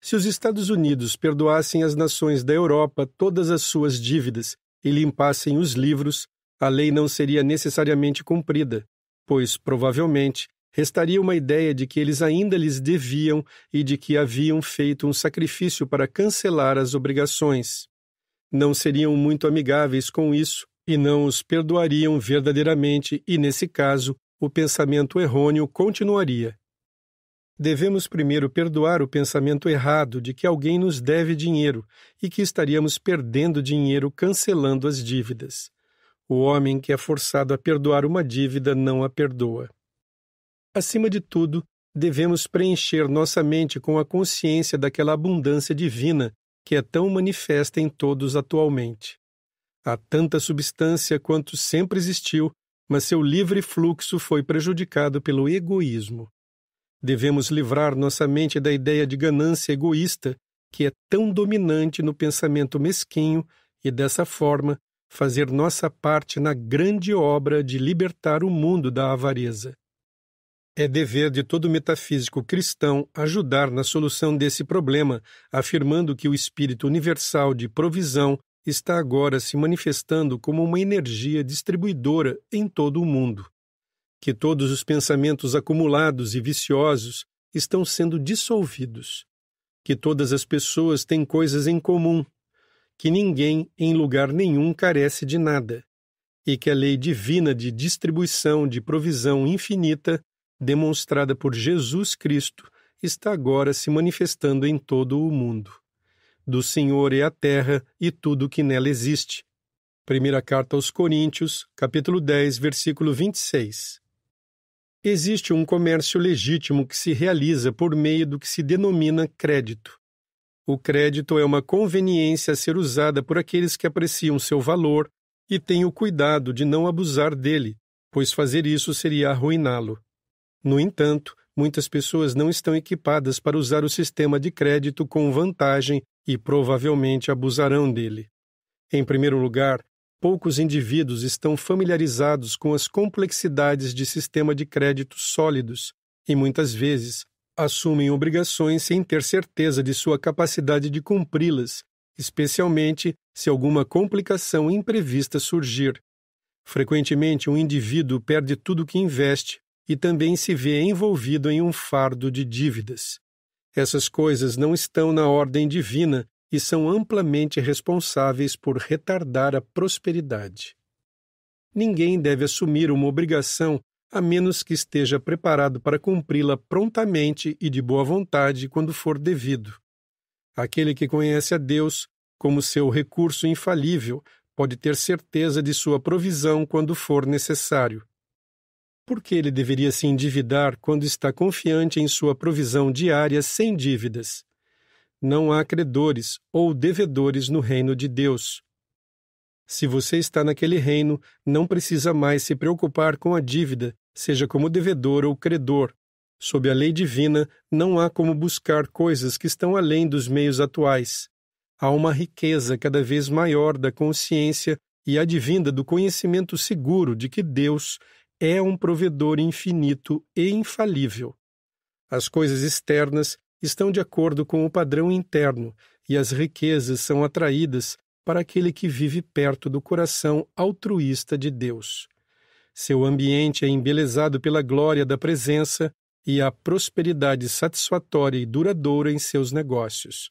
Se os Estados Unidos perdoassem as nações da Europa todas as suas dívidas e limpassem os livros, a lei não seria necessariamente cumprida, pois, provavelmente, restaria uma ideia de que eles ainda lhes deviam e de que haviam feito um sacrifício para cancelar as obrigações não seriam muito amigáveis com isso e não os perdoariam verdadeiramente, e nesse caso, o pensamento errôneo continuaria. Devemos primeiro perdoar o pensamento errado de que alguém nos deve dinheiro e que estaríamos perdendo dinheiro cancelando as dívidas. O homem que é forçado a perdoar uma dívida não a perdoa. Acima de tudo, devemos preencher nossa mente com a consciência daquela abundância divina que é tão manifesta em todos atualmente. Há tanta substância quanto sempre existiu, mas seu livre fluxo foi prejudicado pelo egoísmo. Devemos livrar nossa mente da ideia de ganância egoísta, que é tão dominante no pensamento mesquinho, e dessa forma fazer nossa parte na grande obra de libertar o mundo da avareza. É dever de todo metafísico cristão ajudar na solução desse problema, afirmando que o espírito universal de provisão está agora se manifestando como uma energia distribuidora em todo o mundo. Que todos os pensamentos acumulados e viciosos estão sendo dissolvidos. Que todas as pessoas têm coisas em comum. Que ninguém, em lugar nenhum, carece de nada. E que a lei divina de distribuição de provisão infinita demonstrada por Jesus Cristo, está agora se manifestando em todo o mundo. Do Senhor é a terra e tudo o que nela existe. Primeira carta aos Coríntios, capítulo 10, versículo 26. Existe um comércio legítimo que se realiza por meio do que se denomina crédito. O crédito é uma conveniência a ser usada por aqueles que apreciam seu valor e têm o cuidado de não abusar dele, pois fazer isso seria arruiná-lo. No entanto, muitas pessoas não estão equipadas para usar o sistema de crédito com vantagem e provavelmente abusarão dele. Em primeiro lugar, poucos indivíduos estão familiarizados com as complexidades de sistema de crédito sólidos e muitas vezes assumem obrigações sem ter certeza de sua capacidade de cumpri-las, especialmente se alguma complicação imprevista surgir. Frequentemente, um indivíduo perde tudo o que investe e também se vê envolvido em um fardo de dívidas. Essas coisas não estão na ordem divina e são amplamente responsáveis por retardar a prosperidade. Ninguém deve assumir uma obrigação a menos que esteja preparado para cumpri-la prontamente e de boa vontade quando for devido. Aquele que conhece a Deus como seu recurso infalível pode ter certeza de sua provisão quando for necessário por que ele deveria se endividar quando está confiante em sua provisão diária sem dívidas? Não há credores ou devedores no reino de Deus. Se você está naquele reino, não precisa mais se preocupar com a dívida, seja como devedor ou credor. Sob a lei divina, não há como buscar coisas que estão além dos meios atuais. Há uma riqueza cada vez maior da consciência e advinda do conhecimento seguro de que Deus é um provedor infinito e infalível. As coisas externas estão de acordo com o padrão interno e as riquezas são atraídas para aquele que vive perto do coração altruísta de Deus. Seu ambiente é embelezado pela glória da presença e a prosperidade satisfatória e duradoura em seus negócios.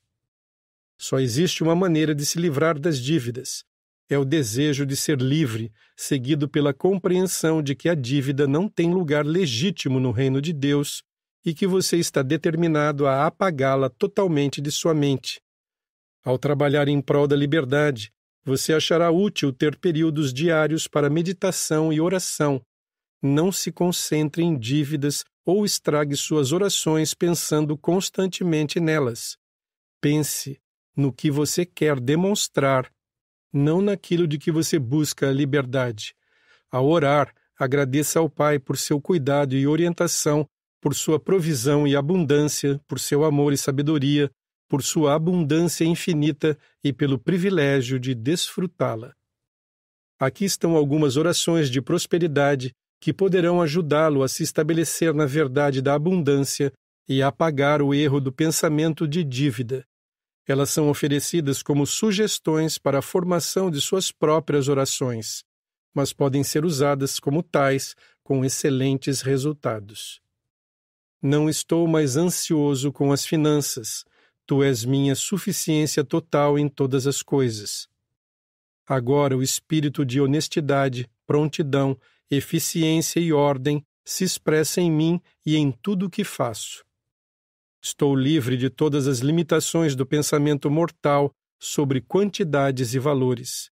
Só existe uma maneira de se livrar das dívidas, é o desejo de ser livre, seguido pela compreensão de que a dívida não tem lugar legítimo no reino de Deus e que você está determinado a apagá-la totalmente de sua mente. Ao trabalhar em prol da liberdade, você achará útil ter períodos diários para meditação e oração. Não se concentre em dívidas ou estrague suas orações pensando constantemente nelas. Pense no que você quer demonstrar não naquilo de que você busca a liberdade. Ao orar, agradeça ao Pai por seu cuidado e orientação, por sua provisão e abundância, por seu amor e sabedoria, por sua abundância infinita e pelo privilégio de desfrutá-la. Aqui estão algumas orações de prosperidade que poderão ajudá-lo a se estabelecer na verdade da abundância e apagar o erro do pensamento de dívida, elas são oferecidas como sugestões para a formação de suas próprias orações, mas podem ser usadas como tais com excelentes resultados. Não estou mais ansioso com as finanças. Tu és minha suficiência total em todas as coisas. Agora o espírito de honestidade, prontidão, eficiência e ordem se expressa em mim e em tudo o que faço. Estou livre de todas as limitações do pensamento mortal sobre quantidades e valores.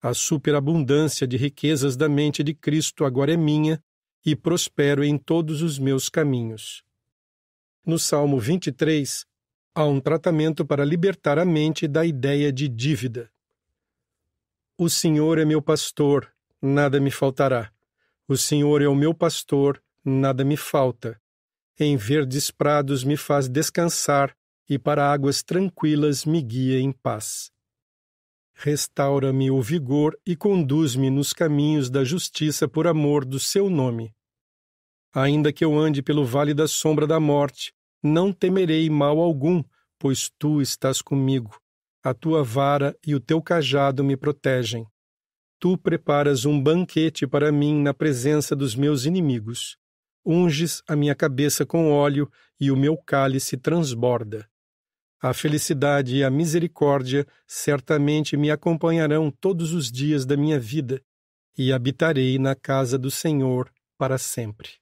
A superabundância de riquezas da mente de Cristo agora é minha e prospero em todos os meus caminhos. No Salmo 23, há um tratamento para libertar a mente da ideia de dívida. O Senhor é meu pastor, nada me faltará. O Senhor é o meu pastor, nada me falta em verdes prados me faz descansar e para águas tranquilas me guia em paz. Restaura-me o vigor e conduz-me nos caminhos da justiça por amor do seu nome. Ainda que eu ande pelo vale da sombra da morte, não temerei mal algum, pois tu estás comigo. A tua vara e o teu cajado me protegem. Tu preparas um banquete para mim na presença dos meus inimigos unges a minha cabeça com óleo e o meu cálice transborda. A felicidade e a misericórdia certamente me acompanharão todos os dias da minha vida, e habitarei na casa do Senhor para sempre.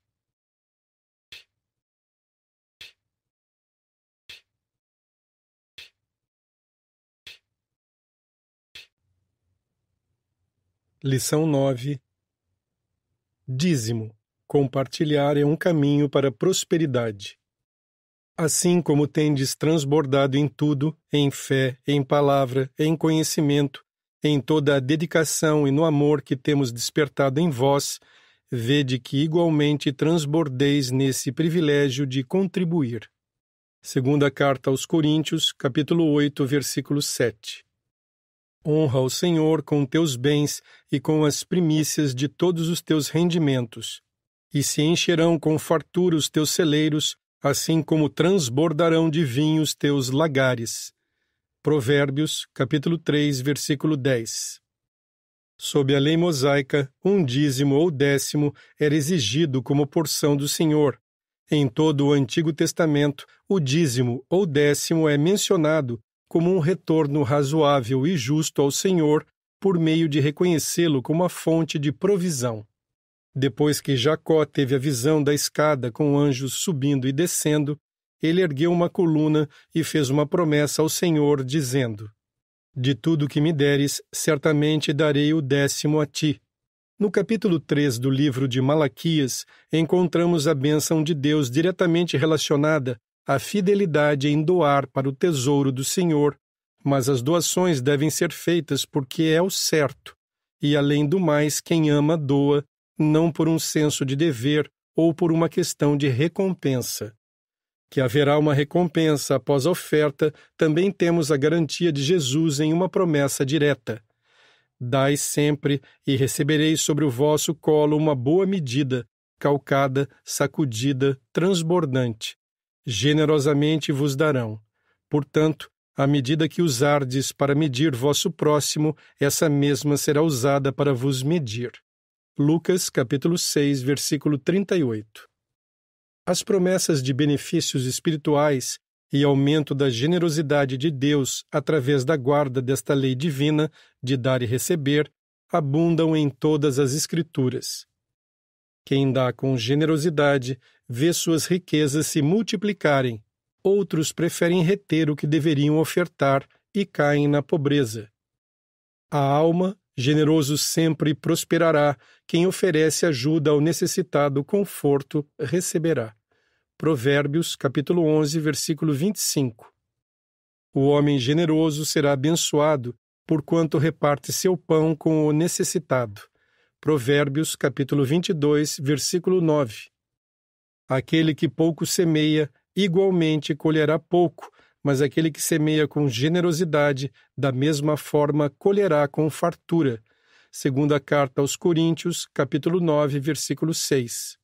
Lição 9 Dízimo Compartilhar é um caminho para a prosperidade. Assim como tendes transbordado em tudo, em fé, em palavra, em conhecimento, em toda a dedicação e no amor que temos despertado em vós, vede que igualmente transbordeis nesse privilégio de contribuir. Segunda carta aos Coríntios, capítulo 8, versículo 7. Honra o Senhor com teus bens e com as primícias de todos os teus rendimentos, e se encherão com fartura os teus celeiros, assim como transbordarão de vinho os teus lagares. Provérbios, capítulo 3, versículo 10. Sob a lei mosaica, um dízimo ou décimo era exigido como porção do Senhor. Em todo o Antigo Testamento, o dízimo ou décimo é mencionado como um retorno razoável e justo ao Senhor por meio de reconhecê-lo como a fonte de provisão. Depois que Jacó teve a visão da escada com anjos subindo e descendo, ele ergueu uma coluna e fez uma promessa ao Senhor, dizendo: De tudo que me deres, certamente darei o décimo a ti. No capítulo 3 do livro de Malaquias, encontramos a bênção de Deus diretamente relacionada à fidelidade em doar para o tesouro do Senhor, mas as doações devem ser feitas porque é o certo, e além do mais, quem ama doa, não por um senso de dever ou por uma questão de recompensa. Que haverá uma recompensa após a oferta, também temos a garantia de Jesus em uma promessa direta. Dai sempre, e recebereis sobre o vosso colo uma boa medida, calcada, sacudida, transbordante. Generosamente vos darão. Portanto, à medida que usardes para medir vosso próximo, essa mesma será usada para vos medir. Lucas capítulo 6, versículo 38. As promessas de benefícios espirituais e aumento da generosidade de Deus através da guarda desta lei divina de dar e receber abundam em todas as Escrituras. Quem dá com generosidade vê suas riquezas se multiplicarem, outros preferem reter o que deveriam ofertar e caem na pobreza. A alma Generoso sempre prosperará, quem oferece ajuda ao necessitado, conforto receberá. Provérbios, capítulo 11, versículo 25. O homem generoso será abençoado, porquanto reparte seu pão com o necessitado. Provérbios, capítulo 22, versículo 9. Aquele que pouco semeia, igualmente colherá pouco, mas aquele que semeia com generosidade, da mesma forma colherá com fartura. Segunda carta aos Coríntios, capítulo 9, versículo 6.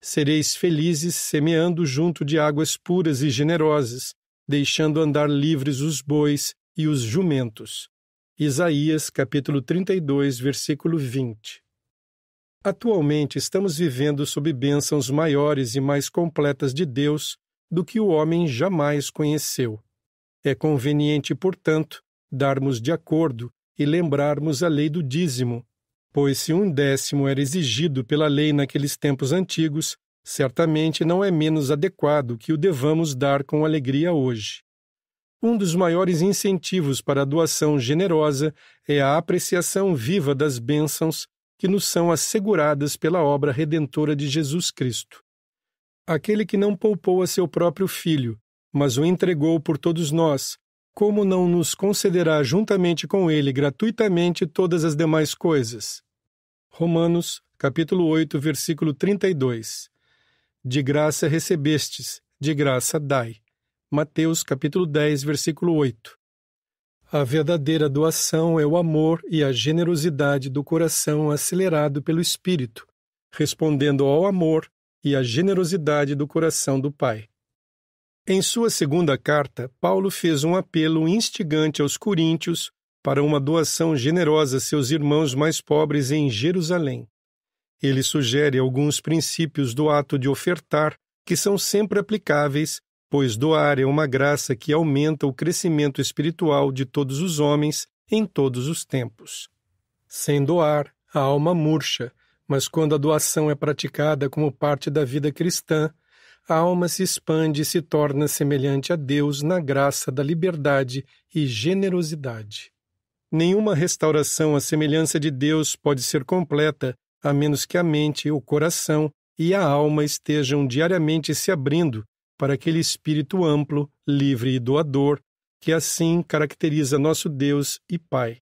Sereis felizes semeando junto de águas puras e generosas, deixando andar livres os bois e os jumentos. Isaías, capítulo 32, versículo 20. Atualmente estamos vivendo sob bênçãos maiores e mais completas de Deus do que o homem jamais conheceu. É conveniente, portanto, darmos de acordo e lembrarmos a lei do dízimo, pois se um décimo era exigido pela lei naqueles tempos antigos, certamente não é menos adequado que o devamos dar com alegria hoje. Um dos maiores incentivos para a doação generosa é a apreciação viva das bênçãos que nos são asseguradas pela obra redentora de Jesus Cristo aquele que não poupou a seu próprio filho, mas o entregou por todos nós, como não nos concederá juntamente com ele gratuitamente todas as demais coisas? Romanos, capítulo 8, versículo 32. De graça recebestes, de graça dai. Mateus, capítulo 10, versículo 8. A verdadeira doação é o amor e a generosidade do coração acelerado pelo espírito, respondendo ao amor e a generosidade do coração do Pai. Em sua segunda carta, Paulo fez um apelo instigante aos coríntios para uma doação generosa a seus irmãos mais pobres em Jerusalém. Ele sugere alguns princípios do ato de ofertar que são sempre aplicáveis, pois doar é uma graça que aumenta o crescimento espiritual de todos os homens em todos os tempos. Sem doar, a alma murcha, mas quando a doação é praticada como parte da vida cristã, a alma se expande e se torna semelhante a Deus na graça da liberdade e generosidade. Nenhuma restauração à semelhança de Deus pode ser completa a menos que a mente, o coração e a alma estejam diariamente se abrindo para aquele espírito amplo, livre e doador que assim caracteriza nosso Deus e Pai.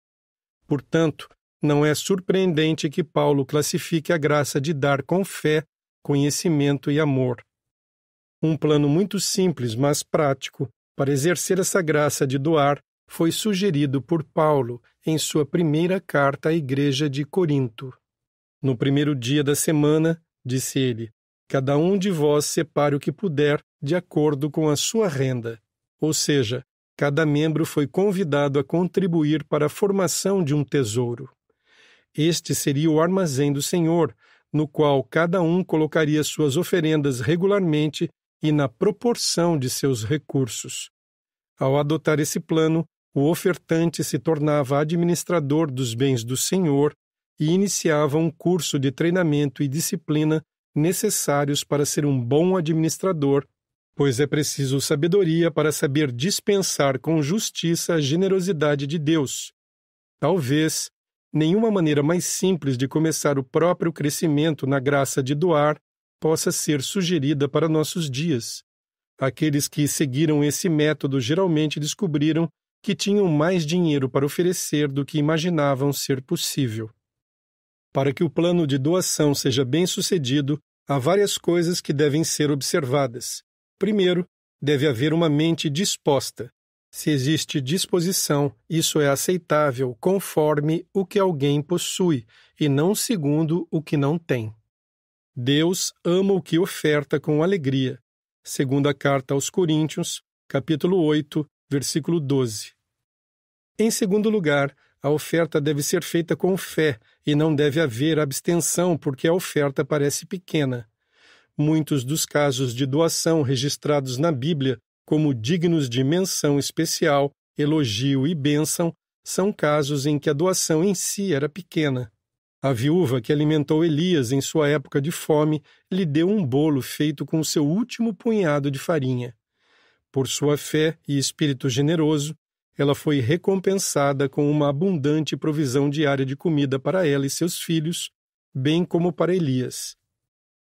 Portanto, não é surpreendente que Paulo classifique a graça de dar com fé, conhecimento e amor. Um plano muito simples, mas prático, para exercer essa graça de doar foi sugerido por Paulo em sua primeira carta à Igreja de Corinto. No primeiro dia da semana, disse ele, cada um de vós separe o que puder de acordo com a sua renda. Ou seja, cada membro foi convidado a contribuir para a formação de um tesouro. Este seria o armazém do Senhor, no qual cada um colocaria suas oferendas regularmente e na proporção de seus recursos. Ao adotar esse plano, o ofertante se tornava administrador dos bens do Senhor e iniciava um curso de treinamento e disciplina necessários para ser um bom administrador, pois é preciso sabedoria para saber dispensar com justiça a generosidade de Deus. Talvez nenhuma maneira mais simples de começar o próprio crescimento na graça de doar possa ser sugerida para nossos dias. Aqueles que seguiram esse método geralmente descobriram que tinham mais dinheiro para oferecer do que imaginavam ser possível. Para que o plano de doação seja bem sucedido, há várias coisas que devem ser observadas. Primeiro, deve haver uma mente disposta. Se existe disposição, isso é aceitável conforme o que alguém possui, e não segundo o que não tem. Deus ama o que oferta com alegria. Segunda carta aos Coríntios, capítulo 8, versículo 12. Em segundo lugar, a oferta deve ser feita com fé e não deve haver abstenção porque a oferta parece pequena. Muitos dos casos de doação registrados na Bíblia como dignos de menção especial, elogio e bênção, são casos em que a doação em si era pequena. A viúva que alimentou Elias em sua época de fome lhe deu um bolo feito com seu último punhado de farinha. Por sua fé e espírito generoso, ela foi recompensada com uma abundante provisão diária de comida para ela e seus filhos, bem como para Elias.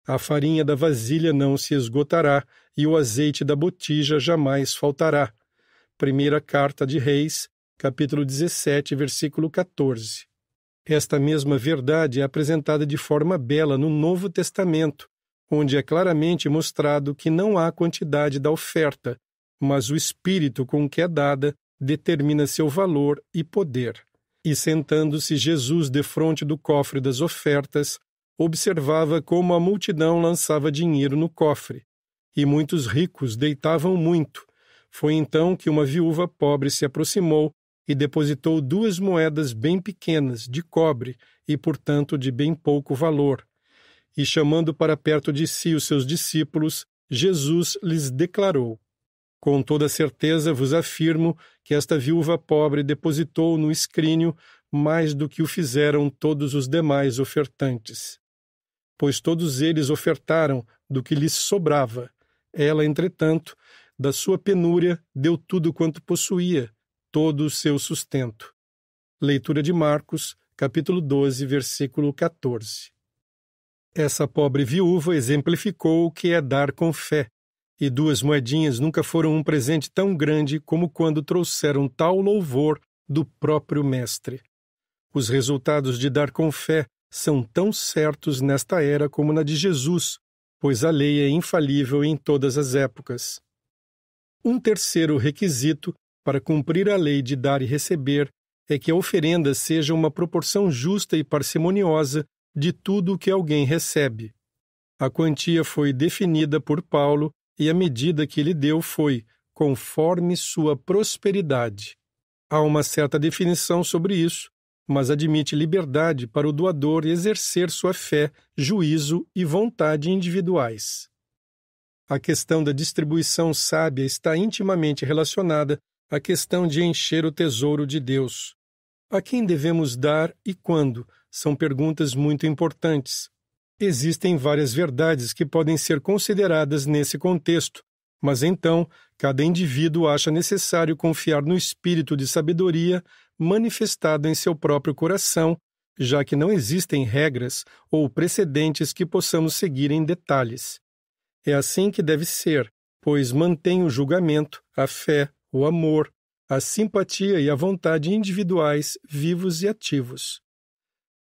A farinha da vasilha não se esgotará, e o azeite da botija jamais faltará. Primeira Carta de Reis, capítulo 17, versículo 14. Esta mesma verdade é apresentada de forma bela no Novo Testamento, onde é claramente mostrado que não há quantidade da oferta, mas o espírito com que é dada determina seu valor e poder. E sentando-se Jesus defronte do cofre das ofertas, observava como a multidão lançava dinheiro no cofre e muitos ricos deitavam muito. Foi então que uma viúva pobre se aproximou e depositou duas moedas bem pequenas, de cobre, e portanto de bem pouco valor. E chamando para perto de si os seus discípulos, Jesus lhes declarou: Com toda certeza vos afirmo que esta viúva pobre depositou no escrínio mais do que o fizeram todos os demais ofertantes. Pois todos eles ofertaram do que lhes sobrava, ela, entretanto, da sua penúria deu tudo quanto possuía, todo o seu sustento. Leitura de Marcos, capítulo 12, versículo 14. Essa pobre viúva exemplificou o que é dar com fé, e duas moedinhas nunca foram um presente tão grande como quando trouxeram tal louvor do próprio Mestre. Os resultados de dar com fé são tão certos nesta era como na de Jesus, pois a lei é infalível em todas as épocas. Um terceiro requisito para cumprir a lei de dar e receber é que a oferenda seja uma proporção justa e parcimoniosa de tudo o que alguém recebe. A quantia foi definida por Paulo e a medida que ele deu foi conforme sua prosperidade. Há uma certa definição sobre isso, mas admite liberdade para o doador exercer sua fé, juízo e vontade individuais. A questão da distribuição sábia está intimamente relacionada à questão de encher o tesouro de Deus. A quem devemos dar e quando são perguntas muito importantes. Existem várias verdades que podem ser consideradas nesse contexto, mas então cada indivíduo acha necessário confiar no espírito de sabedoria manifestado em seu próprio coração, já que não existem regras ou precedentes que possamos seguir em detalhes. É assim que deve ser, pois mantém o julgamento, a fé, o amor, a simpatia e a vontade individuais vivos e ativos.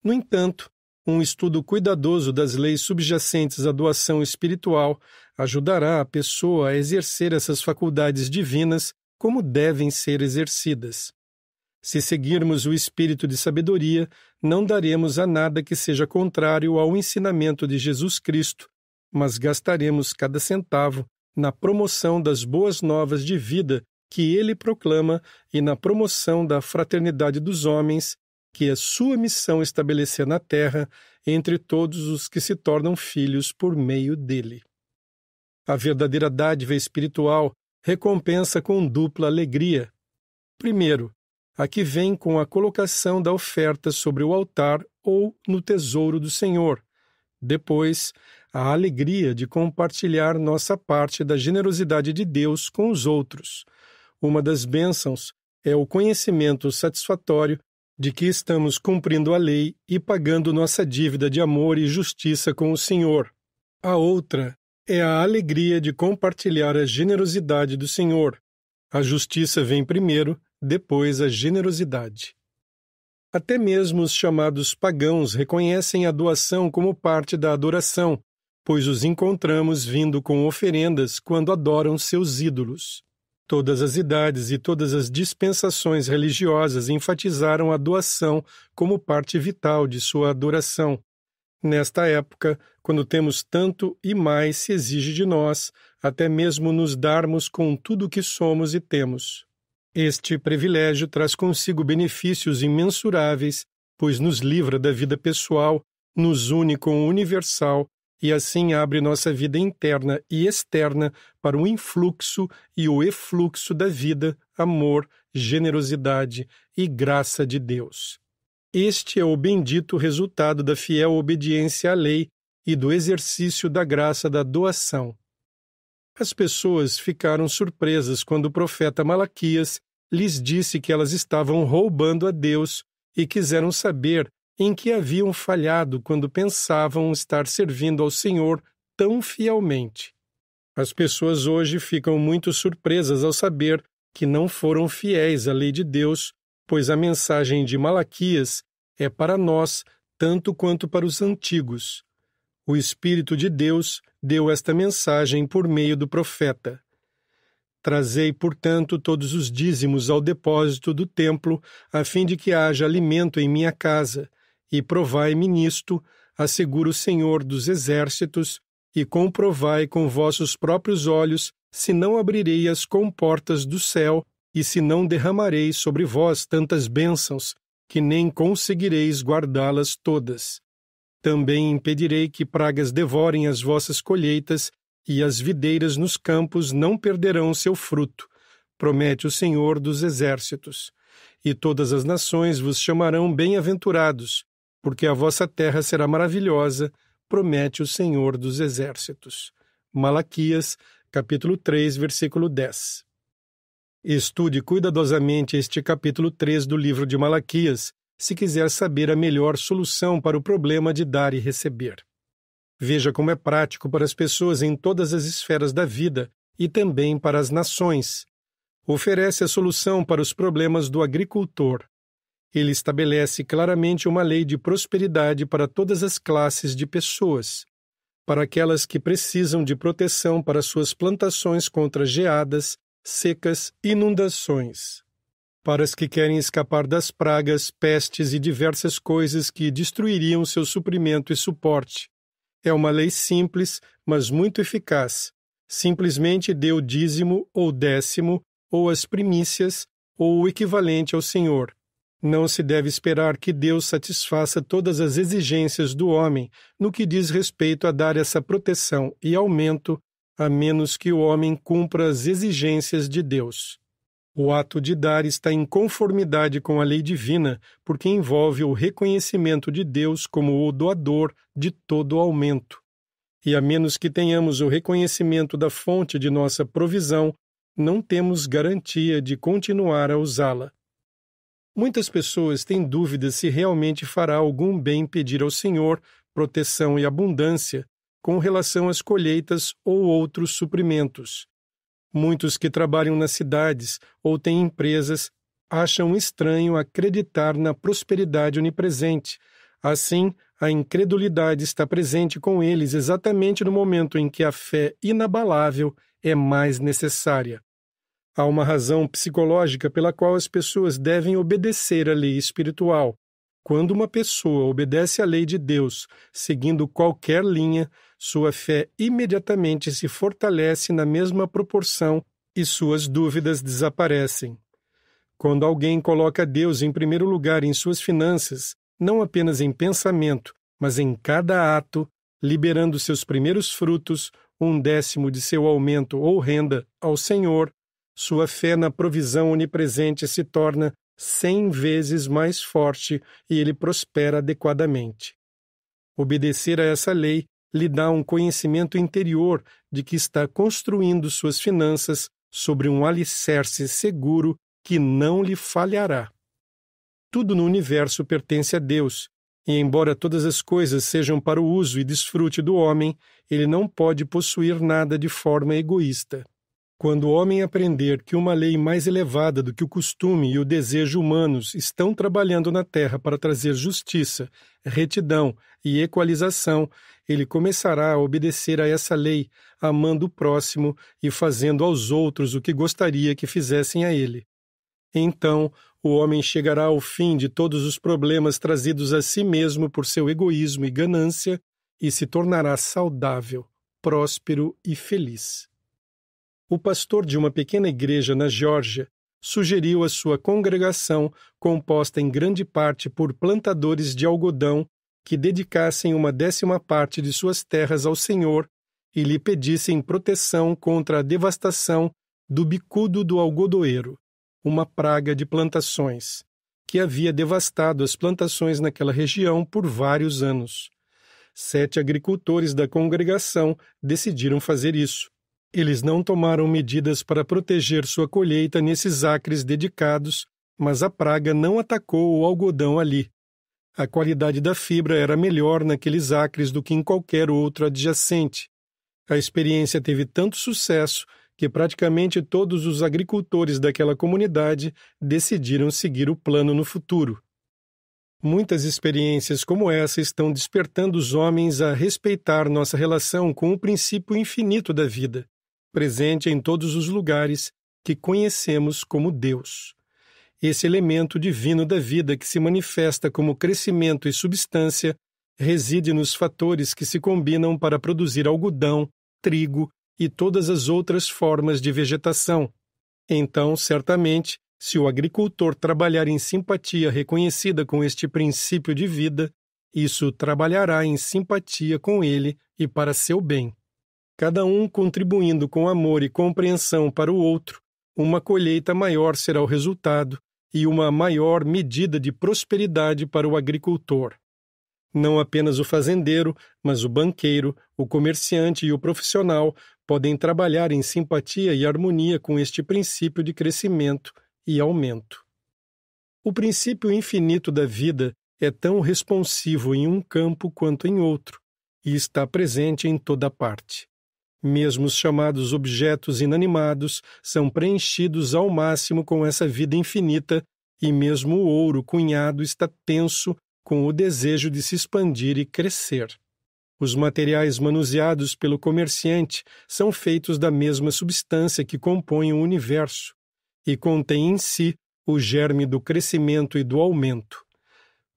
No entanto, um estudo cuidadoso das leis subjacentes à doação espiritual ajudará a pessoa a exercer essas faculdades divinas como devem ser exercidas. Se seguirmos o espírito de sabedoria, não daremos a nada que seja contrário ao ensinamento de Jesus Cristo, mas gastaremos cada centavo na promoção das boas novas de vida que ele proclama e na promoção da fraternidade dos homens, que é sua missão estabelecer na terra entre todos os que se tornam filhos por meio dele. A verdadeira dádiva espiritual recompensa com dupla alegria. Primeiro, a que vem com a colocação da oferta sobre o altar ou no tesouro do Senhor. Depois, a alegria de compartilhar nossa parte da generosidade de Deus com os outros. Uma das bênçãos é o conhecimento satisfatório de que estamos cumprindo a lei e pagando nossa dívida de amor e justiça com o Senhor. A outra é a alegria de compartilhar a generosidade do Senhor. A justiça vem primeiro depois a generosidade. Até mesmo os chamados pagãos reconhecem a doação como parte da adoração, pois os encontramos vindo com oferendas quando adoram seus ídolos. Todas as idades e todas as dispensações religiosas enfatizaram a doação como parte vital de sua adoração. Nesta época, quando temos tanto e mais se exige de nós, até mesmo nos darmos com tudo o que somos e temos. Este privilégio traz consigo benefícios imensuráveis, pois nos livra da vida pessoal, nos une com o universal e assim abre nossa vida interna e externa para o influxo e o efluxo da vida, amor, generosidade e graça de Deus. Este é o bendito resultado da fiel obediência à lei e do exercício da graça da doação as pessoas ficaram surpresas quando o profeta Malaquias lhes disse que elas estavam roubando a Deus e quiseram saber em que haviam falhado quando pensavam estar servindo ao Senhor tão fielmente. As pessoas hoje ficam muito surpresas ao saber que não foram fiéis à lei de Deus, pois a mensagem de Malaquias é para nós tanto quanto para os antigos. O Espírito de Deus deu esta mensagem por meio do profeta. Trazei, portanto, todos os dízimos ao depósito do templo, a fim de que haja alimento em minha casa, e provai-me nisto, assegura o Senhor dos Exércitos, e comprovai com vossos próprios olhos se não abrirei as comportas do céu e se não derramarei sobre vós tantas bênçãos, que nem conseguireis guardá-las todas. Também impedirei que pragas devorem as vossas colheitas, e as videiras nos campos não perderão seu fruto, promete o Senhor dos Exércitos. E todas as nações vos chamarão bem-aventurados, porque a vossa terra será maravilhosa, promete o Senhor dos Exércitos. Malaquias, capítulo 3, versículo 10. Estude cuidadosamente este capítulo 3 do livro de Malaquias, se quiser saber a melhor solução para o problema de dar e receber. Veja como é prático para as pessoas em todas as esferas da vida e também para as nações. Oferece a solução para os problemas do agricultor. Ele estabelece claramente uma lei de prosperidade para todas as classes de pessoas, para aquelas que precisam de proteção para suas plantações contra geadas, secas, inundações para as que querem escapar das pragas, pestes e diversas coisas que destruiriam seu suprimento e suporte. É uma lei simples, mas muito eficaz. Simplesmente dê o dízimo ou décimo, ou as primícias, ou o equivalente ao Senhor. Não se deve esperar que Deus satisfaça todas as exigências do homem no que diz respeito a dar essa proteção e aumento, a menos que o homem cumpra as exigências de Deus. O ato de dar está em conformidade com a lei divina, porque envolve o reconhecimento de Deus como o doador de todo aumento. E a menos que tenhamos o reconhecimento da fonte de nossa provisão, não temos garantia de continuar a usá-la. Muitas pessoas têm dúvidas se realmente fará algum bem pedir ao Senhor proteção e abundância com relação às colheitas ou outros suprimentos. Muitos que trabalham nas cidades ou têm empresas acham estranho acreditar na prosperidade onipresente. Assim, a incredulidade está presente com eles exatamente no momento em que a fé inabalável é mais necessária. Há uma razão psicológica pela qual as pessoas devem obedecer à lei espiritual. Quando uma pessoa obedece à lei de Deus, seguindo qualquer linha, sua fé imediatamente se fortalece na mesma proporção e suas dúvidas desaparecem. Quando alguém coloca Deus em primeiro lugar em suas finanças, não apenas em pensamento, mas em cada ato, liberando seus primeiros frutos, um décimo de seu aumento ou renda ao Senhor, sua fé na provisão onipresente se torna cem vezes mais forte e ele prospera adequadamente. Obedecer a essa lei lhe dá um conhecimento interior de que está construindo suas finanças sobre um alicerce seguro que não lhe falhará. Tudo no universo pertence a Deus, e embora todas as coisas sejam para o uso e desfrute do homem, ele não pode possuir nada de forma egoísta. Quando o homem aprender que uma lei mais elevada do que o costume e o desejo humanos estão trabalhando na terra para trazer justiça, retidão e equalização, ele começará a obedecer a essa lei, amando o próximo e fazendo aos outros o que gostaria que fizessem a ele. Então, o homem chegará ao fim de todos os problemas trazidos a si mesmo por seu egoísmo e ganância e se tornará saudável, próspero e feliz. O pastor de uma pequena igreja na Geórgia sugeriu a sua congregação, composta em grande parte por plantadores de algodão, que dedicassem uma décima parte de suas terras ao Senhor e lhe pedissem proteção contra a devastação do bicudo do algodoeiro, uma praga de plantações, que havia devastado as plantações naquela região por vários anos. Sete agricultores da congregação decidiram fazer isso. Eles não tomaram medidas para proteger sua colheita nesses acres dedicados, mas a praga não atacou o algodão ali a qualidade da fibra era melhor naqueles acres do que em qualquer outro adjacente. A experiência teve tanto sucesso que praticamente todos os agricultores daquela comunidade decidiram seguir o plano no futuro. Muitas experiências como essa estão despertando os homens a respeitar nossa relação com o princípio infinito da vida, presente em todos os lugares que conhecemos como Deus esse elemento divino da vida que se manifesta como crescimento e substância reside nos fatores que se combinam para produzir algodão, trigo e todas as outras formas de vegetação. Então, certamente, se o agricultor trabalhar em simpatia reconhecida com este princípio de vida, isso trabalhará em simpatia com ele e para seu bem. Cada um contribuindo com amor e compreensão para o outro, uma colheita maior será o resultado e uma maior medida de prosperidade para o agricultor. Não apenas o fazendeiro, mas o banqueiro, o comerciante e o profissional podem trabalhar em simpatia e harmonia com este princípio de crescimento e aumento. O princípio infinito da vida é tão responsivo em um campo quanto em outro, e está presente em toda parte. Mesmo os chamados objetos inanimados são preenchidos ao máximo com essa vida infinita, e mesmo o ouro cunhado está tenso com o desejo de se expandir e crescer. Os materiais manuseados pelo comerciante são feitos da mesma substância que compõe o universo e contém em si o germe do crescimento e do aumento.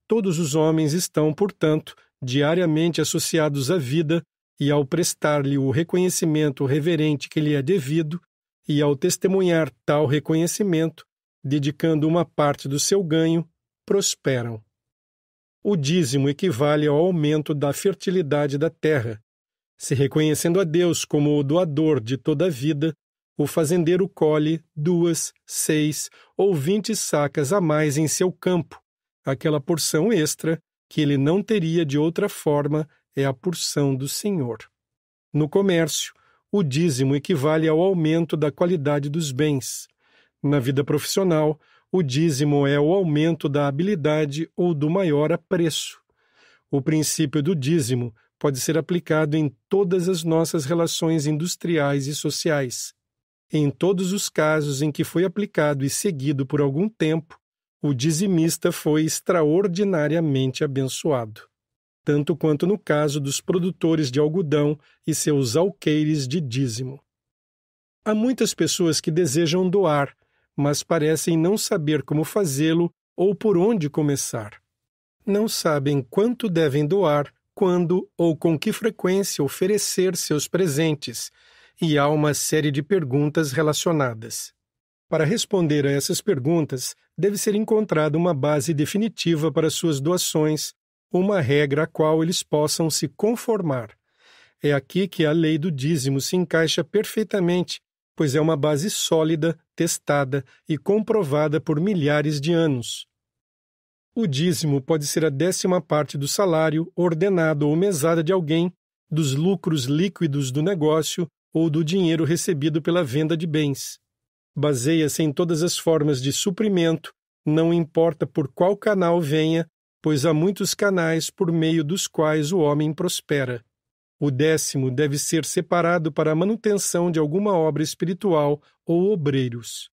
Todos os homens estão, portanto, diariamente associados à vida e ao prestar-lhe o reconhecimento reverente que lhe é devido, e ao testemunhar tal reconhecimento, dedicando uma parte do seu ganho, prosperam. O dízimo equivale ao aumento da fertilidade da terra. Se reconhecendo a Deus como o doador de toda a vida, o fazendeiro colhe duas, seis ou vinte sacas a mais em seu campo, aquela porção extra que ele não teria de outra forma é a porção do Senhor. No comércio, o dízimo equivale ao aumento da qualidade dos bens. Na vida profissional, o dízimo é o aumento da habilidade ou do maior apreço. O princípio do dízimo pode ser aplicado em todas as nossas relações industriais e sociais. Em todos os casos em que foi aplicado e seguido por algum tempo, o dizimista foi extraordinariamente abençoado tanto quanto no caso dos produtores de algodão e seus alqueires de dízimo. Há muitas pessoas que desejam doar, mas parecem não saber como fazê-lo ou por onde começar. Não sabem quanto devem doar, quando ou com que frequência oferecer seus presentes, e há uma série de perguntas relacionadas. Para responder a essas perguntas, deve ser encontrada uma base definitiva para suas doações uma regra a qual eles possam se conformar. É aqui que a lei do dízimo se encaixa perfeitamente, pois é uma base sólida, testada e comprovada por milhares de anos. O dízimo pode ser a décima parte do salário, ordenado ou mesada de alguém, dos lucros líquidos do negócio ou do dinheiro recebido pela venda de bens. Baseia-se em todas as formas de suprimento, não importa por qual canal venha pois há muitos canais por meio dos quais o homem prospera. O décimo deve ser separado para a manutenção de alguma obra espiritual ou obreiros.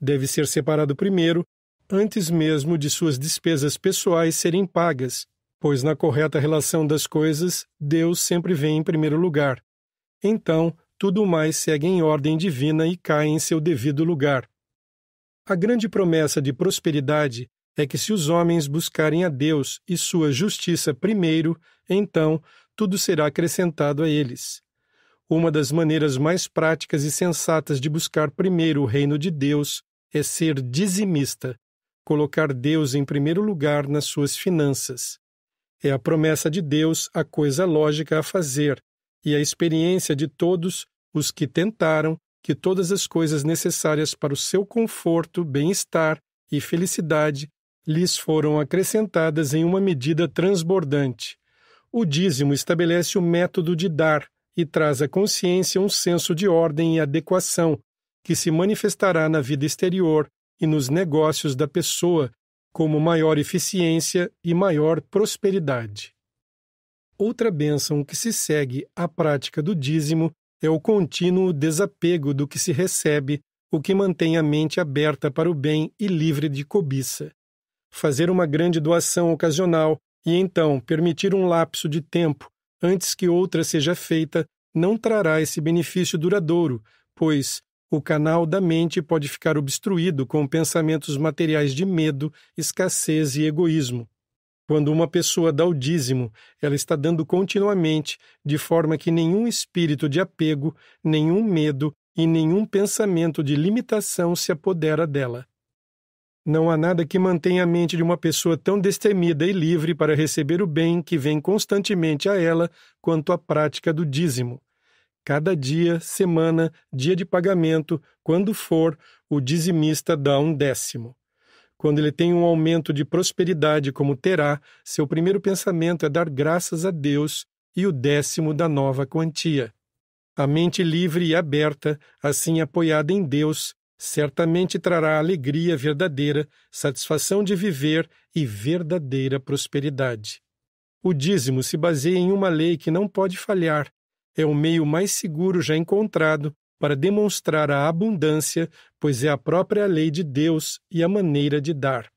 Deve ser separado primeiro, antes mesmo de suas despesas pessoais serem pagas, pois na correta relação das coisas, Deus sempre vem em primeiro lugar. Então, tudo mais segue em ordem divina e cai em seu devido lugar. A grande promessa de prosperidade é que se os homens buscarem a Deus e sua justiça primeiro, então tudo será acrescentado a eles. Uma das maneiras mais práticas e sensatas de buscar primeiro o reino de Deus é ser dizimista, colocar Deus em primeiro lugar nas suas finanças. É a promessa de Deus a coisa lógica a fazer, e a experiência de todos os que tentaram que todas as coisas necessárias para o seu conforto, bem-estar e felicidade lhes foram acrescentadas em uma medida transbordante. O dízimo estabelece o método de dar e traz à consciência um senso de ordem e adequação, que se manifestará na vida exterior e nos negócios da pessoa, como maior eficiência e maior prosperidade. Outra bênção que se segue à prática do dízimo é o contínuo desapego do que se recebe, o que mantém a mente aberta para o bem e livre de cobiça fazer uma grande doação ocasional e então permitir um lapso de tempo antes que outra seja feita não trará esse benefício duradouro, pois o canal da mente pode ficar obstruído com pensamentos materiais de medo, escassez e egoísmo. Quando uma pessoa dá o dízimo, ela está dando continuamente, de forma que nenhum espírito de apego, nenhum medo e nenhum pensamento de limitação se apodera dela. Não há nada que mantenha a mente de uma pessoa tão destemida e livre para receber o bem que vem constantemente a ela quanto a prática do dízimo. Cada dia, semana, dia de pagamento, quando for, o dizimista dá um décimo. Quando ele tem um aumento de prosperidade, como terá, seu primeiro pensamento é dar graças a Deus e o décimo da nova quantia. A mente livre e aberta, assim apoiada em Deus, certamente trará alegria verdadeira, satisfação de viver e verdadeira prosperidade. O dízimo se baseia em uma lei que não pode falhar. É o meio mais seguro já encontrado para demonstrar a abundância, pois é a própria lei de Deus e a maneira de dar.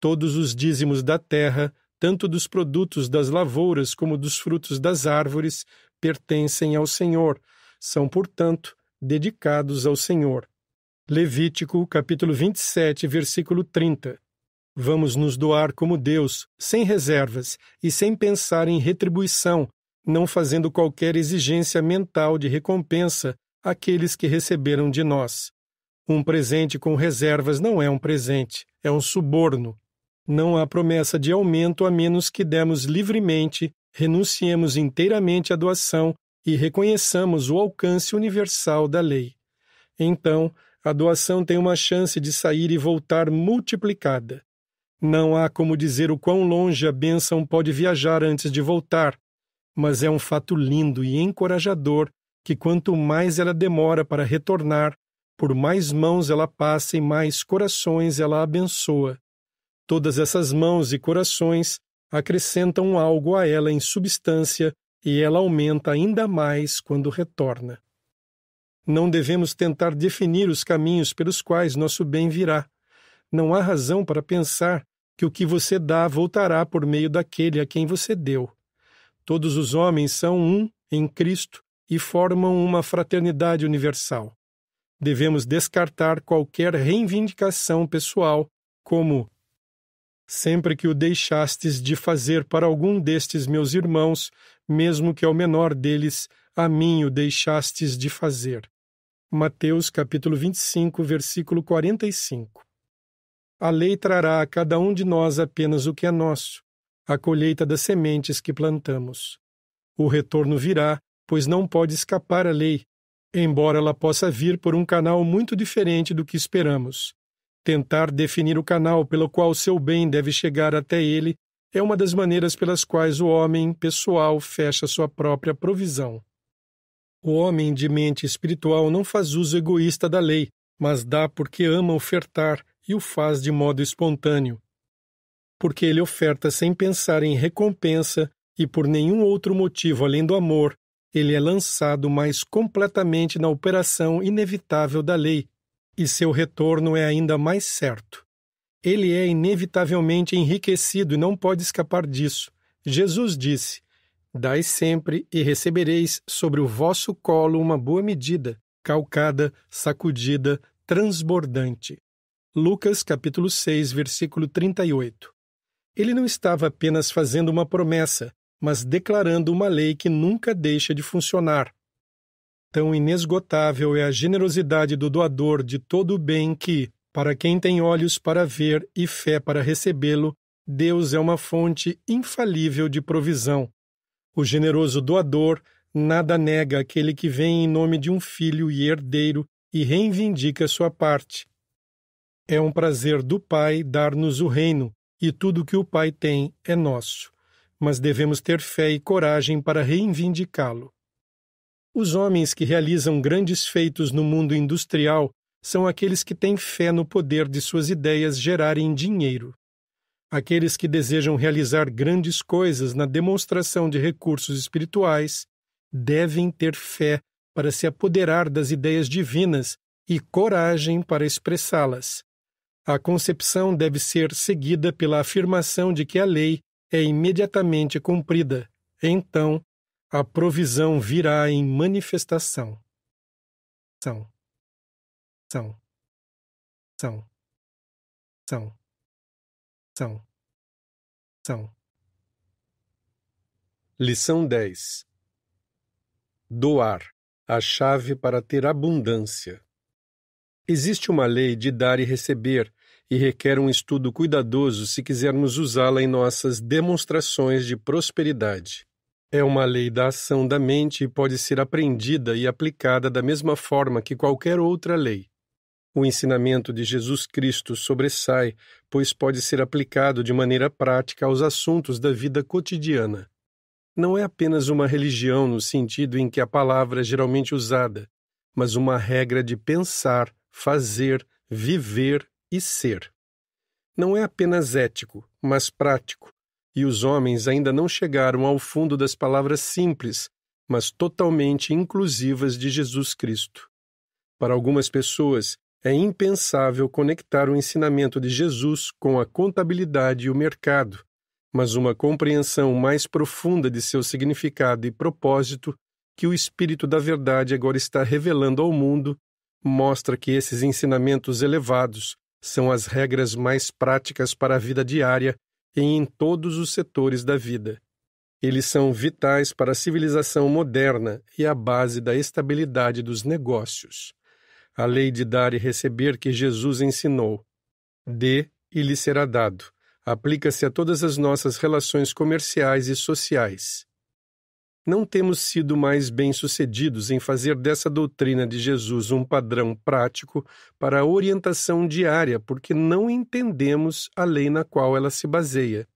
Todos os dízimos da terra, tanto dos produtos das lavouras como dos frutos das árvores, pertencem ao Senhor, são, portanto, dedicados ao Senhor. Levítico, capítulo 27, versículo 30. Vamos nos doar como Deus, sem reservas e sem pensar em retribuição, não fazendo qualquer exigência mental de recompensa àqueles que receberam de nós. Um presente com reservas não é um presente, é um suborno. Não há promessa de aumento a menos que demos livremente, renunciemos inteiramente à doação e reconheçamos o alcance universal da lei. Então, a doação tem uma chance de sair e voltar multiplicada. Não há como dizer o quão longe a bênção pode viajar antes de voltar, mas é um fato lindo e encorajador que quanto mais ela demora para retornar, por mais mãos ela passa e mais corações ela abençoa. Todas essas mãos e corações acrescentam algo a ela em substância e ela aumenta ainda mais quando retorna. Não devemos tentar definir os caminhos pelos quais nosso bem virá. Não há razão para pensar que o que você dá voltará por meio daquele a quem você deu. Todos os homens são um em Cristo e formam uma fraternidade universal. Devemos descartar qualquer reivindicação pessoal, como sempre que o deixastes de fazer para algum destes meus irmãos, mesmo que ao menor deles, a mim o deixastes de fazer. Mateus capítulo 25, versículo 45. A lei trará a cada um de nós apenas o que é nosso, a colheita das sementes que plantamos. O retorno virá, pois não pode escapar a lei, embora ela possa vir por um canal muito diferente do que esperamos. Tentar definir o canal pelo qual seu bem deve chegar até ele é uma das maneiras pelas quais o homem pessoal fecha sua própria provisão. O homem de mente espiritual não faz uso egoísta da lei, mas dá porque ama ofertar e o faz de modo espontâneo. Porque ele oferta sem pensar em recompensa e por nenhum outro motivo além do amor, ele é lançado mais completamente na operação inevitável da lei, e seu retorno é ainda mais certo. Ele é inevitavelmente enriquecido e não pode escapar disso. Jesus disse: Dai sempre e recebereis sobre o vosso colo uma boa medida, calcada, sacudida, transbordante. Lucas capítulo 6, versículo 38. Ele não estava apenas fazendo uma promessa, mas declarando uma lei que nunca deixa de funcionar. Tão inesgotável é a generosidade do doador de todo o bem que, para quem tem olhos para ver e fé para recebê-lo, Deus é uma fonte infalível de provisão. O generoso doador nada nega àquele que vem em nome de um filho e herdeiro e reivindica sua parte. É um prazer do Pai dar-nos o reino, e tudo que o Pai tem é nosso, mas devemos ter fé e coragem para reivindicá-lo. Os homens que realizam grandes feitos no mundo industrial são aqueles que têm fé no poder de suas ideias gerarem dinheiro. Aqueles que desejam realizar grandes coisas na demonstração de recursos espirituais devem ter fé para se apoderar das ideias divinas e coragem para expressá-las. A concepção deve ser seguida pela afirmação de que a lei é imediatamente cumprida. Então, a provisão virá em manifestação. São. São. São. São são são Lição 10 Doar a chave para ter abundância. Existe uma lei de dar e receber e requer um estudo cuidadoso se quisermos usá-la em nossas demonstrações de prosperidade. É uma lei da ação da mente e pode ser aprendida e aplicada da mesma forma que qualquer outra lei. O ensinamento de Jesus Cristo sobressai, pois pode ser aplicado de maneira prática aos assuntos da vida cotidiana. Não é apenas uma religião no sentido em que a palavra é geralmente usada, mas uma regra de pensar, fazer, viver e ser. Não é apenas ético, mas prático, e os homens ainda não chegaram ao fundo das palavras simples, mas totalmente inclusivas de Jesus Cristo. Para algumas pessoas, é impensável conectar o ensinamento de Jesus com a contabilidade e o mercado, mas uma compreensão mais profunda de seu significado e propósito que o Espírito da Verdade agora está revelando ao mundo mostra que esses ensinamentos elevados são as regras mais práticas para a vida diária e em todos os setores da vida. Eles são vitais para a civilização moderna e a base da estabilidade dos negócios a lei de dar e receber que Jesus ensinou. Dê e lhe será dado. Aplica-se a todas as nossas relações comerciais e sociais. Não temos sido mais bem-sucedidos em fazer dessa doutrina de Jesus um padrão prático para a orientação diária, porque não entendemos a lei na qual ela se baseia.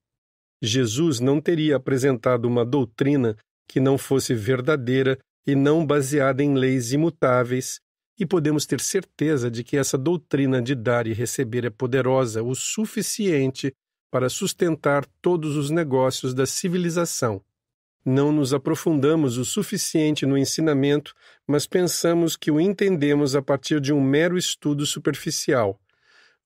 Jesus não teria apresentado uma doutrina que não fosse verdadeira e não baseada em leis imutáveis, e podemos ter certeza de que essa doutrina de dar e receber é poderosa o suficiente para sustentar todos os negócios da civilização. Não nos aprofundamos o suficiente no ensinamento, mas pensamos que o entendemos a partir de um mero estudo superficial.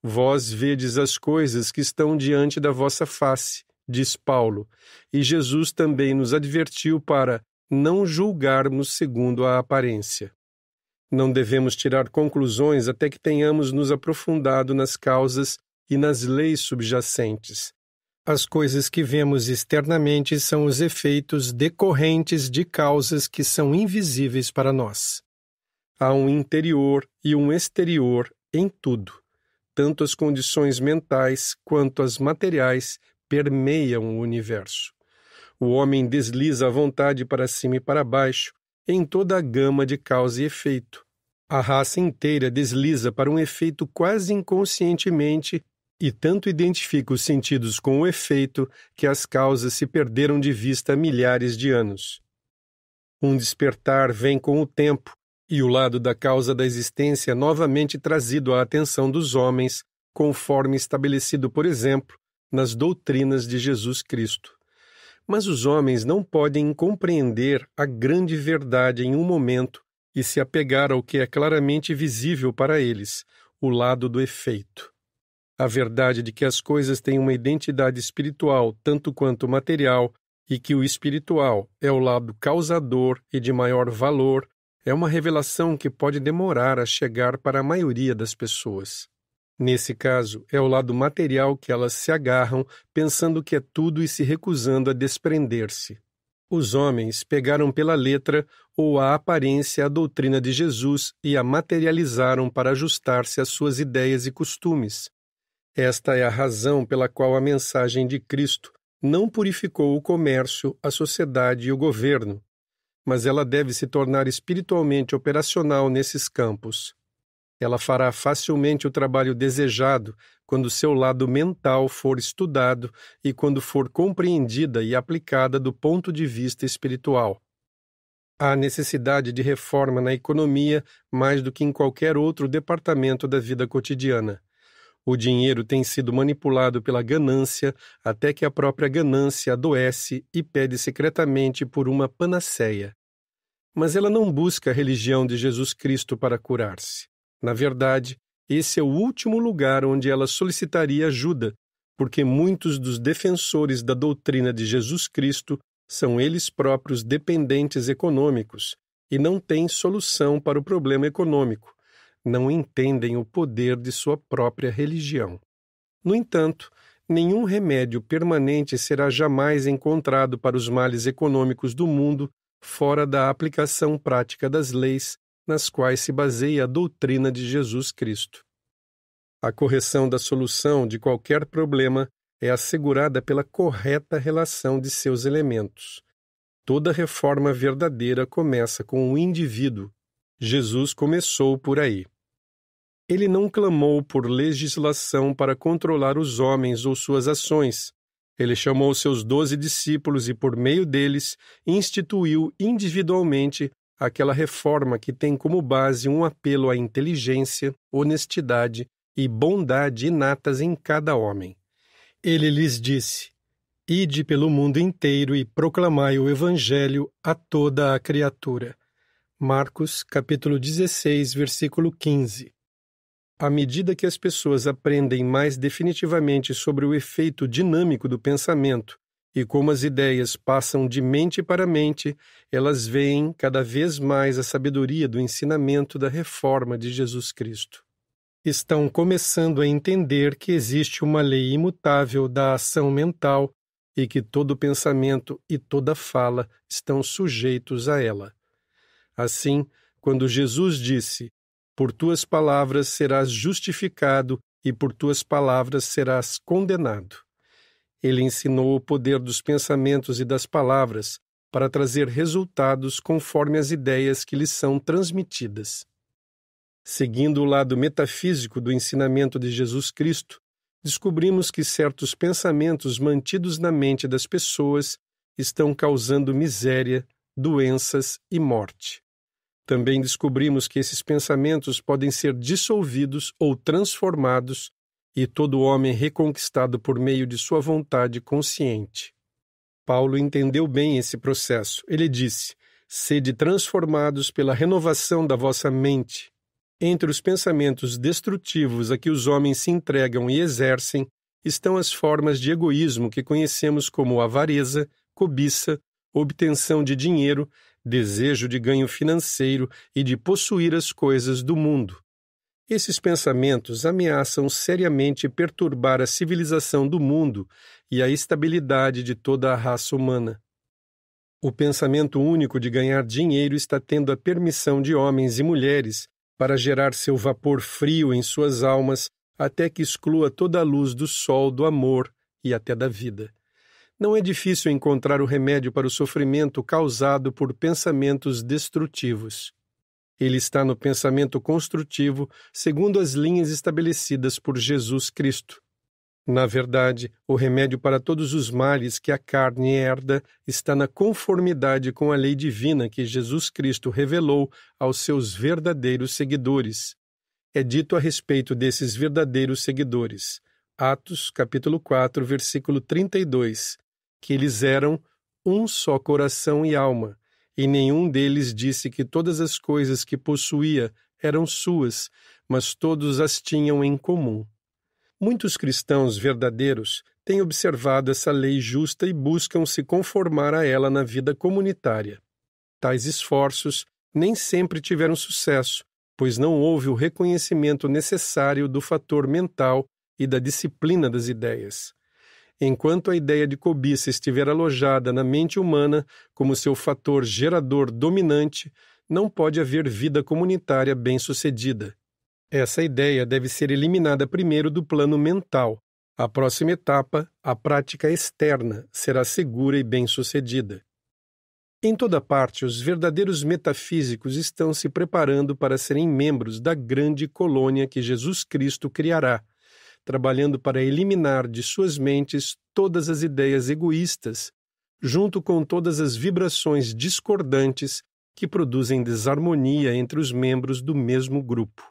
Vós vedes as coisas que estão diante da vossa face, diz Paulo, e Jesus também nos advertiu para não julgarmos segundo a aparência. Não devemos tirar conclusões até que tenhamos nos aprofundado nas causas e nas leis subjacentes. As coisas que vemos externamente são os efeitos decorrentes de causas que são invisíveis para nós. Há um interior e um exterior em tudo. Tanto as condições mentais quanto as materiais permeiam o universo. O homem desliza à vontade para cima e para baixo, em toda a gama de causa e efeito. A raça inteira desliza para um efeito quase inconscientemente e tanto identifica os sentidos com o efeito que as causas se perderam de vista há milhares de anos. Um despertar vem com o tempo e o lado da causa da existência é novamente trazido à atenção dos homens, conforme estabelecido, por exemplo, nas doutrinas de Jesus Cristo. Mas os homens não podem compreender a grande verdade em um momento e se apegar ao que é claramente visível para eles, o lado do efeito. A verdade de que as coisas têm uma identidade espiritual tanto quanto material e que o espiritual é o lado causador e de maior valor é uma revelação que pode demorar a chegar para a maioria das pessoas. Nesse caso, é o lado material que elas se agarram, pensando que é tudo e se recusando a desprender-se. Os homens pegaram pela letra ou a aparência a doutrina de Jesus e a materializaram para ajustar-se às suas ideias e costumes. Esta é a razão pela qual a mensagem de Cristo não purificou o comércio, a sociedade e o governo, mas ela deve se tornar espiritualmente operacional nesses campos ela fará facilmente o trabalho desejado quando seu lado mental for estudado e quando for compreendida e aplicada do ponto de vista espiritual. Há necessidade de reforma na economia mais do que em qualquer outro departamento da vida cotidiana. O dinheiro tem sido manipulado pela ganância até que a própria ganância adoece e pede secretamente por uma panaceia. Mas ela não busca a religião de Jesus Cristo para curar-se. Na verdade, esse é o último lugar onde ela solicitaria ajuda, porque muitos dos defensores da doutrina de Jesus Cristo são eles próprios dependentes econômicos e não têm solução para o problema econômico, não entendem o poder de sua própria religião. No entanto, nenhum remédio permanente será jamais encontrado para os males econômicos do mundo fora da aplicação prática das leis nas quais se baseia a doutrina de Jesus Cristo. A correção da solução de qualquer problema é assegurada pela correta relação de seus elementos. Toda reforma verdadeira começa com o indivíduo. Jesus começou por aí. Ele não clamou por legislação para controlar os homens ou suas ações. Ele chamou seus doze discípulos e, por meio deles, instituiu individualmente aquela reforma que tem como base um apelo à inteligência, honestidade e bondade inatas em cada homem. Ele lhes disse: Ide pelo mundo inteiro e proclamai o evangelho a toda a criatura. Marcos, capítulo 16, versículo 15. À medida que as pessoas aprendem mais definitivamente sobre o efeito dinâmico do pensamento e como as ideias passam de mente para mente, elas veem cada vez mais a sabedoria do ensinamento da reforma de Jesus Cristo. Estão começando a entender que existe uma lei imutável da ação mental e que todo pensamento e toda fala estão sujeitos a ela. Assim, quando Jesus disse: Por tuas palavras serás justificado e por tuas palavras serás condenado ele ensinou o poder dos pensamentos e das palavras para trazer resultados conforme as ideias que lhes são transmitidas. Seguindo o lado metafísico do ensinamento de Jesus Cristo, descobrimos que certos pensamentos mantidos na mente das pessoas estão causando miséria, doenças e morte. Também descobrimos que esses pensamentos podem ser dissolvidos ou transformados e todo homem reconquistado por meio de sua vontade consciente. Paulo entendeu bem esse processo. Ele disse: Sede transformados pela renovação da vossa mente. Entre os pensamentos destrutivos a que os homens se entregam e exercem estão as formas de egoísmo que conhecemos como avareza, cobiça, obtenção de dinheiro, desejo de ganho financeiro e de possuir as coisas do mundo. Esses pensamentos ameaçam seriamente perturbar a civilização do mundo e a estabilidade de toda a raça humana. O pensamento único de ganhar dinheiro está tendo a permissão de homens e mulheres para gerar seu vapor frio em suas almas até que exclua toda a luz do sol, do amor e até da vida. Não é difícil encontrar o remédio para o sofrimento causado por pensamentos destrutivos. Ele está no pensamento construtivo segundo as linhas estabelecidas por Jesus Cristo. Na verdade, o remédio para todos os males que a carne herda está na conformidade com a lei divina que Jesus Cristo revelou aos seus verdadeiros seguidores. É dito a respeito desses verdadeiros seguidores, Atos capítulo 4, versículo 32, que eles eram um só coração e alma, e nenhum deles disse que todas as coisas que possuía eram suas, mas todos as tinham em comum. Muitos cristãos verdadeiros têm observado essa lei justa e buscam se conformar a ela na vida comunitária. Tais esforços nem sempre tiveram sucesso, pois não houve o reconhecimento necessário do fator mental e da disciplina das ideias enquanto a ideia de cobiça estiver alojada na mente humana como seu fator gerador dominante, não pode haver vida comunitária bem-sucedida. Essa ideia deve ser eliminada primeiro do plano mental. A próxima etapa, a prática externa, será segura e bem-sucedida. Em toda parte, os verdadeiros metafísicos estão se preparando para serem membros da grande colônia que Jesus Cristo criará trabalhando para eliminar de suas mentes todas as ideias egoístas, junto com todas as vibrações discordantes que produzem desarmonia entre os membros do mesmo grupo.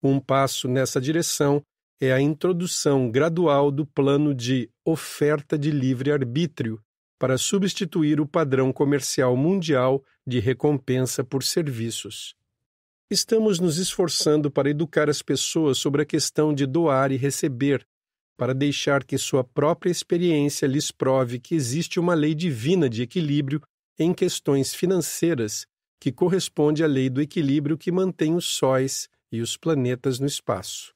Um passo nessa direção é a introdução gradual do plano de oferta de livre-arbítrio para substituir o padrão comercial mundial de recompensa por serviços. Estamos nos esforçando para educar as pessoas sobre a questão de doar e receber, para deixar que sua própria experiência lhes prove que existe uma lei divina de equilíbrio em questões financeiras que corresponde à lei do equilíbrio que mantém os sóis e os planetas no espaço.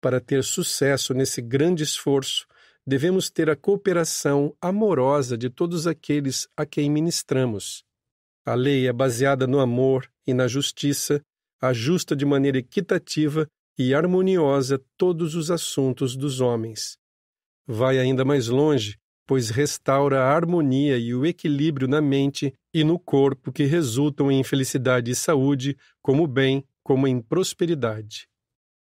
Para ter sucesso nesse grande esforço, devemos ter a cooperação amorosa de todos aqueles a quem ministramos. A lei é baseada no amor e na justiça, ajusta de maneira equitativa e harmoniosa todos os assuntos dos homens. Vai ainda mais longe, pois restaura a harmonia e o equilíbrio na mente e no corpo que resultam em felicidade e saúde, como bem, como em prosperidade.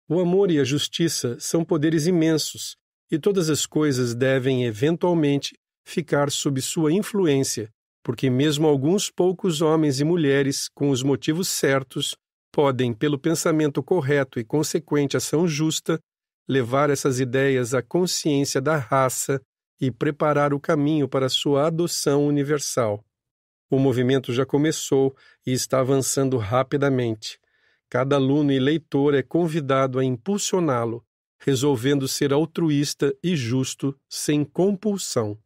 O amor e a justiça são poderes imensos, e todas as coisas devem, eventualmente, ficar sob sua influência, porque mesmo alguns poucos homens e mulheres, com os motivos certos, podem, pelo pensamento correto e consequente ação justa, levar essas ideias à consciência da raça e preparar o caminho para sua adoção universal. O movimento já começou e está avançando rapidamente. Cada aluno e leitor é convidado a impulsioná-lo, resolvendo ser altruísta e justo sem compulsão.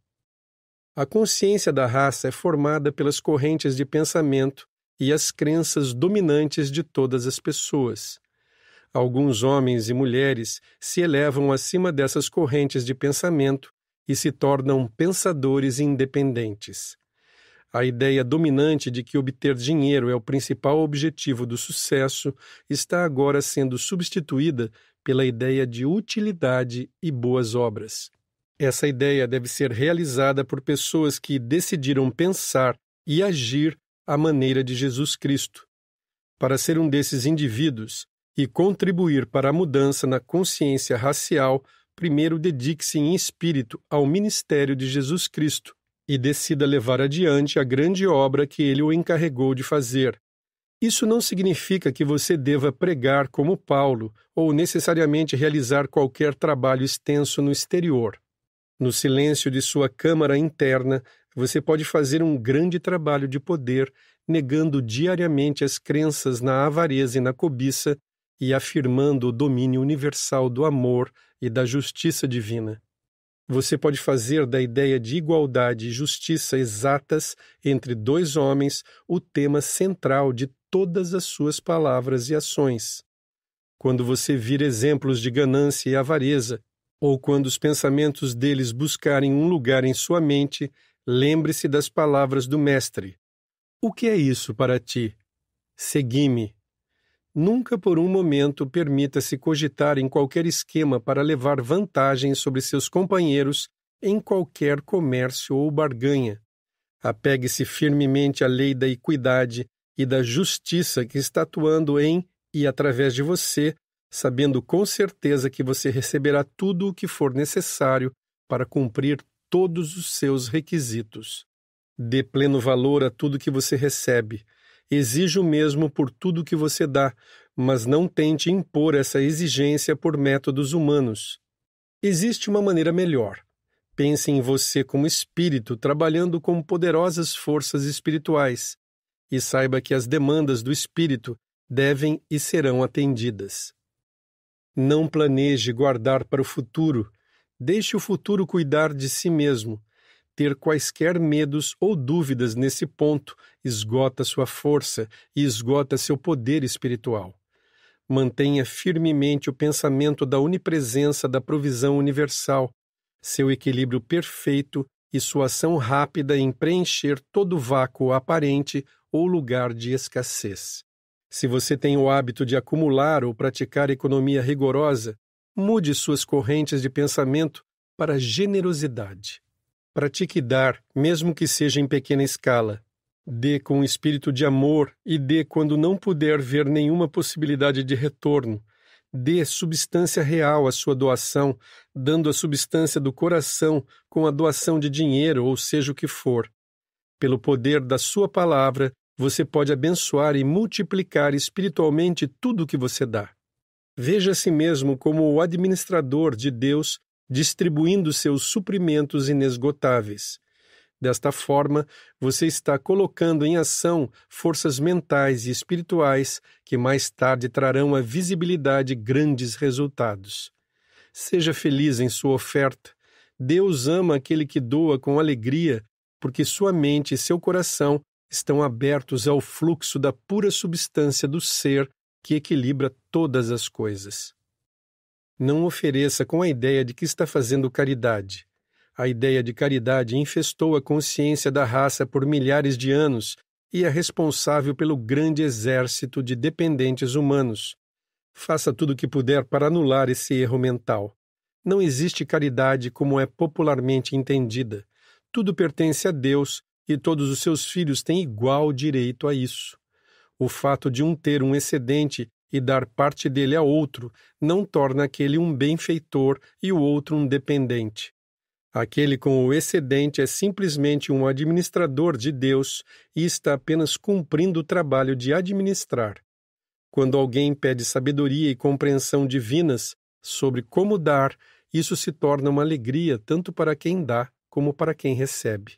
A consciência da raça é formada pelas correntes de pensamento e as crenças dominantes de todas as pessoas. Alguns homens e mulheres se elevam acima dessas correntes de pensamento e se tornam pensadores independentes. A ideia dominante de que obter dinheiro é o principal objetivo do sucesso está agora sendo substituída pela ideia de utilidade e boas obras. Essa ideia deve ser realizada por pessoas que decidiram pensar e agir à maneira de Jesus Cristo. Para ser um desses indivíduos e contribuir para a mudança na consciência racial, primeiro dedique-se em espírito ao ministério de Jesus Cristo e decida levar adiante a grande obra que ele o encarregou de fazer. Isso não significa que você deva pregar como Paulo ou necessariamente realizar qualquer trabalho extenso no exterior. No silêncio de sua câmara interna, você pode fazer um grande trabalho de poder, negando diariamente as crenças na avareza e na cobiça e afirmando o domínio universal do amor e da justiça divina. Você pode fazer da ideia de igualdade e justiça exatas entre dois homens o tema central de todas as suas palavras e ações. Quando você vira exemplos de ganância e avareza, ou quando os pensamentos deles buscarem um lugar em sua mente, lembre-se das palavras do Mestre. O que é isso para ti? Segui-me. Nunca por um momento permita-se cogitar em qualquer esquema para levar vantagem sobre seus companheiros em qualquer comércio ou barganha. Apegue-se firmemente à lei da equidade e da justiça que está atuando em e através de você sabendo com certeza que você receberá tudo o que for necessário para cumprir todos os seus requisitos. Dê pleno valor a tudo que você recebe. Exija o mesmo por tudo que você dá, mas não tente impor essa exigência por métodos humanos. Existe uma maneira melhor. Pense em você como espírito trabalhando com poderosas forças espirituais, e saiba que as demandas do espírito devem e serão atendidas. Não planeje guardar para o futuro. Deixe o futuro cuidar de si mesmo. Ter quaisquer medos ou dúvidas nesse ponto esgota sua força e esgota seu poder espiritual. Mantenha firmemente o pensamento da onipresença da provisão universal, seu equilíbrio perfeito e sua ação rápida em preencher todo vácuo aparente ou lugar de escassez. Se você tem o hábito de acumular ou praticar economia rigorosa, mude suas correntes de pensamento para generosidade. Pratique dar, mesmo que seja em pequena escala. Dê com um espírito de amor e dê quando não puder ver nenhuma possibilidade de retorno. Dê substância real à sua doação, dando a substância do coração com a doação de dinheiro ou seja o que for. Pelo poder da sua palavra, você pode abençoar e multiplicar espiritualmente tudo o que você dá. Veja a si mesmo como o administrador de Deus distribuindo seus suprimentos inesgotáveis. Desta forma, você está colocando em ação forças mentais e espirituais que mais tarde trarão a visibilidade grandes resultados. Seja feliz em sua oferta. Deus ama aquele que doa com alegria, porque sua mente e seu coração estão abertos ao fluxo da pura substância do ser que equilibra todas as coisas. Não ofereça com a ideia de que está fazendo caridade. A ideia de caridade infestou a consciência da raça por milhares de anos e é responsável pelo grande exército de dependentes humanos. Faça tudo o que puder para anular esse erro mental. Não existe caridade como é popularmente entendida. Tudo pertence a Deus e todos os seus filhos têm igual direito a isso. O fato de um ter um excedente e dar parte dele a outro não torna aquele um benfeitor e o outro um dependente. Aquele com o excedente é simplesmente um administrador de Deus e está apenas cumprindo o trabalho de administrar. Quando alguém pede sabedoria e compreensão divinas sobre como dar, isso se torna uma alegria tanto para quem dá como para quem recebe.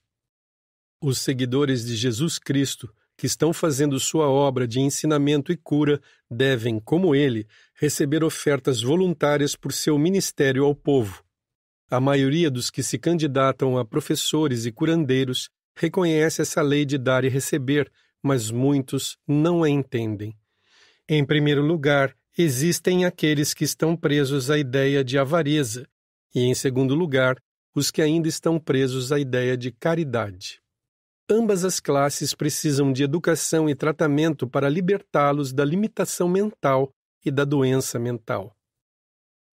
Os seguidores de Jesus Cristo, que estão fazendo sua obra de ensinamento e cura, devem, como ele, receber ofertas voluntárias por seu ministério ao povo. A maioria dos que se candidatam a professores e curandeiros reconhece essa lei de dar e receber, mas muitos não a entendem. Em primeiro lugar, existem aqueles que estão presos à ideia de avareza, e, em segundo lugar, os que ainda estão presos à ideia de caridade ambas as classes precisam de educação e tratamento para libertá-los da limitação mental e da doença mental.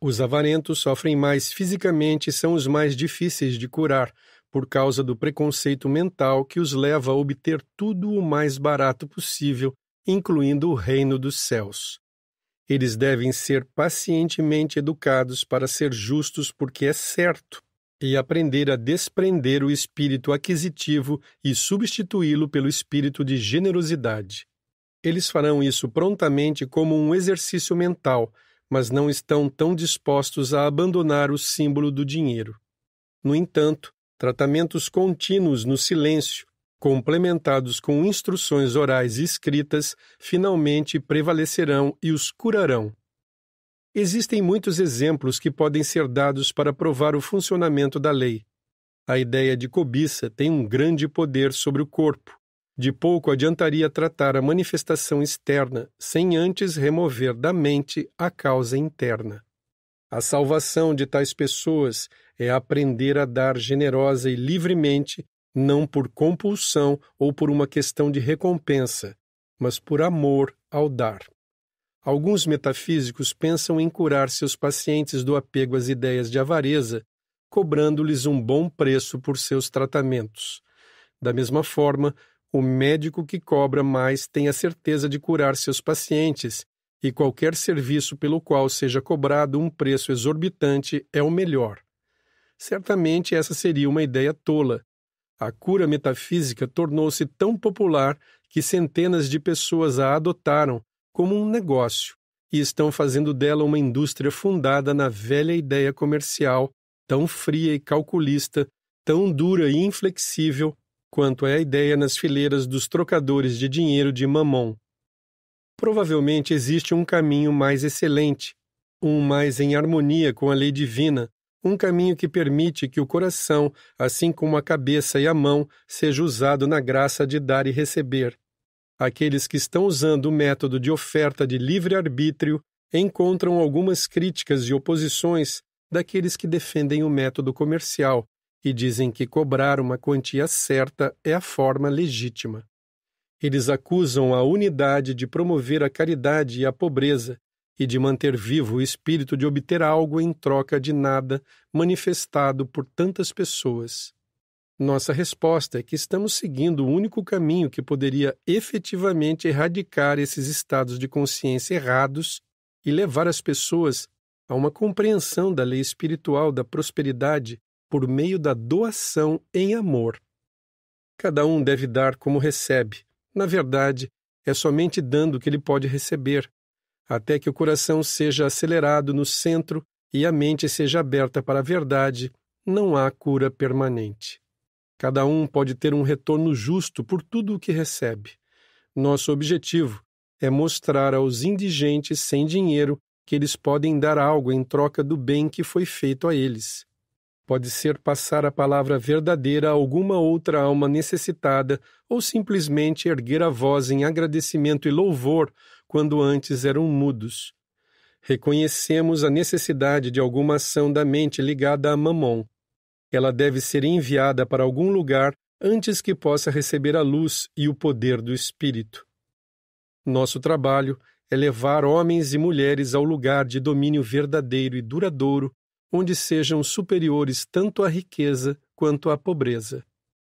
Os avarentos sofrem mais fisicamente e são os mais difíceis de curar, por causa do preconceito mental que os leva a obter tudo o mais barato possível, incluindo o reino dos céus. Eles devem ser pacientemente educados para ser justos, porque é certo e aprender a desprender o espírito aquisitivo e substituí-lo pelo espírito de generosidade. Eles farão isso prontamente como um exercício mental, mas não estão tão dispostos a abandonar o símbolo do dinheiro. No entanto, tratamentos contínuos no silêncio, complementados com instruções orais e escritas, finalmente prevalecerão e os curarão. Existem muitos exemplos que podem ser dados para provar o funcionamento da lei. A ideia de cobiça tem um grande poder sobre o corpo. De pouco adiantaria tratar a manifestação externa sem antes remover da mente a causa interna. A salvação de tais pessoas é aprender a dar generosa e livremente, não por compulsão ou por uma questão de recompensa, mas por amor ao dar. Alguns metafísicos pensam em curar seus pacientes do apego às ideias de avareza, cobrando-lhes um bom preço por seus tratamentos. Da mesma forma, o médico que cobra mais tem a certeza de curar seus pacientes, e qualquer serviço pelo qual seja cobrado um preço exorbitante é o melhor. Certamente essa seria uma ideia tola. A cura metafísica tornou-se tão popular que centenas de pessoas a adotaram como um negócio e estão fazendo dela uma indústria fundada na velha ideia comercial, tão fria e calculista, tão dura e inflexível quanto é a ideia nas fileiras dos trocadores de dinheiro de Mamon. Provavelmente existe um caminho mais excelente, um mais em harmonia com a lei divina, um caminho que permite que o coração, assim como a cabeça e a mão, seja usado na graça de dar e receber aqueles que estão usando o método de oferta de livre-arbítrio encontram algumas críticas e oposições daqueles que defendem o método comercial e dizem que cobrar uma quantia certa é a forma legítima. Eles acusam a unidade de promover a caridade e a pobreza e de manter vivo o espírito de obter algo em troca de nada manifestado por tantas pessoas. Nossa resposta é que estamos seguindo o único caminho que poderia efetivamente erradicar esses estados de consciência errados e levar as pessoas a uma compreensão da lei espiritual da prosperidade por meio da doação em amor. Cada um deve dar como recebe. Na verdade, é somente dando que ele pode receber, até que o coração seja acelerado no centro e a mente seja aberta para a verdade, não há cura permanente. Cada um pode ter um retorno justo por tudo o que recebe. Nosso objetivo é mostrar aos indigentes sem dinheiro que eles podem dar algo em troca do bem que foi feito a eles. Pode ser passar a palavra verdadeira a alguma outra alma necessitada ou simplesmente erguer a voz em agradecimento e louvor quando antes eram mudos. Reconhecemos a necessidade de alguma ação da mente ligada a Mamon ela deve ser enviada para algum lugar antes que possa receber a luz e o poder do Espírito. Nosso trabalho é levar homens e mulheres ao lugar de domínio verdadeiro e duradouro, onde sejam superiores tanto à riqueza quanto à pobreza.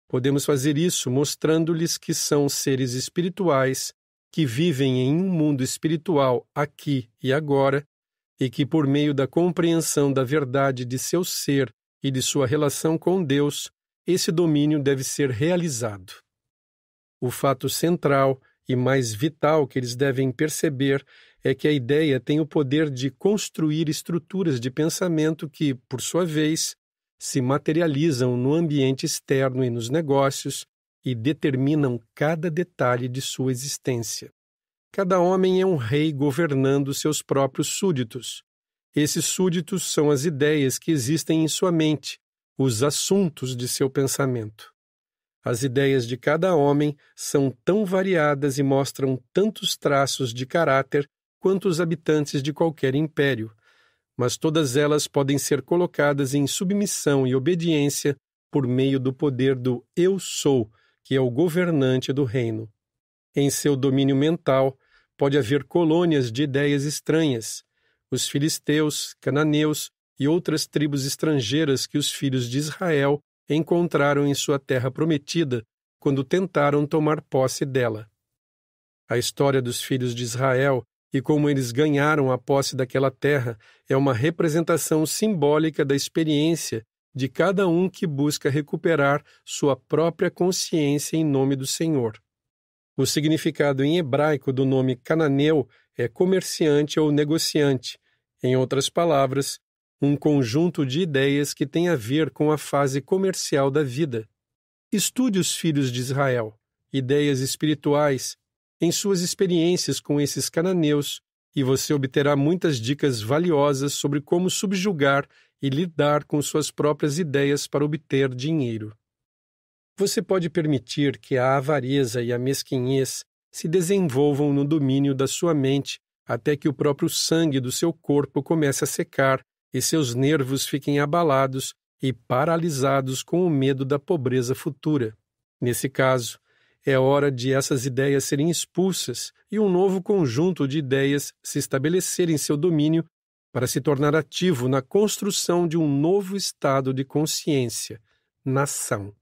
Podemos fazer isso mostrando-lhes que são seres espirituais, que vivem em um mundo espiritual aqui e agora, e que, por meio da compreensão da verdade de seu ser e de sua relação com Deus, esse domínio deve ser realizado. O fato central e mais vital que eles devem perceber é que a ideia tem o poder de construir estruturas de pensamento que, por sua vez, se materializam no ambiente externo e nos negócios e determinam cada detalhe de sua existência. Cada homem é um rei governando seus próprios súditos, esses súditos são as ideias que existem em sua mente, os assuntos de seu pensamento. As ideias de cada homem são tão variadas e mostram tantos traços de caráter quanto os habitantes de qualquer império, mas todas elas podem ser colocadas em submissão e obediência por meio do poder do Eu Sou, que é o governante do reino. Em seu domínio mental, pode haver colônias de ideias estranhas, os filisteus, cananeus e outras tribos estrangeiras que os filhos de Israel encontraram em sua terra prometida quando tentaram tomar posse dela. A história dos filhos de Israel e como eles ganharam a posse daquela terra é uma representação simbólica da experiência de cada um que busca recuperar sua própria consciência em nome do Senhor. O significado em hebraico do nome cananeu é comerciante ou negociante, em outras palavras, um conjunto de ideias que tem a ver com a fase comercial da vida. Estude os filhos de Israel, ideias espirituais, em suas experiências com esses cananeus, e você obterá muitas dicas valiosas sobre como subjugar e lidar com suas próprias ideias para obter dinheiro você pode permitir que a avareza e a mesquinhez se desenvolvam no domínio da sua mente até que o próprio sangue do seu corpo comece a secar e seus nervos fiquem abalados e paralisados com o medo da pobreza futura. Nesse caso, é hora de essas ideias serem expulsas e um novo conjunto de ideias se estabelecer em seu domínio para se tornar ativo na construção de um novo estado de consciência, nação.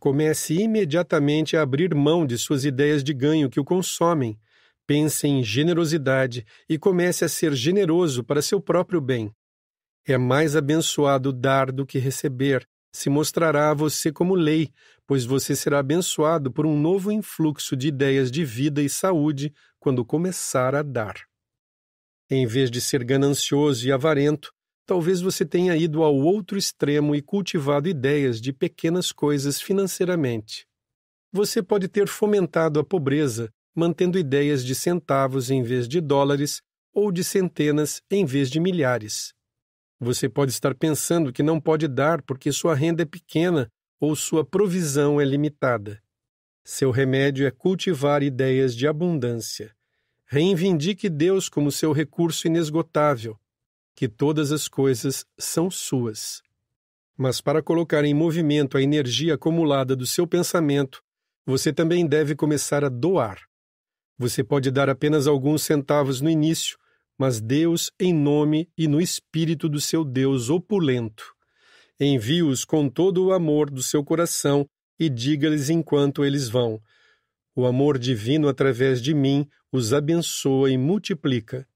Comece imediatamente a abrir mão de suas ideias de ganho que o consomem. Pense em generosidade e comece a ser generoso para seu próprio bem. É mais abençoado dar do que receber. Se mostrará a você como lei, pois você será abençoado por um novo influxo de ideias de vida e saúde quando começar a dar. Em vez de ser ganancioso e avarento, talvez você tenha ido ao outro extremo e cultivado ideias de pequenas coisas financeiramente. Você pode ter fomentado a pobreza, mantendo ideias de centavos em vez de dólares ou de centenas em vez de milhares. Você pode estar pensando que não pode dar porque sua renda é pequena ou sua provisão é limitada. Seu remédio é cultivar ideias de abundância. Reivindique Deus como seu recurso inesgotável que todas as coisas são suas. Mas para colocar em movimento a energia acumulada do seu pensamento, você também deve começar a doar. Você pode dar apenas alguns centavos no início, mas Deus em nome e no espírito do seu Deus opulento. Envie-os com todo o amor do seu coração e diga-lhes enquanto eles vão: O amor divino através de mim os abençoa e multiplica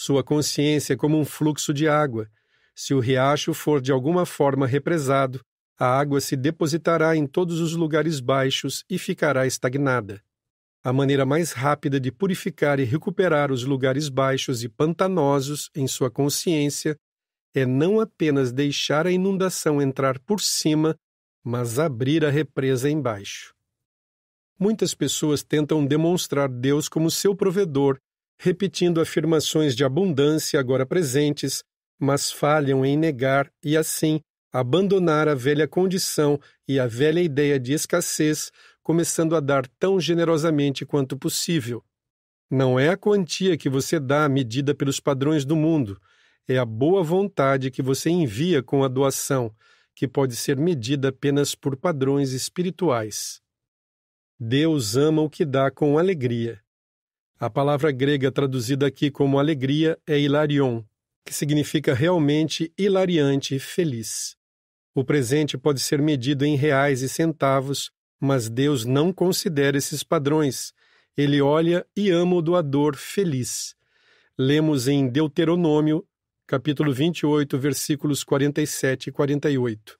sua consciência é como um fluxo de água. Se o riacho for de alguma forma represado, a água se depositará em todos os lugares baixos e ficará estagnada. A maneira mais rápida de purificar e recuperar os lugares baixos e pantanosos em sua consciência é não apenas deixar a inundação entrar por cima, mas abrir a represa embaixo. Muitas pessoas tentam demonstrar Deus como seu provedor repetindo afirmações de abundância agora presentes, mas falham em negar e, assim, abandonar a velha condição e a velha ideia de escassez, começando a dar tão generosamente quanto possível. Não é a quantia que você dá medida pelos padrões do mundo, é a boa vontade que você envia com a doação, que pode ser medida apenas por padrões espirituais. Deus ama o que dá com alegria. A palavra grega traduzida aqui como alegria é hilarion, que significa realmente hilariante, feliz. O presente pode ser medido em reais e centavos, mas Deus não considera esses padrões. Ele olha e ama o doador feliz. Lemos em Deuteronômio, capítulo 28, versículos 47 e 48.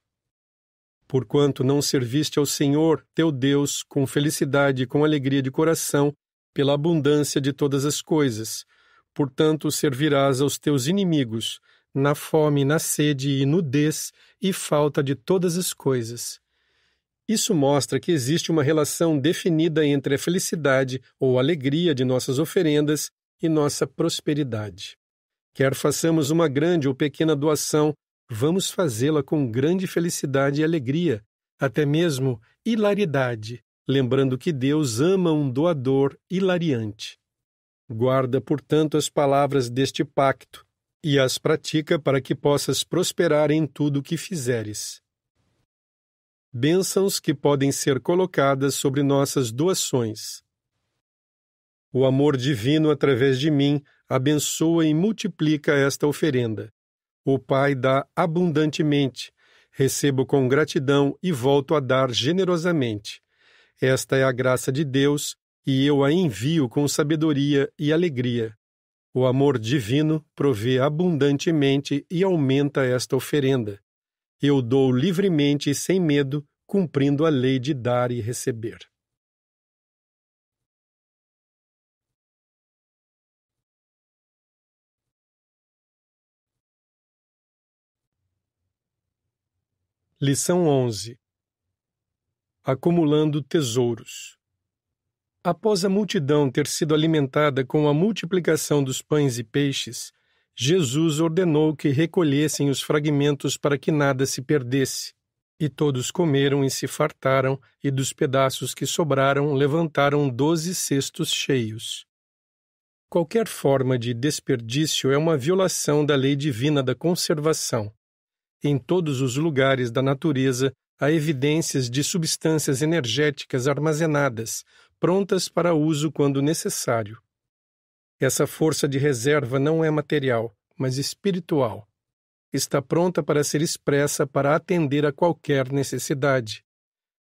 Porquanto não serviste ao Senhor, teu Deus, com felicidade e com alegria de coração, pela abundância de todas as coisas. Portanto, servirás aos teus inimigos, na fome, na sede e nudez e falta de todas as coisas. Isso mostra que existe uma relação definida entre a felicidade ou alegria de nossas oferendas e nossa prosperidade. Quer façamos uma grande ou pequena doação, vamos fazê-la com grande felicidade e alegria, até mesmo hilaridade, lembrando que Deus ama um doador hilariante. Guarda, portanto, as palavras deste pacto e as pratica para que possas prosperar em tudo o que fizeres. Bênçãos que podem ser colocadas sobre nossas doações. O amor divino através de mim abençoa e multiplica esta oferenda. O Pai dá abundantemente, recebo com gratidão e volto a dar generosamente. Esta é a graça de Deus, e eu a envio com sabedoria e alegria. O amor divino provê abundantemente e aumenta esta oferenda. Eu dou livremente e sem medo, cumprindo a lei de dar e receber. Lição 11 acumulando tesouros. Após a multidão ter sido alimentada com a multiplicação dos pães e peixes, Jesus ordenou que recolhessem os fragmentos para que nada se perdesse. E todos comeram e se fartaram, e dos pedaços que sobraram levantaram doze cestos cheios. Qualquer forma de desperdício é uma violação da lei divina da conservação. Em todos os lugares da natureza, há evidências de substâncias energéticas armazenadas, prontas para uso quando necessário. Essa força de reserva não é material, mas espiritual. Está pronta para ser expressa para atender a qualquer necessidade.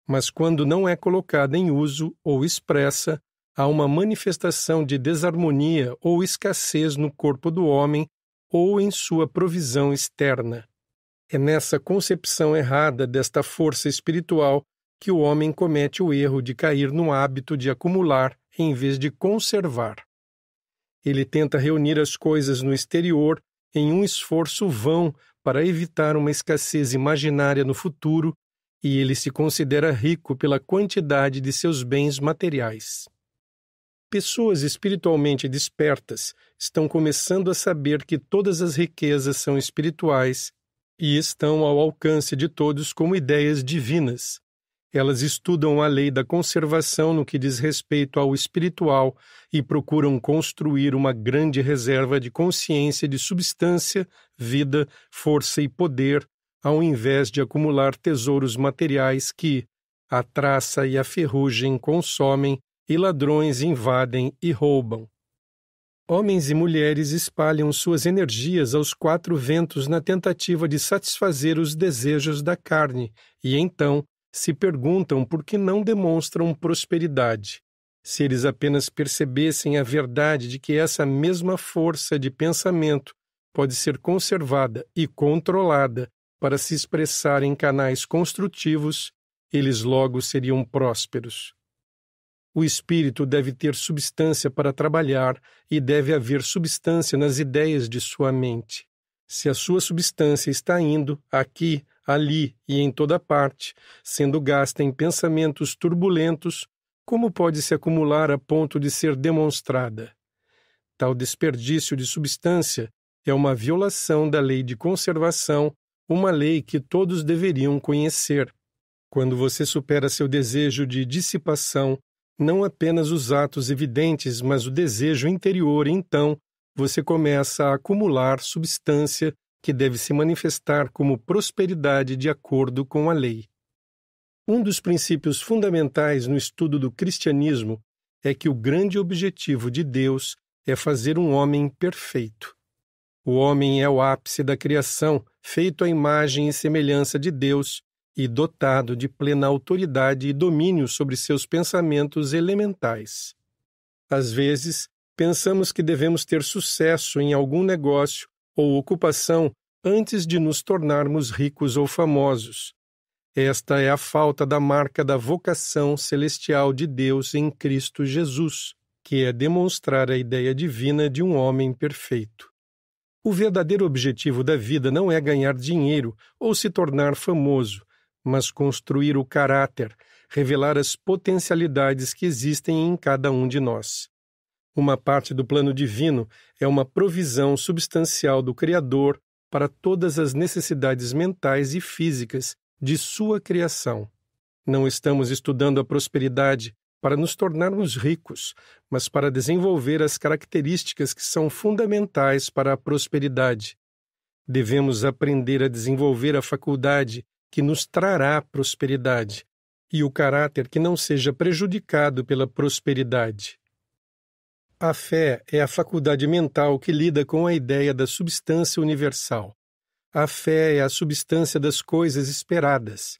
Mas quando não é colocada em uso ou expressa, há uma manifestação de desarmonia ou escassez no corpo do homem ou em sua provisão externa. É nessa concepção errada desta força espiritual que o homem comete o erro de cair no hábito de acumular em vez de conservar. Ele tenta reunir as coisas no exterior em um esforço vão para evitar uma escassez imaginária no futuro e ele se considera rico pela quantidade de seus bens materiais. Pessoas espiritualmente despertas estão começando a saber que todas as riquezas são espirituais e estão ao alcance de todos como ideias divinas. Elas estudam a lei da conservação no que diz respeito ao espiritual e procuram construir uma grande reserva de consciência de substância, vida, força e poder, ao invés de acumular tesouros materiais que a traça e a ferrugem consomem e ladrões invadem e roubam. Homens e mulheres espalham suas energias aos quatro ventos na tentativa de satisfazer os desejos da carne e então se perguntam por que não demonstram prosperidade. Se eles apenas percebessem a verdade de que essa mesma força de pensamento pode ser conservada e controlada para se expressar em canais construtivos, eles logo seriam prósperos. O espírito deve ter substância para trabalhar e deve haver substância nas ideias de sua mente. Se a sua substância está indo aqui, ali e em toda parte, sendo gasta em pensamentos turbulentos, como pode se acumular a ponto de ser demonstrada? Tal desperdício de substância é uma violação da lei de conservação, uma lei que todos deveriam conhecer. Quando você supera seu desejo de dissipação não apenas os atos evidentes, mas o desejo interior, então você começa a acumular substância que deve se manifestar como prosperidade de acordo com a lei. Um dos princípios fundamentais no estudo do cristianismo é que o grande objetivo de Deus é fazer um homem perfeito. O homem é o ápice da criação, feito à imagem e semelhança de Deus, e dotado de plena autoridade e domínio sobre seus pensamentos elementais. Às vezes, pensamos que devemos ter sucesso em algum negócio ou ocupação antes de nos tornarmos ricos ou famosos. Esta é a falta da marca da vocação celestial de Deus em Cristo Jesus, que é demonstrar a ideia divina de um homem perfeito. O verdadeiro objetivo da vida não é ganhar dinheiro ou se tornar famoso, mas construir o caráter, revelar as potencialidades que existem em cada um de nós. Uma parte do plano divino é uma provisão substancial do Criador para todas as necessidades mentais e físicas de sua criação. Não estamos estudando a prosperidade para nos tornarmos ricos, mas para desenvolver as características que são fundamentais para a prosperidade. Devemos aprender a desenvolver a faculdade que nos trará prosperidade, e o caráter que não seja prejudicado pela prosperidade. A fé é a faculdade mental que lida com a ideia da substância universal. A fé é a substância das coisas esperadas.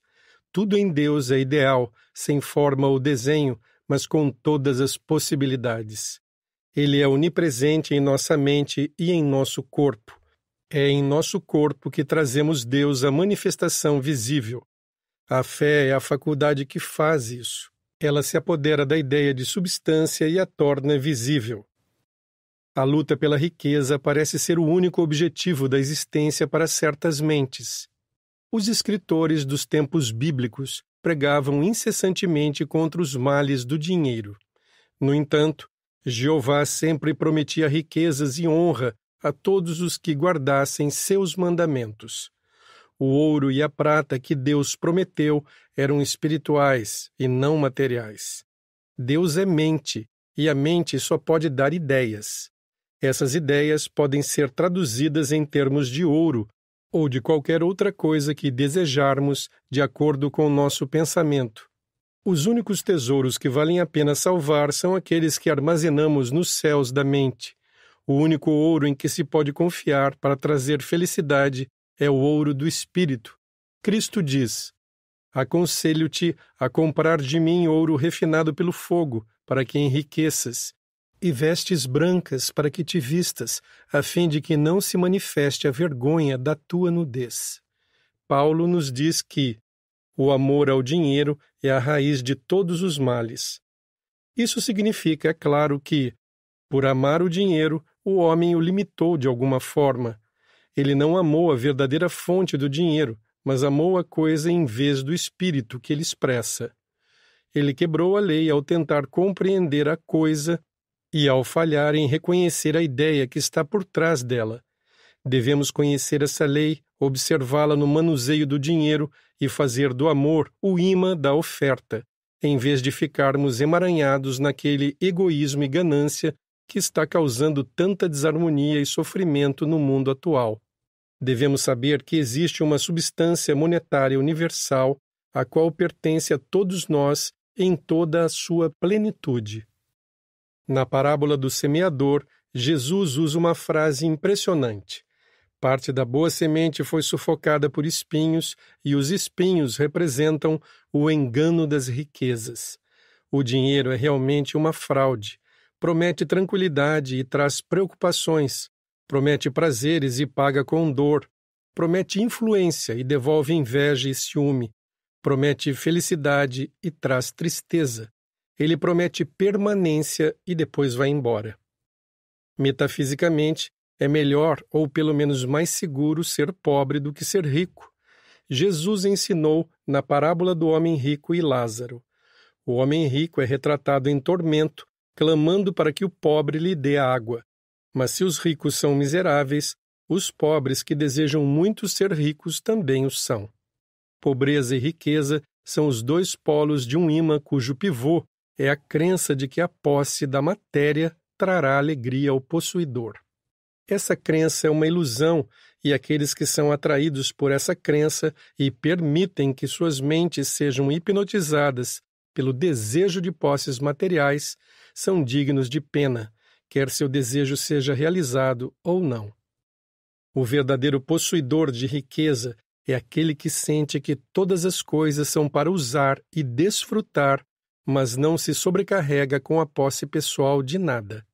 Tudo em Deus é ideal, sem forma ou desenho, mas com todas as possibilidades. Ele é onipresente em nossa mente e em nosso corpo. É em nosso corpo que trazemos Deus à manifestação visível. A fé é a faculdade que faz isso. Ela se apodera da ideia de substância e a torna visível. A luta pela riqueza parece ser o único objetivo da existência para certas mentes. Os escritores dos tempos bíblicos pregavam incessantemente contra os males do dinheiro. No entanto, Jeová sempre prometia riquezas e honra a todos os que guardassem seus mandamentos. O ouro e a prata que Deus prometeu eram espirituais e não materiais. Deus é mente, e a mente só pode dar ideias. Essas ideias podem ser traduzidas em termos de ouro ou de qualquer outra coisa que desejarmos de acordo com o nosso pensamento. Os únicos tesouros que valem a pena salvar são aqueles que armazenamos nos céus da mente, o único ouro em que se pode confiar para trazer felicidade é o ouro do Espírito. Cristo diz: Aconselho-te a comprar de mim ouro refinado pelo fogo, para que enriqueças, e vestes brancas para que te vistas, a fim de que não se manifeste a vergonha da tua nudez. Paulo nos diz que o amor ao dinheiro é a raiz de todos os males. Isso significa, é claro, que, por amar o dinheiro, o homem o limitou de alguma forma. Ele não amou a verdadeira fonte do dinheiro, mas amou a coisa em vez do espírito que ele expressa. Ele quebrou a lei ao tentar compreender a coisa e ao falhar em reconhecer a ideia que está por trás dela. Devemos conhecer essa lei, observá-la no manuseio do dinheiro e fazer do amor o imã da oferta, em vez de ficarmos emaranhados naquele egoísmo e ganância que está causando tanta desarmonia e sofrimento no mundo atual. Devemos saber que existe uma substância monetária universal a qual pertence a todos nós em toda a sua plenitude. Na parábola do semeador, Jesus usa uma frase impressionante. Parte da boa semente foi sufocada por espinhos, e os espinhos representam o engano das riquezas. O dinheiro é realmente uma fraude promete tranquilidade e traz preocupações, promete prazeres e paga com dor, promete influência e devolve inveja e ciúme, promete felicidade e traz tristeza. Ele promete permanência e depois vai embora. Metafisicamente, é melhor ou pelo menos mais seguro ser pobre do que ser rico. Jesus ensinou na parábola do homem rico e Lázaro. O homem rico é retratado em tormento clamando para que o pobre lhe dê água. Mas se os ricos são miseráveis, os pobres que desejam muito ser ricos também o são. Pobreza e riqueza são os dois polos de um imã cujo pivô é a crença de que a posse da matéria trará alegria ao possuidor. Essa crença é uma ilusão, e aqueles que são atraídos por essa crença e permitem que suas mentes sejam hipnotizadas pelo desejo de posses materiais são dignos de pena, quer seu desejo seja realizado ou não. O verdadeiro possuidor de riqueza é aquele que sente que todas as coisas são para usar e desfrutar, mas não se sobrecarrega com a posse pessoal de nada.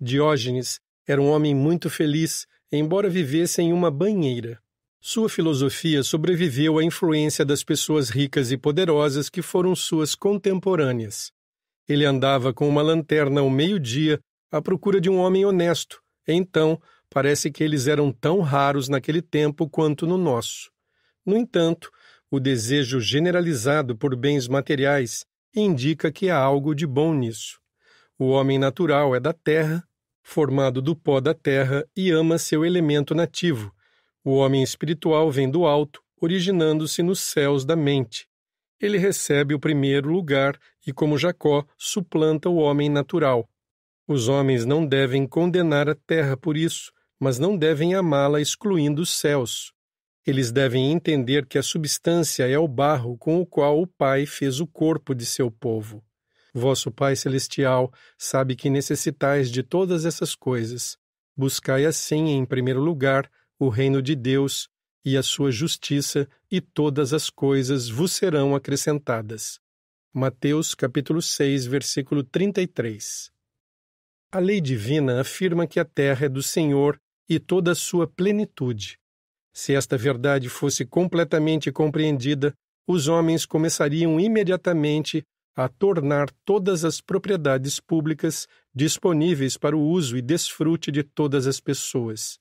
Diógenes era um homem muito feliz, embora vivesse em uma banheira. Sua filosofia sobreviveu à influência das pessoas ricas e poderosas que foram suas contemporâneas. Ele andava com uma lanterna ao meio-dia à procura de um homem honesto. Então, parece que eles eram tão raros naquele tempo quanto no nosso. No entanto, o desejo generalizado por bens materiais indica que há algo de bom nisso. O homem natural é da terra, formado do pó da terra e ama seu elemento nativo. O homem espiritual vem do alto, originando-se nos céus da mente ele recebe o primeiro lugar e, como Jacó, suplanta o homem natural. Os homens não devem condenar a terra por isso, mas não devem amá-la excluindo os céus. Eles devem entender que a substância é o barro com o qual o Pai fez o corpo de seu povo. Vosso Pai Celestial sabe que necessitais de todas essas coisas. Buscai assim, em primeiro lugar, o reino de Deus e a sua justiça, e todas as coisas vos serão acrescentadas. Mateus capítulo 6, versículo 33. A lei divina afirma que a terra é do Senhor e toda a sua plenitude. Se esta verdade fosse completamente compreendida, os homens começariam imediatamente a tornar todas as propriedades públicas disponíveis para o uso e desfrute de todas as pessoas.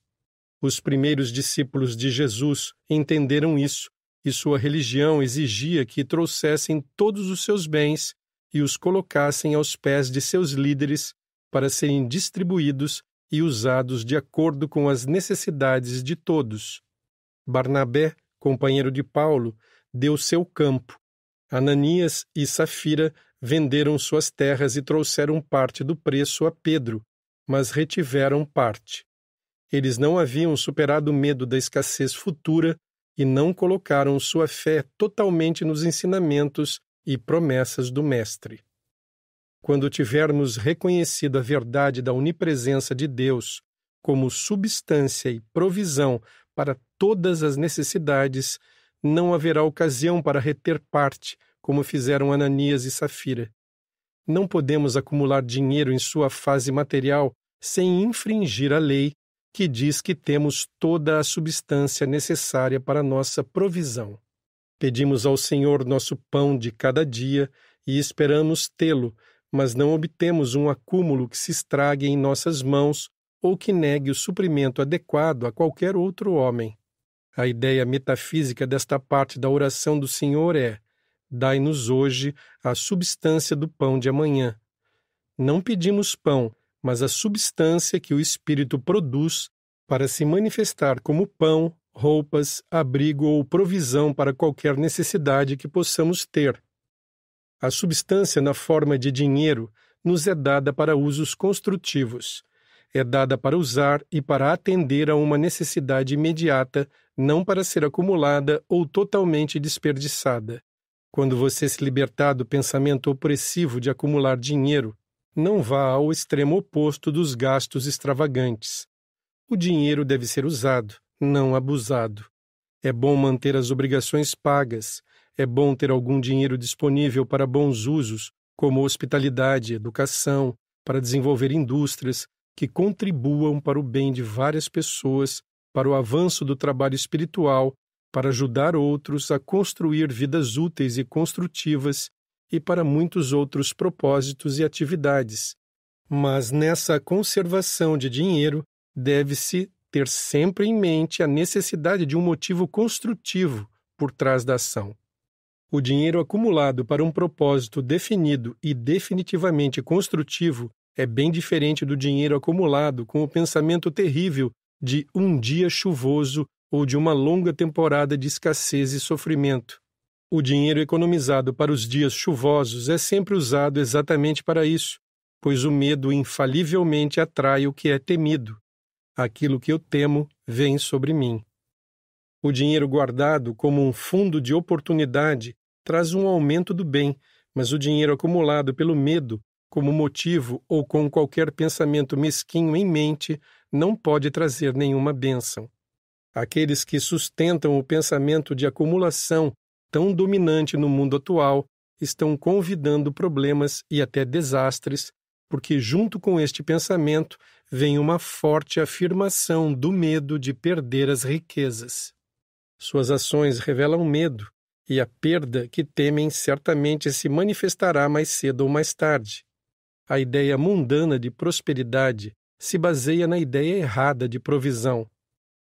Os primeiros discípulos de Jesus entenderam isso, e sua religião exigia que trouxessem todos os seus bens e os colocassem aos pés de seus líderes para serem distribuídos e usados de acordo com as necessidades de todos. Barnabé, companheiro de Paulo, deu seu campo. Ananias e Safira venderam suas terras e trouxeram parte do preço a Pedro, mas retiveram parte. Eles não haviam superado o medo da escassez futura e não colocaram sua fé totalmente nos ensinamentos e promessas do Mestre. Quando tivermos reconhecido a verdade da onipresença de Deus como substância e provisão para todas as necessidades, não haverá ocasião para reter parte, como fizeram Ananias e Safira. Não podemos acumular dinheiro em sua fase material sem infringir a lei que diz que temos toda a substância necessária para nossa provisão. Pedimos ao Senhor nosso pão de cada dia e esperamos tê-lo, mas não obtemos um acúmulo que se estrague em nossas mãos ou que negue o suprimento adequado a qualquer outro homem. A ideia metafísica desta parte da oração do Senhor é: dai-nos hoje a substância do pão de amanhã. Não pedimos pão, mas a substância que o Espírito produz para se manifestar como pão, roupas, abrigo ou provisão para qualquer necessidade que possamos ter. A substância na forma de dinheiro nos é dada para usos construtivos. É dada para usar e para atender a uma necessidade imediata, não para ser acumulada ou totalmente desperdiçada. Quando você se libertar do pensamento opressivo de acumular dinheiro não vá ao extremo oposto dos gastos extravagantes. O dinheiro deve ser usado, não abusado. É bom manter as obrigações pagas, é bom ter algum dinheiro disponível para bons usos, como hospitalidade, educação, para desenvolver indústrias que contribuam para o bem de várias pessoas, para o avanço do trabalho espiritual, para ajudar outros a construir vidas úteis e construtivas e para muitos outros propósitos e atividades. Mas nessa conservação de dinheiro deve-se ter sempre em mente a necessidade de um motivo construtivo por trás da ação. O dinheiro acumulado para um propósito definido e definitivamente construtivo é bem diferente do dinheiro acumulado com o pensamento terrível de um dia chuvoso ou de uma longa temporada de escassez e sofrimento. O dinheiro economizado para os dias chuvosos é sempre usado exatamente para isso, pois o medo infalivelmente atrai o que é temido. Aquilo que eu temo vem sobre mim. O dinheiro guardado como um fundo de oportunidade traz um aumento do bem, mas o dinheiro acumulado pelo medo, como motivo ou com qualquer pensamento mesquinho em mente, não pode trazer nenhuma bênção. Aqueles que sustentam o pensamento de acumulação tão dominante no mundo atual, estão convidando problemas e até desastres, porque junto com este pensamento vem uma forte afirmação do medo de perder as riquezas. Suas ações revelam medo, e a perda que temem certamente se manifestará mais cedo ou mais tarde. A ideia mundana de prosperidade se baseia na ideia errada de provisão,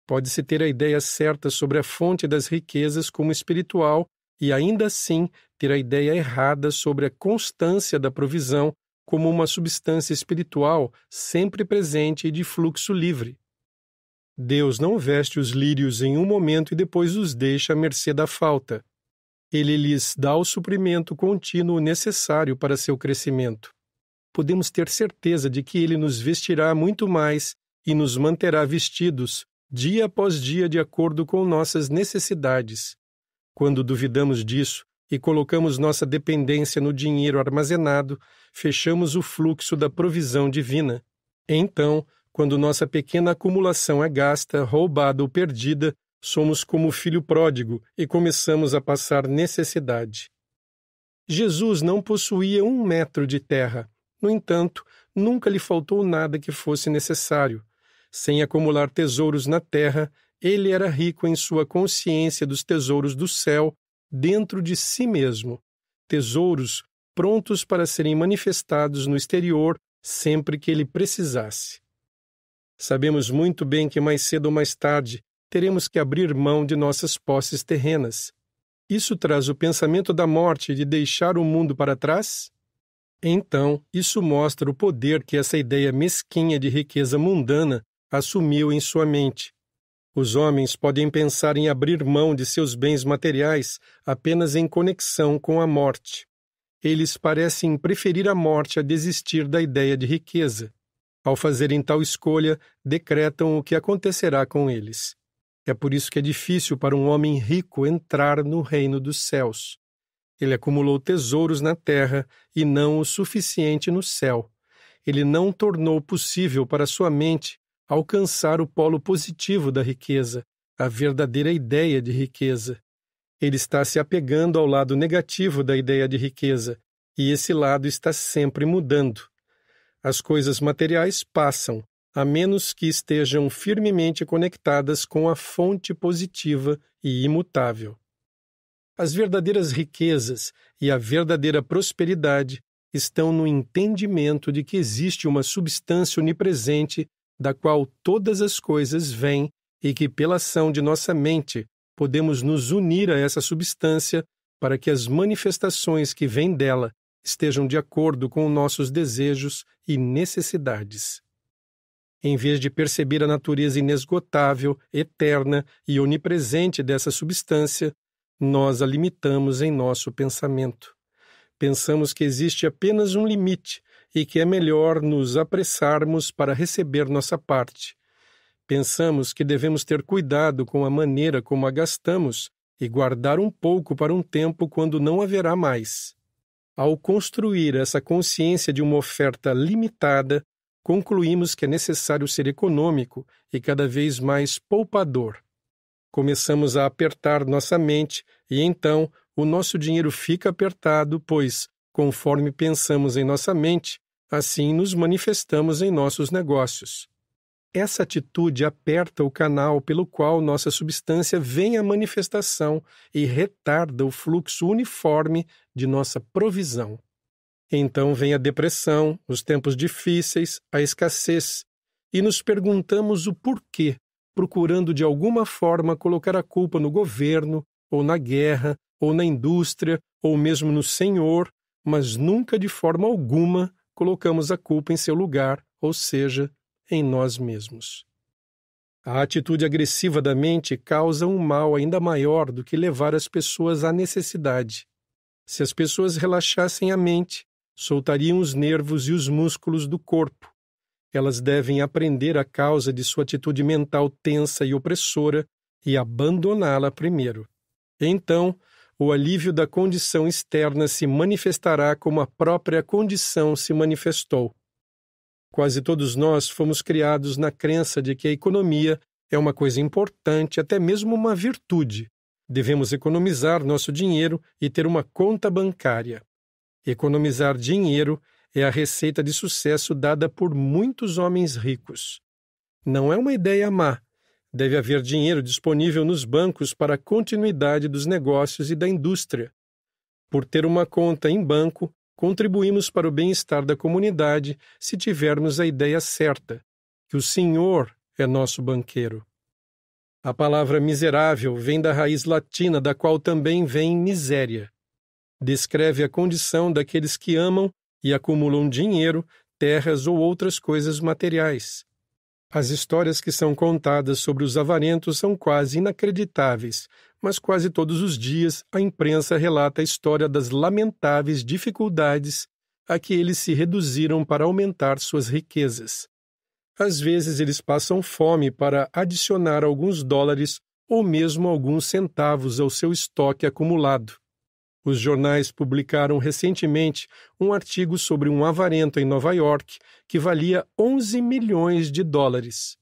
Pode-se ter a ideia certa sobre a fonte das riquezas como espiritual e ainda assim ter a ideia errada sobre a constância da provisão como uma substância espiritual sempre presente e de fluxo livre. Deus não veste os lírios em um momento e depois os deixa à mercê da falta. Ele lhes dá o suprimento contínuo necessário para seu crescimento. Podemos ter certeza de que ele nos vestirá muito mais e nos manterá vestidos dia após dia de acordo com nossas necessidades. Quando duvidamos disso e colocamos nossa dependência no dinheiro armazenado, fechamos o fluxo da provisão divina. Então, quando nossa pequena acumulação é gasta, roubada ou perdida, somos como o filho pródigo e começamos a passar necessidade. Jesus não possuía um metro de terra. No entanto, nunca lhe faltou nada que fosse necessário. Sem acumular tesouros na terra, ele era rico em sua consciência dos tesouros do céu dentro de si mesmo, tesouros prontos para serem manifestados no exterior sempre que ele precisasse. Sabemos muito bem que mais cedo ou mais tarde teremos que abrir mão de nossas posses terrenas. Isso traz o pensamento da morte de deixar o mundo para trás? Então, isso mostra o poder que essa ideia mesquinha de riqueza mundana assumiu em sua mente. Os homens podem pensar em abrir mão de seus bens materiais apenas em conexão com a morte. Eles parecem preferir a morte a desistir da ideia de riqueza. Ao fazerem tal escolha, decretam o que acontecerá com eles. É por isso que é difícil para um homem rico entrar no reino dos céus. Ele acumulou tesouros na terra e não o suficiente no céu. Ele não tornou possível para sua mente alcançar o polo positivo da riqueza, a verdadeira ideia de riqueza. Ele está se apegando ao lado negativo da ideia de riqueza, e esse lado está sempre mudando. As coisas materiais passam, a menos que estejam firmemente conectadas com a fonte positiva e imutável. As verdadeiras riquezas e a verdadeira prosperidade estão no entendimento de que existe uma substância onipresente da qual todas as coisas vêm e que, pela ação de nossa mente, podemos nos unir a essa substância para que as manifestações que vêm dela estejam de acordo com nossos desejos e necessidades. Em vez de perceber a natureza inesgotável, eterna e onipresente dessa substância, nós a limitamos em nosso pensamento. Pensamos que existe apenas um limite, e que é melhor nos apressarmos para receber nossa parte. Pensamos que devemos ter cuidado com a maneira como a gastamos e guardar um pouco para um tempo quando não haverá mais. Ao construir essa consciência de uma oferta limitada, concluímos que é necessário ser econômico e cada vez mais poupador. Começamos a apertar nossa mente e então o nosso dinheiro fica apertado, pois Conforme pensamos em nossa mente, assim nos manifestamos em nossos negócios. Essa atitude aperta o canal pelo qual nossa substância vem à manifestação e retarda o fluxo uniforme de nossa provisão. Então vem a depressão, os tempos difíceis, a escassez, e nos perguntamos o porquê, procurando de alguma forma colocar a culpa no governo, ou na guerra, ou na indústria, ou mesmo no Senhor, mas nunca de forma alguma colocamos a culpa em seu lugar, ou seja, em nós mesmos. A atitude agressiva da mente causa um mal ainda maior do que levar as pessoas à necessidade. Se as pessoas relaxassem a mente, soltariam os nervos e os músculos do corpo. Elas devem aprender a causa de sua atitude mental tensa e opressora e abandoná-la primeiro. Então, o alívio da condição externa se manifestará como a própria condição se manifestou. Quase todos nós fomos criados na crença de que a economia é uma coisa importante, até mesmo uma virtude. Devemos economizar nosso dinheiro e ter uma conta bancária. Economizar dinheiro é a receita de sucesso dada por muitos homens ricos. Não é uma ideia má, Deve haver dinheiro disponível nos bancos para a continuidade dos negócios e da indústria. Por ter uma conta em banco, contribuímos para o bem-estar da comunidade se tivermos a ideia certa, que o Senhor é nosso banqueiro. A palavra miserável vem da raiz latina, da qual também vem miséria. Descreve a condição daqueles que amam e acumulam dinheiro, terras ou outras coisas materiais, as histórias que são contadas sobre os avarentos são quase inacreditáveis, mas quase todos os dias a imprensa relata a história das lamentáveis dificuldades a que eles se reduziram para aumentar suas riquezas. Às vezes eles passam fome para adicionar alguns dólares ou mesmo alguns centavos ao seu estoque acumulado. Os jornais publicaram recentemente um artigo sobre um avarento em Nova York que valia 11 milhões de dólares.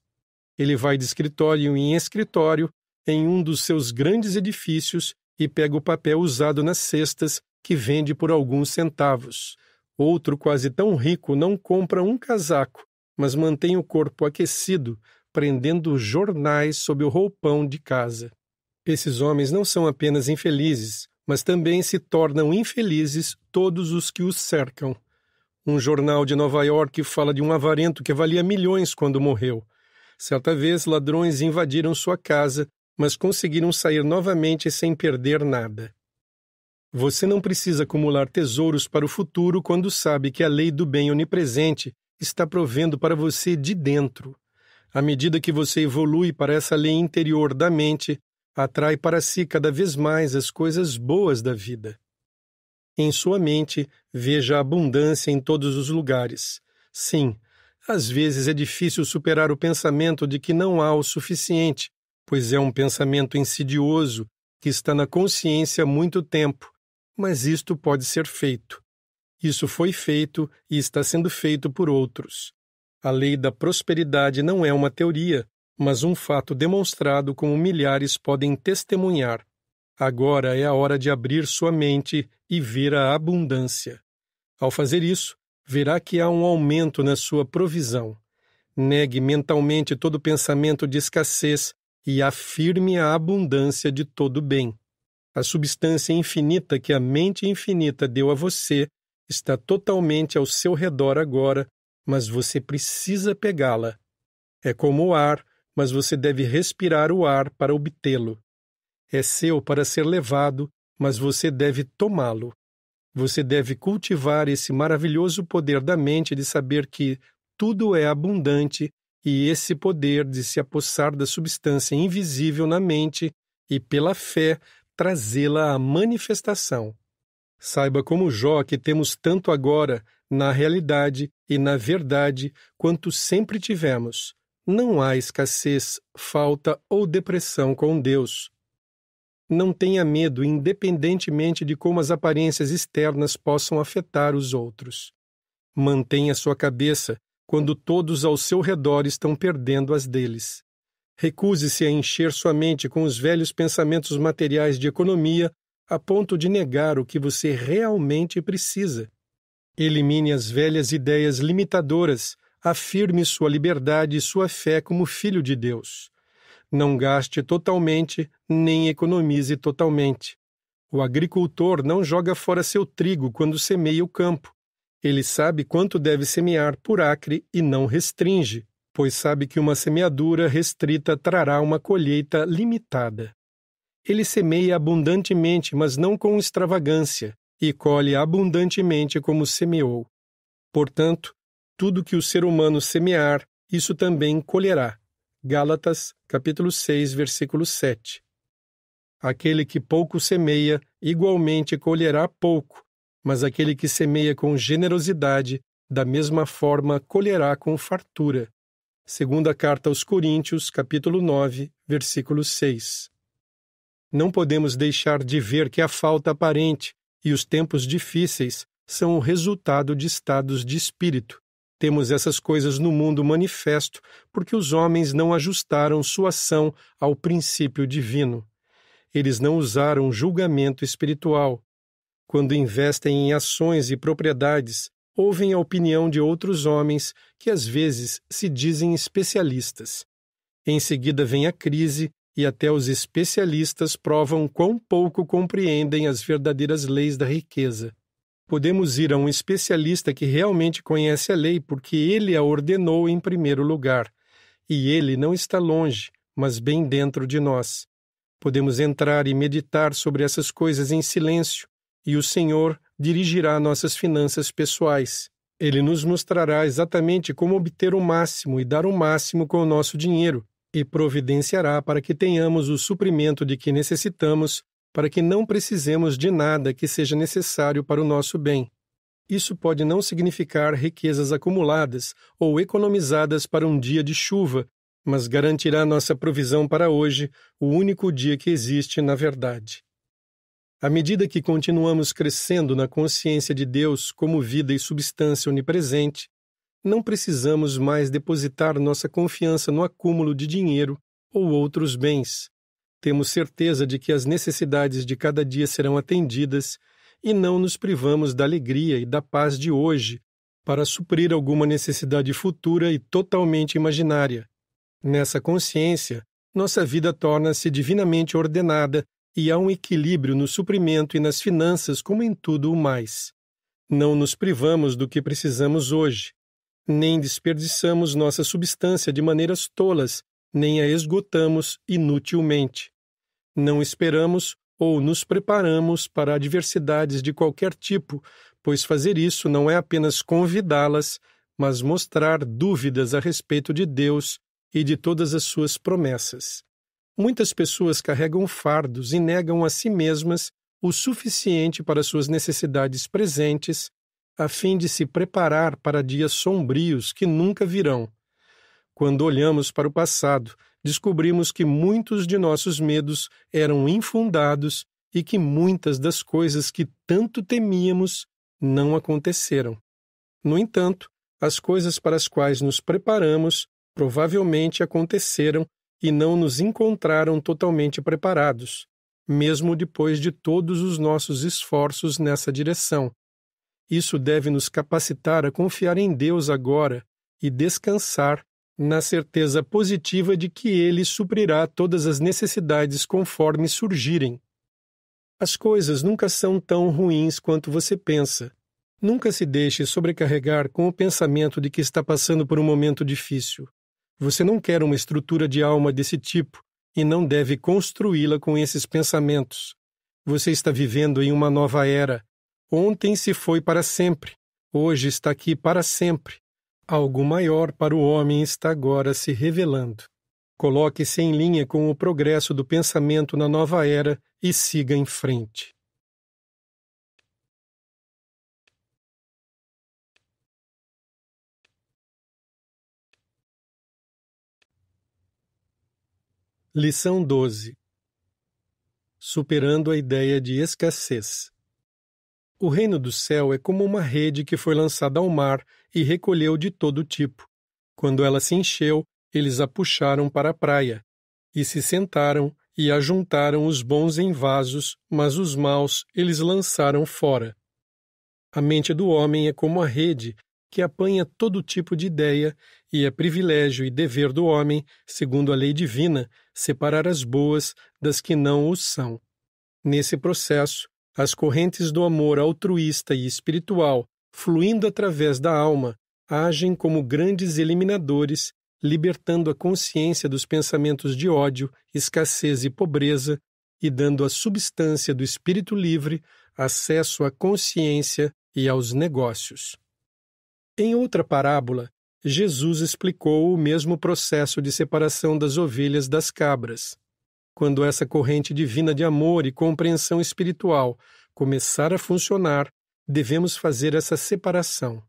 Ele vai de escritório em escritório em um dos seus grandes edifícios e pega o papel usado nas cestas que vende por alguns centavos. Outro quase tão rico não compra um casaco, mas mantém o corpo aquecido, prendendo jornais sob o roupão de casa. Esses homens não são apenas infelizes, mas também se tornam infelizes todos os que os cercam. Um jornal de Nova York fala de um avarento que valia milhões quando morreu. Certa vez, ladrões invadiram sua casa, mas conseguiram sair novamente sem perder nada. Você não precisa acumular tesouros para o futuro quando sabe que a lei do bem onipresente está provendo para você de dentro. À medida que você evolui para essa lei interior da mente, atrai para si cada vez mais as coisas boas da vida. Em sua mente, veja a abundância em todos os lugares. Sim, às vezes é difícil superar o pensamento de que não há o suficiente, pois é um pensamento insidioso que está na consciência há muito tempo, mas isto pode ser feito. Isso foi feito e está sendo feito por outros. A lei da prosperidade não é uma teoria, mas um fato demonstrado como milhares podem testemunhar. Agora é a hora de abrir sua mente e ver a abundância. Ao fazer isso, verá que há um aumento na sua provisão. Negue mentalmente todo pensamento de escassez e afirme a abundância de todo bem. A substância infinita que a mente infinita deu a você está totalmente ao seu redor agora, mas você precisa pegá-la. É como o ar, mas você deve respirar o ar para obtê-lo. É seu para ser levado, mas você deve tomá-lo. Você deve cultivar esse maravilhoso poder da mente de saber que tudo é abundante e esse poder de se apossar da substância invisível na mente e, pela fé, trazê-la à manifestação. Saiba como Jó que temos tanto agora, na realidade e na verdade, quanto sempre tivemos, não há escassez, falta ou depressão com Deus. Não tenha medo, independentemente de como as aparências externas possam afetar os outros. Mantenha sua cabeça quando todos ao seu redor estão perdendo as deles. Recuse-se a encher sua mente com os velhos pensamentos materiais de economia a ponto de negar o que você realmente precisa. Elimine as velhas ideias limitadoras afirme sua liberdade e sua fé como filho de Deus. Não gaste totalmente, nem economize totalmente. O agricultor não joga fora seu trigo quando semeia o campo. Ele sabe quanto deve semear por acre e não restringe, pois sabe que uma semeadura restrita trará uma colheita limitada. Ele semeia abundantemente, mas não com extravagância, e colhe abundantemente como semeou. Portanto, tudo que o ser humano semear, isso também colherá. Gálatas, capítulo 6, versículo 7. Aquele que pouco semeia, igualmente colherá pouco, mas aquele que semeia com generosidade, da mesma forma colherá com fartura. Segunda carta aos Coríntios, capítulo 9, versículo 6. Não podemos deixar de ver que a falta aparente e os tempos difíceis são o resultado de estados de espírito, temos essas coisas no mundo manifesto porque os homens não ajustaram sua ação ao princípio divino. Eles não usaram julgamento espiritual. Quando investem em ações e propriedades, ouvem a opinião de outros homens que às vezes se dizem especialistas. Em seguida vem a crise e até os especialistas provam quão pouco compreendem as verdadeiras leis da riqueza podemos ir a um especialista que realmente conhece a lei, porque ele a ordenou em primeiro lugar. E ele não está longe, mas bem dentro de nós. Podemos entrar e meditar sobre essas coisas em silêncio, e o Senhor dirigirá nossas finanças pessoais. Ele nos mostrará exatamente como obter o máximo e dar o máximo com o nosso dinheiro, e providenciará para que tenhamos o suprimento de que necessitamos para que não precisemos de nada que seja necessário para o nosso bem. Isso pode não significar riquezas acumuladas ou economizadas para um dia de chuva, mas garantirá nossa provisão para hoje, o único dia que existe na verdade. À medida que continuamos crescendo na consciência de Deus como vida e substância onipresente, não precisamos mais depositar nossa confiança no acúmulo de dinheiro ou outros bens, temos certeza de que as necessidades de cada dia serão atendidas e não nos privamos da alegria e da paz de hoje para suprir alguma necessidade futura e totalmente imaginária. Nessa consciência, nossa vida torna-se divinamente ordenada e há um equilíbrio no suprimento e nas finanças, como em tudo o mais. Não nos privamos do que precisamos hoje, nem desperdiçamos nossa substância de maneiras tolas, nem a esgotamos inutilmente. Não esperamos ou nos preparamos para adversidades de qualquer tipo, pois fazer isso não é apenas convidá-las, mas mostrar dúvidas a respeito de Deus e de todas as suas promessas. Muitas pessoas carregam fardos e negam a si mesmas o suficiente para suas necessidades presentes, a fim de se preparar para dias sombrios que nunca virão. Quando olhamos para o passado, descobrimos que muitos de nossos medos eram infundados e que muitas das coisas que tanto temíamos não aconteceram. No entanto, as coisas para as quais nos preparamos provavelmente aconteceram e não nos encontraram totalmente preparados, mesmo depois de todos os nossos esforços nessa direção. Isso deve nos capacitar a confiar em Deus agora e descansar na certeza positiva de que ele suprirá todas as necessidades conforme surgirem. As coisas nunca são tão ruins quanto você pensa. Nunca se deixe sobrecarregar com o pensamento de que está passando por um momento difícil. Você não quer uma estrutura de alma desse tipo e não deve construí-la com esses pensamentos. Você está vivendo em uma nova era. Ontem se foi para sempre. Hoje está aqui para sempre Algo maior para o homem está agora se revelando. Coloque-se em linha com o progresso do pensamento na nova era e siga em frente. Lição 12 Superando a ideia de escassez. O reino do céu é como uma rede que foi lançada ao mar e recolheu de todo tipo. Quando ela se encheu, eles a puxaram para a praia, e se sentaram e ajuntaram os bons em vasos, mas os maus eles lançaram fora. A mente do homem é como a rede, que apanha todo tipo de ideia, e é privilégio e dever do homem, segundo a lei divina, separar as boas das que não o são. Nesse processo, as correntes do amor altruísta e espiritual, fluindo através da alma, agem como grandes eliminadores, libertando a consciência dos pensamentos de ódio, escassez e pobreza, e dando à substância do espírito livre acesso à consciência e aos negócios. Em outra parábola, Jesus explicou o mesmo processo de separação das ovelhas das cabras. Quando essa corrente divina de amor e compreensão espiritual começar a funcionar, devemos fazer essa separação.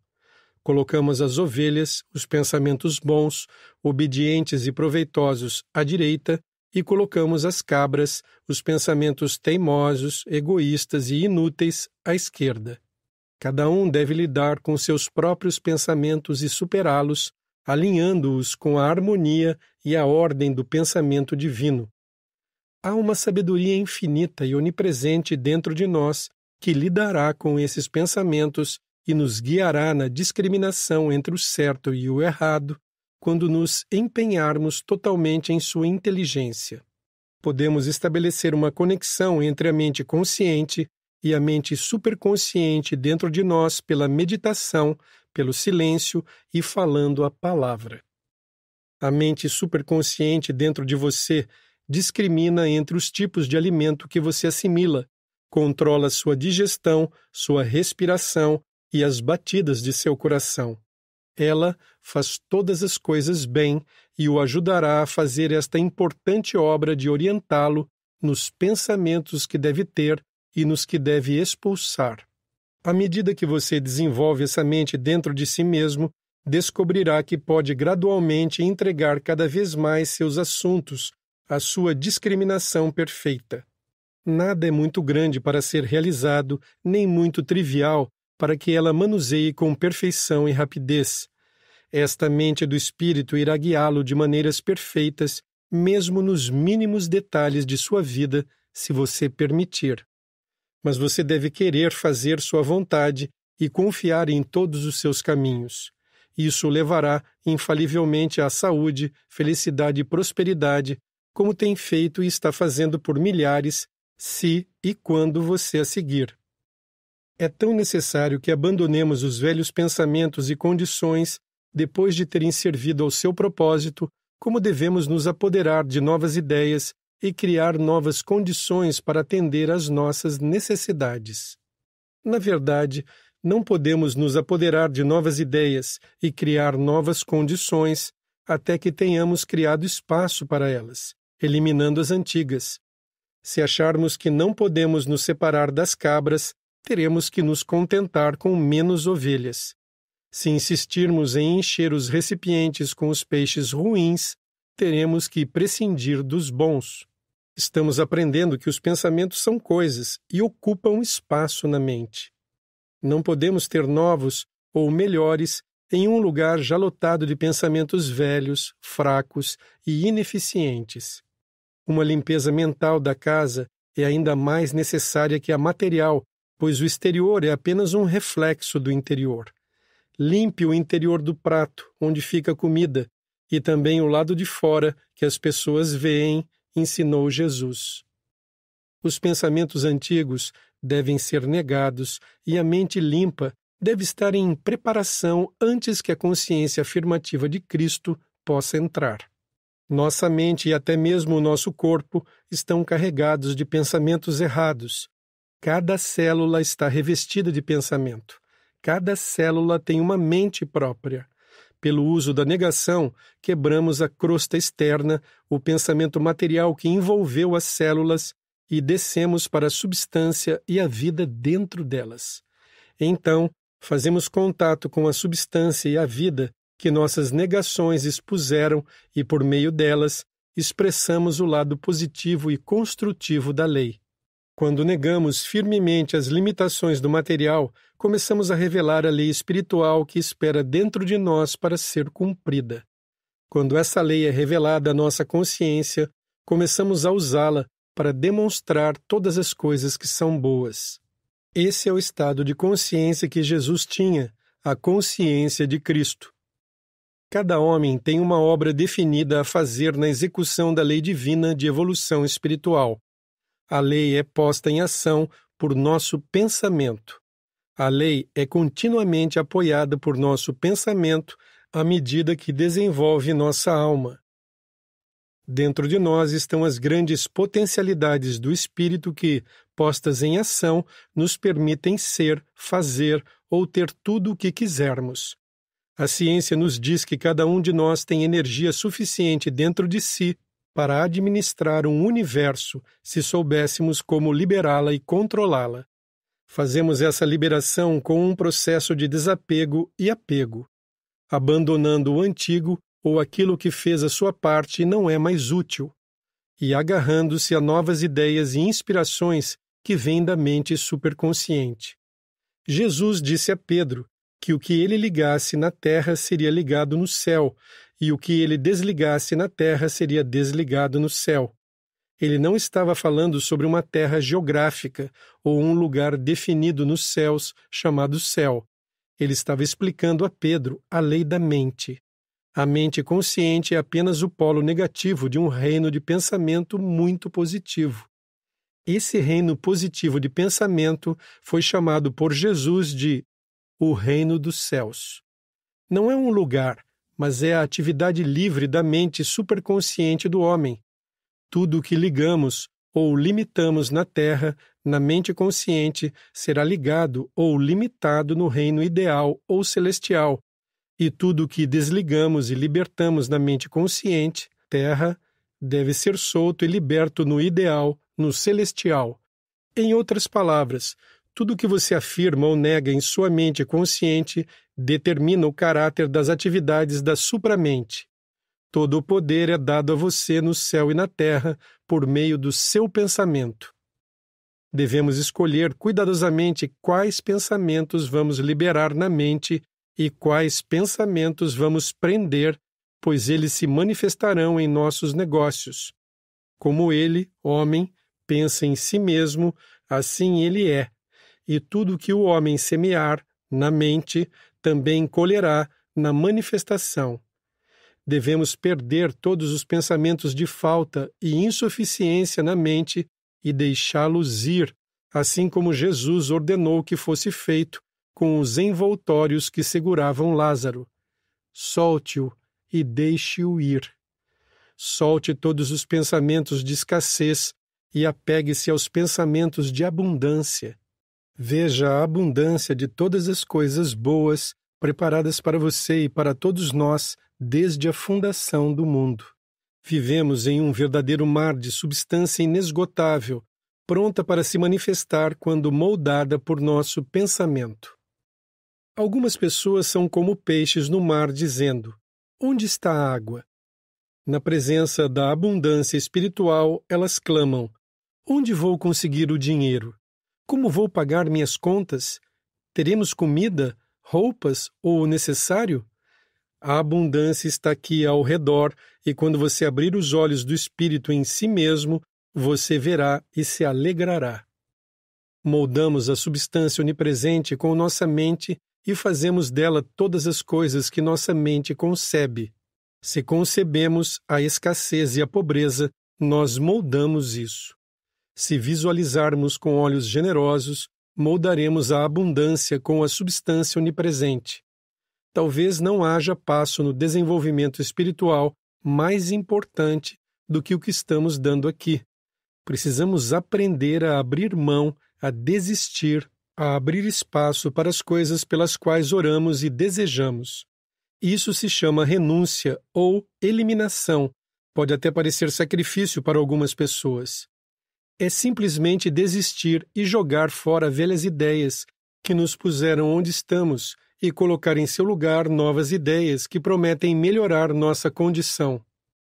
Colocamos as ovelhas, os pensamentos bons, obedientes e proveitosos à direita, e colocamos as cabras, os pensamentos teimosos, egoístas e inúteis à esquerda. Cada um deve lidar com seus próprios pensamentos e superá-los, alinhando-os com a harmonia e a ordem do pensamento divino há uma sabedoria infinita e onipresente dentro de nós que lidará com esses pensamentos e nos guiará na discriminação entre o certo e o errado quando nos empenharmos totalmente em sua inteligência. Podemos estabelecer uma conexão entre a mente consciente e a mente superconsciente dentro de nós pela meditação, pelo silêncio e falando a palavra. A mente superconsciente dentro de você discrimina entre os tipos de alimento que você assimila, controla sua digestão, sua respiração e as batidas de seu coração. Ela faz todas as coisas bem e o ajudará a fazer esta importante obra de orientá-lo nos pensamentos que deve ter e nos que deve expulsar. À medida que você desenvolve essa mente dentro de si mesmo, descobrirá que pode gradualmente entregar cada vez mais seus assuntos a sua discriminação perfeita. Nada é muito grande para ser realizado, nem muito trivial para que ela manuseie com perfeição e rapidez. Esta mente do espírito irá guiá-lo de maneiras perfeitas, mesmo nos mínimos detalhes de sua vida, se você permitir. Mas você deve querer fazer sua vontade e confiar em todos os seus caminhos. Isso levará infalivelmente à saúde, felicidade e prosperidade, como tem feito e está fazendo por milhares, se e quando você a seguir. É tão necessário que abandonemos os velhos pensamentos e condições depois de terem servido ao seu propósito, como devemos nos apoderar de novas ideias e criar novas condições para atender às nossas necessidades. Na verdade, não podemos nos apoderar de novas ideias e criar novas condições até que tenhamos criado espaço para elas, eliminando as antigas. Se acharmos que não podemos nos separar das cabras, teremos que nos contentar com menos ovelhas. Se insistirmos em encher os recipientes com os peixes ruins, teremos que prescindir dos bons. Estamos aprendendo que os pensamentos são coisas e ocupam espaço na mente. Não podemos ter novos ou melhores em um lugar já lotado de pensamentos velhos, fracos e ineficientes uma limpeza mental da casa é ainda mais necessária que a material, pois o exterior é apenas um reflexo do interior. Limpe o interior do prato, onde fica a comida, e também o lado de fora, que as pessoas veem, ensinou Jesus. Os pensamentos antigos devem ser negados e a mente limpa deve estar em preparação antes que a consciência afirmativa de Cristo possa entrar. Nossa mente e até mesmo o nosso corpo estão carregados de pensamentos errados. Cada célula está revestida de pensamento. Cada célula tem uma mente própria. Pelo uso da negação, quebramos a crosta externa, o pensamento material que envolveu as células, e descemos para a substância e a vida dentro delas. Então, fazemos contato com a substância e a vida que nossas negações expuseram e, por meio delas, expressamos o lado positivo e construtivo da lei. Quando negamos firmemente as limitações do material, começamos a revelar a lei espiritual que espera dentro de nós para ser cumprida. Quando essa lei é revelada à nossa consciência, começamos a usá-la para demonstrar todas as coisas que são boas. Esse é o estado de consciência que Jesus tinha, a consciência de Cristo. Cada homem tem uma obra definida a fazer na execução da lei divina de evolução espiritual. A lei é posta em ação por nosso pensamento. A lei é continuamente apoiada por nosso pensamento à medida que desenvolve nossa alma. Dentro de nós estão as grandes potencialidades do espírito que, postas em ação, nos permitem ser, fazer ou ter tudo o que quisermos. A ciência nos diz que cada um de nós tem energia suficiente dentro de si para administrar um universo se soubéssemos como liberá-la e controlá-la. Fazemos essa liberação com um processo de desapego e apego, abandonando o antigo ou aquilo que fez a sua parte e não é mais útil, e agarrando-se a novas ideias e inspirações que vêm da mente superconsciente. Jesus disse a Pedro que o que ele ligasse na terra seria ligado no céu, e o que ele desligasse na terra seria desligado no céu. Ele não estava falando sobre uma terra geográfica ou um lugar definido nos céus chamado céu. Ele estava explicando a Pedro a lei da mente. A mente consciente é apenas o polo negativo de um reino de pensamento muito positivo. Esse reino positivo de pensamento foi chamado por Jesus de o reino dos céus. Não é um lugar, mas é a atividade livre da mente superconsciente do homem. Tudo o que ligamos ou limitamos na terra, na mente consciente, será ligado ou limitado no reino ideal ou celestial, e tudo o que desligamos e libertamos na mente consciente, terra, deve ser solto e liberto no ideal, no celestial. Em outras palavras, tudo o que você afirma ou nega em sua mente consciente determina o caráter das atividades da supramente. Todo o poder é dado a você no céu e na terra por meio do seu pensamento. Devemos escolher cuidadosamente quais pensamentos vamos liberar na mente e quais pensamentos vamos prender, pois eles se manifestarão em nossos negócios. Como ele, homem, pensa em si mesmo, assim ele é e tudo que o homem semear na mente também colherá na manifestação. Devemos perder todos os pensamentos de falta e insuficiência na mente e deixá-los ir, assim como Jesus ordenou que fosse feito com os envoltórios que seguravam Lázaro. Solte-o e deixe-o ir. Solte todos os pensamentos de escassez e apegue-se aos pensamentos de abundância veja a abundância de todas as coisas boas preparadas para você e para todos nós desde a fundação do mundo. Vivemos em um verdadeiro mar de substância inesgotável, pronta para se manifestar quando moldada por nosso pensamento. Algumas pessoas são como peixes no mar, dizendo: Onde está a água? Na presença da abundância espiritual, elas clamam: Onde vou conseguir o dinheiro? Como vou pagar minhas contas? Teremos comida, roupas ou o necessário? A abundância está aqui ao redor, e quando você abrir os olhos do Espírito em si mesmo, você verá e se alegrará. Moldamos a substância onipresente com nossa mente e fazemos dela todas as coisas que nossa mente concebe. Se concebemos a escassez e a pobreza, nós moldamos isso. Se visualizarmos com olhos generosos, moldaremos a abundância com a substância onipresente. Talvez não haja passo no desenvolvimento espiritual mais importante do que o que estamos dando aqui. Precisamos aprender a abrir mão, a desistir, a abrir espaço para as coisas pelas quais oramos e desejamos. Isso se chama renúncia ou eliminação. Pode até parecer sacrifício para algumas pessoas é simplesmente desistir e jogar fora velhas ideias que nos puseram onde estamos e colocar em seu lugar novas ideias que prometem melhorar nossa condição.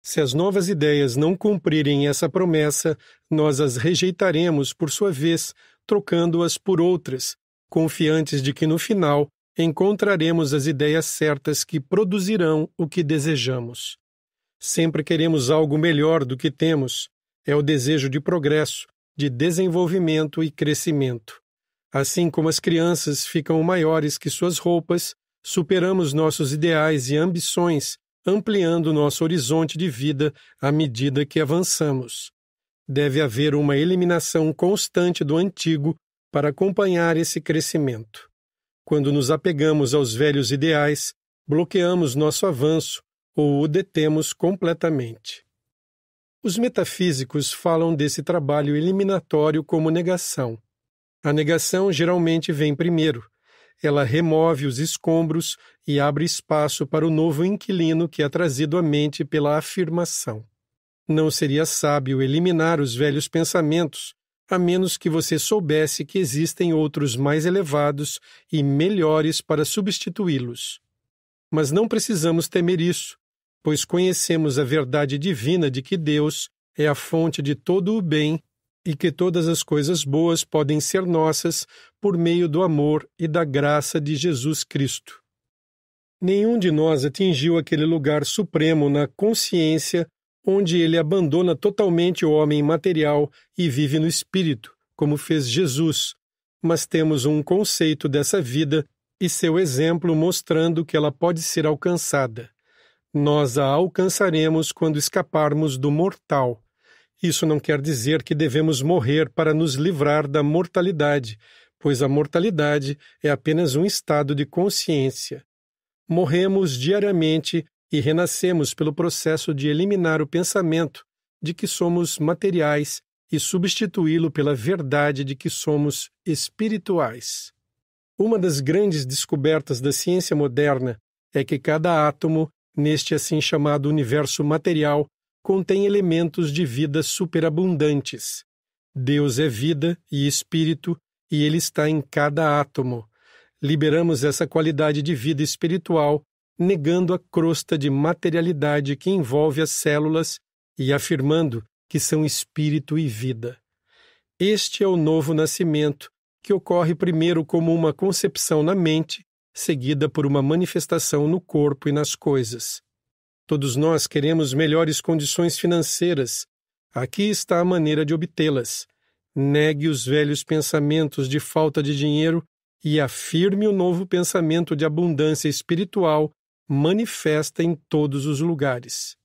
Se as novas ideias não cumprirem essa promessa, nós as rejeitaremos por sua vez, trocando-as por outras, confiantes de que no final encontraremos as ideias certas que produzirão o que desejamos. Sempre queremos algo melhor do que temos, é o desejo de progresso, de desenvolvimento e crescimento. Assim como as crianças ficam maiores que suas roupas, superamos nossos ideais e ambições, ampliando nosso horizonte de vida à medida que avançamos. Deve haver uma eliminação constante do antigo para acompanhar esse crescimento. Quando nos apegamos aos velhos ideais, bloqueamos nosso avanço ou o detemos completamente. Os metafísicos falam desse trabalho eliminatório como negação. A negação geralmente vem primeiro. Ela remove os escombros e abre espaço para o novo inquilino que é trazido à mente pela afirmação. Não seria sábio eliminar os velhos pensamentos, a menos que você soubesse que existem outros mais elevados e melhores para substituí-los. Mas não precisamos temer isso, pois conhecemos a verdade divina de que Deus é a fonte de todo o bem e que todas as coisas boas podem ser nossas por meio do amor e da graça de Jesus Cristo. Nenhum de nós atingiu aquele lugar supremo na consciência onde ele abandona totalmente o homem material e vive no espírito, como fez Jesus, mas temos um conceito dessa vida e seu exemplo mostrando que ela pode ser alcançada nós a alcançaremos quando escaparmos do mortal. Isso não quer dizer que devemos morrer para nos livrar da mortalidade, pois a mortalidade é apenas um estado de consciência. Morremos diariamente e renascemos pelo processo de eliminar o pensamento de que somos materiais e substituí-lo pela verdade de que somos espirituais. Uma das grandes descobertas da ciência moderna é que cada átomo neste assim chamado universo material, contém elementos de vida superabundantes. Deus é vida e espírito, e ele está em cada átomo. Liberamos essa qualidade de vida espiritual, negando a crosta de materialidade que envolve as células e afirmando que são espírito e vida. Este é o novo nascimento, que ocorre primeiro como uma concepção na mente seguida por uma manifestação no corpo e nas coisas. Todos nós queremos melhores condições financeiras. Aqui está a maneira de obtê-las. Negue os velhos pensamentos de falta de dinheiro e afirme o novo pensamento de abundância espiritual manifesta em todos os lugares.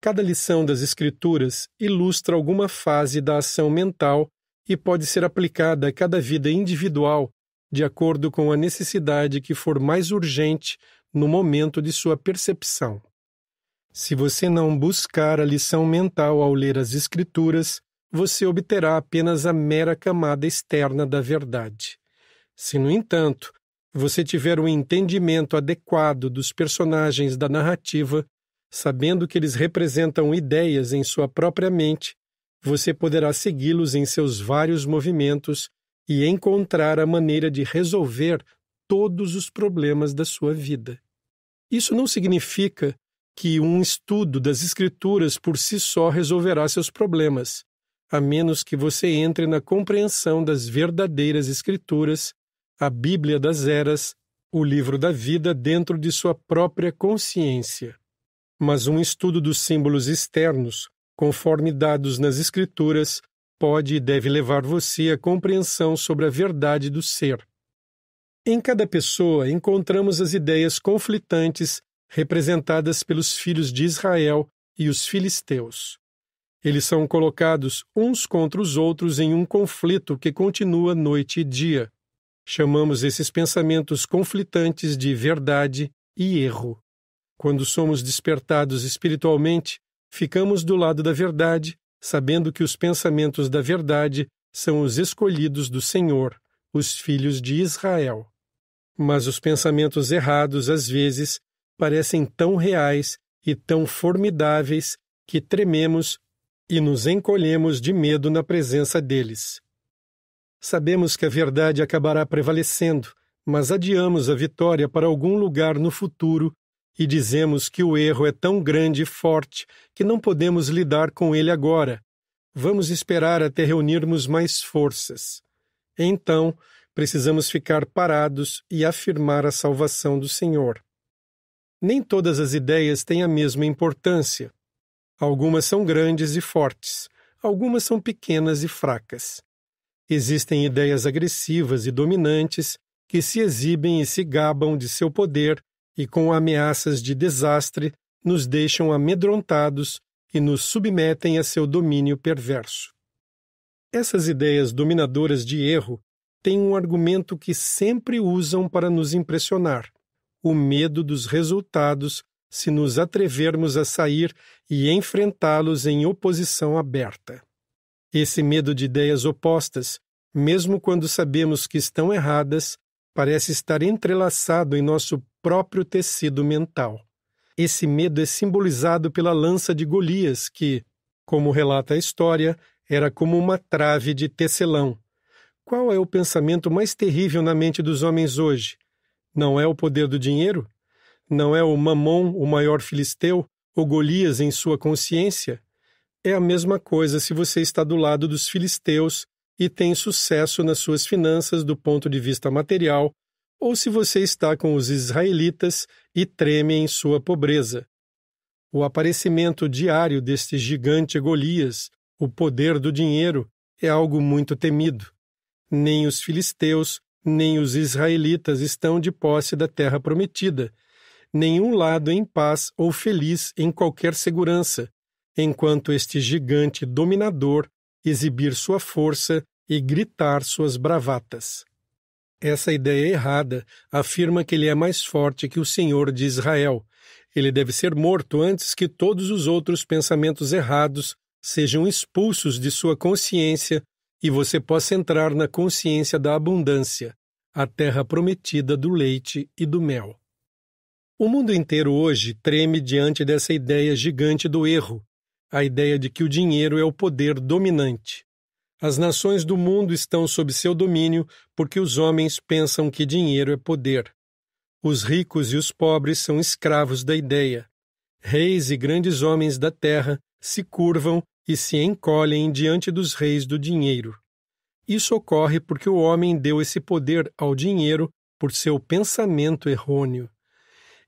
Cada lição das Escrituras ilustra alguma fase da ação mental e pode ser aplicada a cada vida individual de acordo com a necessidade que for mais urgente no momento de sua percepção. Se você não buscar a lição mental ao ler as Escrituras, você obterá apenas a mera camada externa da verdade. Se, no entanto, você tiver o um entendimento adequado dos personagens da narrativa, sabendo que eles representam ideias em sua própria mente, você poderá segui-los em seus vários movimentos e encontrar a maneira de resolver todos os problemas da sua vida. Isso não significa que um estudo das Escrituras por si só resolverá seus problemas, a menos que você entre na compreensão das verdadeiras Escrituras, a Bíblia das Eras, o livro da vida dentro de sua própria consciência. Mas um estudo dos símbolos externos, conforme dados nas Escrituras, pode e deve levar você à compreensão sobre a verdade do ser. Em cada pessoa encontramos as ideias conflitantes representadas pelos filhos de Israel e os filisteus. Eles são colocados uns contra os outros em um conflito que continua noite e dia. Chamamos esses pensamentos conflitantes de verdade e erro. Quando somos despertados espiritualmente, ficamos do lado da verdade sabendo que os pensamentos da verdade são os escolhidos do Senhor, os filhos de Israel. Mas os pensamentos errados, às vezes, parecem tão reais e tão formidáveis que trememos e nos encolhemos de medo na presença deles. Sabemos que a verdade acabará prevalecendo, mas adiamos a vitória para algum lugar no futuro e dizemos que o erro é tão grande e forte que não podemos lidar com ele agora. Vamos esperar até reunirmos mais forças. Então, precisamos ficar parados e afirmar a salvação do Senhor. Nem todas as ideias têm a mesma importância. Algumas são grandes e fortes, algumas são pequenas e fracas. Existem ideias agressivas e dominantes que se exibem e se gabam de seu poder e com ameaças de desastre nos deixam amedrontados e nos submetem a seu domínio perverso. Essas ideias dominadoras de erro têm um argumento que sempre usam para nos impressionar: o medo dos resultados se nos atrevermos a sair e enfrentá-los em oposição aberta. Esse medo de ideias opostas, mesmo quando sabemos que estão erradas, parece estar entrelaçado em nosso próprio tecido mental. Esse medo é simbolizado pela lança de Golias, que, como relata a história, era como uma trave de tecelão. Qual é o pensamento mais terrível na mente dos homens hoje? Não é o poder do dinheiro? Não é o Mamon, o maior filisteu, ou Golias em sua consciência? É a mesma coisa se você está do lado dos filisteus e tem sucesso nas suas finanças do ponto de vista material, ou se você está com os israelitas e treme em sua pobreza. O aparecimento diário deste gigante Golias, o poder do dinheiro, é algo muito temido. Nem os filisteus, nem os israelitas estão de posse da terra prometida, nenhum lado em paz ou feliz em qualquer segurança, enquanto este gigante dominador exibir sua força e gritar suas bravatas. Essa ideia errada afirma que ele é mais forte que o Senhor de Israel. Ele deve ser morto antes que todos os outros pensamentos errados sejam expulsos de sua consciência e você possa entrar na consciência da abundância, a terra prometida do leite e do mel. O mundo inteiro hoje treme diante dessa ideia gigante do erro a ideia de que o dinheiro é o poder dominante. As nações do mundo estão sob seu domínio porque os homens pensam que dinheiro é poder. Os ricos e os pobres são escravos da ideia. Reis e grandes homens da terra se curvam e se encolhem diante dos reis do dinheiro. Isso ocorre porque o homem deu esse poder ao dinheiro por seu pensamento errôneo.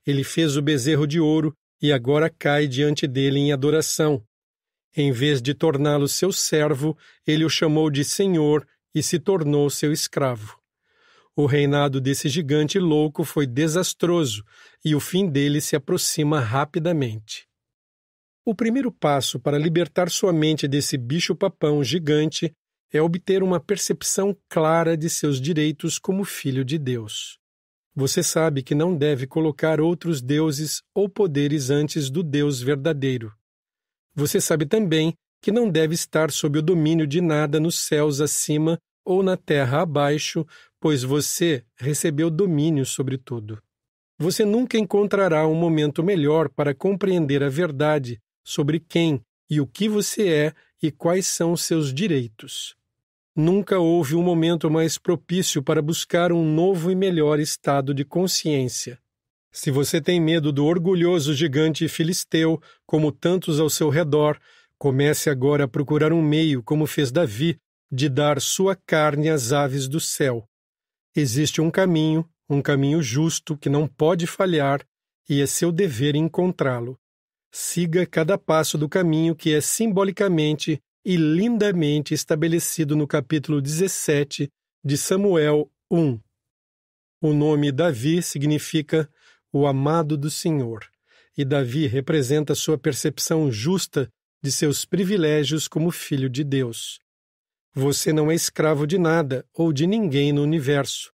Ele fez o bezerro de ouro e agora cai diante dele em adoração. Em vez de torná-lo seu servo, ele o chamou de Senhor e se tornou seu escravo. O reinado desse gigante louco foi desastroso e o fim dele se aproxima rapidamente. O primeiro passo para libertar sua mente desse bicho-papão gigante é obter uma percepção clara de seus direitos como filho de Deus. Você sabe que não deve colocar outros deuses ou poderes antes do Deus verdadeiro. Você sabe também que não deve estar sob o domínio de nada nos céus acima ou na terra abaixo, pois você recebeu domínio sobre tudo. Você nunca encontrará um momento melhor para compreender a verdade sobre quem e o que você é e quais são seus direitos. Nunca houve um momento mais propício para buscar um novo e melhor estado de consciência. Se você tem medo do orgulhoso gigante filisteu, como tantos ao seu redor, comece agora a procurar um meio, como fez Davi, de dar sua carne às aves do céu. Existe um caminho, um caminho justo que não pode falhar, e é seu dever encontrá-lo. Siga cada passo do caminho que é simbolicamente e lindamente estabelecido no capítulo 17 de Samuel 1. O nome Davi significa o amado do Senhor, e Davi representa sua percepção justa de seus privilégios como filho de Deus. Você não é escravo de nada ou de ninguém no universo.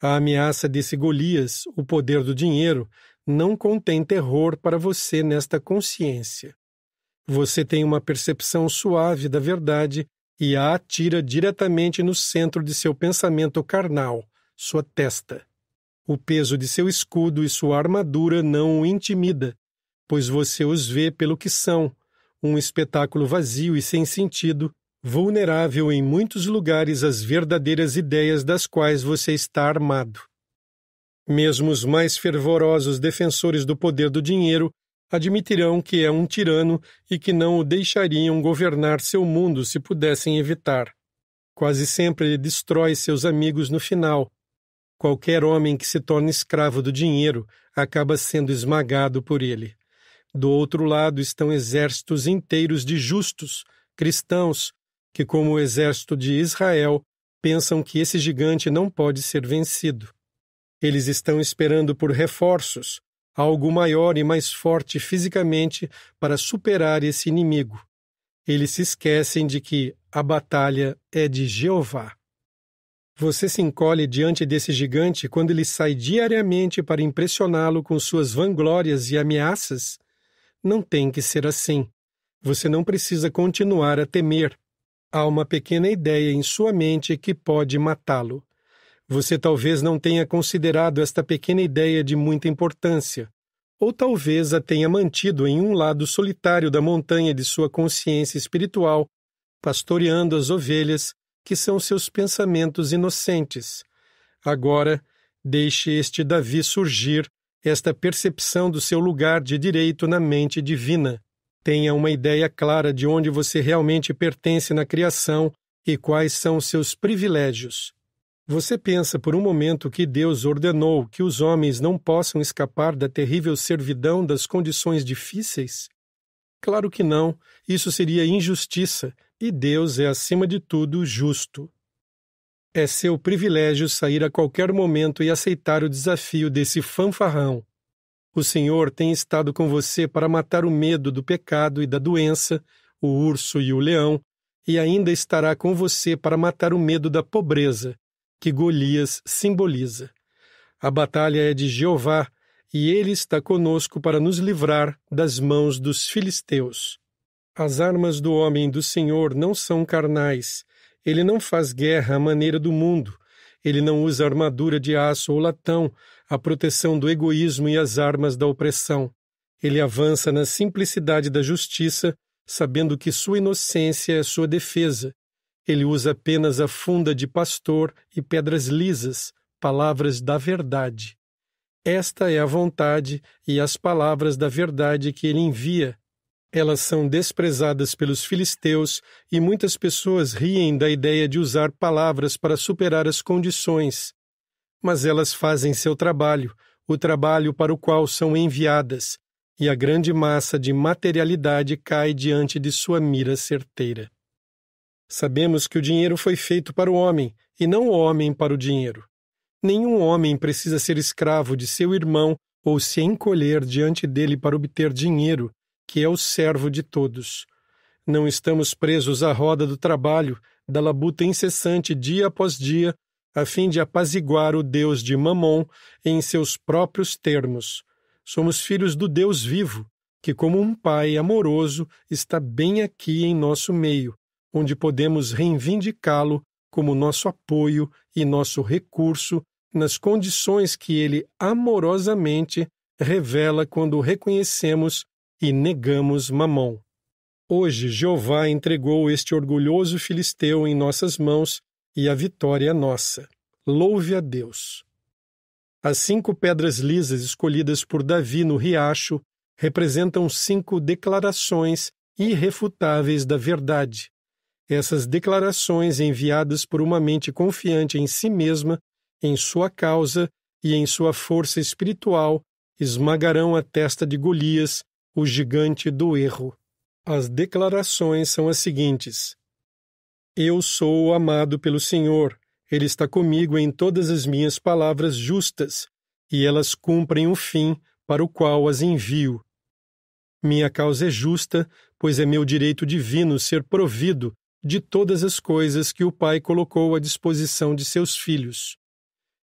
A ameaça desse Golias, o poder do dinheiro, não contém terror para você nesta consciência. Você tem uma percepção suave da verdade e a atira diretamente no centro de seu pensamento carnal, sua testa. O peso de seu escudo e sua armadura não o intimida, pois você os vê pelo que são, um espetáculo vazio e sem sentido, vulnerável em muitos lugares às verdadeiras ideias das quais você está armado. Mesmo os mais fervorosos defensores do poder do dinheiro admitirão que é um tirano e que não o deixariam governar seu mundo se pudessem evitar. Quase sempre ele destrói seus amigos no final, Qualquer homem que se torna escravo do dinheiro acaba sendo esmagado por ele. Do outro lado estão exércitos inteiros de justos, cristãos, que, como o exército de Israel, pensam que esse gigante não pode ser vencido. Eles estão esperando por reforços, algo maior e mais forte fisicamente para superar esse inimigo. Eles se esquecem de que a batalha é de Jeová. Você se encolhe diante desse gigante quando ele sai diariamente para impressioná-lo com suas vanglórias e ameaças? Não tem que ser assim. Você não precisa continuar a temer. Há uma pequena ideia em sua mente que pode matá-lo. Você talvez não tenha considerado esta pequena ideia de muita importância, ou talvez a tenha mantido em um lado solitário da montanha de sua consciência espiritual, pastoreando as ovelhas que são seus pensamentos inocentes. Agora, deixe este Davi surgir, esta percepção do seu lugar de direito na mente divina. Tenha uma ideia clara de onde você realmente pertence na criação e quais são seus privilégios. Você pensa por um momento que Deus ordenou que os homens não possam escapar da terrível servidão das condições difíceis? Claro que não, isso seria injustiça, e Deus é, acima de tudo, justo. É seu privilégio sair a qualquer momento e aceitar o desafio desse fanfarrão. O Senhor tem estado com você para matar o medo do pecado e da doença, o urso e o leão, e ainda estará com você para matar o medo da pobreza, que Golias simboliza. A batalha é de Jeová, e ele está conosco para nos livrar das mãos dos filisteus. As armas do homem do Senhor não são carnais. Ele não faz guerra à maneira do mundo. Ele não usa armadura de aço ou latão, a proteção do egoísmo e as armas da opressão. Ele avança na simplicidade da justiça, sabendo que sua inocência é sua defesa. Ele usa apenas a funda de pastor e pedras lisas, palavras da verdade. Esta é a vontade e as palavras da verdade que ele envia, elas são desprezadas pelos filisteus e muitas pessoas riem da ideia de usar palavras para superar as condições. Mas elas fazem seu trabalho, o trabalho para o qual são enviadas, e a grande massa de materialidade cai diante de sua mira certeira. Sabemos que o dinheiro foi feito para o homem, e não o homem para o dinheiro. Nenhum homem precisa ser escravo de seu irmão ou se encolher diante dele para obter dinheiro, que é o servo de todos. Não estamos presos à roda do trabalho, da labuta incessante dia após dia, a fim de apaziguar o Deus de Mamon em seus próprios termos. Somos filhos do Deus vivo, que, como um pai amoroso, está bem aqui em nosso meio, onde podemos reivindicá-lo como nosso apoio e nosso recurso nas condições que ele amorosamente revela quando reconhecemos e negamos mamão. Hoje Jeová entregou este orgulhoso filisteu em nossas mãos e a vitória é nossa. Louve a Deus. As cinco pedras lisas escolhidas por Davi no riacho representam cinco declarações irrefutáveis da verdade. Essas declarações enviadas por uma mente confiante em si mesma, em sua causa e em sua força espiritual esmagarão a testa de Golias o gigante do erro. As declarações são as seguintes: Eu sou amado pelo Senhor, Ele está comigo em todas as minhas palavras justas, e elas cumprem o fim para o qual as envio. Minha causa é justa, pois é meu direito divino ser provido de todas as coisas que o Pai colocou à disposição de seus filhos.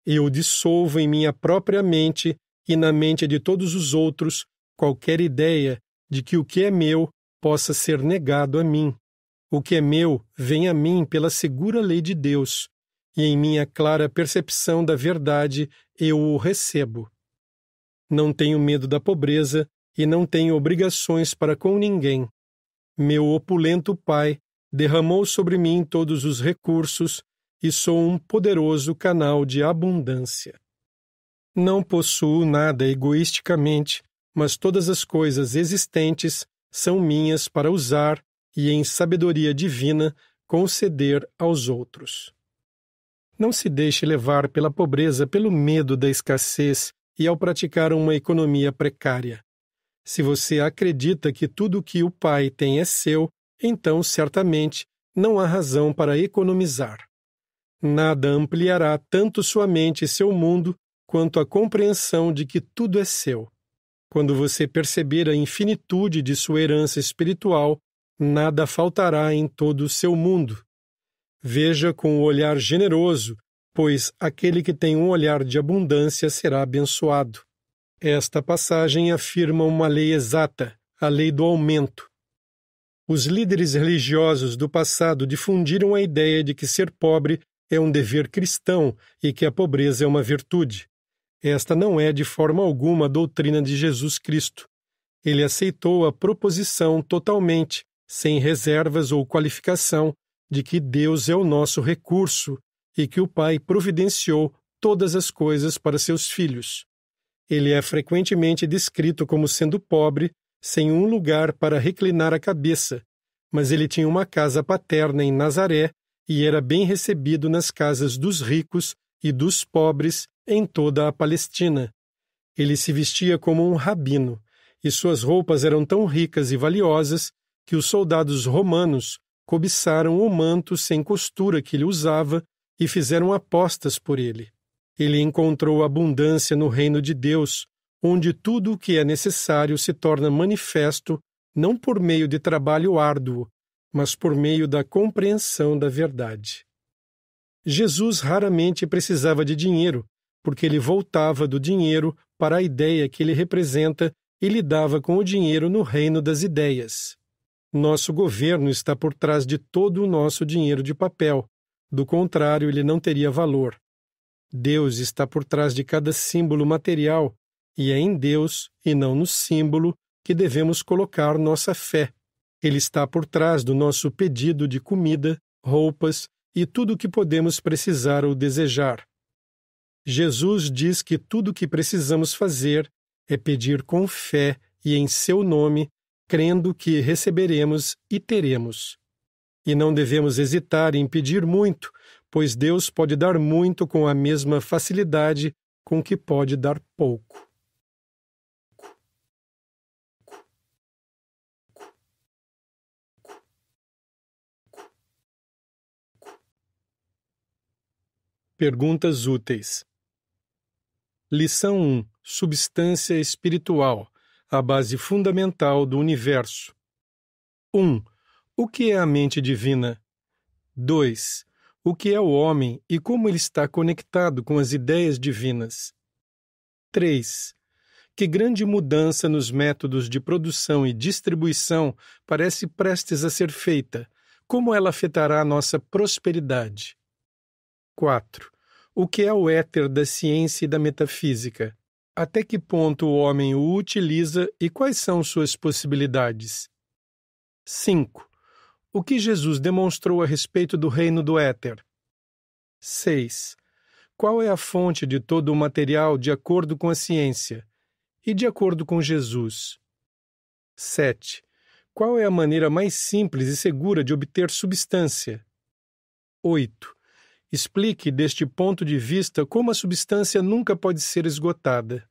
Eu dissolvo em minha própria mente e na mente de todos os outros qualquer ideia de que o que é meu possa ser negado a mim. O que é meu vem a mim pela segura lei de Deus, e em minha clara percepção da verdade eu o recebo. Não tenho medo da pobreza e não tenho obrigações para com ninguém. Meu opulento Pai derramou sobre mim todos os recursos e sou um poderoso canal de abundância. Não possuo nada egoisticamente mas todas as coisas existentes são minhas para usar e, em sabedoria divina, conceder aos outros. Não se deixe levar pela pobreza, pelo medo da escassez e ao praticar uma economia precária. Se você acredita que tudo o que o Pai tem é seu, então certamente não há razão para economizar. Nada ampliará tanto sua mente e seu mundo quanto a compreensão de que tudo é seu. Quando você perceber a infinitude de sua herança espiritual, nada faltará em todo o seu mundo. Veja com o um olhar generoso, pois aquele que tem um olhar de abundância será abençoado. Esta passagem afirma uma lei exata, a lei do aumento. Os líderes religiosos do passado difundiram a ideia de que ser pobre é um dever cristão e que a pobreza é uma virtude. Esta não é de forma alguma a doutrina de Jesus Cristo. Ele aceitou a proposição totalmente, sem reservas ou qualificação, de que Deus é o nosso recurso e que o Pai providenciou todas as coisas para seus filhos. Ele é frequentemente descrito como sendo pobre, sem um lugar para reclinar a cabeça, mas ele tinha uma casa paterna em Nazaré e era bem recebido nas casas dos ricos e dos pobres em toda a Palestina. Ele se vestia como um rabino, e suas roupas eram tão ricas e valiosas que os soldados romanos cobiçaram o manto sem costura que ele usava e fizeram apostas por ele. Ele encontrou abundância no reino de Deus, onde tudo o que é necessário se torna manifesto não por meio de trabalho árduo, mas por meio da compreensão da verdade. Jesus raramente precisava de dinheiro, porque ele voltava do dinheiro para a ideia que ele representa e lidava com o dinheiro no reino das ideias. Nosso governo está por trás de todo o nosso dinheiro de papel, do contrário, ele não teria valor. Deus está por trás de cada símbolo material, e é em Deus, e não no símbolo, que devemos colocar nossa fé. Ele está por trás do nosso pedido de comida, roupas e tudo o que podemos precisar ou desejar. Jesus diz que tudo o que precisamos fazer é pedir com fé e em seu nome, crendo que receberemos e teremos. E não devemos hesitar em pedir muito, pois Deus pode dar muito com a mesma facilidade com que pode dar pouco. Perguntas úteis. Lição 1: Substância espiritual, a base fundamental do universo. 1. O que é a mente divina? 2. O que é o homem e como ele está conectado com as ideias divinas? 3. Que grande mudança nos métodos de produção e distribuição parece prestes a ser feita? Como ela afetará a nossa prosperidade? 4. O que é o éter da ciência e da metafísica? Até que ponto o homem o utiliza e quais são suas possibilidades? 5. O que Jesus demonstrou a respeito do reino do éter? 6. Qual é a fonte de todo o material de acordo com a ciência e de acordo com Jesus? 7. Qual é a maneira mais simples e segura de obter substância? 8 explique deste ponto de vista como a substância nunca pode ser esgotada.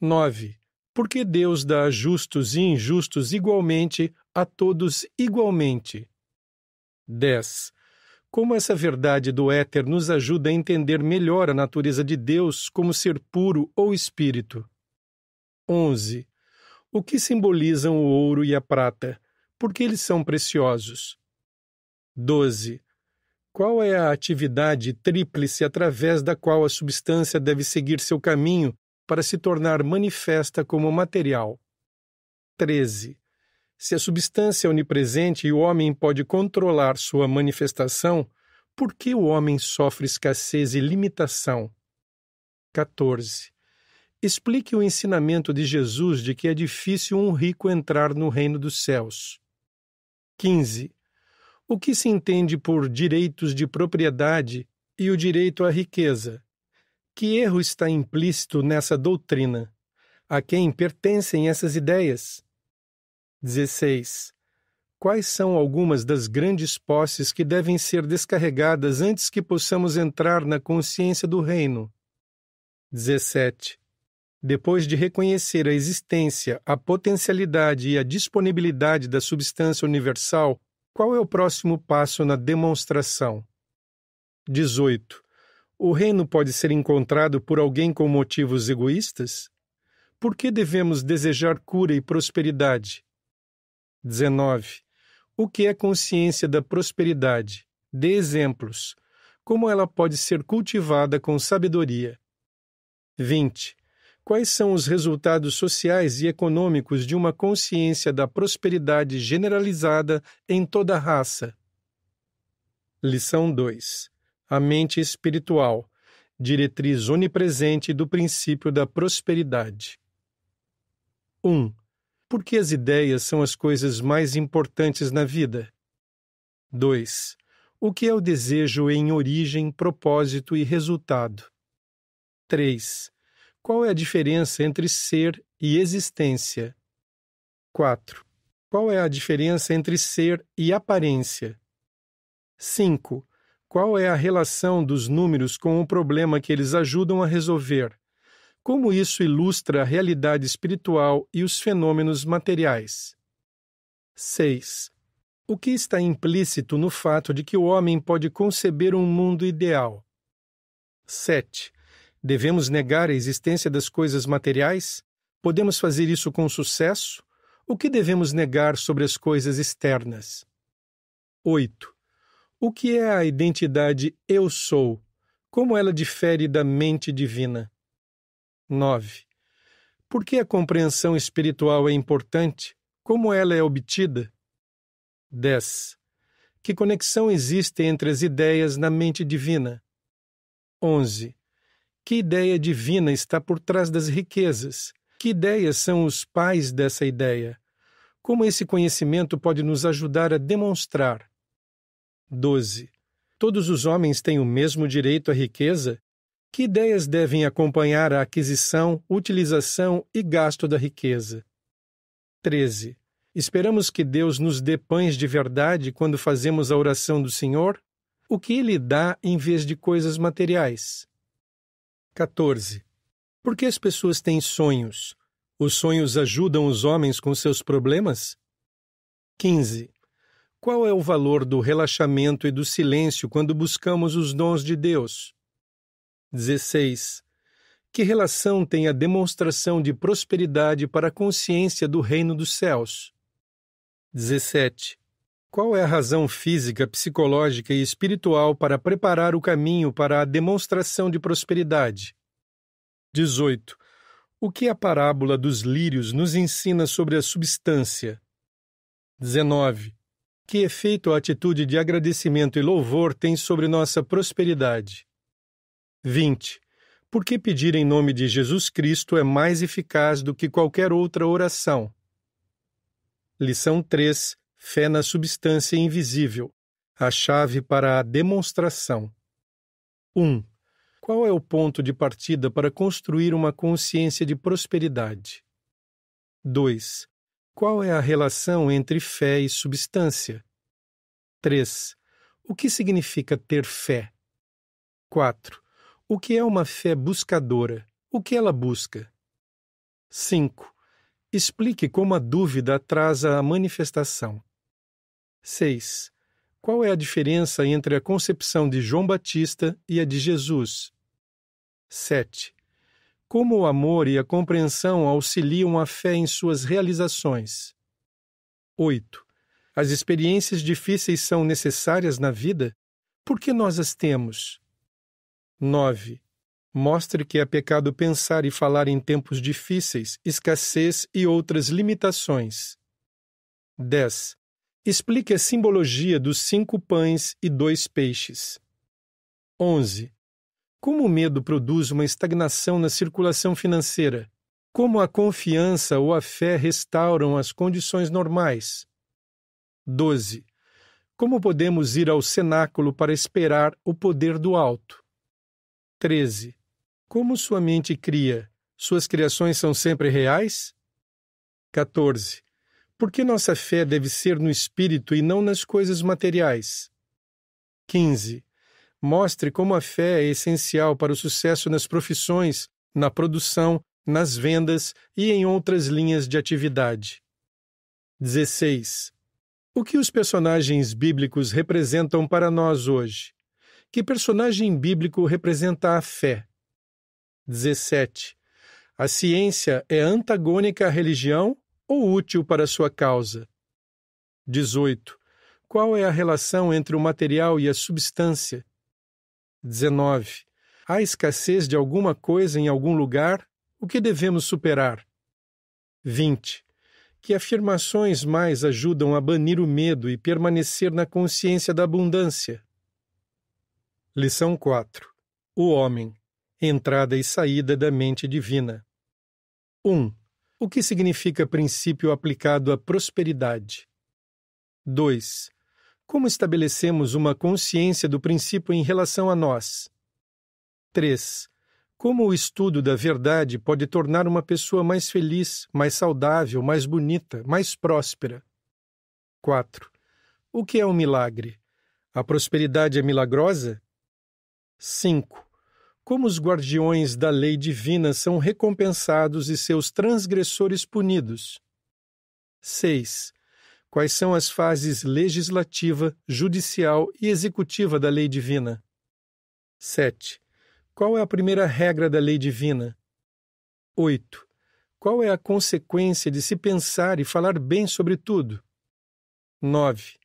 9. Por que Deus dá a justos e injustos igualmente, a todos igualmente? 10. Como essa verdade do éter nos ajuda a entender melhor a natureza de Deus como ser puro ou espírito? 11. O que simbolizam o ouro e a prata? Por que eles são preciosos? 12. Qual é a atividade tríplice através da qual a substância deve seguir seu caminho para se tornar manifesta como material? 13. Se a substância é onipresente e o homem pode controlar sua manifestação, por que o homem sofre escassez e limitação? 14. Explique o ensinamento de Jesus de que é difícil um rico entrar no reino dos céus. 15. O que se entende por direitos de propriedade e o direito à riqueza? Que erro está implícito nessa doutrina? A quem pertencem essas ideias? 16. Quais são algumas das grandes posses que devem ser descarregadas antes que possamos entrar na consciência do reino? 17. Depois de reconhecer a existência, a potencialidade e a disponibilidade da substância universal, qual é o próximo passo na demonstração? 18. O reino pode ser encontrado por alguém com motivos egoístas? Por que devemos desejar cura e prosperidade? 19. O que é consciência da prosperidade? Dê exemplos. Como ela pode ser cultivada com sabedoria? 20. Quais são os resultados sociais e econômicos de uma consciência da prosperidade generalizada em toda a raça? Lição 2. A mente espiritual, diretriz onipresente do princípio da prosperidade. 1. Um, por que as ideias são as coisas mais importantes na vida? 2. O que é o desejo em origem, propósito e resultado? 3. Qual é a diferença entre ser e existência? 4. Qual é a diferença entre ser e aparência? 5. Qual é a relação dos números com o problema que eles ajudam a resolver? Como isso ilustra a realidade espiritual e os fenômenos materiais? 6. O que está implícito no fato de que o homem pode conceber um mundo ideal? 7. Devemos negar a existência das coisas materiais? Podemos fazer isso com sucesso? O que devemos negar sobre as coisas externas? 8. O que é a identidade eu sou? Como ela difere da mente divina? 9. Por que a compreensão espiritual é importante? Como ela é obtida? 10. Que conexão existe entre as ideias na mente divina? 11. Que ideia divina está por trás das riquezas? Que ideias são os pais dessa ideia? Como esse conhecimento pode nos ajudar a demonstrar? 12. Todos os homens têm o mesmo direito à riqueza? Que ideias devem acompanhar a aquisição, utilização e gasto da riqueza? 13. Esperamos que Deus nos dê pães de verdade quando fazemos a oração do Senhor? O que Ele dá em vez de coisas materiais? 14. Por que as pessoas têm sonhos? Os sonhos ajudam os homens com seus problemas? 15. Qual é o valor do relaxamento e do silêncio quando buscamos os dons de Deus? 16. Que relação tem a demonstração de prosperidade para a consciência do reino dos céus? 17. Qual é a razão física, psicológica e espiritual para preparar o caminho para a demonstração de prosperidade? 18. O que a parábola dos lírios nos ensina sobre a substância? 19. Que efeito a atitude de agradecimento e louvor tem sobre nossa prosperidade? 20. Por que pedir em nome de Jesus Cristo é mais eficaz do que qualquer outra oração? Lição 3 fé na substância invisível, a chave para a demonstração. 1. Um, qual é o ponto de partida para construir uma consciência de prosperidade? 2. Qual é a relação entre fé e substância? 3. O que significa ter fé? 4. O que é uma fé buscadora? O que ela busca? 5. Explique como a dúvida atrasa a manifestação. 6. Qual é a diferença entre a concepção de João Batista e a de Jesus? 7. Como o amor e a compreensão auxiliam a fé em suas realizações? 8. As experiências difíceis são necessárias na vida? Por que nós as temos? 9. Mostre que é pecado pensar e falar em tempos difíceis, escassez e outras limitações. 10. Explique a simbologia dos cinco pães e dois peixes. 11. Como o medo produz uma estagnação na circulação financeira? Como a confiança ou a fé restauram as condições normais? 12. Como podemos ir ao cenáculo para esperar o poder do alto? 13. Como sua mente cria? Suas criações são sempre reais? 14. Por que nossa fé deve ser no espírito e não nas coisas materiais? 15. Mostre como a fé é essencial para o sucesso nas profissões, na produção, nas vendas e em outras linhas de atividade. 16. O que os personagens bíblicos representam para nós hoje? Que personagem bíblico representa a fé? 17. A ciência é antagônica à religião ou útil para sua causa. 18. Qual é a relação entre o material e a substância? 19. Há escassez de alguma coisa em algum lugar? O que devemos superar? 20. Que afirmações mais ajudam a banir o medo e permanecer na consciência da abundância? Lição 4. O homem. Entrada e saída da mente divina. 1. O que significa princípio aplicado à prosperidade? 2. Como estabelecemos uma consciência do princípio em relação a nós? 3. Como o estudo da verdade pode tornar uma pessoa mais feliz, mais saudável, mais bonita, mais próspera? 4. O que é um milagre? A prosperidade é milagrosa? 5 como os guardiões da lei divina são recompensados e seus transgressores punidos. 6. Quais são as fases legislativa, judicial e executiva da lei divina? 7. Qual é a primeira regra da lei divina? 8. Qual é a consequência de se pensar e falar bem sobre tudo? 9.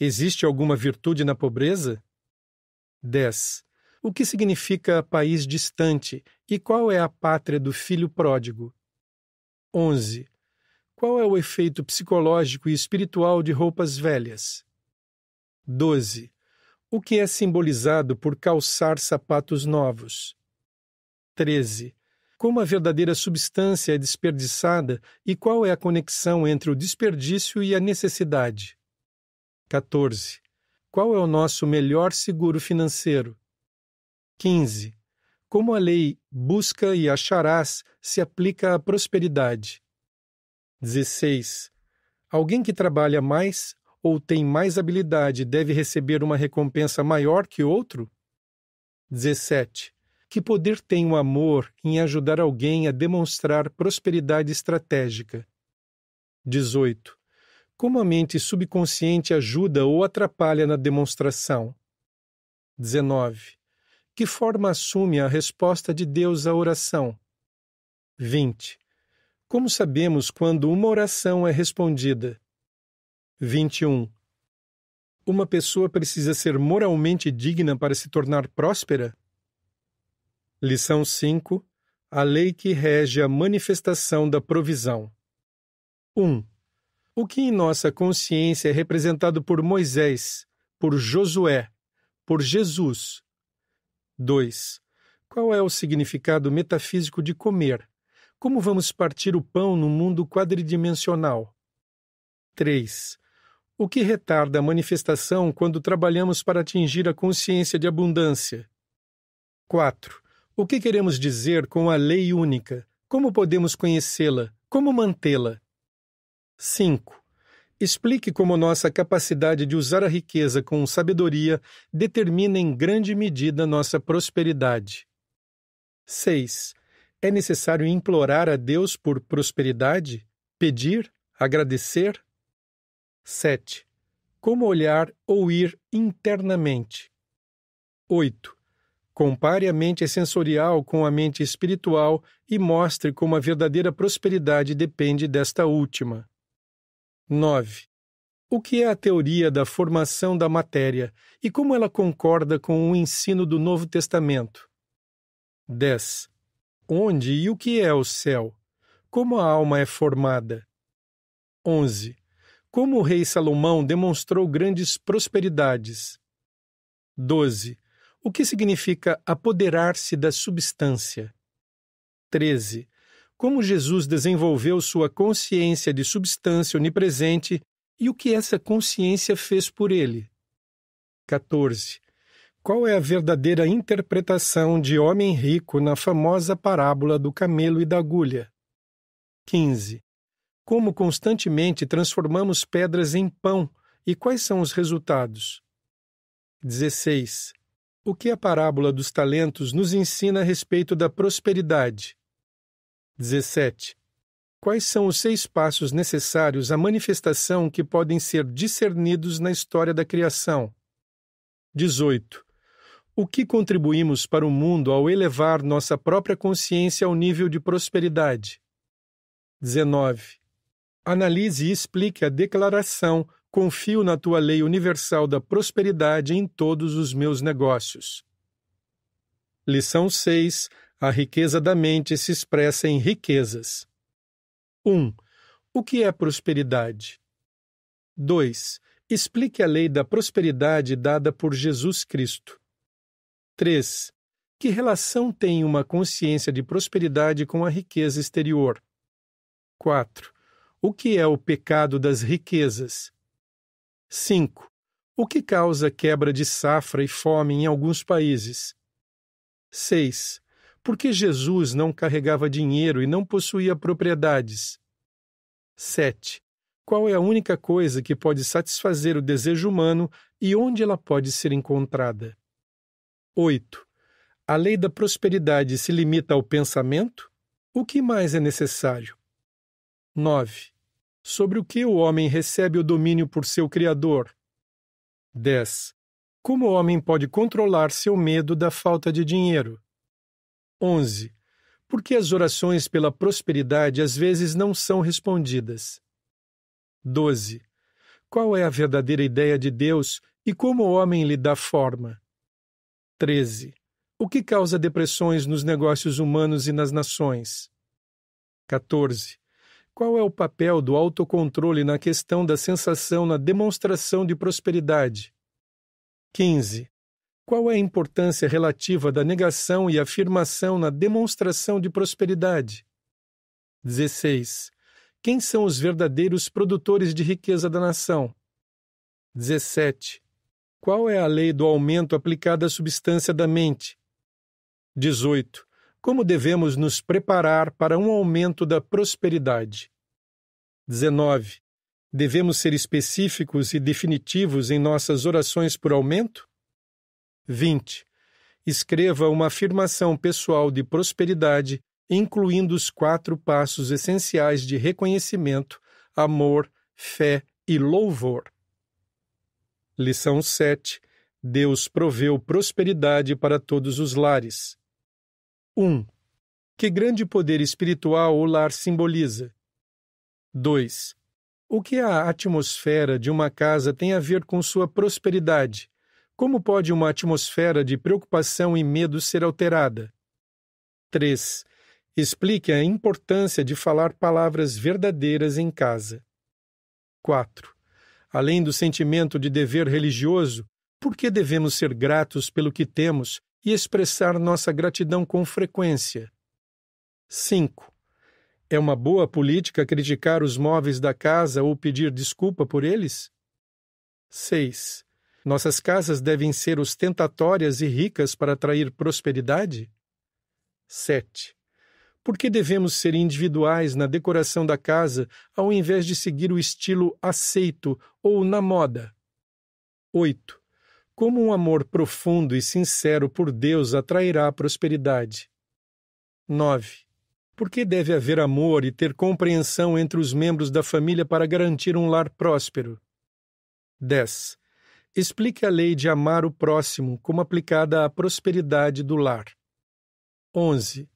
Existe alguma virtude na pobreza? 10. O que significa país distante e qual é a pátria do filho pródigo? 11. Qual é o efeito psicológico e espiritual de roupas velhas? 12. O que é simbolizado por calçar sapatos novos? 13. Como a verdadeira substância é desperdiçada e qual é a conexão entre o desperdício e a necessidade? 14. Qual é o nosso melhor seguro financeiro? 15. Como a lei busca e acharás se aplica à prosperidade. 16. Alguém que trabalha mais ou tem mais habilidade deve receber uma recompensa maior que outro? 17. Que poder tem o amor em ajudar alguém a demonstrar prosperidade estratégica? 18. Como a mente subconsciente ajuda ou atrapalha na demonstração? 19 que forma assume a resposta de Deus à oração? 20. Como sabemos quando uma oração é respondida? 21. Uma pessoa precisa ser moralmente digna para se tornar próspera? Lição 5. A lei que rege a manifestação da provisão. 1. O que em nossa consciência é representado por Moisés, por Josué, por Jesus, 2. Qual é o significado metafísico de comer? Como vamos partir o pão no mundo quadridimensional? 3. O que retarda a manifestação quando trabalhamos para atingir a consciência de abundância? 4. O que queremos dizer com a lei única? Como podemos conhecê-la? Como mantê-la? 5 explique como nossa capacidade de usar a riqueza com sabedoria determina em grande medida nossa prosperidade. 6. É necessário implorar a Deus por prosperidade, pedir, agradecer? 7. Como olhar ou ir internamente? 8. Compare a mente sensorial com a mente espiritual e mostre como a verdadeira prosperidade depende desta última. 9. O que é a teoria da formação da matéria e como ela concorda com o ensino do Novo Testamento? 10. Onde e o que é o céu? Como a alma é formada? 11. Como o rei Salomão demonstrou grandes prosperidades? 12. O que significa apoderar-se da substância? 13 como Jesus desenvolveu sua consciência de substância onipresente e o que essa consciência fez por ele. 14. Qual é a verdadeira interpretação de homem rico na famosa parábola do camelo e da agulha? 15. Como constantemente transformamos pedras em pão e quais são os resultados? 16. O que a parábola dos talentos nos ensina a respeito da prosperidade? 17. Quais são os seis passos necessários à manifestação que podem ser discernidos na história da criação? 18. O que contribuímos para o mundo ao elevar nossa própria consciência ao nível de prosperidade? 19. Analise e explique a declaração Confio na tua lei universal da prosperidade em todos os meus negócios. Lição 6 a riqueza da mente se expressa em riquezas. 1. Um, o que é prosperidade? 2. Explique a lei da prosperidade dada por Jesus Cristo. 3. Que relação tem uma consciência de prosperidade com a riqueza exterior? 4. O que é o pecado das riquezas? 5. O que causa quebra de safra e fome em alguns países? 6. Por que Jesus não carregava dinheiro e não possuía propriedades? 7. Qual é a única coisa que pode satisfazer o desejo humano e onde ela pode ser encontrada? 8. A lei da prosperidade se limita ao pensamento? O que mais é necessário? 9. Sobre o que o homem recebe o domínio por seu Criador? 10. Como o homem pode controlar seu medo da falta de dinheiro? 11. Por que as orações pela prosperidade às vezes não são respondidas? 12. Qual é a verdadeira ideia de Deus e como o homem lhe dá forma? 13. O que causa depressões nos negócios humanos e nas nações? 14. Qual é o papel do autocontrole na questão da sensação na demonstração de prosperidade? 15. Qual é a importância relativa da negação e afirmação na demonstração de prosperidade? 16. Quem são os verdadeiros produtores de riqueza da nação? 17. Qual é a lei do aumento aplicada à substância da mente? 18. Como devemos nos preparar para um aumento da prosperidade? 19. Devemos ser específicos e definitivos em nossas orações por aumento? 20. Escreva uma afirmação pessoal de prosperidade, incluindo os quatro passos essenciais de reconhecimento, amor, fé e louvor. Lição 7. Deus proveu prosperidade para todos os lares. 1. Que grande poder espiritual o lar simboliza? 2. O que a atmosfera de uma casa tem a ver com sua prosperidade, como pode uma atmosfera de preocupação e medo ser alterada? 3. Explique a importância de falar palavras verdadeiras em casa. 4. Além do sentimento de dever religioso, por que devemos ser gratos pelo que temos e expressar nossa gratidão com frequência? 5. É uma boa política criticar os móveis da casa ou pedir desculpa por eles? 6. Nossas casas devem ser ostentatórias e ricas para atrair prosperidade? 7. Por que devemos ser individuais na decoração da casa ao invés de seguir o estilo aceito ou na moda? 8. Como um amor profundo e sincero por Deus atrairá a prosperidade? 9. Por que deve haver amor e ter compreensão entre os membros da família para garantir um lar próspero? 10. Explique a lei de amar o próximo como aplicada à prosperidade do lar. 11.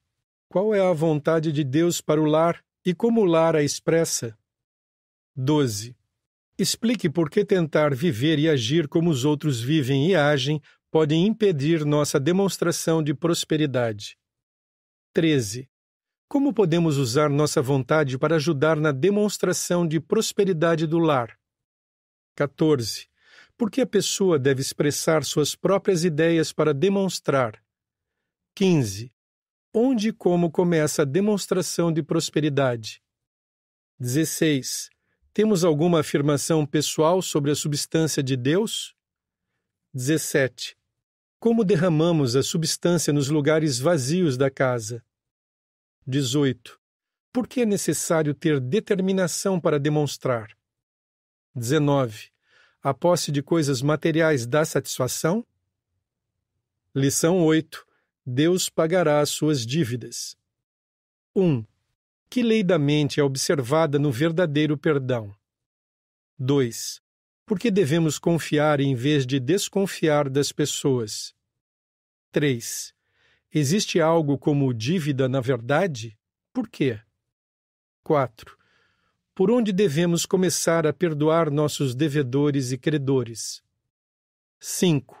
Qual é a vontade de Deus para o lar e como o lar a expressa? 12. Explique por que tentar viver e agir como os outros vivem e agem pode impedir nossa demonstração de prosperidade. 13. Como podemos usar nossa vontade para ajudar na demonstração de prosperidade do lar? 14. Porque a pessoa deve expressar suas próprias ideias para demonstrar. 15. Onde e como começa a demonstração de prosperidade? 16. Temos alguma afirmação pessoal sobre a substância de Deus? 17. Como derramamos a substância nos lugares vazios da casa? 18. Por que é necessário ter determinação para demonstrar? 19. A posse de coisas materiais dá satisfação? Lição 8. Deus pagará as suas dívidas. 1. Que lei da mente é observada no verdadeiro perdão? 2. Por que devemos confiar em vez de desconfiar das pessoas? 3. Existe algo como dívida na verdade? Por quê? 4 por onde devemos começar a perdoar nossos devedores e credores. 5.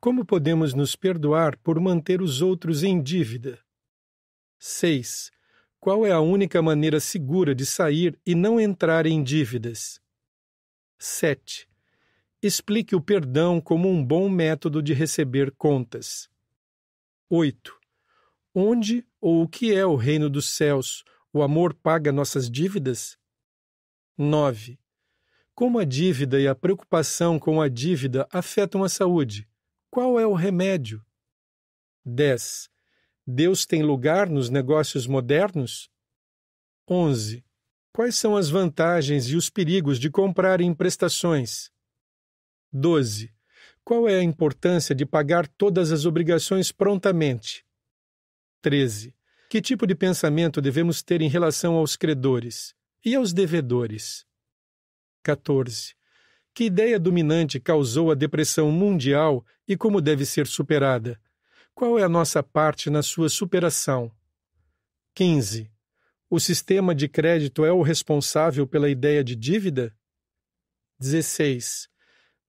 Como podemos nos perdoar por manter os outros em dívida? 6. Qual é a única maneira segura de sair e não entrar em dívidas? 7. Explique o perdão como um bom método de receber contas. 8. Onde ou o que é o reino dos céus? O amor paga nossas dívidas? 9. Como a dívida e a preocupação com a dívida afetam a saúde? Qual é o remédio? 10. Deus tem lugar nos negócios modernos? 11. Quais são as vantagens e os perigos de comprar em prestações? 12. Qual é a importância de pagar todas as obrigações prontamente? 13. Que tipo de pensamento devemos ter em relação aos credores? E aos devedores? 14. Que ideia dominante causou a depressão mundial e como deve ser superada? Qual é a nossa parte na sua superação? 15. O sistema de crédito é o responsável pela ideia de dívida? 16.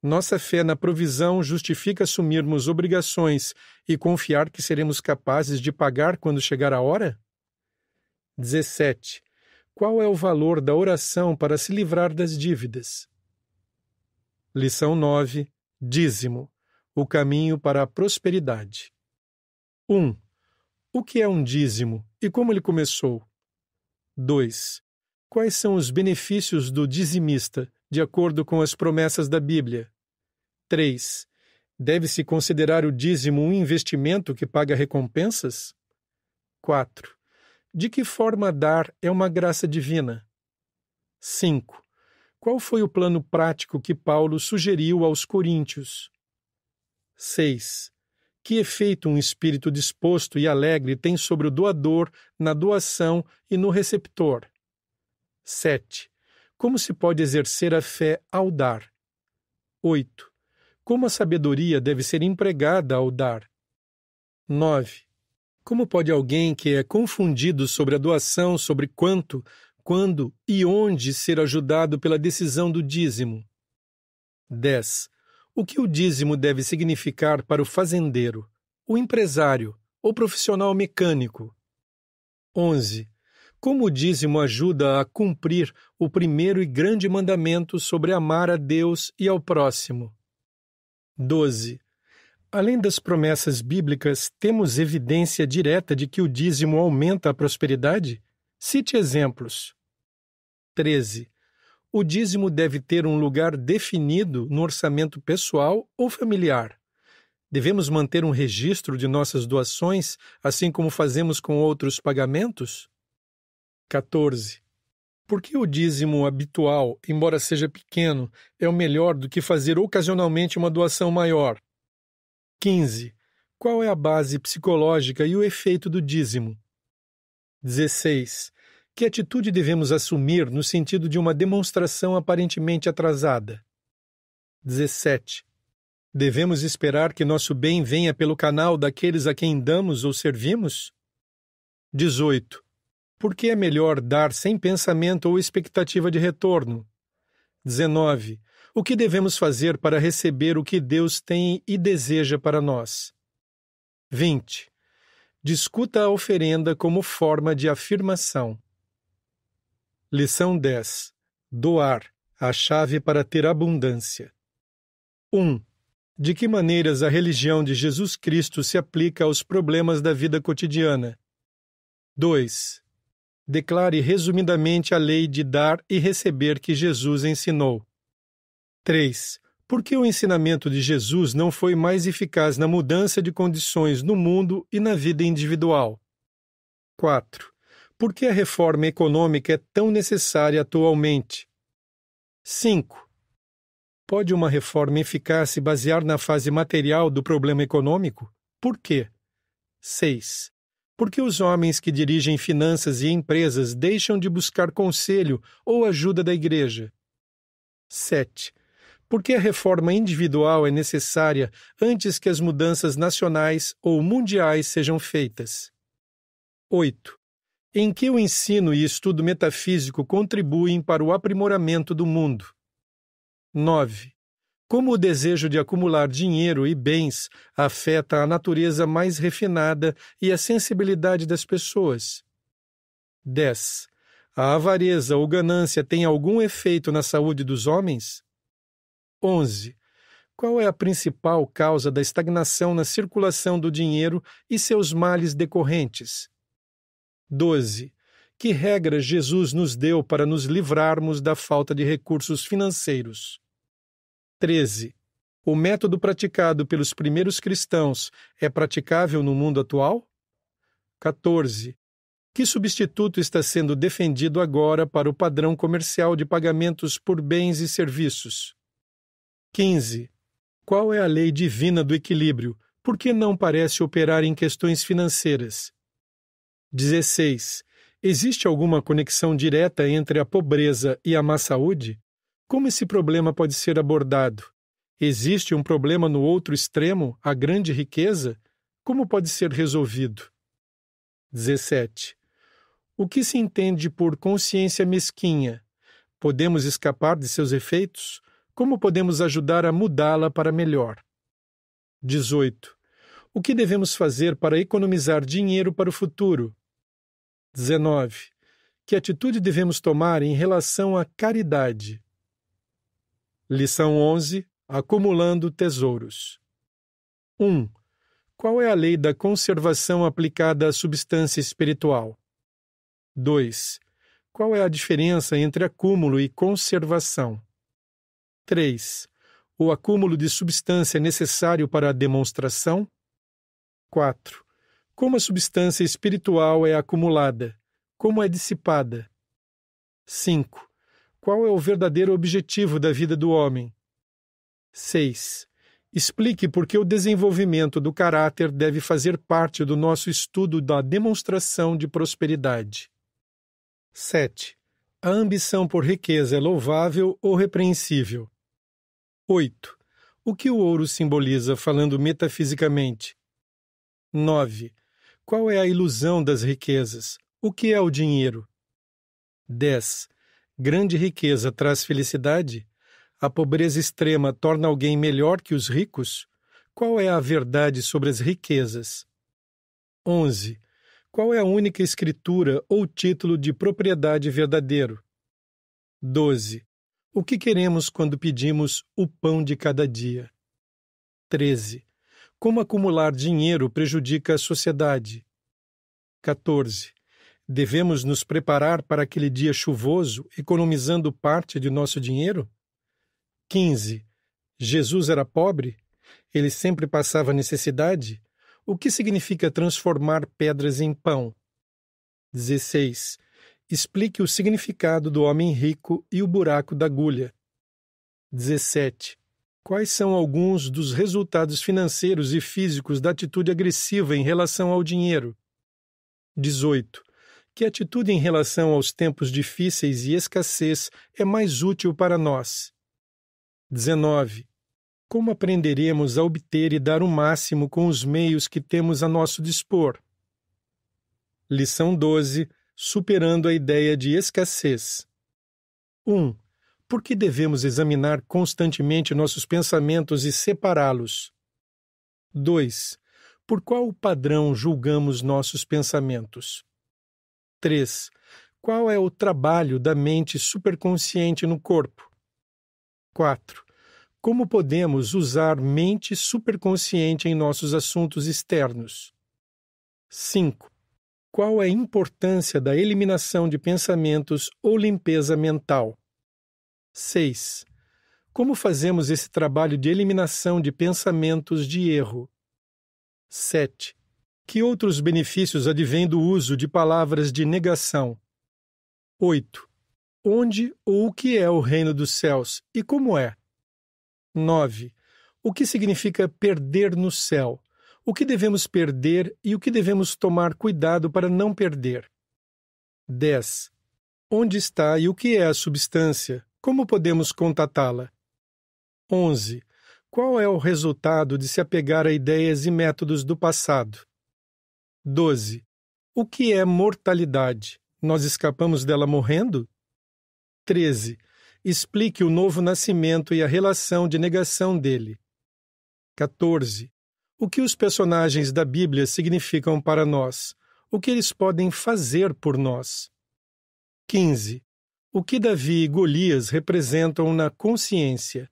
Nossa fé na provisão justifica assumirmos obrigações e confiar que seremos capazes de pagar quando chegar a hora? 17. Qual é o valor da oração para se livrar das dívidas? Lição 9: Dízimo O caminho para a prosperidade. 1. O que é um dízimo e como ele começou? 2. Quais são os benefícios do dizimista, de acordo com as promessas da Bíblia? 3. Deve-se considerar o dízimo um investimento que paga recompensas? 4. De que forma dar é uma graça divina? 5. Qual foi o plano prático que Paulo sugeriu aos coríntios? 6. Que efeito um espírito disposto e alegre tem sobre o doador na doação e no receptor? 7. Como se pode exercer a fé ao dar? 8. Como a sabedoria deve ser empregada ao dar? 9. Como pode alguém que é confundido sobre a doação, sobre quanto, quando e onde ser ajudado pela decisão do dízimo? 10. O que o dízimo deve significar para o fazendeiro, o empresário ou profissional mecânico? 11. Como o dízimo ajuda a cumprir o primeiro e grande mandamento sobre amar a Deus e ao próximo? 12. Além das promessas bíblicas, temos evidência direta de que o dízimo aumenta a prosperidade? Cite exemplos. 13. O dízimo deve ter um lugar definido no orçamento pessoal ou familiar. Devemos manter um registro de nossas doações, assim como fazemos com outros pagamentos? 14. Por que o dízimo habitual, embora seja pequeno, é o melhor do que fazer ocasionalmente uma doação maior? 15. Qual é a base psicológica e o efeito do dízimo? 16. Que atitude devemos assumir no sentido de uma demonstração aparentemente atrasada? 17. Devemos esperar que nosso bem venha pelo canal daqueles a quem damos ou servimos? 18. Por que é melhor dar sem pensamento ou expectativa de retorno? 19. O que devemos fazer para receber o que Deus tem e deseja para nós? 20. Discuta a oferenda como forma de afirmação. Lição 10. Doar a chave para ter abundância. 1. De que maneiras a religião de Jesus Cristo se aplica aos problemas da vida cotidiana? 2. Declare resumidamente a lei de dar e receber que Jesus ensinou. 3. Por que o ensinamento de Jesus não foi mais eficaz na mudança de condições no mundo e na vida individual? 4. Por que a reforma econômica é tão necessária atualmente? 5. Pode uma reforma eficaz se basear na fase material do problema econômico? Por quê? 6. Por que os homens que dirigem finanças e empresas deixam de buscar conselho ou ajuda da igreja? 7. Por que a reforma individual é necessária antes que as mudanças nacionais ou mundiais sejam feitas? 8. Em que o ensino e estudo metafísico contribuem para o aprimoramento do mundo? 9. Como o desejo de acumular dinheiro e bens afeta a natureza mais refinada e a sensibilidade das pessoas? 10. A avareza ou ganância tem algum efeito na saúde dos homens? 11. Qual é a principal causa da estagnação na circulação do dinheiro e seus males decorrentes? 12. Que regras Jesus nos deu para nos livrarmos da falta de recursos financeiros? 13. O método praticado pelos primeiros cristãos é praticável no mundo atual? 14. Que substituto está sendo defendido agora para o padrão comercial de pagamentos por bens e serviços? 15. Qual é a lei divina do equilíbrio? Por que não parece operar em questões financeiras? 16. Existe alguma conexão direta entre a pobreza e a má saúde? Como esse problema pode ser abordado? Existe um problema no outro extremo, a grande riqueza? Como pode ser resolvido? 17. O que se entende por consciência mesquinha? Podemos escapar de seus efeitos? Como podemos ajudar a mudá-la para melhor? 18. O que devemos fazer para economizar dinheiro para o futuro? 19. Que atitude devemos tomar em relação à caridade? Lição 11. Acumulando tesouros. 1. Qual é a lei da conservação aplicada à substância espiritual? 2. Qual é a diferença entre acúmulo e conservação? 3. O acúmulo de substância necessário para a demonstração. 4. Como a substância espiritual é acumulada, como é dissipada. 5. Qual é o verdadeiro objetivo da vida do homem? 6. Explique por que o desenvolvimento do caráter deve fazer parte do nosso estudo da demonstração de prosperidade. 7. A ambição por riqueza é louvável ou repreensível? 8. O que o ouro simboliza falando metafisicamente? 9. Qual é a ilusão das riquezas? O que é o dinheiro? 10. Grande riqueza traz felicidade? A pobreza extrema torna alguém melhor que os ricos? Qual é a verdade sobre as riquezas? 11. Qual é a única escritura ou título de propriedade verdadeiro? 12. O que queremos quando pedimos o pão de cada dia? 13. Como acumular dinheiro prejudica a sociedade? 14. Devemos nos preparar para aquele dia chuvoso, economizando parte de nosso dinheiro? 15. Jesus era pobre? Ele sempre passava necessidade? O que significa transformar pedras em pão? 16 explique o significado do homem rico e o buraco da agulha. 17. Quais são alguns dos resultados financeiros e físicos da atitude agressiva em relação ao dinheiro? 18. Que atitude em relação aos tempos difíceis e escassez é mais útil para nós? 19. Como aprenderemos a obter e dar o máximo com os meios que temos a nosso dispor? Lição 12 superando a ideia de escassez. 1. Um, por que devemos examinar constantemente nossos pensamentos e separá-los? 2. Por qual padrão julgamos nossos pensamentos? 3. Qual é o trabalho da mente superconsciente no corpo? 4. Como podemos usar mente superconsciente em nossos assuntos externos? 5 qual é a importância da eliminação de pensamentos ou limpeza mental? 6. Como fazemos esse trabalho de eliminação de pensamentos de erro? 7. Que outros benefícios advêm do uso de palavras de negação? 8. Onde ou o que é o reino dos céus e como é? 9. O que significa perder no céu? o que devemos perder e o que devemos tomar cuidado para não perder. 10. Onde está e o que é a substância? Como podemos contatá-la? 11. Qual é o resultado de se apegar a ideias e métodos do passado? 12. O que é mortalidade? Nós escapamos dela morrendo? 13. Explique o novo nascimento e a relação de negação dele. 14. O que os personagens da Bíblia significam para nós? O que eles podem fazer por nós? 15. O que Davi e Golias representam na consciência?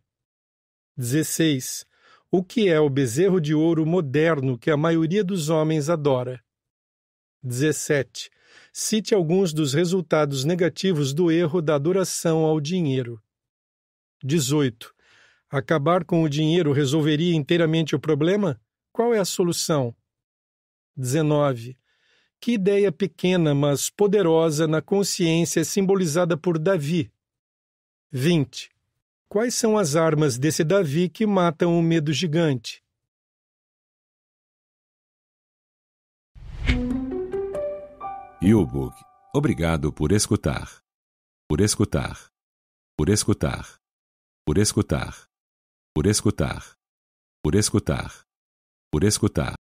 16. O que é o bezerro de ouro moderno que a maioria dos homens adora? 17. Cite alguns dos resultados negativos do erro da adoração ao dinheiro. 18. Acabar com o dinheiro resolveria inteiramente o problema? Qual é a solução? 19. Que ideia pequena, mas poderosa na consciência simbolizada por Davi. 20. Quais são as armas desse Davi que matam o medo gigante? Yubug, obrigado por escutar. Por escutar. Por escutar. Por escutar. Por escutar. Por escutar por escutar.